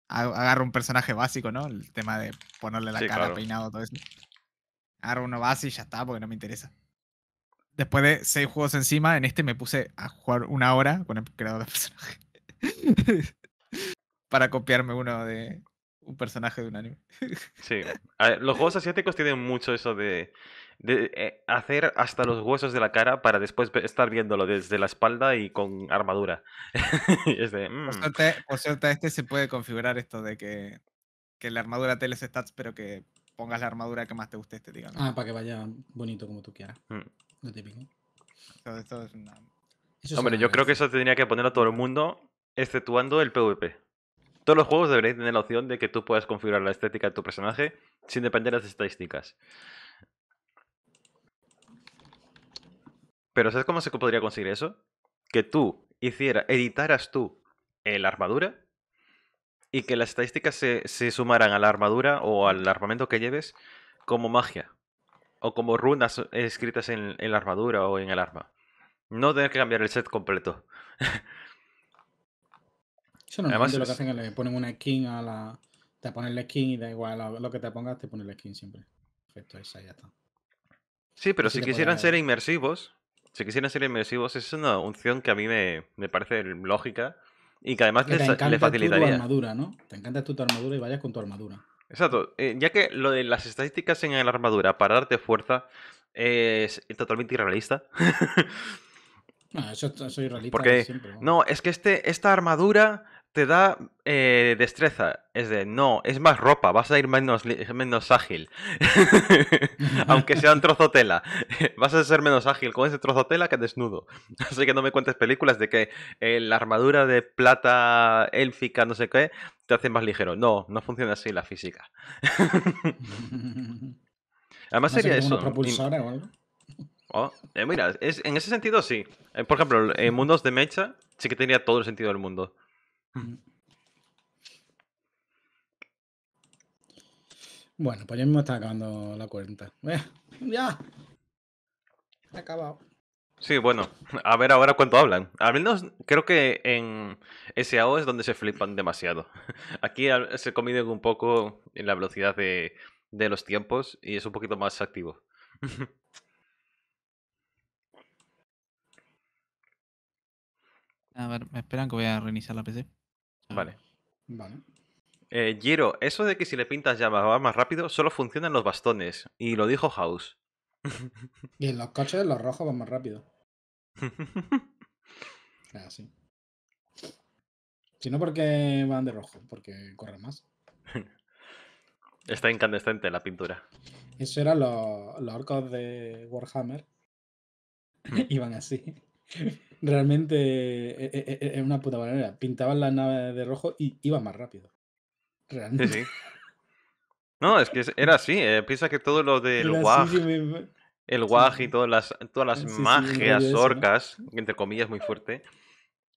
Agarro un personaje básico, ¿no? El tema de ponerle la cara, peinado, todo eso. Agarro uno básico y ya está, porque no me interesa después de seis juegos encima, en este me puse a jugar una hora con el creador de personaje para copiarme uno de un personaje de un anime. Sí, los juegos asiáticos tienen mucho eso de, eh, hacer hasta los huesos de la cara para después estar viéndolo desde la espalda y con armadura. Mm". por, suerte, este se puede configurar esto de que, la armadura les stats, pero que pongas la armadura que más te guste este, digamos. Ah, para que vaya bonito como tú quieras. No mm. te típico. Hombre, yo creo que eso tendría que ponerlo a todo el mundo, exceptuando el PvP. Todos los juegos deberían tener la opción de que tú puedas configurar la estética de tu personaje sin depender de las estadísticas. Pero ¿sabes cómo se podría conseguir eso? Que tú hiciera, editaras tú la armadura y que las estadísticas se, sumaran a la armadura o al armamento que lleves como magia o como runas escritas en, en, la armadura o en el arma. No tener que cambiar el set completo. Eso no Además, lo que hacen, le ponen una skin a la. Te ponen la skin y da igual lo, que te pongas, te ponen la skin siempre. Perfecto, esa ya está. Sí, pero si, quisieran ser inmersivos, si quisieran ser inmersivos, es una función que a mí me, parece lógica y que además les, facilitaría. tu armadura, ¿no? Te encanta tu armadura y vayas con tu armadura. Exacto. Eh, ya que lo de las estadísticas en la armadura para darte fuerza es totalmente irrealista. no, ah, eso, es irrealista Porque, siempre. ¿no? no, es que este, esta armadura te da eh, destreza. Es de, no, es más ropa, vas a ir menos, menos ágil. Aunque sea un trozo tela. Vas a ser menos ágil con ese trozo tela que desnudo. Así que no me cuentes películas de que eh, la armadura de plata élfica, no sé qué, te hace más ligero. No, no funciona así la física. Además sería eso. Oh, eh, mira, en ese sentido sí. por ejemplo, en mundos de mecha sí que tenía todo el sentido del mundo. Bueno, pues ya mismo está acabando la cuenta. Ya eh, ¡Ya! ha acabado. Sí, bueno, a ver ahora cuánto hablan. Al menos creo que en SAO es donde se flipan demasiado. Aquí se comiden un poco en la velocidad de, de los tiempos y es un poquito más activo. A ver, me esperan que voy a reiniciar la PC. Ah. Vale. Vale. Eh, Giro, eso de que si le pintas llamas va más rápido solo funciona en los bastones. Y lo dijo House. Y en los coches los rojos van más rápido. Así. Ah, si no, porque van de rojo, porque corren más. Está incandescente la pintura. Eso eran los, los orcos de Warhammer. Mm. Iban así. Realmente era eh, eh, eh, una puta manera. Pintaban la nave de rojo y iba más rápido. Realmente. No, es que era así. piensa que todo lo del de el guaj y todas las, todas las magias orcas, entre comillas muy fuerte,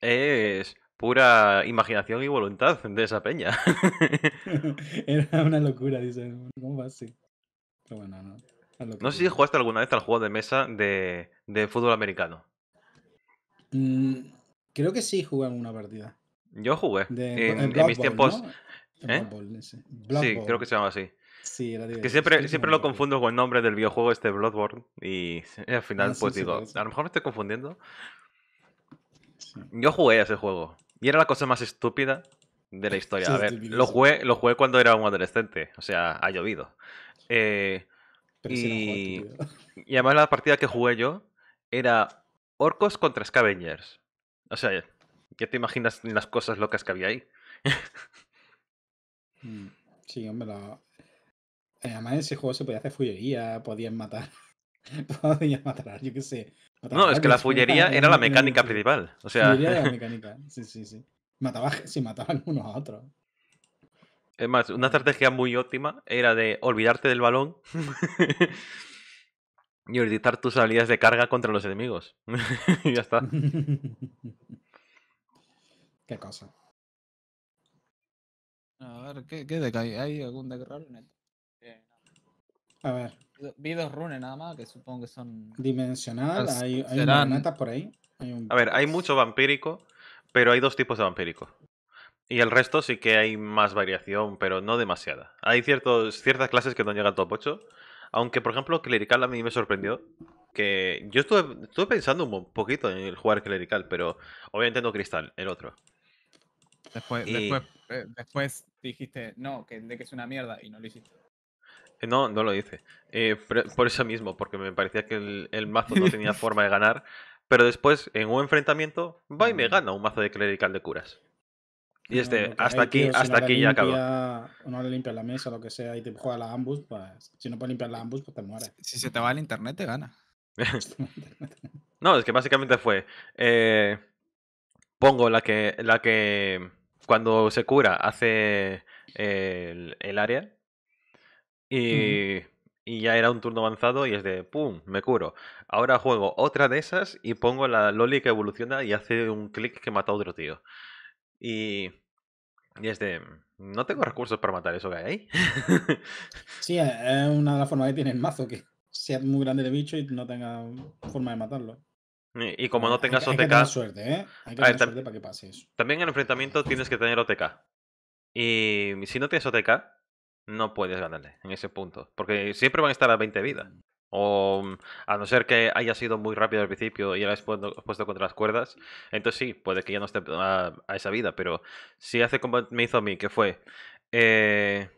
es pura imaginación y voluntad de esa peña. Era una locura, dice. ¿Cómo va Pero bueno, no. No sé si jugaste alguna vez al juego de mesa de, de fútbol americano. Mm, creo que sí jugué una partida. Yo jugué. en, mis tiempos. ¿Eh? sí, creo que se llama así. que siempre, siempre lo confundo con el nombre del videojuego este Bloodborne y al final ah, pues digo, a lo mejor me estoy confundiendo. Yo jugué a ese juego y era la cosa más estúpida de la historia. A ver, lo jugué, lo jugué cuando era un adolescente, o sea, ha llovido. Eh, y, y además la partida que jugué yo era Orcos contra Scavengers. O sea, ¿qué te imaginas las cosas locas que había ahí. Mm, sí, hombre. Eh, además, en ese juego se podía hacer fullería, podían matar. podían matar, yo qué sé. no, es que la fullería era la mecánica principal. O sea... Fullería era la mecánica, sí, sí, sí. Mataba, sí, mataban unos a otros. Es más, una estrategia muy óptima era de olvidarte del balón y editar tus habilidades de carga contra los enemigos. y ya está. Qué cosa. A ver, ¿qué, qué deck hay? ¿Hay algún deck raro? Eh, A ver. Vi dos runes nada más, que supongo que son. Dimensional, hay, hay neta por ahí. A ver, hay mucho vampírico, pero hay dos tipos de vampírico. Y el resto sí que hay más variación, pero no demasiada. Hay ciertos, ciertas clases que no llegan al top 8, aunque, por ejemplo, Clerical a mí me sorprendió. Que yo estuve, estuve pensando un poquito en el jugar Clerical, pero obviamente no Cristal, el otro. Después, eh, después, dijiste, no, que, de que es una mierda y no lo hiciste. Eh, no, no lo hice. Eh, por eso mismo, porque me parecía que el mazo no tenía forma de ganar. Pero después, en un enfrentamiento, va y me gana un mazo de clerical de curas. Y este, hasta aquí, hasta aquí ya acabó. uno le limpia la mesa, o lo que sea, y te juega la ambus, pues, si no puedes limpiar la ambus, pues te mueres. Si se te va el internet, te gana. no, es que básicamente fue. Eh, pongo la que. la que cuando se cura hace el, área. Y. Y ya era un turno avanzado y es de ¡pum! Me curo. Ahora juego otra de esas y pongo la Loli que evoluciona y hace un clic que mata a otro tío. Y, y este, no tengo recursos para matar eso que hay ahí. sí, es una de las formas que tiene mazo, que sea muy grande de bicho y no tenga forma de matarlo. Y, como no tengas OTK. Hay que tener suerte, ¿eh? Hay que tener suerte para que pase eso. También en el enfrentamiento tienes que tener OTK. Y si no tienes OTK, no puedes ganarle en ese punto. Porque siempre van a estar a 20 vidas. O mm, a no ser que haya sido muy rápido al principio y la puesto, contra las cuerdas, entonces sí, puede que ya no esté a, esa vida, pero si hace como me hizo a mí, que fue eh,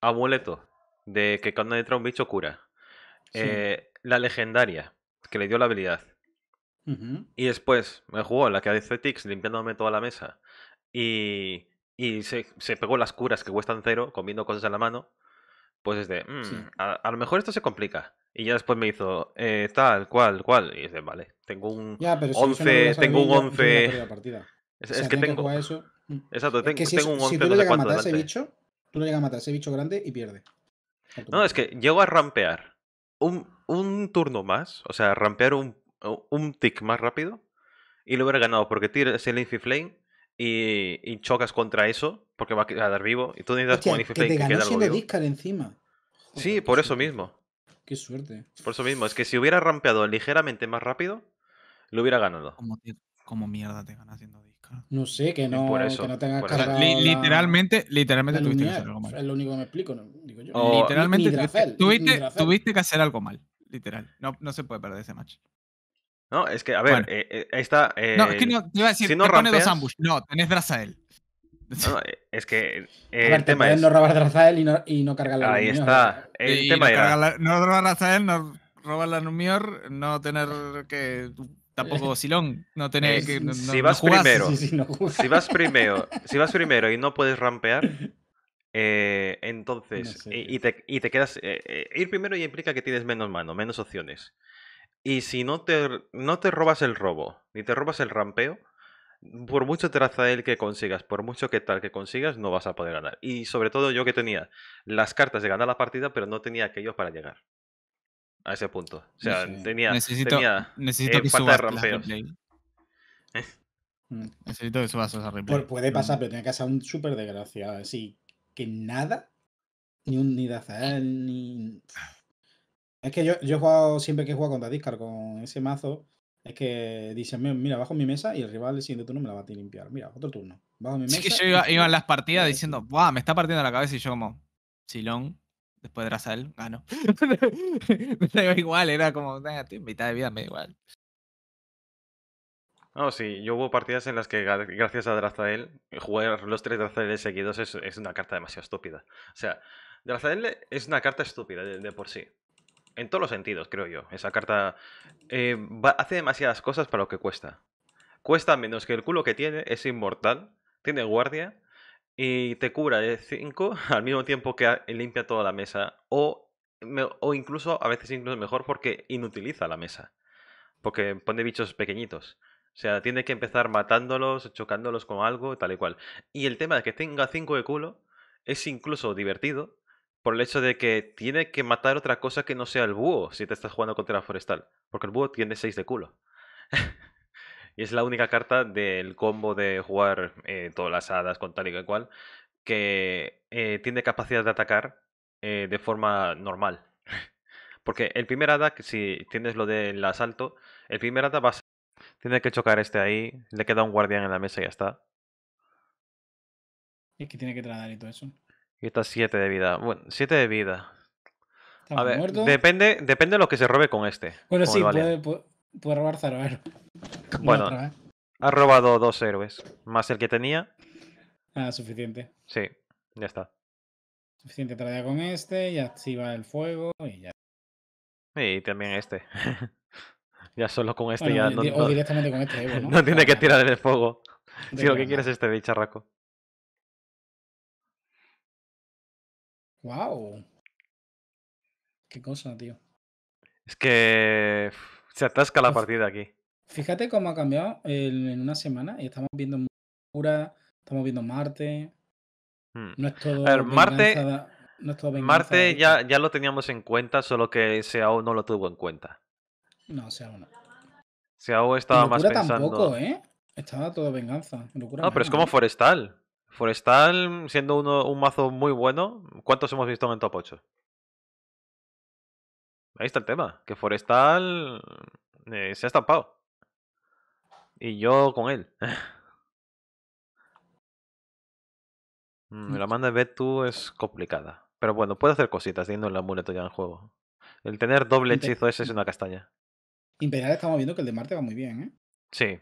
amuleto de que cuando entra un bicho cura, eh, la legendaria que le dio la habilidad, y después me jugó la que hace Tix limpiándome toda la mesa y, y se, se, pegó las curas que cuestan cero comiendo cosas en la mano, pues es de, mm, a lo mejor esto se complica. Y ya después me hizo, eh, tal, cual, cual. Y dice, vale, tengo un 11, tengo un 11. es, que tengo. eso. Exacto, tengo, si, un 11. Si tú le llegas a matar ese bicho, tú no llegas a matar ese bicho grande y pierde. No, es que llego a rampear un, un turno más, o sea, rampear un, un tick más rápido y lo hubiera ganado porque tiras el Infi Flame y, chocas contra eso porque va a quedar vivo y tú necesitas das un Infi Flame que, te ganó que queda encima. sí, por eso mismo. Qué suerte. Por eso mismo, es que si hubiera rampeado ligeramente más rápido, lo hubiera ganado. Como, mierda te gana haciendo disco. No sé, que no, que no tengas cara... Literalmente, literalmente tuviste que hacer algo mal. Es lo único que me explico, digo yo. literalmente, tuviste, tuviste, que hacer algo mal. Literal. No, no se puede perder ese match. No, es que, a ver, esta. Eh, eh no, es que eh, no, te iba a decir, no dos ambush. No, tenés Drazael. No, es que el tema es. No robar de Razael y no, y no cargar la Ahí está. El tema no, era... no robar Razael, no robar la numior. no tener que. Tampoco Silón, no tener que. si, vas primero, si vas primero, y no puedes rampear, eh, entonces. Y, te, quedas. Eh, eh, ir primero y implica que tienes menos mano, menos opciones. Y si no te robas el robo, ni te robas el rampeo, por mucho él que consigas, por mucho que tal que consigas, no vas a poder ganar. Y sobre todo yo que tenía las cartas de ganar la partida, pero no tenía aquellos para llegar a ese punto. O sea, tenía, necesito, eh, que falta de ¿Eh? mm, Necesito que subas puede mm. pasar, pero tiene que ser un súper desgraciado. Así que nada, ni un ni ni. Ah. Es que yo, yo he jugado siempre que he jugado contra discard con ese mazo. Es que dicen, mira, bajo mi mesa y el rival del siguiente turno me la va a limpiar. Mira, otro turno. Bajo mi mesa. que yo iba, en las partidas diciendo, ¡buah! Me está partiendo la cabeza y yo como, Silón, después de Razael, gano. me da igual, era como, mitad de vida, me da igual. No, sí, yo hubo partidas en las que gracias a Drazael, jugar los tres Drazael seguidos es, es, una carta demasiado estúpida. O sea, Drazael es una carta estúpida de por sí en todos los sentidos, creo yo. Esa carta eh, hace demasiadas cosas para lo que cuesta. Cuesta menos que el culo que tiene, es inmortal, tiene guardia y te cura de 5 al mismo tiempo que limpia toda la mesa. O, o incluso, a veces incluso mejor porque inutiliza la mesa. Porque pone bichos pequeñitos. O sea, tiene que empezar matándolos, chocándolos con algo, tal y cual. Y el tema de que tenga 5 de culo es incluso divertido por el hecho de que tiene que matar otra cosa que no sea el búho si te estás jugando contra Forestal. Porque el búho tiene 6 de culo. y es la única carta del combo de jugar eh, todas las hadas con tal y cual que eh, tiene capacidad de atacar eh, de forma normal. Porque el primer hada, si tienes lo del asalto, el primer hada va a ser... Tiene que chocar este ahí, le queda un guardián en la mesa y ya está. Y que tiene que tratar y todo eso. Y está 7 de vida. Bueno, 7 de vida. A ver, depende, depende de lo que se robe con este. Bueno, sí, puede, puede, robar 0 héroes. Bueno, ha robado dos héroes, más el que tenía. Ah, suficiente. Sí, ya está. Suficiente traía con este, ya activa el fuego y ya. Y también este. ya solo con este ya no, o directamente con este, ¿no? tiene que tirar el fuego. Si lo que quieres es este bicharraco. Wow. Qué cosa, tío. Es que se atasca la partida aquí. Fíjate cómo ha cambiado en una semana y estamos viendo Mura, estamos viendo Marte. Hmm. No es todo. Marte. no todo Marte ya, ya lo teníamos en cuenta, solo que Seao no lo tuvo en cuenta. No, Seao no. Seao estaba más pensando. tampoco, ¿eh? Estaba todo venganza. no, pero es como ¿eh? forestal. Forestal, siendo uno, un mazo muy bueno, ¿cuántos hemos visto en top 8? Ahí está el tema, que Forestal eh, se ha estampado. Y yo con él. Mm, la mano de Betu es complicada. Pero bueno, puede hacer cositas teniendo el amuleto ya en juego. El tener doble hechizo ese es una castaña. Imperial estamos viendo que el de Marte va muy bien, ¿eh? Sí,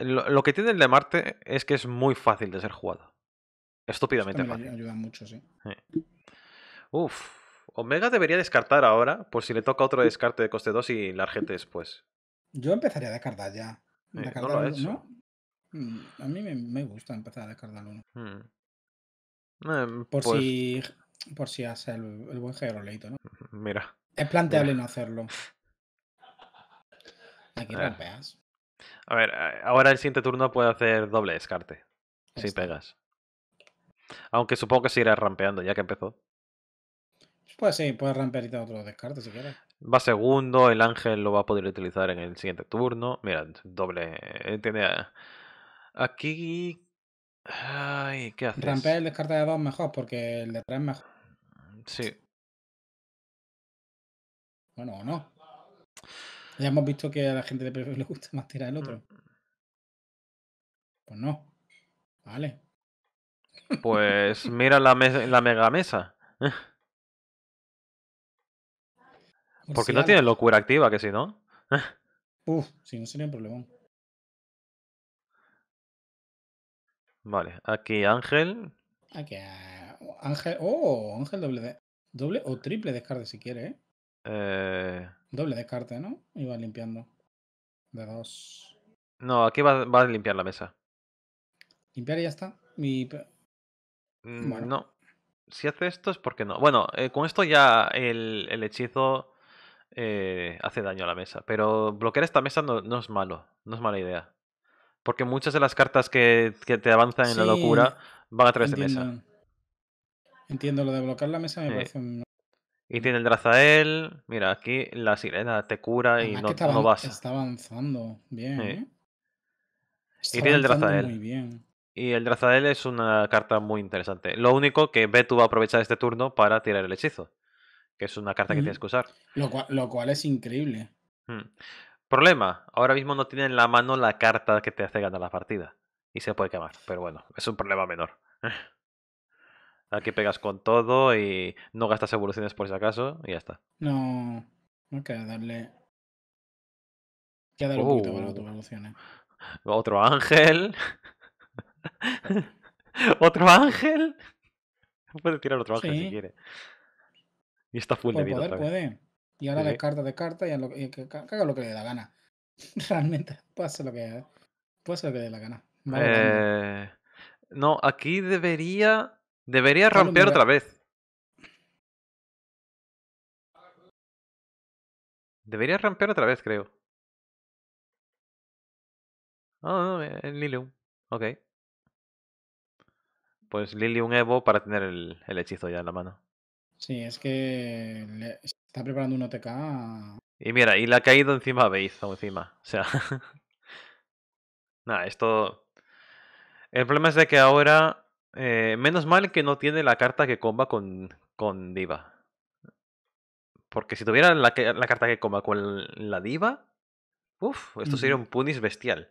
lo, que tiene el de Marte es que es muy fácil de ser jugado. Estúpidamente fácil. Ayuda mucho, sí. Uf. Omega debería descartar ahora, por pues si le toca otro descarte de coste 2 y la gente después. Yo empezaría a descartar ya. descartar, no lo hecho. Mm, a mí me, gusta empezar a descartar uno. 1. Hmm. Eh, por pues si por si hace el, buen buen Leito, ¿no? Mira. Es planteable no hacerlo. Aquí rompeas. A ver, eh, ahora el siguiente turno puede hacer doble descarte. Si pegas. Aunque supongo que se irá rampeando ya que empezó. Pues sí, puede rampear y te otro descarte si quieres. Va segundo, el ángel lo va a poder utilizar en el siguiente turno. Mira, doble. entiende. Eh, aquí. Ay, ¿qué haces? Rampear el descarte de dos mejor, porque el de tres mejor. Sí. Bueno, o no. Ya hemos visto que a la gente de PvP le gusta más tirar el otro. Mm. Pues no. Vale. Pues mira la, mega mesa. Pues Porque no tiene locura activa, que si no. Uf, si no sería un problema. Vale, aquí Ángel. Aquí ah, Ángel. Oh, Ángel doble, doble o triple descarga si quiere, ¿eh? Eh, doble de carta, ¿no? Y va limpiando. De dos. No, aquí va, a limpiar la mesa. Limpiar y ya está. Mm, bueno. No. Si hace esto es porque no. Bueno, eh, con esto ya el, hechizo eh, hace daño a la mesa. Pero bloquear esta mesa no, es malo. No es mala idea. Porque muchas de las cartas que, te avanzan en la locura van a través de mesa. Entiendo, lo de bloquear la mesa me parece y tiene el Drazael. Mira, aquí la sirena te cura y ah, no, no vas. Está avanzando bien. ¿eh? y tiene el Drazael. Y el Drazael es una carta muy interesante. Lo único que Betu va a aprovechar este turno para tirar el hechizo. Que es una carta que tienes que usar. Lo cual, es increíble. Mm. Problema, ahora mismo no tiene en la mano la carta que te hace ganar la partida. Y se puede quemar, pero bueno, es un problema menor. Aquí pegas con todo y no gastas evoluciones por si acaso y ya está. No, no queda darle. Queda darle un poquito para oh. evoluciones. Eh. Otro ángel. otro ángel. Puede tirar otro ángel si quiere. Y está full de vida. puede. Y ahora le carta de carta y haga lo que le dé la gana. Realmente, pase lo que, lo que le dé la gana. Eh, no, aquí debería Debería romper otra vez. Debería romper otra vez, creo. Ah, no, eh, el Lilium. Ok. Pues Lilium Evo para tener el, el hechizo ya en la mano. Sí, es que está preparando un OTK. Y mira, y le ha caído encima a o encima. O sea. Nada, esto. El problema es de que ahora eh, menos mal que no tiene la carta que comba con, con diva. Porque si tuviera la, carta que comba con la diva, uff, esto sería un punis bestial.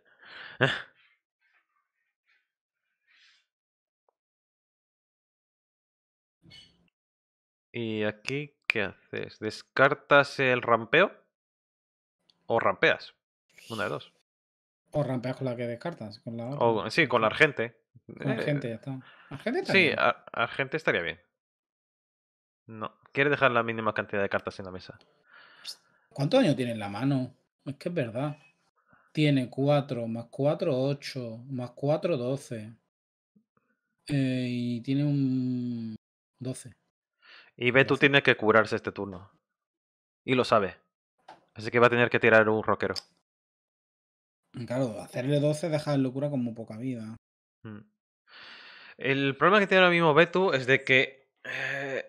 ¿Y aquí qué haces? ¿Descartas el rampeo? ¿O rampeas? Una de dos. O rampeas con la que descartas. sí, con la argente. Argente, eh, ya está. Argente sí, a Argente estaría bien. No, quiere dejar la mínima cantidad de cartas en la mesa. ¿Cuánto daño tiene en la mano? Es que es verdad. Tiene 4, más 4, 8, más 4, 12. Eh, y tiene un 12. Y Betu tiene que curarse este turno. Y lo sabe. Así que va a tener que tirar un rockero. Claro, hacerle 12 deja en locura como poca vida. Mm. El problema que tiene ahora mismo Betu es de que eh,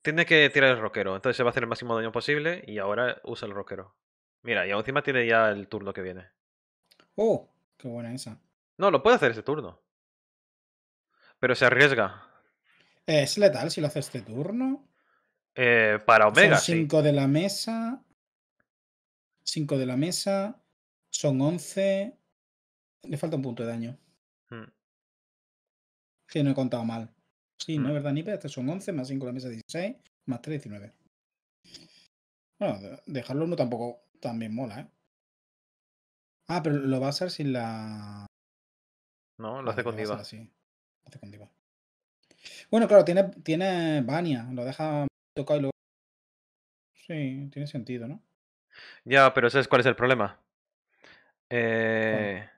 tiene que tirar el rockero. entonces se va a hacer el máximo daño posible y ahora usa el rockero. Mira, y encima tiene ya el turno que viene. ¡Oh! ¡Qué buena esa! No, lo puede hacer ese turno. Pero se arriesga. Es letal si lo hace este turno. Eh, para Omega. Son 5 de la mesa. 5 de la mesa. Son 11. Le falta un punto de daño. Hmm. Que no he contado mal. Sí, ¿no es mm. verdad, Nipe? Estos son 11, más 5 la mesa 16, más 3, 19. Bueno, dejarlo uno tampoco también mola, ¿eh? Ah, pero lo va a hacer sin la. No, lo hace contigo con Diva. Sí, lo hace con Bueno, claro, tiene, tiene Bania, lo deja tocado y luego. Sí, tiene sentido, ¿no? Ya, pero ¿sabes cuál es el problema? Eh,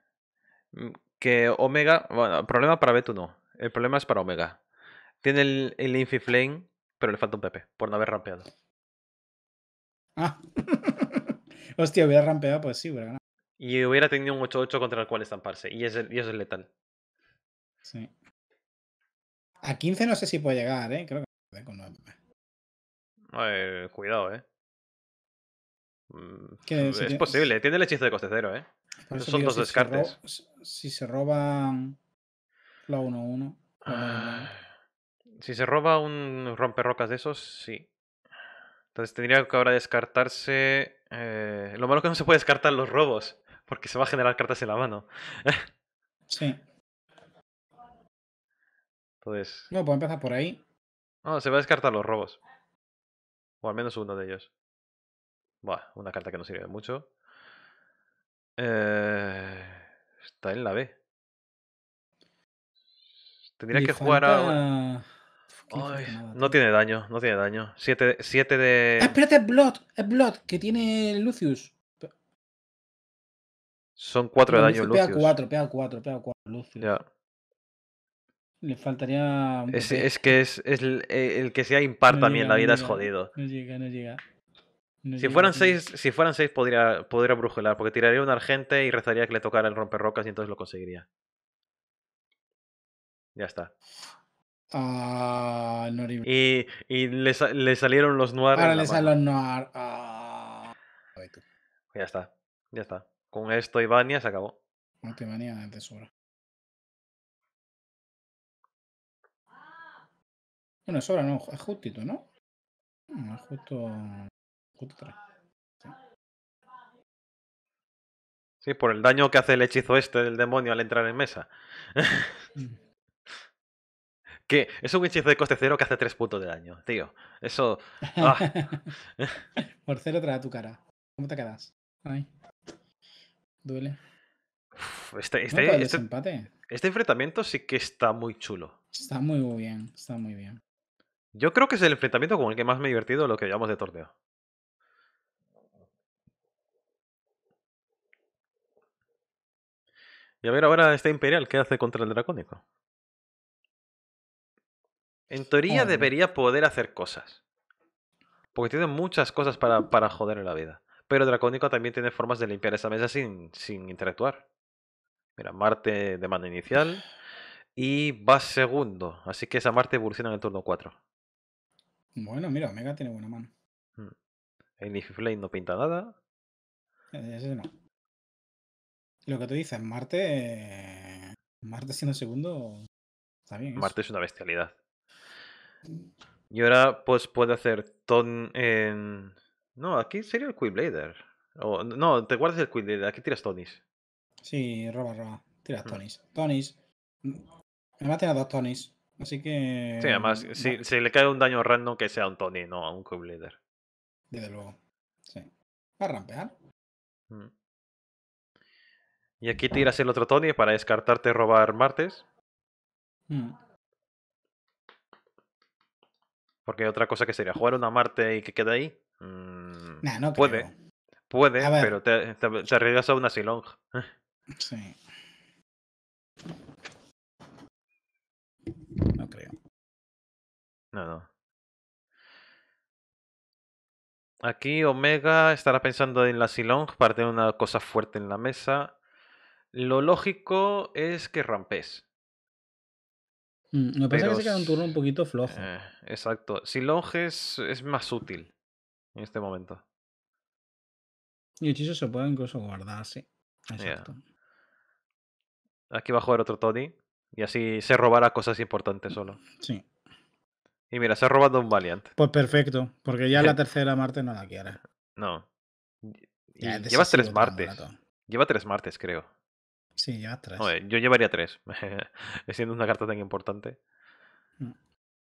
mm, que Omega. Bueno, problema para Beto no. El problema es para Omega. Tiene el, el Flame, pero le falta un PP por no haber rampeado. Ah. Hostia, hubiera rampeado, pues sí, hubiera ganado. Y hubiera tenido un 8-8 contra el cual estamparse. Y, es el, es letal. Sí. A 15 no sé si puede llegar, ¿eh? Creo que con eh, cuidado, ¿eh? Mm, es posible, tiene el hechizo de coste cero, ¿eh? Son dos descartes. Si se roban la 1-1. Ah, si se roba un romperrocas de esos, sí. Entonces tendría que ahora descartarse. Eh, lo malo que no se puede descartar los robos, porque se va a generar cartas en la mano. sí. Entonces. No, puedo empezar por ahí. No, se va a descartar los robos. O al menos uno de ellos. Buah, una carta que no sirve mucho. Eh, está en la B. Tendría que jugar a. no tiene daño, no tiene daño. 7 siete, de. Ah, espérate, es Blood, es Blood, que tiene Lucius. Son 4 de daño Lucius. Pega 4, pega 4, pega 4, Lucius. Ya. Le faltaría. Es, que es, e, el, que sea impar también, la vida es jodido. No llega, no llega. si, fueran seis, si fueran podría, podría brujelar, porque tiraría un argente y rezaría que le tocara el rocas y entonces lo conseguiría. Ya está. Ah, y, y le, le, salieron los noirs. Ahora le salen los noir. Ah, ya está. Ya está. Con esto Ibania se acabó. te es de sobra. Bueno, sobra, no. Es justito, ¿no? es ah, justo. Justo atrás. Sí. sí, por el daño que hace el hechizo este del demonio al entrar en mesa. Mm. ¿Qué? es un hechizo de coste cero que hace 3 puntos de daño, tío. Eso. Ah. Por cero trae tu cara. ¿Cómo te quedas? Ay. Duele. este, este, este, este, enfrentamiento sí que está muy chulo. Está muy bien, está muy bien. Yo creo que es el enfrentamiento con el que más me he divertido lo que llamamos de torneo. Y a ver ahora este Imperial, ¿qué hace contra el Dracónico? En teoría debería poder hacer cosas. Porque tiene muchas cosas para, para joder en la vida. Pero Dracónico también tiene formas de limpiar esa mesa sin, sin interactuar. Mira, Marte de mano inicial. Y va segundo. Así que esa Marte evoluciona en el turno 4. Bueno, mira, Omega tiene buena mano. Hmm. El no pinta nada. Eh, Lo que tú dices, Marte. Eh, Marte siendo segundo. Está bien. Marte es una bestialidad. Y ahora pues puede hacer ton en... No, aquí sería el Quillblader. O, no, te guardas el Blader. aquí tiras tonis. Sí, roba, roba. Tiras mm. tonis. Tonis. Mm, me a dos tonis. Así que... Sí, además, mm, si, le cae un daño random que sea un Tony, no a un Blader. Desde luego. Sí. Va a rampear. Y aquí tiras el otro Tony para descartarte robar martes. Porque otra cosa que sería jugar una Marte y que quede ahí. Mm, no puede. Puede, pero te, arriesgas a una Silong. Sí. No creo. No, no. Aquí Omega estará pensando en la Silong para tener una cosa fuerte en la mesa. Lo lógico es que rampes. Mm, me parece que se queda un turno un poquito flojo. Eh, exacto. si longe es, más útil en este momento. Y hechizo se pueden incluso guardar, sí. Exacto. Aquí va a jugar otro Tony. Y así se robará cosas importantes solo. Mm, sí. Y mira, se ha robado un Valiant. Pues perfecto, porque ya la tercera Marte no la quiere. No. lleva llevas tres Martes. Lleva tres Martes, creo. Sí, ya tres. yo llevaría tres, siendo una carta tan importante. Mm.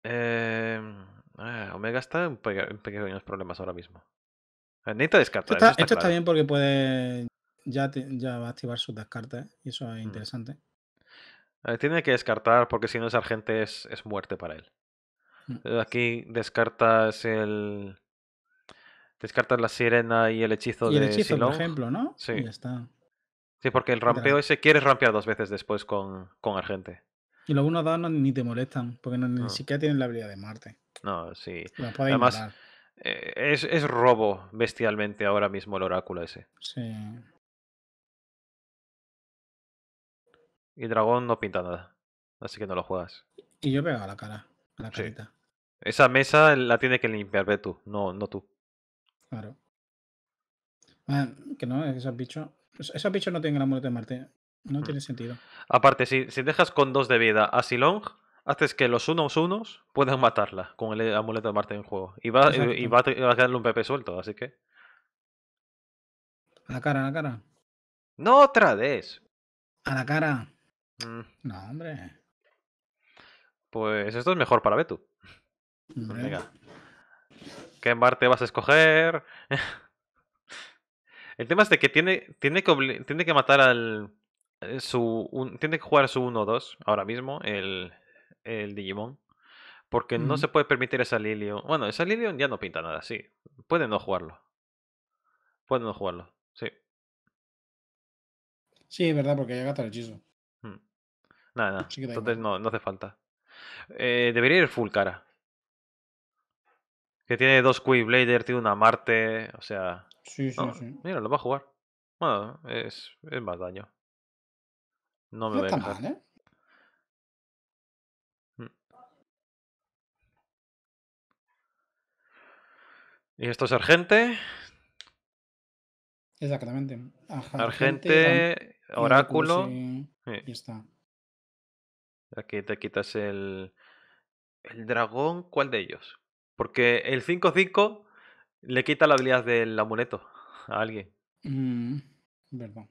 Em, Omega está en, pequeños problemas ahora mismo. Necesita descartar. Esto está, bien porque puede. Ya, ya va a activar sus descartes y eso es mm. interesante. tiene que descartar porque si no, es argente es, es muerte para él. Mm. Eh, aquí descartas el. Descartas la sirena y el hechizo de. El hechizo, por ejemplo, ¿no? Sí. está. Sí, porque el rampeo ese quieres rampear dos veces después con, con Argente. Y los unos dados no, ni te molestan, porque ni mm. siquiera tienen la habilidad de Marte. No, sí. Además, eh, es, es, robo bestialmente ahora mismo el oráculo ese. Sí. Y Dragón no pinta nada. Así que no lo juegas. Y yo pegaba la cara, a la carita. Esa mesa la tiene que limpiar tú, no, no tú. Claro. Ah, que no, esos bichos esos bichos no tienen el amuleto de Marte. No mm. tiene sentido. Aparte, si, si dejas con dos de vida a Silong, haces que los unos unos puedan matarla con el amuleto de Marte en juego. Y va, y, va, a quedarle un PP suelto, así que. A la cara, a la cara. No otra vez. A la cara. Mm. No, hombre. Pues esto es mejor para Betu. Venga. ¿Qué Marte vas a escoger? El tema es de que tiene, tiene, que, tiene que matar al. Eh, su, tiene que jugar su 1-2 ahora mismo, el, el Digimon. Porque no se puede permitir esa Lilion. Bueno, esa Lilion ya no pinta nada, sí. Puede no jugarlo. Puede no jugarlo, sí. Sí, es verdad, porque ya gata el hechizo. Mm. Nada, nada. Entonces no, no, hace falta. Eh, debería ir full cara. Que tiene dos Blader tiene una Marte, o sea. Sí, sí, sí. Mira, lo va a jugar. Bueno, es, es más daño. No me no Mal, ¿eh? Mm. Y esto es Argente. Exactamente. Argente, Oráculo. Y... está. Aquí te quitas el. El dragón, ¿cuál de ellos? Porque el 5-5 le quita la habilidad del amuleto a alguien. Mm, verdad.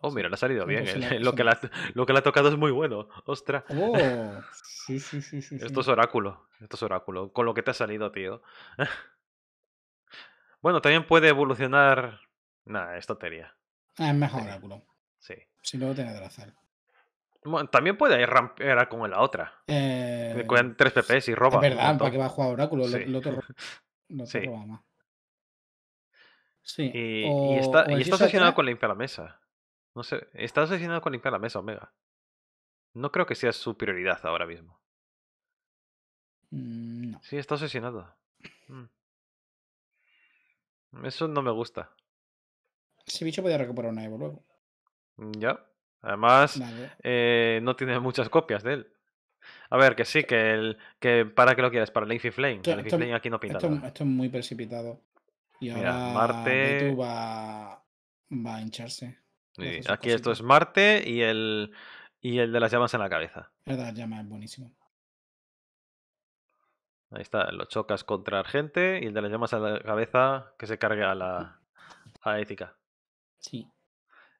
Oh, mira, le ha salido bien. Eh. lo, que lo, que le ha tocado es muy bueno. Ostras. Oh, sí, sí, sí, sí. Esto es oráculo. Esto es oráculo. Con lo que te ha salido, tío. bueno, también puede evolucionar. Nada, esto tontería. Ah, es mejor eh, oráculo. Sí. Si luego tiene hacer. Bueno, también puede ir rampear con la otra. Eh... Con 3 pp, y roba. Es verdad, ¿para qué va a jugar oráculo? No sé sí. Sí. Y, está, y está obsesionado con limpiar la mesa. No sé, está obsesionado con limpiar la mesa, Omega. No creo que sea su prioridad ahora mismo. Mm, sí, está obsesionado. Mm. Eso no me gusta. Ese bicho podía recuperar una Evo luego. Mm, ya. Además, eh, no tiene muchas copias de él. A ver, que sí, que, el, que para qué lo quieres, para Leafy Flame. El Leafy Flame aquí no pinta esto, es muy precipitado. Y ahora Marte... va, va a hincharse. aquí esto es Marte y el, y el de las llamas en la cabeza. El las es buenísimo. Ahí está, lo chocas contra Argente y el de las llamas en la cabeza que se cargue a la a Ética. Sí.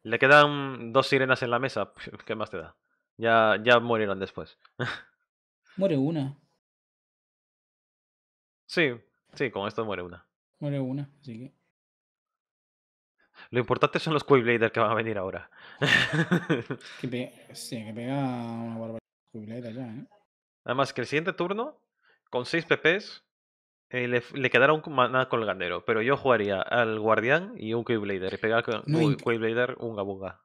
Le quedan dos sirenas en la mesa. ¿Qué más te da? Ya, ya murieron después. Muere una. Sí, sí, con esto muere una. Muere una, así que. Lo importante son los Quaybladers que van a venir ahora. que pega, sí, que pega una barbaridad ya, ¿eh? Además, que el siguiente turno, con 6 PPs, eh, le, quedará un maná con el gandero. Pero yo jugaría al Guardián y un Quayblader. Y pegar con un Quayblader, un Gabunga.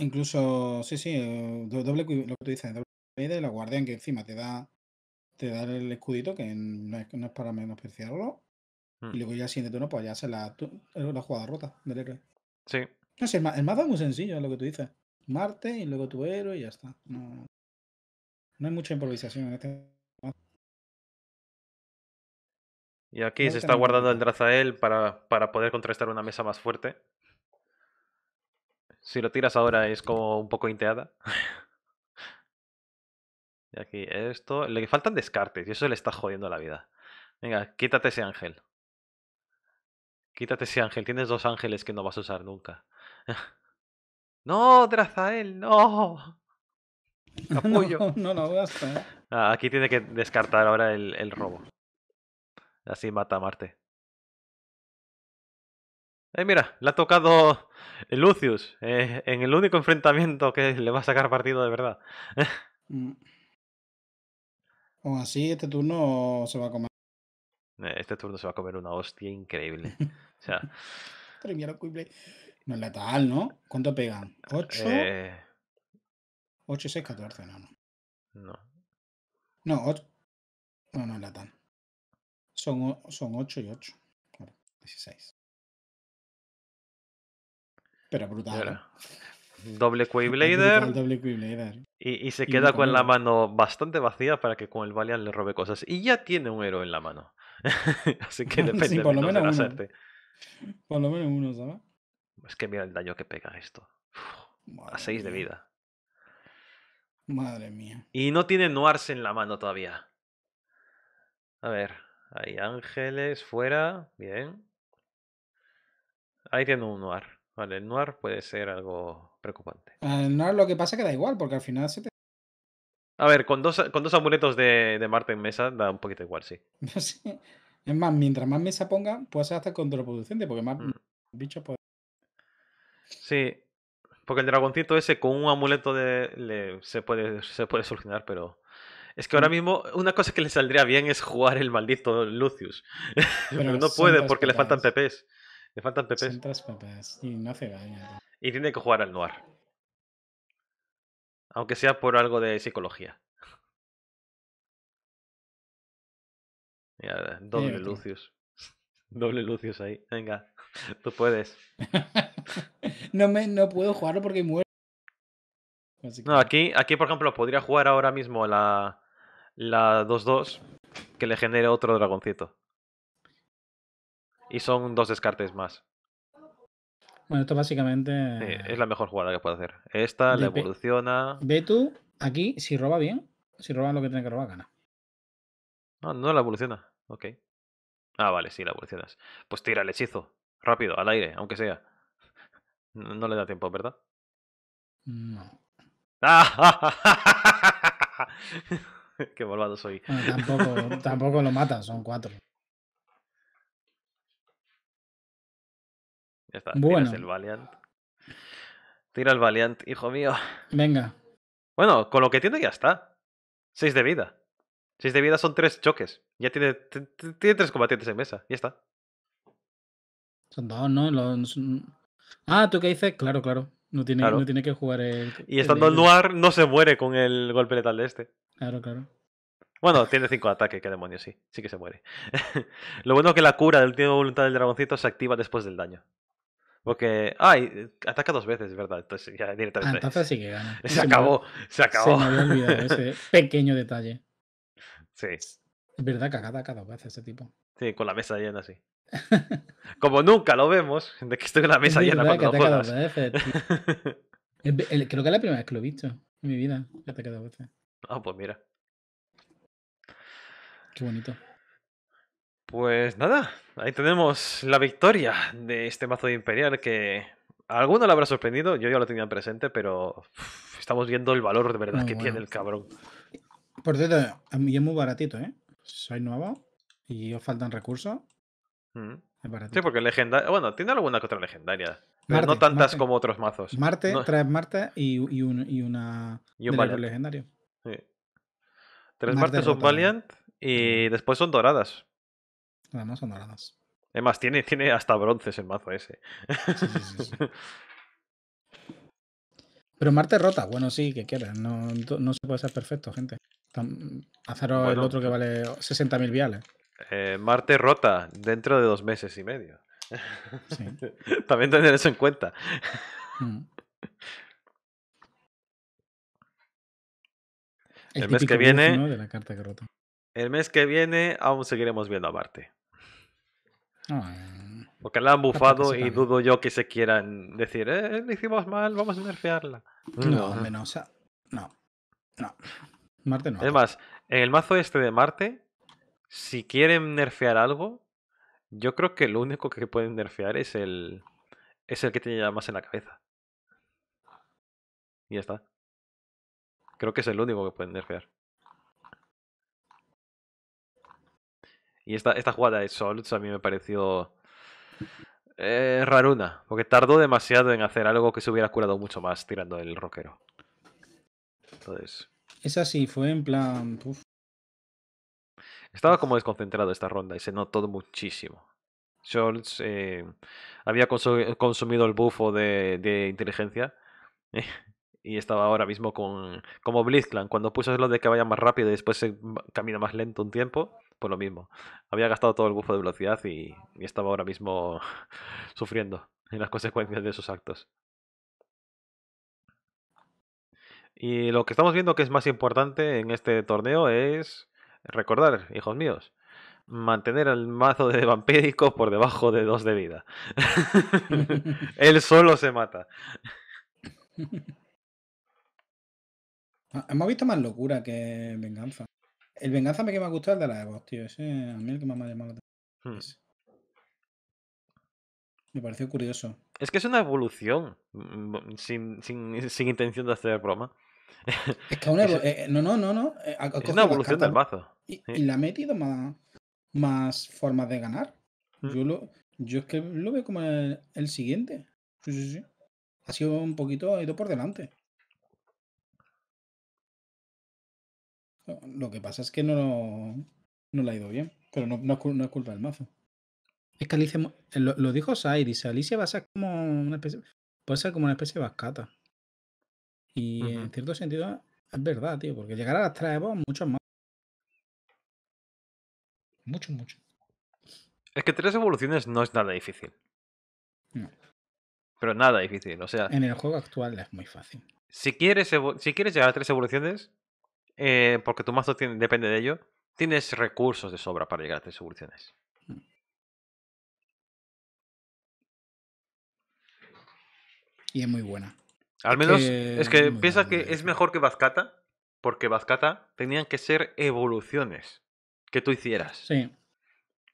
Incluso, sí, sí, eh, doble, lo que tú dices, doble cuida la guardia que encima te da te da el escudito, que no es, para menospreciarlo. Y mm. luego ya el siguiente turno, pues ya se la, eh, la jugada rota del Sí. No sé, el, mazo es muy sencillo, es lo que tú dices. Marte y luego tu héroe y ya está. No, no hay mucha improvisación en este mazo. Y aquí se está guardando el Drazael para, para poder contrastar una mesa más fuerte. Si lo tiras ahora es como un poco inteada. y aquí esto. Le faltan descartes y eso le está jodiendo la vida. Venga, quítate ese ángel. Quítate ese ángel. Tienes dos ángeles que no vas a usar nunca. ¡No, Drazael! ¡No! No, no, no eh. ah, aquí tiene que descartar ahora el robo. Así mata a Marte. Eh, mira, le ha tocado Lucius eh, en el único enfrentamiento que le va a sacar partido de verdad. Mm. Aún así, este turno se va a comer. Eh, este turno se va a comer una hostia increíble. o sea. No es letal, ¿no? ¿Cuánto pegan? ¿8? Eh... 8, 6, 14, no, no. No. No, No, no es letal. Son, 8 y 8. 16. Pero brutal. doble Quayblader. Y, se queda con la mano bastante vacía para que con el Valiant le robe cosas. Y ya tiene un héroe en la mano. Así que depende por lo menos de Por lo menos uno, ¿sabes? Es que mira el daño que pega esto. a 6 de vida. Madre mía. Y no tiene Noirs en la mano todavía. A ver. Hay ángeles fuera. Bien. Ahí tiene un Noir. Vale, el noir puede ser algo preocupante. Eh, el noir lo que pasa es que da igual, porque al final se te... A ver, con dos, con dos amuletos de, Marte en mesa da un poquito igual, sí. Es más, mientras más mesa ponga, puede ser hasta contraproducente, porque más mm. bichos pueden... Sí, porque el dragoncito ese con un amuleto de, le, se, puede, se puede solucionar, pero... Es que ahora mismo una cosa que le saldría bien es jugar el maldito Lucius. no puede porque le faltan PPs. Le faltan pepes. y no hace Y tiene que jugar al noir. Aunque sea por algo de psicología. doble Lucius. Doble Lucius ahí. Venga, tú puedes. no, me, no puedo jugarlo porque muero. No, aquí, aquí, por ejemplo, podría jugar ahora mismo la, la 2-2 que le genere otro dragoncito y son dos descartes más. Bueno, esto básicamente. Eh, es la mejor jugada que puede hacer. Esta la evoluciona. Ve tú, aquí, si roba bien, si roba lo que tiene que robar, gana. No, no la evoluciona. Ok. Ah, vale, sí, la evolucionas. Pues tira el hechizo. Rápido, al aire, aunque sea. No, le da tiempo, ¿verdad? No. Ah, ¡Qué malvado soy! tampoco, tampoco lo mata, son cuatro. Ya está, bueno. el Valiant. Tira el Valiant, hijo mío. Venga. Bueno, con lo que tiene ya está. 6 de vida. 6 de vida son 3 choques. Ya tiene, tiene 3 combatientes en mesa. Ya está. Son ¿no? Mm, ah, ¿tú qué dices? Claro, claro. No tiene, tiene que jugar el... Y estando el, Noir no se muere con el golpe letal de este. Claro, claro. Bueno, tiene 5 ataque qué demonios, sí. Sí que se muere. Lo bueno es que la cura del último voluntad del dragoncito se activa después del daño. Porque, ay, ataca dos veces, ¿verdad? Entonces ya directamente. Entonces sí que gana. Se, acabó, se acabó. Se me había olvidado ese pequeño detalle. Sí. Es verdad que ataca dos veces ese tipo. Sí, con la mesa llena, sí. Como nunca lo vemos, de que estoy con la mesa llena cuando que lo veces, Creo que es la primera vez que lo he visto en mi vida, que ataca dos veces. Ah, pues mira. Qué bonito. Pues nada, ahí tenemos la victoria de este mazo de Imperial que a alguno le habrá sorprendido, yo ya lo tenía presente, pero estamos viendo el valor de verdad que tiene el cabrón. Por cierto, a es muy baratito, ¿eh? Soy nuevo y os faltan recursos. Mm. baratito. Sí, porque legendaria. Bueno, tiene alguna contra legendaria. no tantas como otros mazos. Marte, tres Marte y, un, una. Y un Valiant. legendario. Tres Marte Martes son Valiant y después son doradas. Nada más o Es más, tiene, hasta bronces el mazo ese. Pero Marte rota, bueno, sí, que quieras. No, no se puede ser perfecto, gente. Haceros el otro que vale 60.000 viales. Eh, Marte rota dentro de dos meses y medio. También tener eso en cuenta. Mm. El, mes que viene. la El mes que viene aún seguiremos viendo a Marte. Porque la han bufado y dudo yo que se quieran decir, eh, lo hicimos mal, vamos a nerfearla. No, menos no. no. no. Marte no. Además, en el mazo este de Marte, si quieren nerfear algo, yo creo que lo único que pueden nerfear es el, es el que tiene más en la cabeza. Y ya está. Creo que es el único que pueden nerfear. Y esta, esta jugada de Schultz a mí me pareció eh, raruna, porque tardó demasiado en hacer algo que se hubiera curado mucho más tirando el rockero. Entonces... es así fue en plan... Estaba como desconcentrado esta ronda y se notó muchísimo. Schultz eh, había consumido el bufo de, inteligencia y estaba ahora mismo con como Blitzclan. Cuando puso lo de que vaya más rápido y después se camina más lento un tiempo, por lo mismo. Había gastado todo el bufo de velocidad y, estaba ahora mismo sufriendo en las consecuencias de sus actos. Y lo que estamos viendo que es más importante en este torneo es recordar, hijos míos, mantener el mazo de vampírico por debajo de dos de vida. Él solo se mata. Ah, hemos visto más locura que venganza. El Venganza me que me ha gustado el de la Evo, tío. Ese a mí el que más me ha llamado atención. Hmm. Me pareció curioso. Es que es una evolución, mm, mm, sin, sin, sin intención de hacer broma. Es que una eh, eh, No, no, no, no. Eh, es una evolución del bazo. Y, la le ha metido más, formas de ganar. Hmm. Yo, lo, yo es que lo veo como el, el siguiente. Sí, sí, sí. Ha sido un poquito, ha ido por delante. Lo que pasa es que no, no le ha ido bien, pero no, es culpa del mazo. Es que Alicia, eh, lo, dijo Sai, Alicia va a ser como una especie, puede ser como una especie de bascata. Y en cierto sentido es verdad, tío, porque llegar a las tres es mucho más. Mucho, mucho. Es que tres evoluciones no es nada difícil. No. Pero nada difícil, o sea. En el juego actual es muy fácil. Si quieres, si quieres llegar a tres evoluciones, eh, porque tu mazo depende de ello, tienes recursos de sobra para llegar a tus evoluciones hmm. Y es muy buena. Al menos es que piensa que es mejor que Vazcata, porque Vazcata tenían que ser evoluciones que tú hicieras. Sí.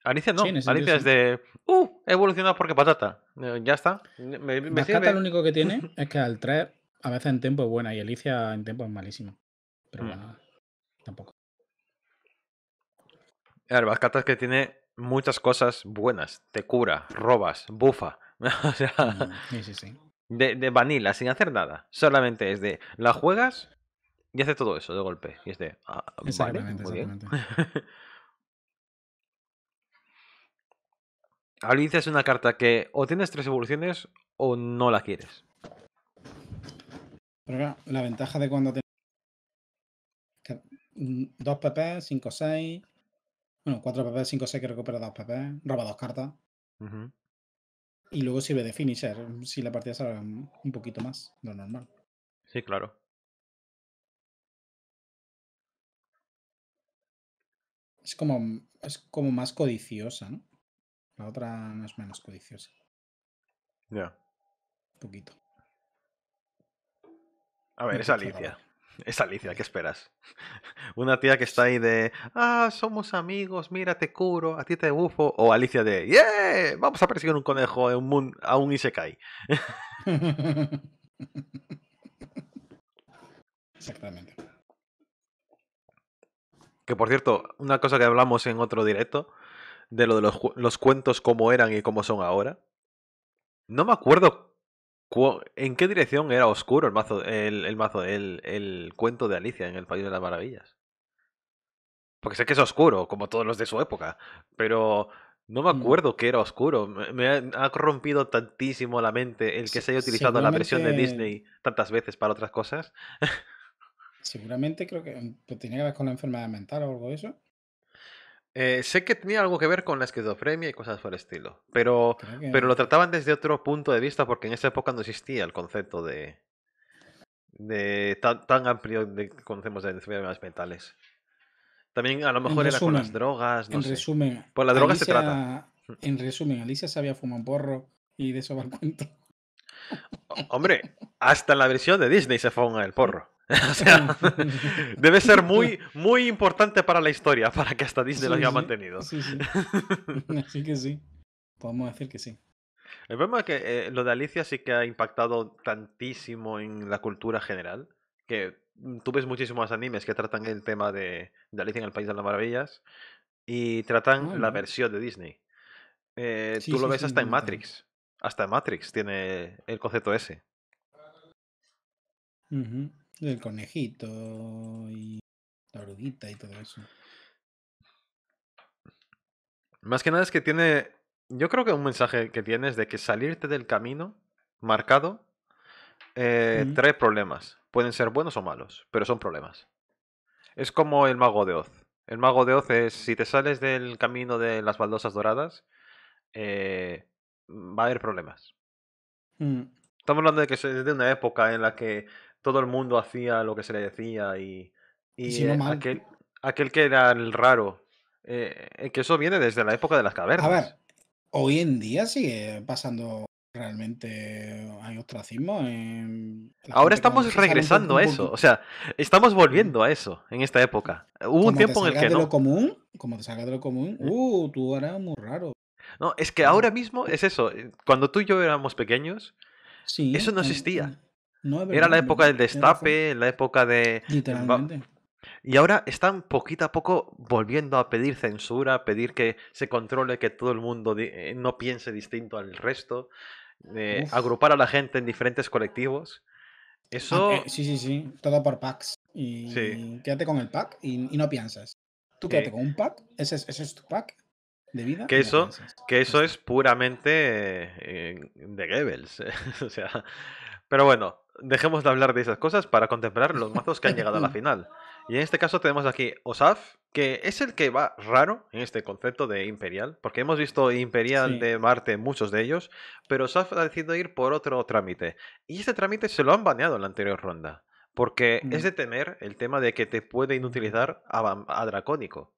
Alicia no, Alicia es de, uh, he evolucionado porque patata. Eh, ya está. Vazcata lo único que tiene es que al traer a veces en tiempo es buena y Alicia en tiempo es malísima pero mm. tampoco. A ver, que tiene muchas cosas buenas. Te cura, robas, bufa. Mm, sí, sí, sí. De, vanilla, sin hacer nada. Solamente es de la juegas y hace todo eso de golpe. Y es de. Ah, exactamente, es una carta que o tienes tres evoluciones o no la quieres. Pero la ventaja de cuando 2 PP, 5, 6. Bueno, 4 PP, 5, 6 que recupera 2 PP. Roba 2 cartas. Y luego sirve de finisher si la partida sale un poquito más de lo normal. Sí, claro. Es como, es como más codiciosa, ¿no? La otra no es menos codiciosa. Ya. Un poquito. A ver, esa Alicia. Es Alicia, ¿qué esperas? Una tía que está ahí de, ah, somos amigos, mira, te curo, a ti te bufo. O Alicia de, yeah, vamos a perseguir un conejo a un, a un Isekai. Exactamente. Que por cierto, una cosa que hablamos en otro directo, de lo de los, los cuentos como eran y cómo son ahora. No me acuerdo ¿En qué dirección era oscuro el mazo, el, mazo, el, el, cuento de Alicia en el País de las Maravillas? Porque sé que es oscuro, como todos los de su época, pero no me mm. acuerdo que era oscuro. Me, ha corrompido tantísimo la mente el que se haya utilizado la versión de Disney tantas veces para otras cosas. seguramente creo que mm, pues, tenía que ver con la enfermedad mental o algo de eso. Eh, sé que tenía algo que ver con la esquizofrenia y cosas por el estilo, pero, pero lo trataban desde otro punto de vista porque en esa época no existía el concepto de, tan, amplio que conocemos de enfermedades mentales. También a lo mejor era con las drogas. No en resumen, se trata. En resumen, Alicia sabía fumar porro y de eso va el cuento. Hombre, hasta la versión de Disney se fuma el porro. debe ser muy, muy importante para la historia, para que hasta Disney lo haya mantenido. Sí, sí. Así que sí. Podemos decir que sí. El problema es que eh, lo de Alicia sí que ha impactado tantísimo en la cultura general, que mm, tú ves muchísimos animes que tratan el tema de, Alicia en el País de las Maravillas y tratan ah, la versión de Disney. Eh, tú lo ves hasta en Matrix. Hasta en Matrix tiene el concepto ese. El conejito y la oruguita y todo eso. Más que nada es que tiene. Yo creo que un mensaje que tiene es de que salirte del camino marcado eh, trae problemas. Pueden ser buenos o malos, pero son problemas. Es como el mago de Oz. El mago de Oz es si te sales del camino de las baldosas doradas, eh, va a haber problemas. Mm. Estamos hablando de que es de una época en la que todo el mundo hacía lo que se le decía y, y, eh, aquel, aquel, que era el raro. Eh, eh, que eso viene desde la época de las cavernas. A ver, hoy en día sigue pasando realmente hay ostracismo. Eh, Ahora estamos regresando a eso, o sea, estamos volviendo a eso en esta época. Hubo un tiempo en el que no. común, como te sacas de lo común, ¿Mm? uh, tú eras muy raro. No, es que ahora mismo es eso. Cuando tú y yo éramos pequeños, sí, eso no existía. Era la época del destape, la época de... Literalmente. Y ahora están poquito a poco volviendo a pedir censura, a pedir que se controle, que todo el mundo eh, no piense distinto al resto, agrupar a la gente en diferentes colectivos. Eso... Ah, eh, sí, sí, sí, todo por packs. Y, quédate con el pack y, no piensas. Tú quédate con un pack, ese es, tu pack de vida. Que eso, que eso es puramente eh, de Goebbels. o sea, pero bueno, dejemos de hablar de esas cosas para contemplar los mazos que han llegado a la final. Y en este caso tenemos aquí Osaf, que es el que va raro en este concepto de Imperial, porque hemos visto Imperial de Marte muchos de ellos, pero Osaf ha decidido ir por otro trámite. Y este trámite se lo han baneado en la anterior ronda, porque mm. es de temer el tema de que te puede inutilizar a, Dracónico.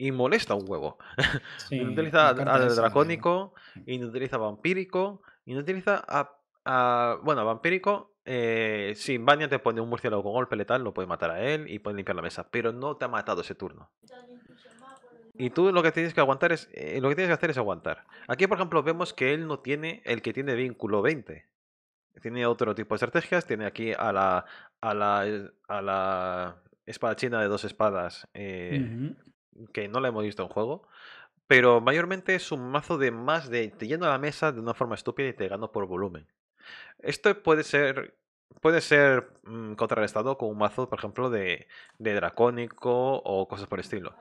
Y molesta un huevo. inutiliza a, a Dracónico, inutiliza a Vampírico, inutiliza a Ah, bueno, Vampírico, eh, si Vania te pone un murciélago con golpe letal, lo puede matar a él y puede limpiar la mesa, pero no te ha matado ese turno. Y tú lo que tienes que aguantar es, eh, lo que tienes que hacer es aguantar. Aquí, por ejemplo, vemos que él no tiene el que tiene vínculo 20. Tiene otro tipo de estrategias, tiene aquí a la, a la, eh, a la de dos espadas, que no la hemos visto en juego. Pero mayormente es un mazo de más de te yendo a la mesa de una forma estúpida y te gano por volumen. Esto puede ser puede ser mm, contrarrestado con un mazo, por ejemplo, de, de, Dracónico o cosas por el estilo.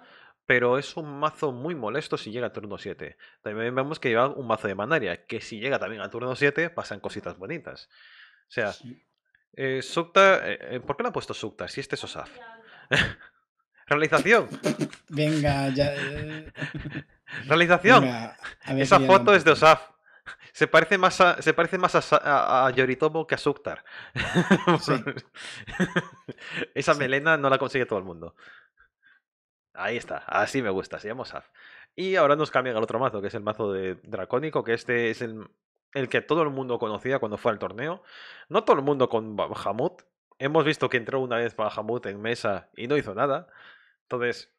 Pero es un mazo muy molesto si llega al turno 7. También vemos que lleva un mazo de Manaria, que si llega también al turno 7 pasan cositas bonitas. O sea, eh, eh, eh, ¿por qué no ha puesto Sukta si este es Osaf? Realización. Venga, ya. Realización. Esa foto es de Osaf. Se parece más a, se parece más a, Yoritomo que a Suktar. Esa melena no la consigue todo el mundo. Ahí está, así me gusta, se llama Y ahora nos cambia el otro mazo, que es el mazo de Dracónico, que este es el, el que todo el mundo conocía cuando fue al torneo. No todo el mundo con Bahamut. Hemos visto que entró una vez Bahamut en mesa y no hizo nada. Entonces,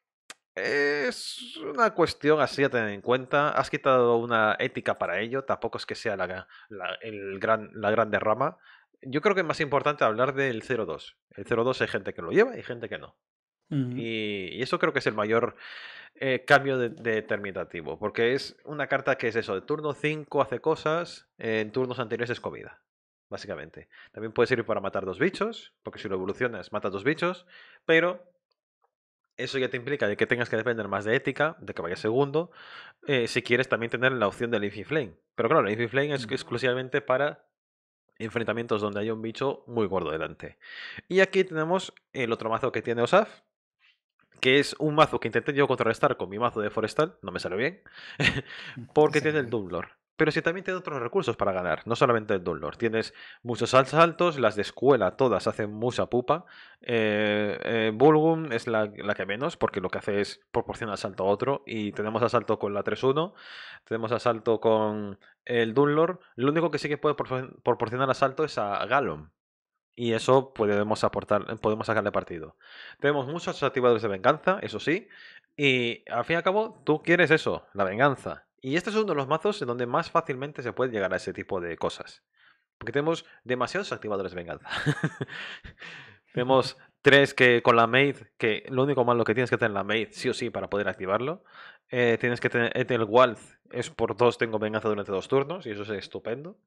es una cuestión así a tener en cuenta. Has quitado una ética para ello, tampoco es que sea la, el gran, la derrama. Yo creo que es más importante hablar del 0.2. El 0.2 hay gente que lo lleva y gente que no. y, eso creo que es el mayor eh, cambio determinativo, porque es una carta que es eso, de turno 5 hace cosas, en turnos anteriores es comida básicamente. También puede servir para matar dos bichos, porque si lo evolucionas, matas dos bichos, pero eso ya te implica de que tengas que depender más de ética, de que vaya segundo, eh, si quieres también tener la opción del Infi Flame. Pero claro, el Infi Flame es exclusivamente para enfrentamientos donde hay un bicho muy gordo delante. Y aquí tenemos el otro mazo que tiene Osaf, que es un mazo que intenté yo contrarrestar con mi mazo de Forestal, no me salió bien, mm, porque tiene el Lord. Pero si también tiene otros recursos para ganar, no solamente el dolor. Tienes muchos asaltos, las de escuela todas hacen mucha pupa. Eh, eh es la, que menos, porque lo que hace es proporcionar asalto a otro. Y tenemos asalto con la 3-1, tenemos asalto con el Dunlord. Lo único que sí que puede proporcionar asalto es a Galom. Y eso podemos aportar, podemos sacarle partido. Tenemos muchos activadores de venganza, eso sí. Y al fin y al cabo, tú quieres eso, la venganza. Y este es uno de los mazos en donde más fácilmente se puede llegar a ese tipo de cosas. Porque tenemos demasiados activadores de venganza. tenemos tres que con la maid, que lo único malo que tienes que tener la maid, sí o sí, para poder activarlo. Eh, tienes que tener el eh, waltz, es por dos, tengo venganza durante dos turnos, y eso es estupendo.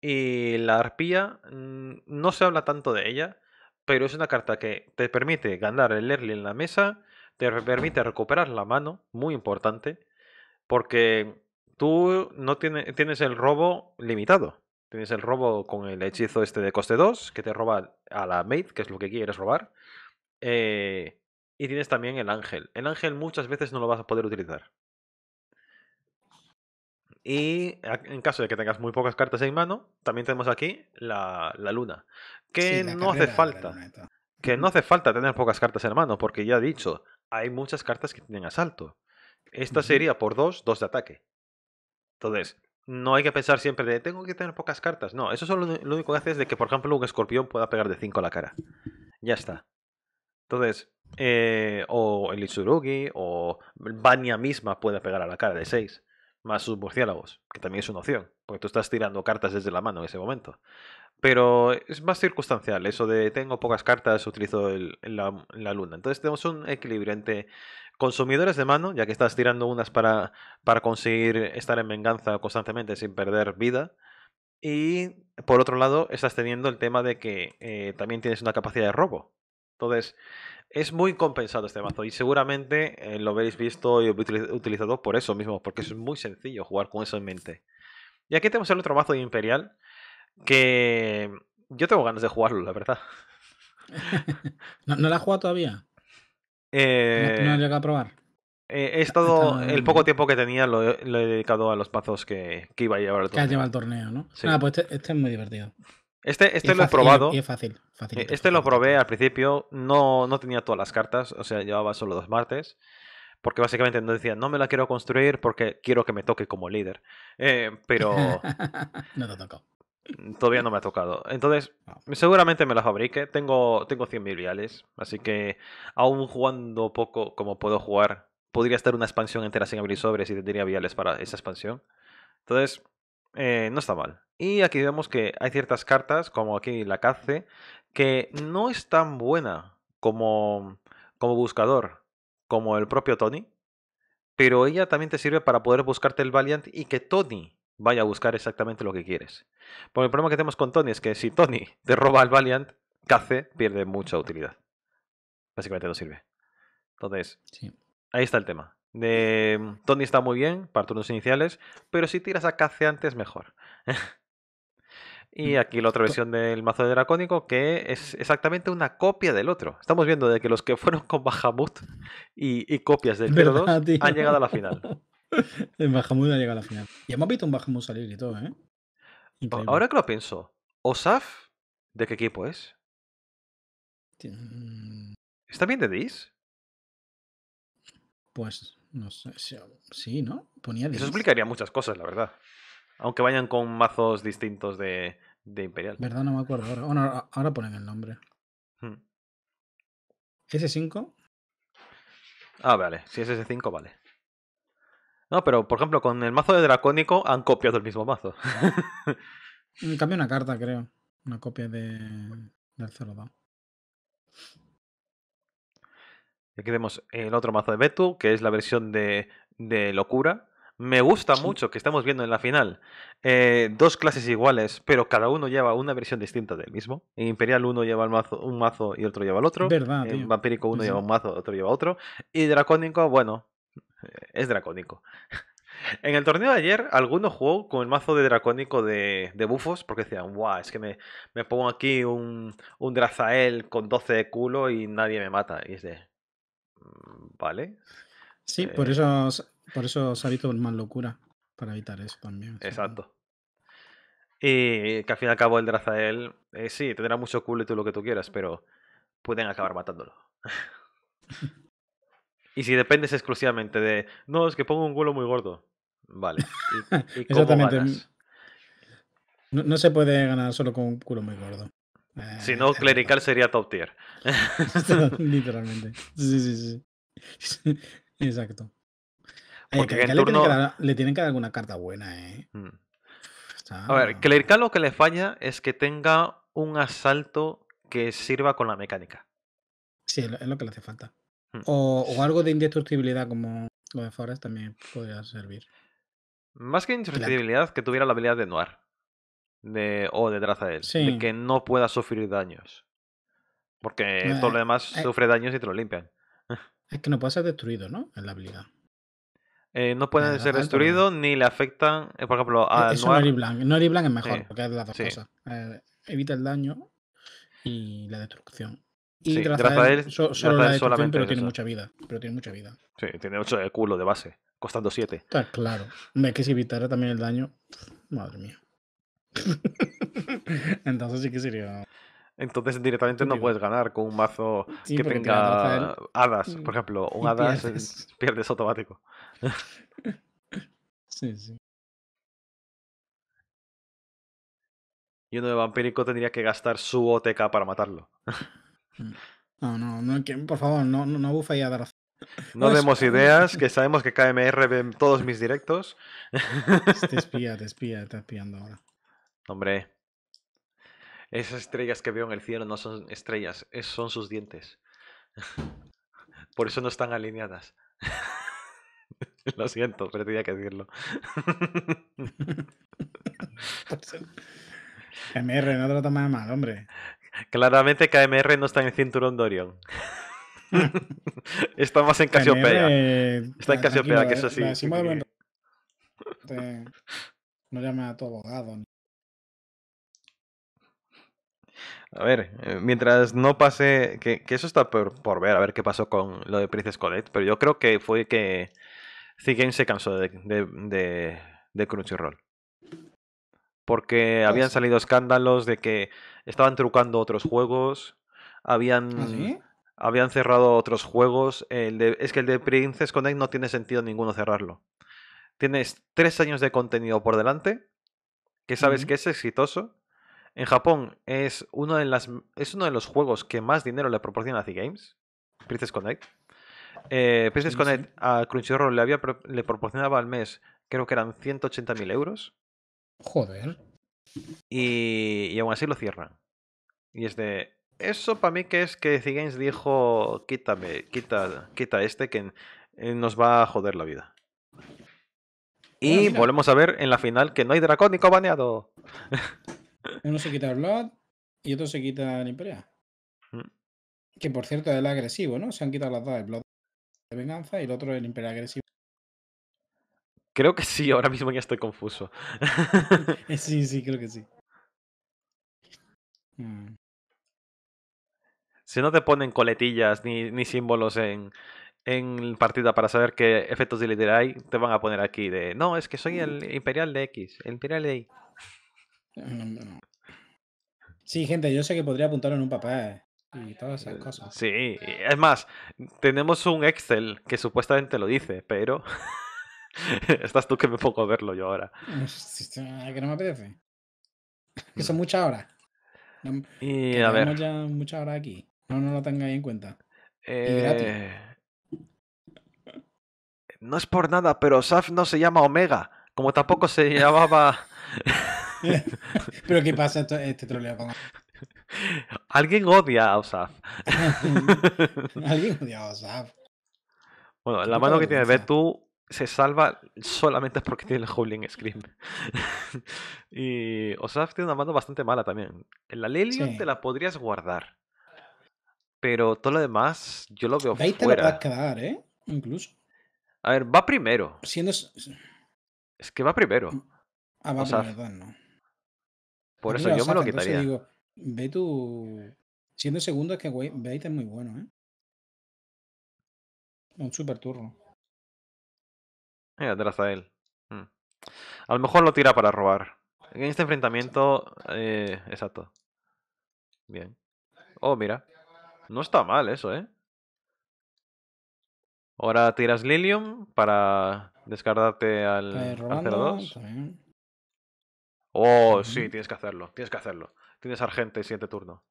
Y la arpía, mm, no se habla tanto de ella, pero es una carta que te permite ganar el early en la mesa, te permite recuperar la mano, muy importante, porque tú no tienes el robo limitado. Tienes el robo con el hechizo este de coste 2, que te roba a la maid, que es lo que quieres robar. Eh, y tienes también el ángel. El ángel muchas veces no lo vas a poder utilizar. Y en caso de que tengas muy pocas cartas en mano, también tenemos aquí la, luna. Que no hace falta. Que no hace falta tener pocas cartas en mano, porque ya he dicho, hay muchas cartas que tienen asalto. Esta sería por dos, dos de ataque. Entonces, no hay que pensar siempre de tengo que tener pocas cartas. No, eso solo lo único que hace es de que, por ejemplo, un escorpión pueda pegar de 5 a la cara. Ya está. Entonces, eh, o el Itsurugi o bania misma puede pegar a la cara de 6, más sus murciélagos, que también es una opción, porque tú estás tirando cartas desde la mano en ese momento. Pero es más circunstancial, eso de tengo pocas cartas, utilizo la, la, luna. Entonces tenemos un equilibrio entre consumidores de mano, ya que estás tirando unas para, para conseguir estar en venganza constantemente sin perder vida. Y por otro lado, estás teniendo el tema de que eh, también tienes una capacidad de robo. Entonces, es muy compensado este mazo y seguramente eh, lo habéis visto y utilizado por eso mismo, porque es muy sencillo jugar con eso en mente. Y aquí tenemos el otro mazo de Imperial, que yo tengo ganas de jugarlo, la verdad. ¿No, ¿No, la has jugado todavía? Eh, no, no eh, llegado a probar. Eh, he el poco tiempo que tenía lo, he dedicado a los pasos que, iba a llevar al torneo. Que lleva el torneo, ¿no? Ah, pues este, este, es muy divertido. Este, este lo he probado. Eh, este lo probé al principio. No, no tenía todas las cartas, o sea, llevaba solo dos martes. Porque básicamente no decía, no me la quiero construir porque quiero que me toque como líder. Eh, pero. no te tocó. Todavía no me ha tocado. Entonces, ah. seguramente me la fabrique. Tengo, tengo 100.000 viales. Así que, aún jugando poco como puedo jugar, podría estar una expansión entera sin abrir sobres y tendría viales para esa expansión. Entonces, eh, no está mal. Y aquí vemos que hay ciertas cartas, como aquí la Cace, que no es tan buena como, como buscador, como el propio Tony. Pero ella también te sirve para poder buscarte el Valiant y que Tony vaya a buscar exactamente lo que quieres. Porque el problema que tenemos con Tony es que si Tony te roba al Valiant, Cace pierde mucha utilidad. Básicamente no sirve. Entonces, ahí está el tema. De, Tony está muy bien para turnos iniciales, pero si tiras a Cace antes, mejor. y mm. aquí la otra versión del mazo de Dracónico, que es exactamente una copia del otro. Estamos viendo de que los que fueron con Bahamut y, y copias del 2 han llegado a la final. El Bahamut ha llegado a la final. Y hemos visto un Bahamut salir y todo, ¿eh? Ahora que lo pienso, ¿Osaf de qué equipo es? Mm. ¿Está bien de Dis? Pues no sé. Sí, ¿no? Ponía Eso explicaría muchas cosas, la verdad. Aunque vayan con mazos distintos de, Imperial. ¿Verdad? No me acuerdo ahora. ahora ponen el nombre. Hmm. ¿S5? Ah, vale. Si es S5, vale. No, pero por ejemplo, con el mazo de Dracónico han copiado el mismo mazo. cambio, una carta, creo. Una copia de, del Aquí vemos el otro mazo de Betu, que es la versión de, de Locura. Me gusta mucho que estamos viendo en la final eh, dos clases iguales, pero cada uno lleva una versión distinta del mismo. Imperial uno lleva mazo, un mazo y otro lleva el otro. Verdad, Vampírico uno lleva un mazo, otro lleva otro. Y Dracónico, bueno, es dracónico. En el torneo de ayer, alguno jugó con el mazo de dracónico de, bufos, porque decían, wow, es que me, pongo aquí un, Drazael con 12 de culo y nadie me mata. Y es de, mm, vale. Sí, por eh, eso, por eso ha visto más locura, para evitar eso también. Exacto. Y que al fin y al cabo el Drazael, eh, sí, tendrá mucho culo y todo lo que tú quieras, pero pueden acabar matándolo. Y si dependes exclusivamente de, no, es que pongo un culo muy gordo. Vale. Exactamente. No, se puede ganar solo con un culo muy gordo. Eh, si no, clerical sería top tier. Literalmente. Sí, sí, sí. Exacto. Porque le, tienen que dar, alguna carta buena, ¿eh? Mm. A ver, clerical lo que le falla es que tenga un asalto que sirva con la mecánica. Sí, es lo que le hace falta. Hmm. O, algo de indestructibilidad como lo de Forest también podría servir. Más que indestructibilidad, que tuviera la habilidad de Noir. De, o de Drazael. Sí. De que no pueda sufrir daños. Porque todo lo eh, demás eh. sufre daños y te lo limpian. Es que no puede ser destruido, ¿no? En la habilidad. Eh, no puede ser destruido ni le afectan, por ejemplo, e, a Eso Noir. y Blanc es mejor, porque es las dos cosas. evita el daño y la destrucción. Y sí, solo solamente pero tiene mucha vida. Pero tiene mucha vida. Sí, tiene 8 de culo de base, costando 7. Está ah, claro. me que si evitara también el daño. Madre mía. Entonces sí que sería. Entonces directamente no puedes ganar con un mazo que tenga hadas, mm. por ejemplo. Un hadas pierdes. automático. sí, sí. Y uno de vampírico tendría que gastar su OTK para matarlo. No, no, no, por favor, no, no, ya a No pues, demos eh, ideas, que sabemos que KMR ve todos mis directos. Te espía, te espía, te ahora. Hombre, esas estrellas que veo en el cielo no son estrellas, son sus dientes. Por eso no están alineadas. Lo siento, pero tenía que decirlo. KMR, no te lo tomes mal, hombre. Claramente KMR no está en el cinturón de Orión. está más en Casiopea. Está en Casiopea, que eso sí. Eh, no llama a tu abogado. A ver, eh, mientras no pase, que, eso está por, por, ver, a ver qué pasó con lo de Princess Colette, pero yo creo que fue que Ziggins se cansó de, de, de, de Crunchyroll porque ah, habían salido escándalos de que estaban trucando otros juegos, ¿Ah, habían, habían cerrado otros juegos. El es que el de Princess Connect no tiene sentido ninguno cerrarlo. Tienes tres años de contenido por delante, que sabes que es exitoso. En Japón es uno, de es uno de los juegos que más dinero le proporciona a The Games, Princess Connect. Eh, Princess Connect a Crunchyroll le, había, le proporcionaba al mes, creo que eran 180.000 euros Joder. Y, aún así lo cierran. Y es de. Eso para mí que es que Ziggins dijo: quítame, quita, quita este que eh, nos va a joder la vida. Y volvemos a ver en la final que no hay dracónico baneado. Uno se quita el Blood y otro se quita el mm. Que por cierto, es el agresivo, ¿no? Se han quitado las dos, el Blood de venganza y el otro el imperio agresivo. Creo que sí, ahora mismo ya estoy confuso. Eh, sí, sí, creo que sí. Mm. Si no te ponen coletillas ni, ni símbolos en, en partida para saber qué efectos de líder hay, te van a poner aquí de, no, es que soy el mm. Imperial de X, el Imperial de Y. Mm. Sí, gente, yo sé que podría apuntarlo en un papel y todas esas eh, cosas. Sí, es más, tenemos un Excel que supuestamente lo dice, pero... Estás tú que me pongo a verlo yo ahora. Mm, ah, que no me apetece. Que mm. son muchas horas. y a ver. ya muchas horas aquí. No, no lo tengáis en cuenta. Eh... No es por nada, pero Saf no se llama Omega. Como tampoco se llamaba. pero ¿qué pasa este troleo Alguien odia a Osaf. Alguien odia a Osaf. Bueno, la mano que tiene ve tú se salva solamente porque tiene el Howling Scream. y Osaf tiene una mano bastante mala también. La Lelion te la podrías guardar. Pero todo lo demás, yo lo veo fuera. quedar, ¿eh? Incluso. A ver, va primero. Siendo... Es que va primero. Ah, va no. Por eso yo me lo quitaría. ve tu... Siendo segundo es que Bait es muy bueno, ¿eh? Un super turno. Eh, atrás a él. Mm. A lo mejor lo tira para robar. En este enfrentamiento... Eh, exacto. Bien. Oh, mira. No está mal eso, ¿eh? Ahora tiras Lilium para descartarte eh, al, 0-2. Oh, sí, tienes que hacerlo. Tienes que hacerlo. Tienes Argente el siguiente turno.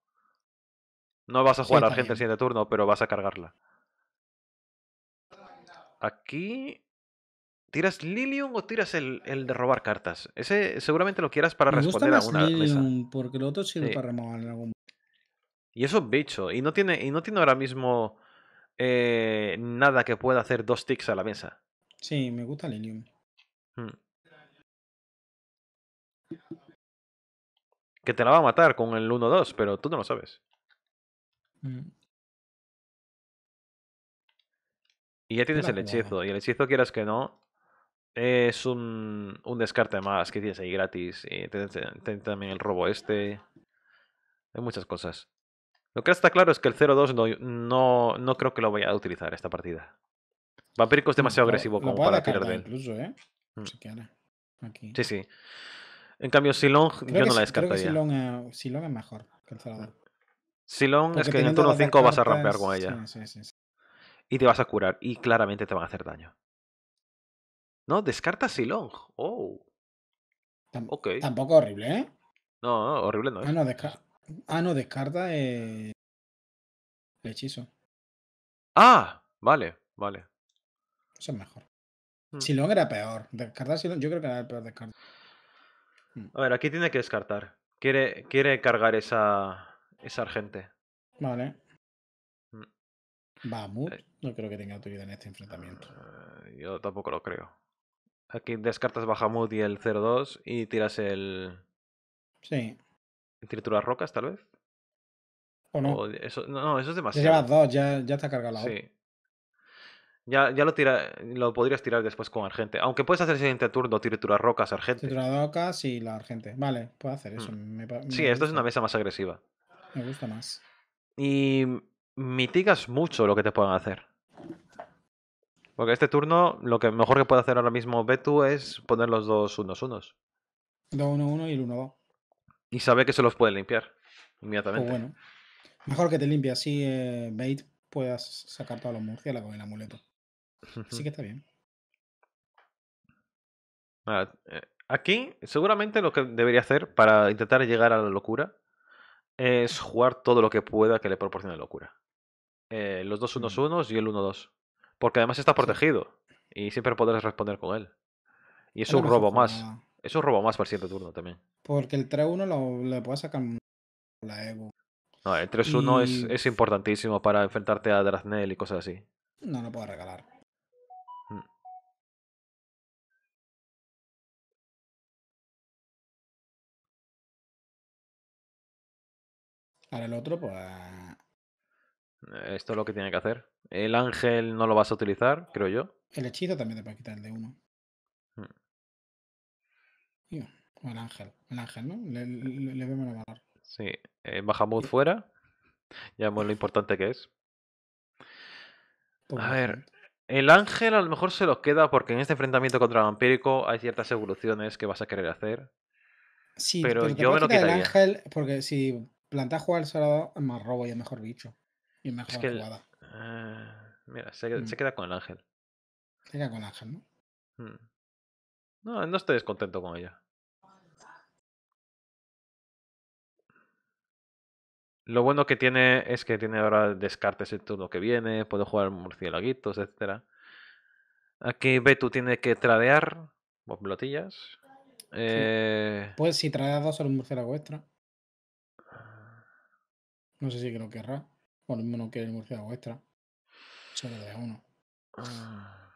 No vas a jugar Argente el siguiente turno, pero vas a cargarla. Aquí ¿Tiras Lilium o tiras el, el, de robar cartas? Ese seguramente lo quieras para responder a una Lilium, mesa. Porque el otro sirve para remover en Y eso es bicho. Y no tiene, y no tiene ahora mismo eh, nada que pueda hacer dos ticks a la mesa. Sí, me gusta Lilium. Mm. Que te la va a matar con el 1-2, pero tú no lo sabes. Mm. Y ya tienes el hechizo. Y el hechizo, quieras que no, es un, un descarte más que tienes ahí gratis. Y también el robo este. Hay muchas cosas. Lo que está claro es que el 0-2 no, no, no, creo que lo vaya a utilizar esta partida. Vampirico es mm, demasiado agresivo como para tirar de Incluso, ¿eh? Mm. Sí, sí. En cambio, Silong yo no la descartaría. Creo que eh, Silong, es mejor que el Silong es que en el turno 5 vas a rampear con ella. Sí, sí, sí. Y te vas a curar. Y claramente te van a hacer daño. No, descarta Silong. Oh. Tampoco Tampoco horrible, ¿eh? No, no horrible no es. Ah, no, ah, no descarta eh, el hechizo. Ah, vale, vale. Eso es mejor. Mm. Silong era peor. Descartar Silong, yo creo que era el peor descarto. Mm. A ver, aquí tiene que descartar. Quiere, quiere cargar esa, esa argente. Vale. Vamos, mm. eh. no creo que tenga autoridad en este enfrentamiento. Ah, yo tampoco lo creo. Aquí descartas Bahamut y el 0-2 y tiras el. Sí. Trituras rocas, tal vez. ¿O no? eso, no, eso es demasiado. Ya llevas dos, ya, ya está cargado la Sí. Ya, lo, tira, lo podrías tirar después con Argente. Aunque puedes hacer el siguiente turno, trituras rocas, Argente. trituras rocas y la Argente. Vale, puedo hacer eso. Mm. sí, esto es una mesa más agresiva. Me gusta más. Y mitigas mucho lo que te puedan hacer. Porque este turno lo que mejor que puede hacer ahora mismo Betu es poner los dos 1 1 2-1-1 y el 1-2. Y sabe que se los puede limpiar inmediatamente. Pues bueno. Mejor que te limpie así, eh, Bait, puedas sacar todos los murciélagos con el amuleto. Así que está bien. Eh, aquí, seguramente lo que debería hacer para intentar llegar a la locura es jugar todo lo que pueda que le proporcione locura. Eh, los dos 1-1 y el 1-2. Porque además está protegido y siempre podrás responder con él. Y es, un robo más. Es un robo más para el siguiente turno también. Porque el 3-1 le puede sacar la Evo. el 3-1 es, es, importantísimo para enfrentarte a Draznel y cosas así. No lo puedo regalar. para hmm. Ahora el otro, pues. Esto es lo que tiene que hacer. El ángel no lo vas a utilizar, creo yo. El hechizo también te puede quitar el de uno. Hmm. O el ángel. El ángel, ¿no? Le, vemos la Sí. Eh, fuera. Ya vemos lo importante que es. a ver. El ángel a lo mejor se los queda porque en este enfrentamiento contra el vampírico hay ciertas evoluciones que vas a querer hacer. Sí, pero, yo me lo El ángel porque si plantas jugar el salado es más robo y es mejor bicho. Y es que jugada. Ah, mira, mm. se, queda con el ángel. Se queda con el ángel, ¿no? Mm. No, no estoy descontento con ella. Lo bueno que tiene es que tiene ahora descartes el turno que viene, puede jugar murciélaguitos, etcétera. Aquí Betu tiene que tradear blotillas. Eh, pues si tradeas dos a un murciélago extra. Ah. No sé si que lo querrá. Bueno, me no el murciélago extra. Se lo de uno. Ah.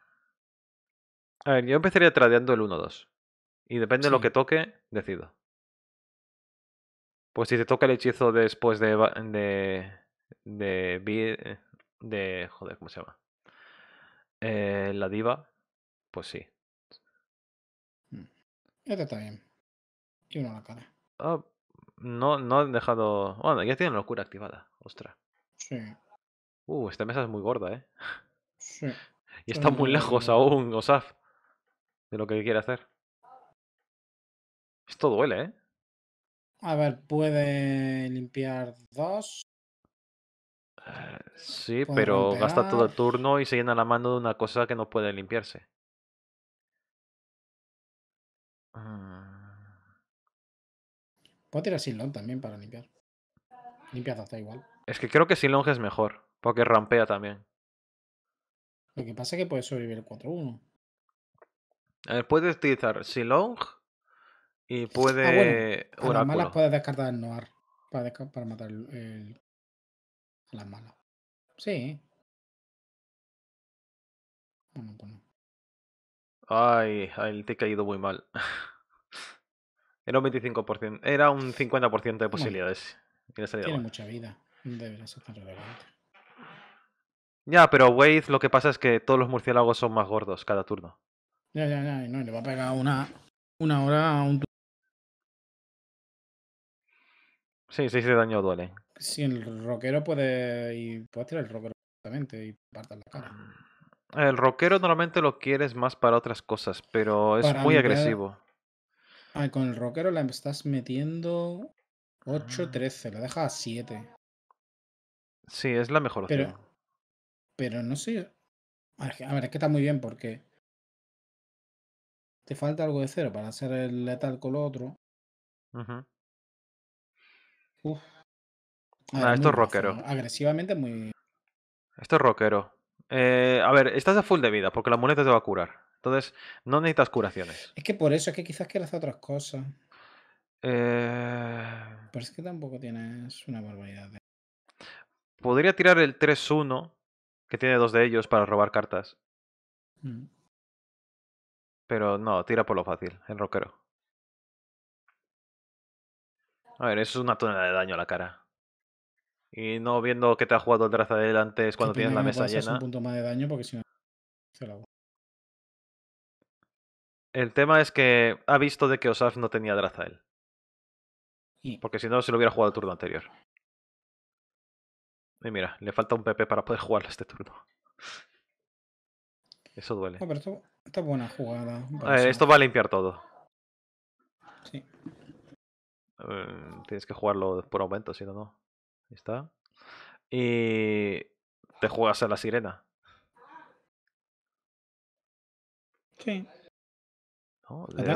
A ver, yo empezaría tradeando el 1-2. Y depende de lo que toque, decido. Pues si te toca el hechizo después de. de. de. de joder, ¿cómo se llama? Eh, la diva, pues sí. Hmm. Este está bien. Y uno la cara. Ah, no, no han dejado. Bueno, ya tienen locura activada. Ostras. Uh, esta mesa es muy gorda, ¿eh? Sí. Y está muy lejos aún, Osaf, de lo que quiere hacer. Esto duele, ¿eh? A ver, puede limpiar dos. Eh, sí, pero gasta todo el turno y se llena la mano de una cosa que no puede limpiarse. Ah. Puedo tirar Silón también para limpiar. dos da igual. Es que creo que Silong es mejor, porque rampea también. Lo que pasa es que puede sobrevivir el 4-1. ver, puedes utilizar Silong y puede. Ah, las malas puedes descartar el Noir para, matar el, las malas. Sí. Bueno, bueno. Pues ay, el tick ha ido muy mal. Era un 25%, era un 50% de posibilidades. tiene mucha vida. Debería ser tan relevante. Ya, pero Wade lo que pasa es que todos los murciélagos son más gordos cada turno. Ya, ya, ya. Y no, le va a pegar una, una hora a un turno. Sí, sí, ese daño duele. Sí, el rockero puede. Y puedes tirar el rockero directamente y parta la cara. Mm, el rockero normalmente lo quieres más para otras cosas, pero es muy agresivo. Ay, con el rockero la estás metiendo 8, 13, mm. la deja a 7. Sí, es la mejor opción. Pero, no sé. A ver, es que está muy bien porque te falta algo de cero para hacer el letal con lo otro. Uh Uf. esto es rockero. Agresivamente muy. Esto es rockero. Eh, a ver, estás a full de vida porque la moneda te va a curar. Entonces, no necesitas curaciones. Es que por eso, es que quizás quieras otras cosas. Eh. Pero es que tampoco tienes una barbaridad de. Podría tirar el 3-1, que tiene dos de ellos, para robar cartas. Mm. Pero no, tira por lo fácil, el rockero. A ver, eso es una tonelada de daño a la cara. Y no viendo que te ha jugado el draza de antes cuando tienes la mesa llena. un punto más de daño porque si no. El tema es que ha visto de que Osaf no tenía Drazael. Porque si no, se lo hubiera jugado el turno anterior. Y mira, le falta un PP para poder jugarle este turno. Eso duele. Oh, esta buena jugada. Eh, esto va a limpiar todo. Sí. Eh, tienes que jugarlo por aumento, si no, no. Ahí está. Y te juegas a la sirena. Sí. ¿No? ¿De ¿De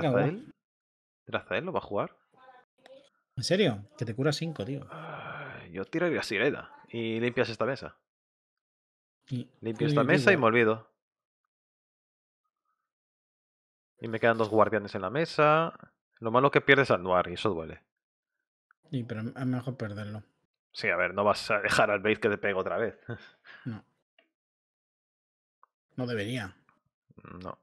él lo va a jugar? ¿En serio? Que te cura 5, tío. tiro yo tiraría sirena y limpias esta mesa. Limpio esta mesa y me olvido. Y me quedan dos guardianes en la mesa. Lo malo que pierdes al Noir y eso duele. Sí, pero es mejor perderlo. Sí, a ver, no vas a dejar al Bait que te pegue otra vez. No. No debería. No.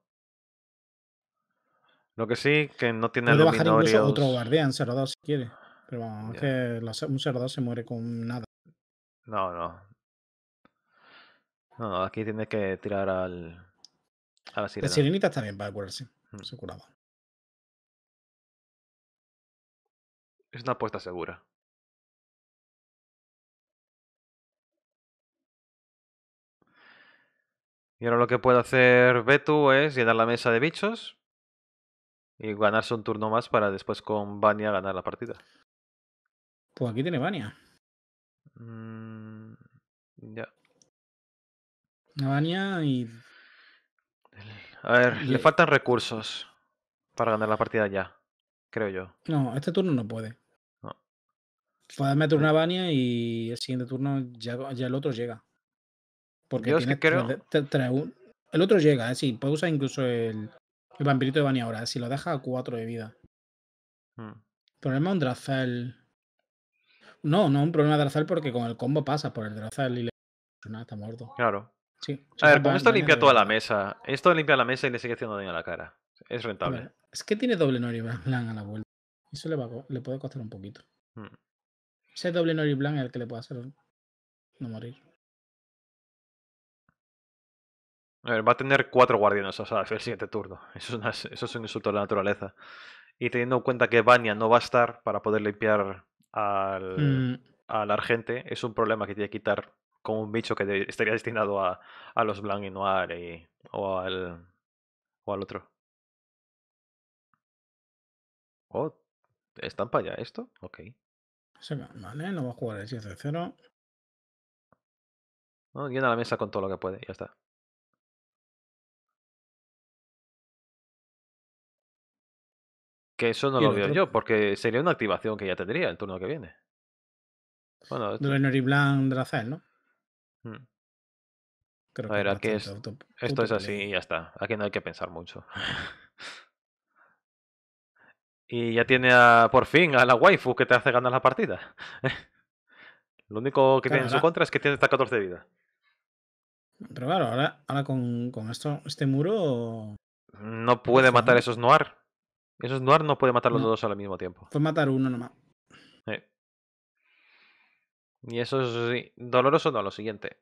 Lo que sí, que no tiene Puede bajar incluso otro guardián, 0 si quiere. Pero vamos, es que un 0 se muere con nada. No, no. No, no, aquí tienes que tirar al. A la sirenita. La sirenita también va para curarse. Mm. Se curaba. Es una apuesta segura. Y ahora lo que puede hacer Betu es llenar la mesa de bichos y ganarse un turno más para después con Vania ganar la partida. Pues aquí tiene Bania. Mm, ya. Navania y. A ver, le faltan recursos para ganar la partida ya, creo yo. No, este turno no puede. No. Puede meter eh. una Bania y el siguiente turno ya, el otro llega. Porque El otro llega, es eh, puede usar incluso el, el vampirito de Bania ahora, eh, si lo deja a 4 de vida. El hmm. problema un no, no es un problema de Drazal porque con el combo pasa por el Drazal y le. Nada, está muerto. Claro. Sí. A ver, con esto limpia toda la mesa. Esto limpia la mesa y le sigue haciendo daño a la cara. Es rentable. es que tiene doble Nori Blanc a la vuelta. Eso le, va, le puede costar un poquito. Hmm. Ese doble Nori Blanc es el que le puede hacer no morir. A ver, va a tener cuatro guardianes o sea, el siguiente turno. Eso es, eso es un insulto a la naturaleza. Y teniendo en cuenta que Bania no va a estar para poder limpiar Mm. al, argente es un problema que tiene que quitar con un bicho que estaría destinado a, a los Blanc y Noir o, al, o al otro. Oh, ¿estampa ya esto? Ok. vale, no va a jugar el 10 0 No, llena la mesa con todo lo que puede, ya está. Que eso no lo veo yo, porque sería una activación que ya tendría el turno que viene. Bueno, esto... y Blanc e ¿no? Hmm. Creo a es, esto es así y ya está. Aquí no hay que pensar mucho. y ya tiene por fin a la waifu que te hace ganar la partida. Lo único que tiene en su contra es que tiene hasta 14 de vida. Pero claro, ahora, ahora con, con, esto, este muro. No puede matar esos Noir es Noir no puede matar los dos al mismo tiempo. Puede matar uno nomás. Y eso es doloroso, no, lo siguiente.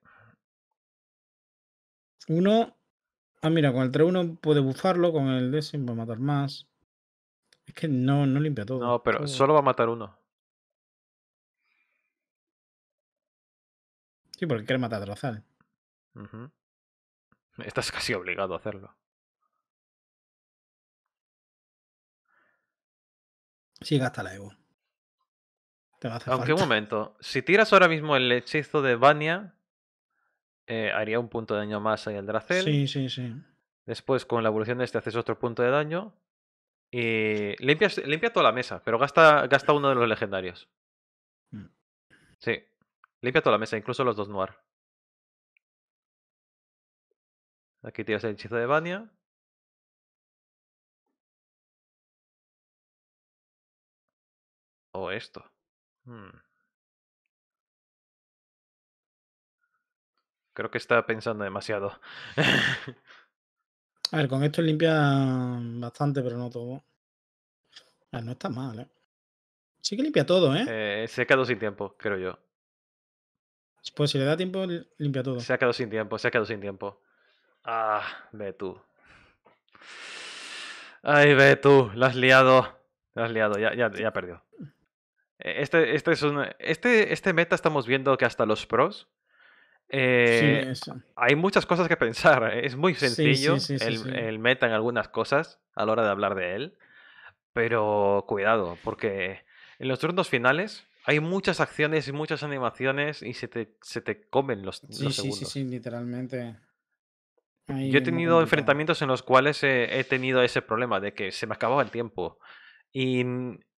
Uno. Ah, mira, con el 3-1 puede bufarlo, con el décimo va a matar más. Es que no, no limpia todo. No, pero solo va a matar uno. Sí, porque quiere matar a Drozal. Estás casi obligado a hacerlo. Sí, gasta la Evo. Aunque un momento, si tiras ahora mismo el hechizo de Vania, eh, haría un punto de daño más en el Dracel. Sí, sí, sí. Después con la evolución de este haces otro punto de daño. Y limpias, limpia toda la mesa, pero gasta, gasta uno de los legendarios. Mm. Sí, limpia toda la mesa, incluso los dos noir. Aquí tiras el hechizo de Vania. O esto. Hmm. Creo que está pensando demasiado. A ver, con esto limpia bastante, pero no todo. no está mal, ¿eh? Sí que limpia todo, ¿eh? ¿eh? se ha quedado sin tiempo, creo yo. Pues si le da tiempo, limpia todo. Se ha quedado sin tiempo, se ha quedado sin tiempo. Ah, ve tú. Ay, ve tú, lo has liado. Lo has liado, ya, ya, ya perdió. E-, este, este, es un, este, este meta estamos viendo que hasta los pros. Eh, hay muchas cosas que pensar. Eh, es muy sencillo el, meta en algunas cosas a la hora de hablar de él. Pero cuidado, porque en los turnos finales hay muchas acciones y muchas animaciones y se te, se te comen los, segundos. Sí, sí, sí, literalmente. Yo he tenido enfrentamientos en los cuales he, he tenido ese problema de que se me acababa el tiempo. Y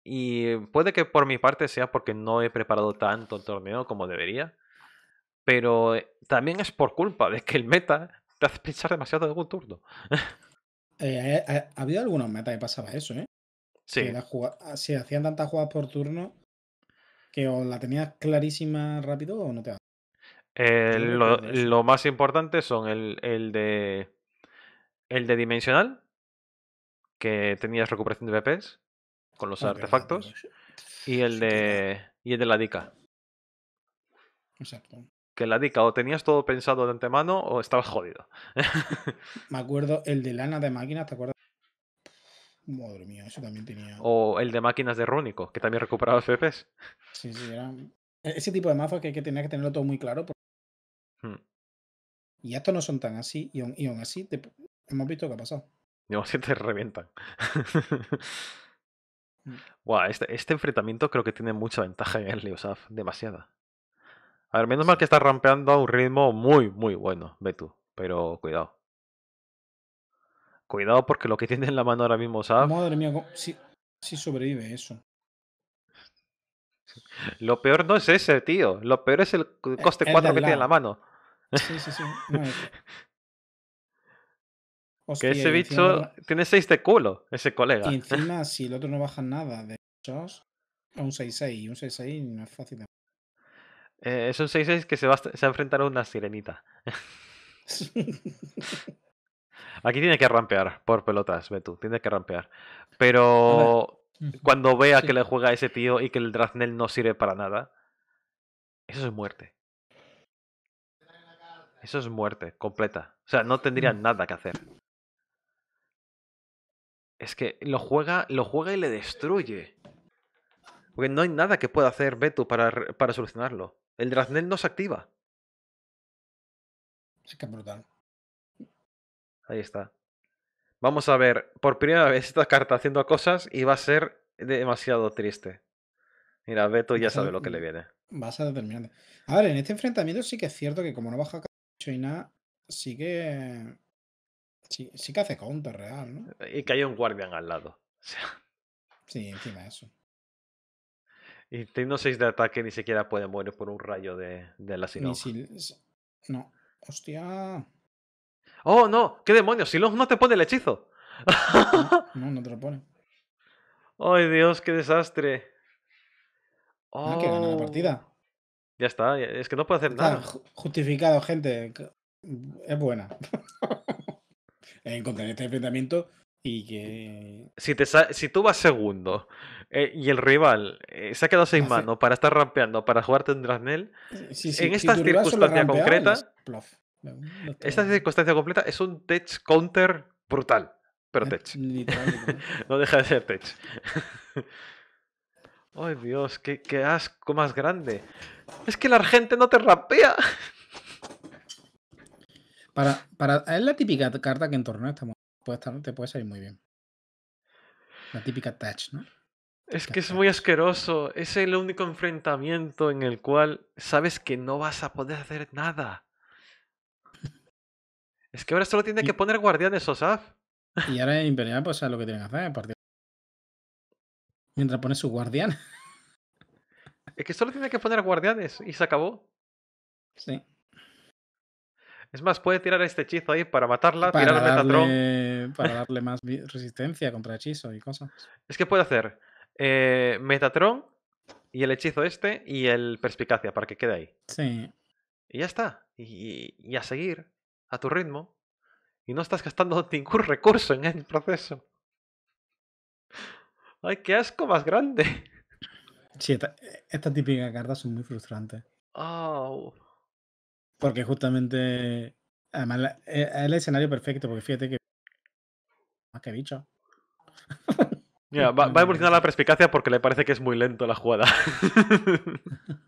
y puede que por mi parte sea porque no he preparado tanto el torneo como debería. Pero eh, también es por culpa de que el meta te hace pensar demasiado en algún turno. Eh, ha, habido algunos metas que pasaba eso, ¿eh? Sí. Ah, hacían tantas jugadas por turno que o la tenías clarísima rápido o no te eh, lo, más importante son el, el de el de dimensional que tenías recuperación de VPs con los artefactos y el de y el de la dica. Exacto. Que la dica o tenías todo pensado de antemano o estabas jodido. Me acuerdo el de lana de máquinas, ¿te acuerdas? Madre mía, eso también tenía. O el de máquinas de Rúnico, que también recuperaba FPs. Sí, sí, era. E, ese tipo de mazos que, que tenías que tenerlo todo muy claro. Hmm. Y estos no son tan así, y aún, así hemos visto qué ha pasado. y aún así te revientan. Wow, mm. este, este, enfrentamiento creo que tiene mucha ventaja en el Saf. demasiada. A ver, menos mal que está rampeando a un ritmo muy, muy bueno, ve tú, pero cuidado. Cuidado porque lo que tiene en la mano ahora mismo Saf. Madre mía, si, sobrevive eso. Lo peor no es ese, tío. Lo peor es el eh, coste 4 que tiene en la mano. Sí, sí, sí. Eh, que ese bicho tiene 6 de culo, ese colega. Y encima, si el otro no baja nada de esos, un 6-6. un 6-6 no es fácil de. Eh, es un 6-6 que se va, a, a enfrentar a una sirenita. Aquí tiene que rampear por pelotas, tú. Tiene que rampear. Pero cuando vea que le juega a ese tío y que el Draznel no sirve para nada, eso es muerte. Eso es muerte completa. O sea, no tendría mm. nada que hacer. Es que lo juega, lo juega y le destruye. Porque no hay nada que pueda hacer Beto para, para solucionarlo. El Draznel no se activa. Sí, que es brutal. Ahí está. Vamos a ver, por primera vez esta carta haciendo cosas y va a ser demasiado triste. Mira, Beto ya sabe lo que le viene. Va a ser determinante. A ver, en este enfrentamiento sí que es cierto que como no baja mucho y nada, sí Sí, sí que hace counter real, ¿no? Y que hay un guardián al lado. Sí, encima eso. Y teniendo 6 de ataque ni siquiera puede morir por un rayo de, de la Silong. No. Hostia. Oh, no. ¿Qué demonios? los no te pone el hechizo. No, no, te lo pone. Ay, Dios, qué desastre. Oh. Ah, la partida. Oh. Ya está, es que no puede hacer nada. Justificado, gente. Es buena. encontrar eh, este enfrentamiento y que... Si, te si tú vas segundo eh, y el rival eh, se ha quedado sin mano para estar rampeando, para jugarte en dragnel en esta circunstancia concreta... esta circunstancia completa es un tech counter brutal, pero tech. no deja de ser tech. ¡Ay, Dios! Qué, asco más grande! ¡Es que la gente no te rapea! Para, para, es la típica carta que en torneo a puede estar, te puede salir muy bien. La típica touch, ¿no? Es que es muy asqueroso. Es el único enfrentamiento en el cual sabes que no vas a poder hacer nada. Es que ahora solo tiene que poner guardianes Osaf. Y ahora en Imperial, pues es lo que tienen que hacer. Mientras pone su guardián. Es que solo tiene que poner guardianes y se acabó. Sí. Es más, puede tirar este hechizo ahí para matarla, tirar Metatron. Para darle más resistencia contra hechizo y cosas. Es que puede hacer eh, Metatron y el hechizo este y el Perspicacia para que quede ahí. Sí. Y ya está. Y, a seguir, a tu ritmo. Y no estás gastando ningún recurso en el proceso. ¡Ay, qué asco más grande! Sí, estas e-, típicas cartas son muy frustrantes. Oh, porque justamente, además, eh, es el escenario perfecto, porque fíjate que... Más que bicho. Mira, va, a evolucionar la perspicacia porque le parece que es muy lento la jugada.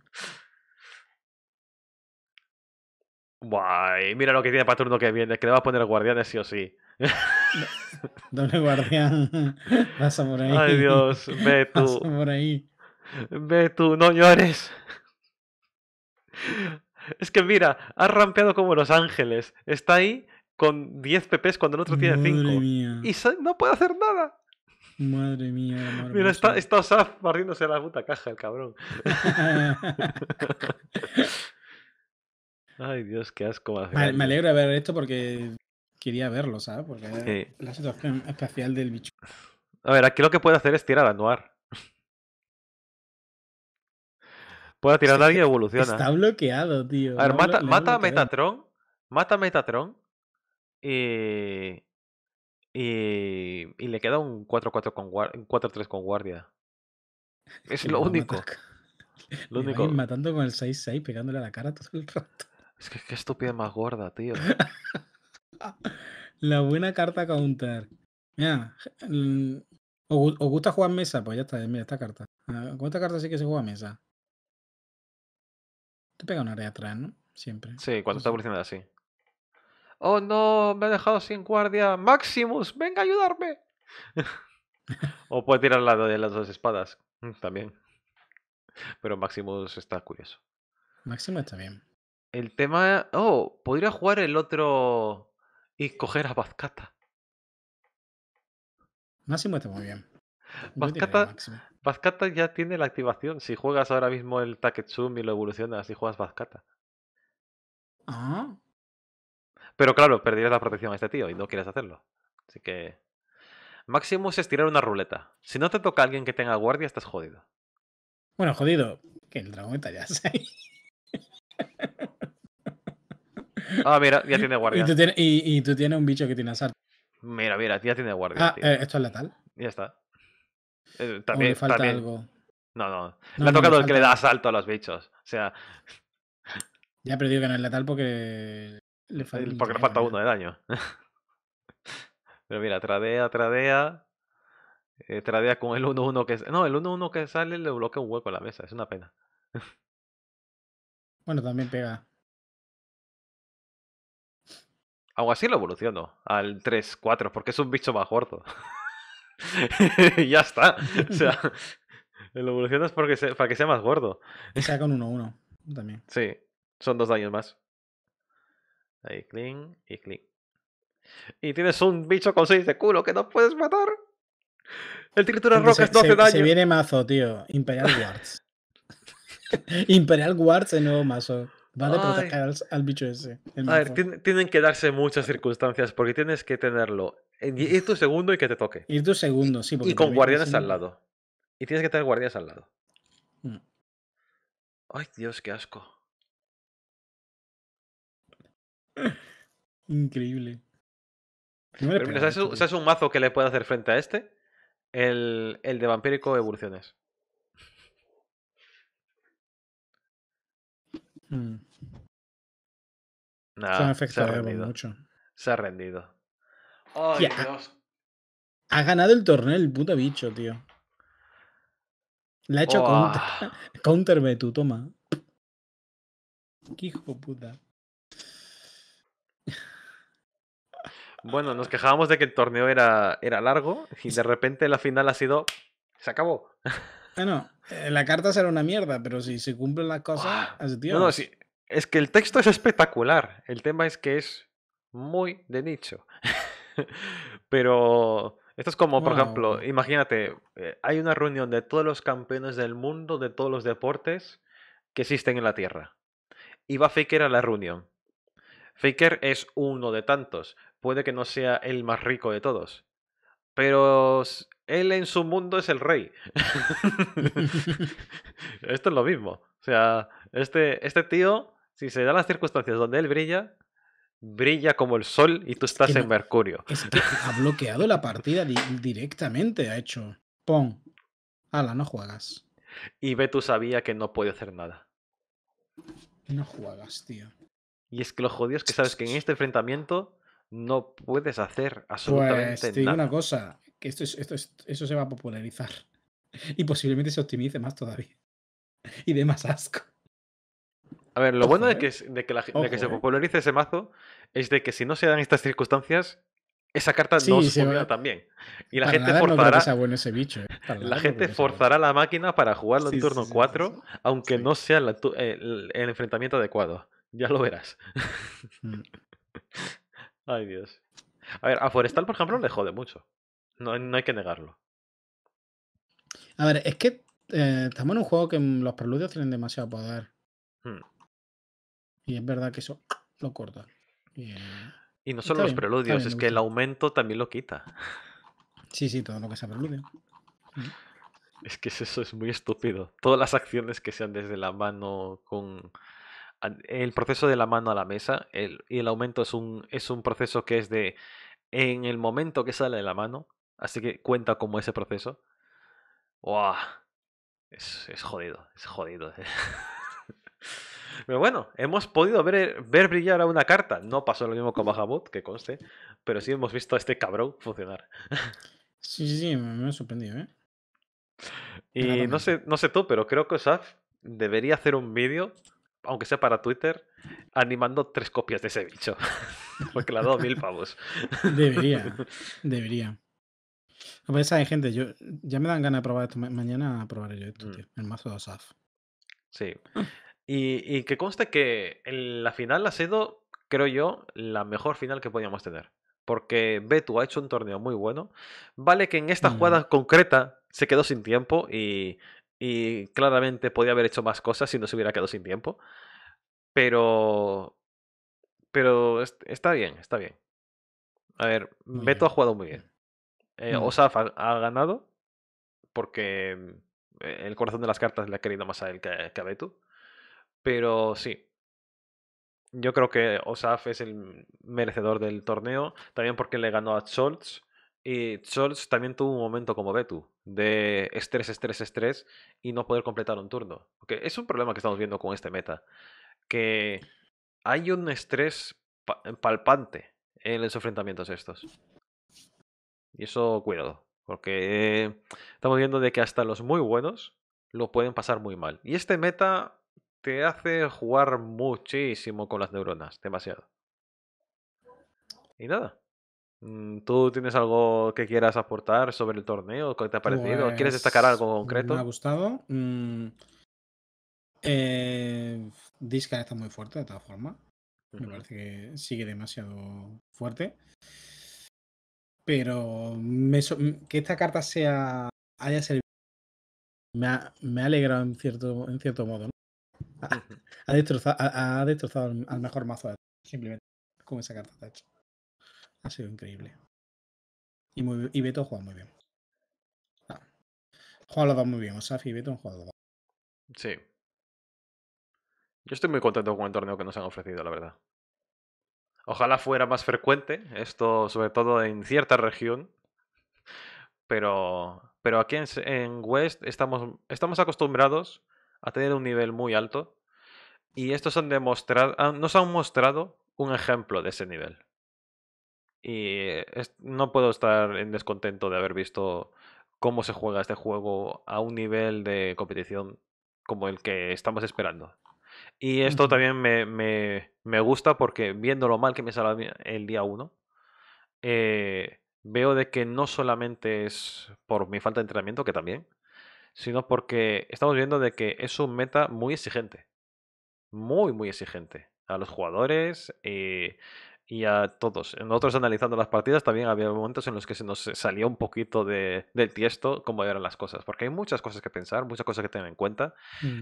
Guay, mira lo que tiene para turno que viene, que le va a poner guardianes sí o sí. Doble guardián. Pasa por ahí. Ay Dios, ve tú. por ahí. Ve tú, no llores. Es que mira, ha rampeado como Los Ángeles. Está ahí con 10 PPs cuando el otro tiene 5. Y no puede hacer nada. Madre mía. mira, está, está Osaf barriéndose la puta caja, el cabrón. Ay, Dios, qué asco. hacer. me alegro de ver esto porque quería verlo, ¿sabes? Porque la situación espacial del bicho. A ver, aquí lo que puede hacer es tirar a Noir. Puede tirar a alguien y evoluciona. Está bloqueado, tío. A ver, mata, a Metatron. Mata a Metatron. Y, y, y le queda un 4 con, 3 con guardia. Es lo único. Lo único. matando con el 6-6, pegándole a la cara todo el rato. Es que qué estupidez más gorda, tío. la buena carta counter. Mira, ¿os gusta jugar mesa? Pues ya está, mira esta carta. Ah, con esta carta sí que se juega mesa pega un área atrás, ¿no? Siempre. Sí, cuando está evolucionando así. Oh no, me ha dejado sin guardia. Maximus, venga a ayudarme. o puede tirar la de las dos espadas. Mm, también. Pero Maximus está curioso. Maximus está bien. El tema. Oh, podría jugar el otro. Y coger a Vazcata. Máximo está muy bien. Vazcata ya tiene la activación. Si juegas ahora mismo el Taketsumi y lo evolucionas y juegas Vazcata. Ah. Pero claro, perderías la protección a este tío y no quieres hacerlo. Así que. Máximo es tirar una ruleta. Si no te toca a alguien que tenga guardia, estás jodido. Bueno, jodido. Que el dragón está ya Ah, mira, ya tiene guardia. Y tú, tienes, un bicho que tiene azar. Mira, mira, ya tiene guardia. Ah, eh, esto es letal. Ya está. Eh, también, le falta algo. No, no. no ha tocado el que le da salto a los bichos. O sea. Ya, he perdido que no es letal porque. Le falta, porque le falta uno de daño. pero mira, tradea, tradea. Eh, tradea con el 1-1 que. No, el 1-1 que sale le bloquea un hueco a la mesa. Es una pena. bueno, también pega. Aún así lo evoluciono al 3-4 porque es un bicho más gordo. ya está. O sea, lo evolucionas porque para que sea más gordo. saca con 1-1 también. Sí, son dos daños más. Ahí, clean y clean. Y tienes un bicho con 6 de culo que no puedes matar. El Tritura Roca es 12 daños. Se viene mazo, tío. Imperial Guards. Imperial Guards, el nuevo mazo. Va de proteger al, bicho ese. a ver, tienen que darse muchas circunstancias porque tienes que tenerlo. Ir tu segundo y que te toque. Ir tu segundo, sí. Porque y con guardianes al lado. Y tienes que tener guardianes al lado. Mm. Ay, Dios, qué asco. Increíble. Pero, ¿sabes, un mazo que le puede hacer frente a este? El, el de Vampírico Evoluciones. Mm. se ha rendido. mucho. Se ha rendido. Dios. Ha, ganado el torneo el puto bicho, tío. Le ha hecho counter. Counterme tú, toma. Qué hijo puta. Bueno, nos quejábamos de que el torneo era, era largo y de repente la final ha sido. Se acabó. Bueno, eh, la carta será una mierda, pero si se cumplen las cosas, ah, No, Es que el texto es espectacular. El tema es que es muy de nicho. pero esto es como, por ejemplo, pues imagínate, eh, hay una reunión de todos los campeones del mundo, de todos los deportes que existen en la Tierra. Y va Faker a la reunión. Faker es uno de tantos. Puede que no sea el más rico de todos, pero él en su mundo es el rey. Esto es lo mismo. O sea, este, este tío, si se dan las circunstancias donde él brilla, brilla como el sol y tú estás en Mercurio. Es ha bloqueado la partida directamente, ha hecho. Pon. Ala, no juegas. Y Betu sabía que no puede hacer nada. No juegas, tío. Y es que lo jodido que sabes que en este enfrentamiento no puedes hacer pues, absolutamente pues, te digo una cosa, que esto, esto eso se va a popularizar. Y posiblemente se optimice más todavía. Y de más asco. A ver, lo bueno de ¿eh? que, que, se ¿eh? popularice ese mazo es de que si no se dan estas circunstancias, esa carta no se va... también. Y la gente forzará. ¿eh? La gente forzará la máquina para jugarlo en turno 4, aunque no sea el, enfrentamiento adecuado. Ya lo verás. Mm. Ay, Dios. A ver, a Forestal, por ejemplo, le jode mucho. No, no hay que negarlo. A ver, es que eh, estamos en un juego que mm, los preludios tienen demasiado poder. Hmm. Y es verdad que eso lo corta. Y, eh, no solo los preludios, es que el aumento también lo quita. Sí, sí, todo lo que sea preludio. Es que eso es muy estúpido. Todas las acciones que sean desde la mano con el proceso de la mano a la mesa, y el aumento es un, es un proceso que es de en el momento que sale de la mano, así que cuenta como ese proceso. ¡Wow! Es, jodido, es jodido. Eh. Pero bueno, hemos podido ver, ver brillar a una carta. No pasó lo mismo con bajabot que conste, pero sí hemos visto a este cabrón funcionar. Sí, sí, me, ha sorprendido, ¿eh? Y no sé, no sé tú, pero creo que Osaf debería hacer un vídeo aunque sea para Twitter, animando tres copias de ese bicho. Porque la ha mil pavos. Debería, debería. hay gente, yo, ya me dan ganas de probar esto. mañana probaré yo esto, mm. El mazo de Osaf. Sí. Y, que conste que en la final ha sido, creo yo, la mejor final que podíamos tener. Porque Betu ha hecho un torneo muy bueno. Vale que en esta mm. jugada concreta se quedó sin tiempo y y claramente podía haber hecho más cosas si no se hubiera quedado sin tiempo. Pero. Pero está bien, está bien. A ver, Beto ha jugado muy bien. Eh, mm. Osaf ha, ganado porque mm, e, el corazón de las cartas le ha querido más a él que, a Beto. Pero sí, yo creo que Osaf es el merecedor del torneo, también porque le ganó a Scholz. Y Scholz también tuvo un momento como Betu de estrés, estrés, estrés y no poder completar un turno. Porque es un problema que estamos viendo con este meta, que hay un estrés palpante en los enfrentamientos estos. Y eso, cuidado, porque estamos viendo de que hasta los muy buenos lo pueden pasar muy mal. Y este meta te hace jugar muchísimo con las neuronas, demasiado. Y nada, Mm, ¿Tú tienes algo que quieras aportar sobre el torneo? ¿Qué te ha parecido? ¿Quieres destacar pues, algo concreto? Me ha gustado. Mm, eh, Discar está muy fuerte, de todas formas. Me parece que sigue demasiado fuerte. Pero mm, que esta carta sea haya servido me ha, alegrado en cierto, modo. Ha, destrozado, al, mejor mazo, simplemente, con esa carta, de hecho. Ha sido increíble. Y, Beto juega muy bien. Ah, juega los dos muy bien. Osafi y Beto han jugado Sí. Yo estoy muy contento con el torneo que nos han ofrecido, la verdad. Ojalá fuera más frecuente, esto sobre todo en cierta región. Pero, pero aquí en, West estamos, estamos acostumbrados a tener un nivel muy alto. Y estos han demostrado, nos han mostrado un ejemplo de ese nivel. Y no puedo estar en descontento de haber visto cómo se juega este juego a un nivel de competición como el que estamos esperando. Y esto también me, gusta porque viendo lo mal que me salió el día 1, eh, veo de que no solamente es por mi falta de entrenamiento, que también, sino porque estamos viendo de que es un meta muy exigente. Muy, muy exigente. A los jugadores, eh, y a todos. Nosotros analizando las partidas también había momentos en los que se nos eh, salía un poquito de, del tiesto cómo eran las cosas, porque hay muchas cosas que pensar, muchas cosas que tener en cuenta.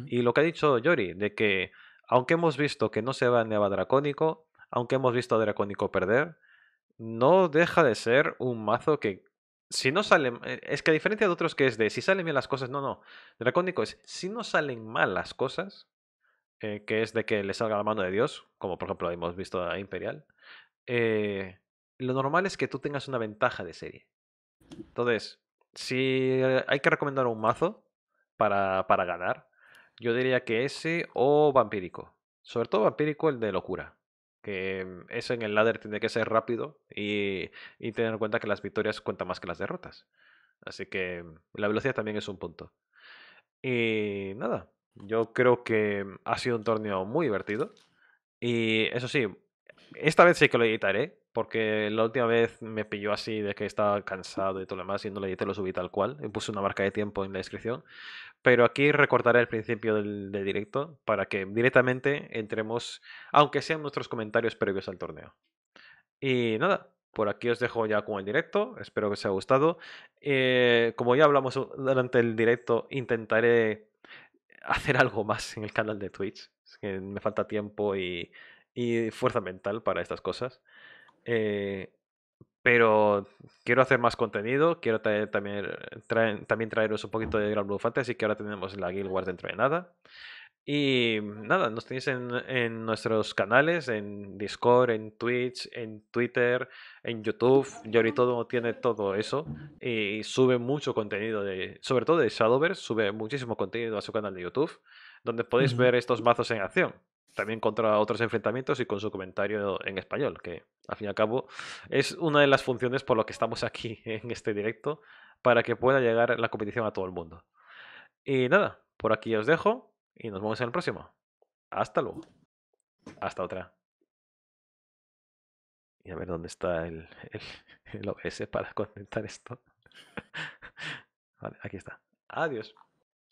Y lo que ha dicho Yori, de que aunque hemos visto que no se va a Dracónico, aunque hemos visto a Dracónico perder, no deja de ser un mazo que si no salen, eh, es que a diferencia de otros que es de si salen bien las cosas, no, no, Dracónico es si no salen mal las cosas, eh, que es de que le salga la mano de Dios, como por ejemplo hemos visto a Imperial, eh, lo normal es que tú tengas una ventaja de serie. Entonces, si eh, hay que recomendar un mazo para, ganar, yo diría que ese o vampírico. Sobre todo vampírico el de locura. Que mm, ese en el ladder tiene que ser rápido y, y tener en cuenta que las victorias cuentan más que las derrotas. Así que mm, la velocidad también es un punto. Y nada, yo creo que ha sido un torneo muy divertido. Y eso sí, esta vez sí que lo editaré, porque la última vez me pilló así de que estaba cansado y todo lo demás, y no lo edité, lo subí tal cual. Y puse una marca de tiempo en la descripción. Pero aquí recortaré el principio del, directo para que directamente entremos, aunque sean nuestros comentarios previos al torneo. Y nada, por aquí os dejo ya con el directo, espero que os haya gustado. Eh, como ya hablamos durante el directo, intentaré hacer algo más en el canal de Twitch. que me falta tiempo y y fuerza mental para estas cosas. Eh, pero quiero hacer más contenido, quiero eh, también, traeros un poquito de Gran Blue Fantasy, que ahora tenemos la Guild Wars dentro de nada. Y nada, nos tenéis en, nuestros canales, en Discord, en Twitch, en Twitter, en YouTube. Yori todo tiene todo eso. Y sube mucho contenido, de, sobre todo de Shadowverse, sube muchísimo contenido a su canal de YouTube, donde podéis ver estos mazos en acción también contra otros enfrentamientos y con su comentario en español, que al fin y al cabo es una de las funciones por lo que estamos aquí en este directo, para que pueda llegar la competición a todo el mundo. Y nada, por aquí os dejo y nos vemos en el próximo. Hasta luego. Hasta otra. Y a ver dónde está el, el, el OBS para conectar esto. Vale, aquí está. Adiós.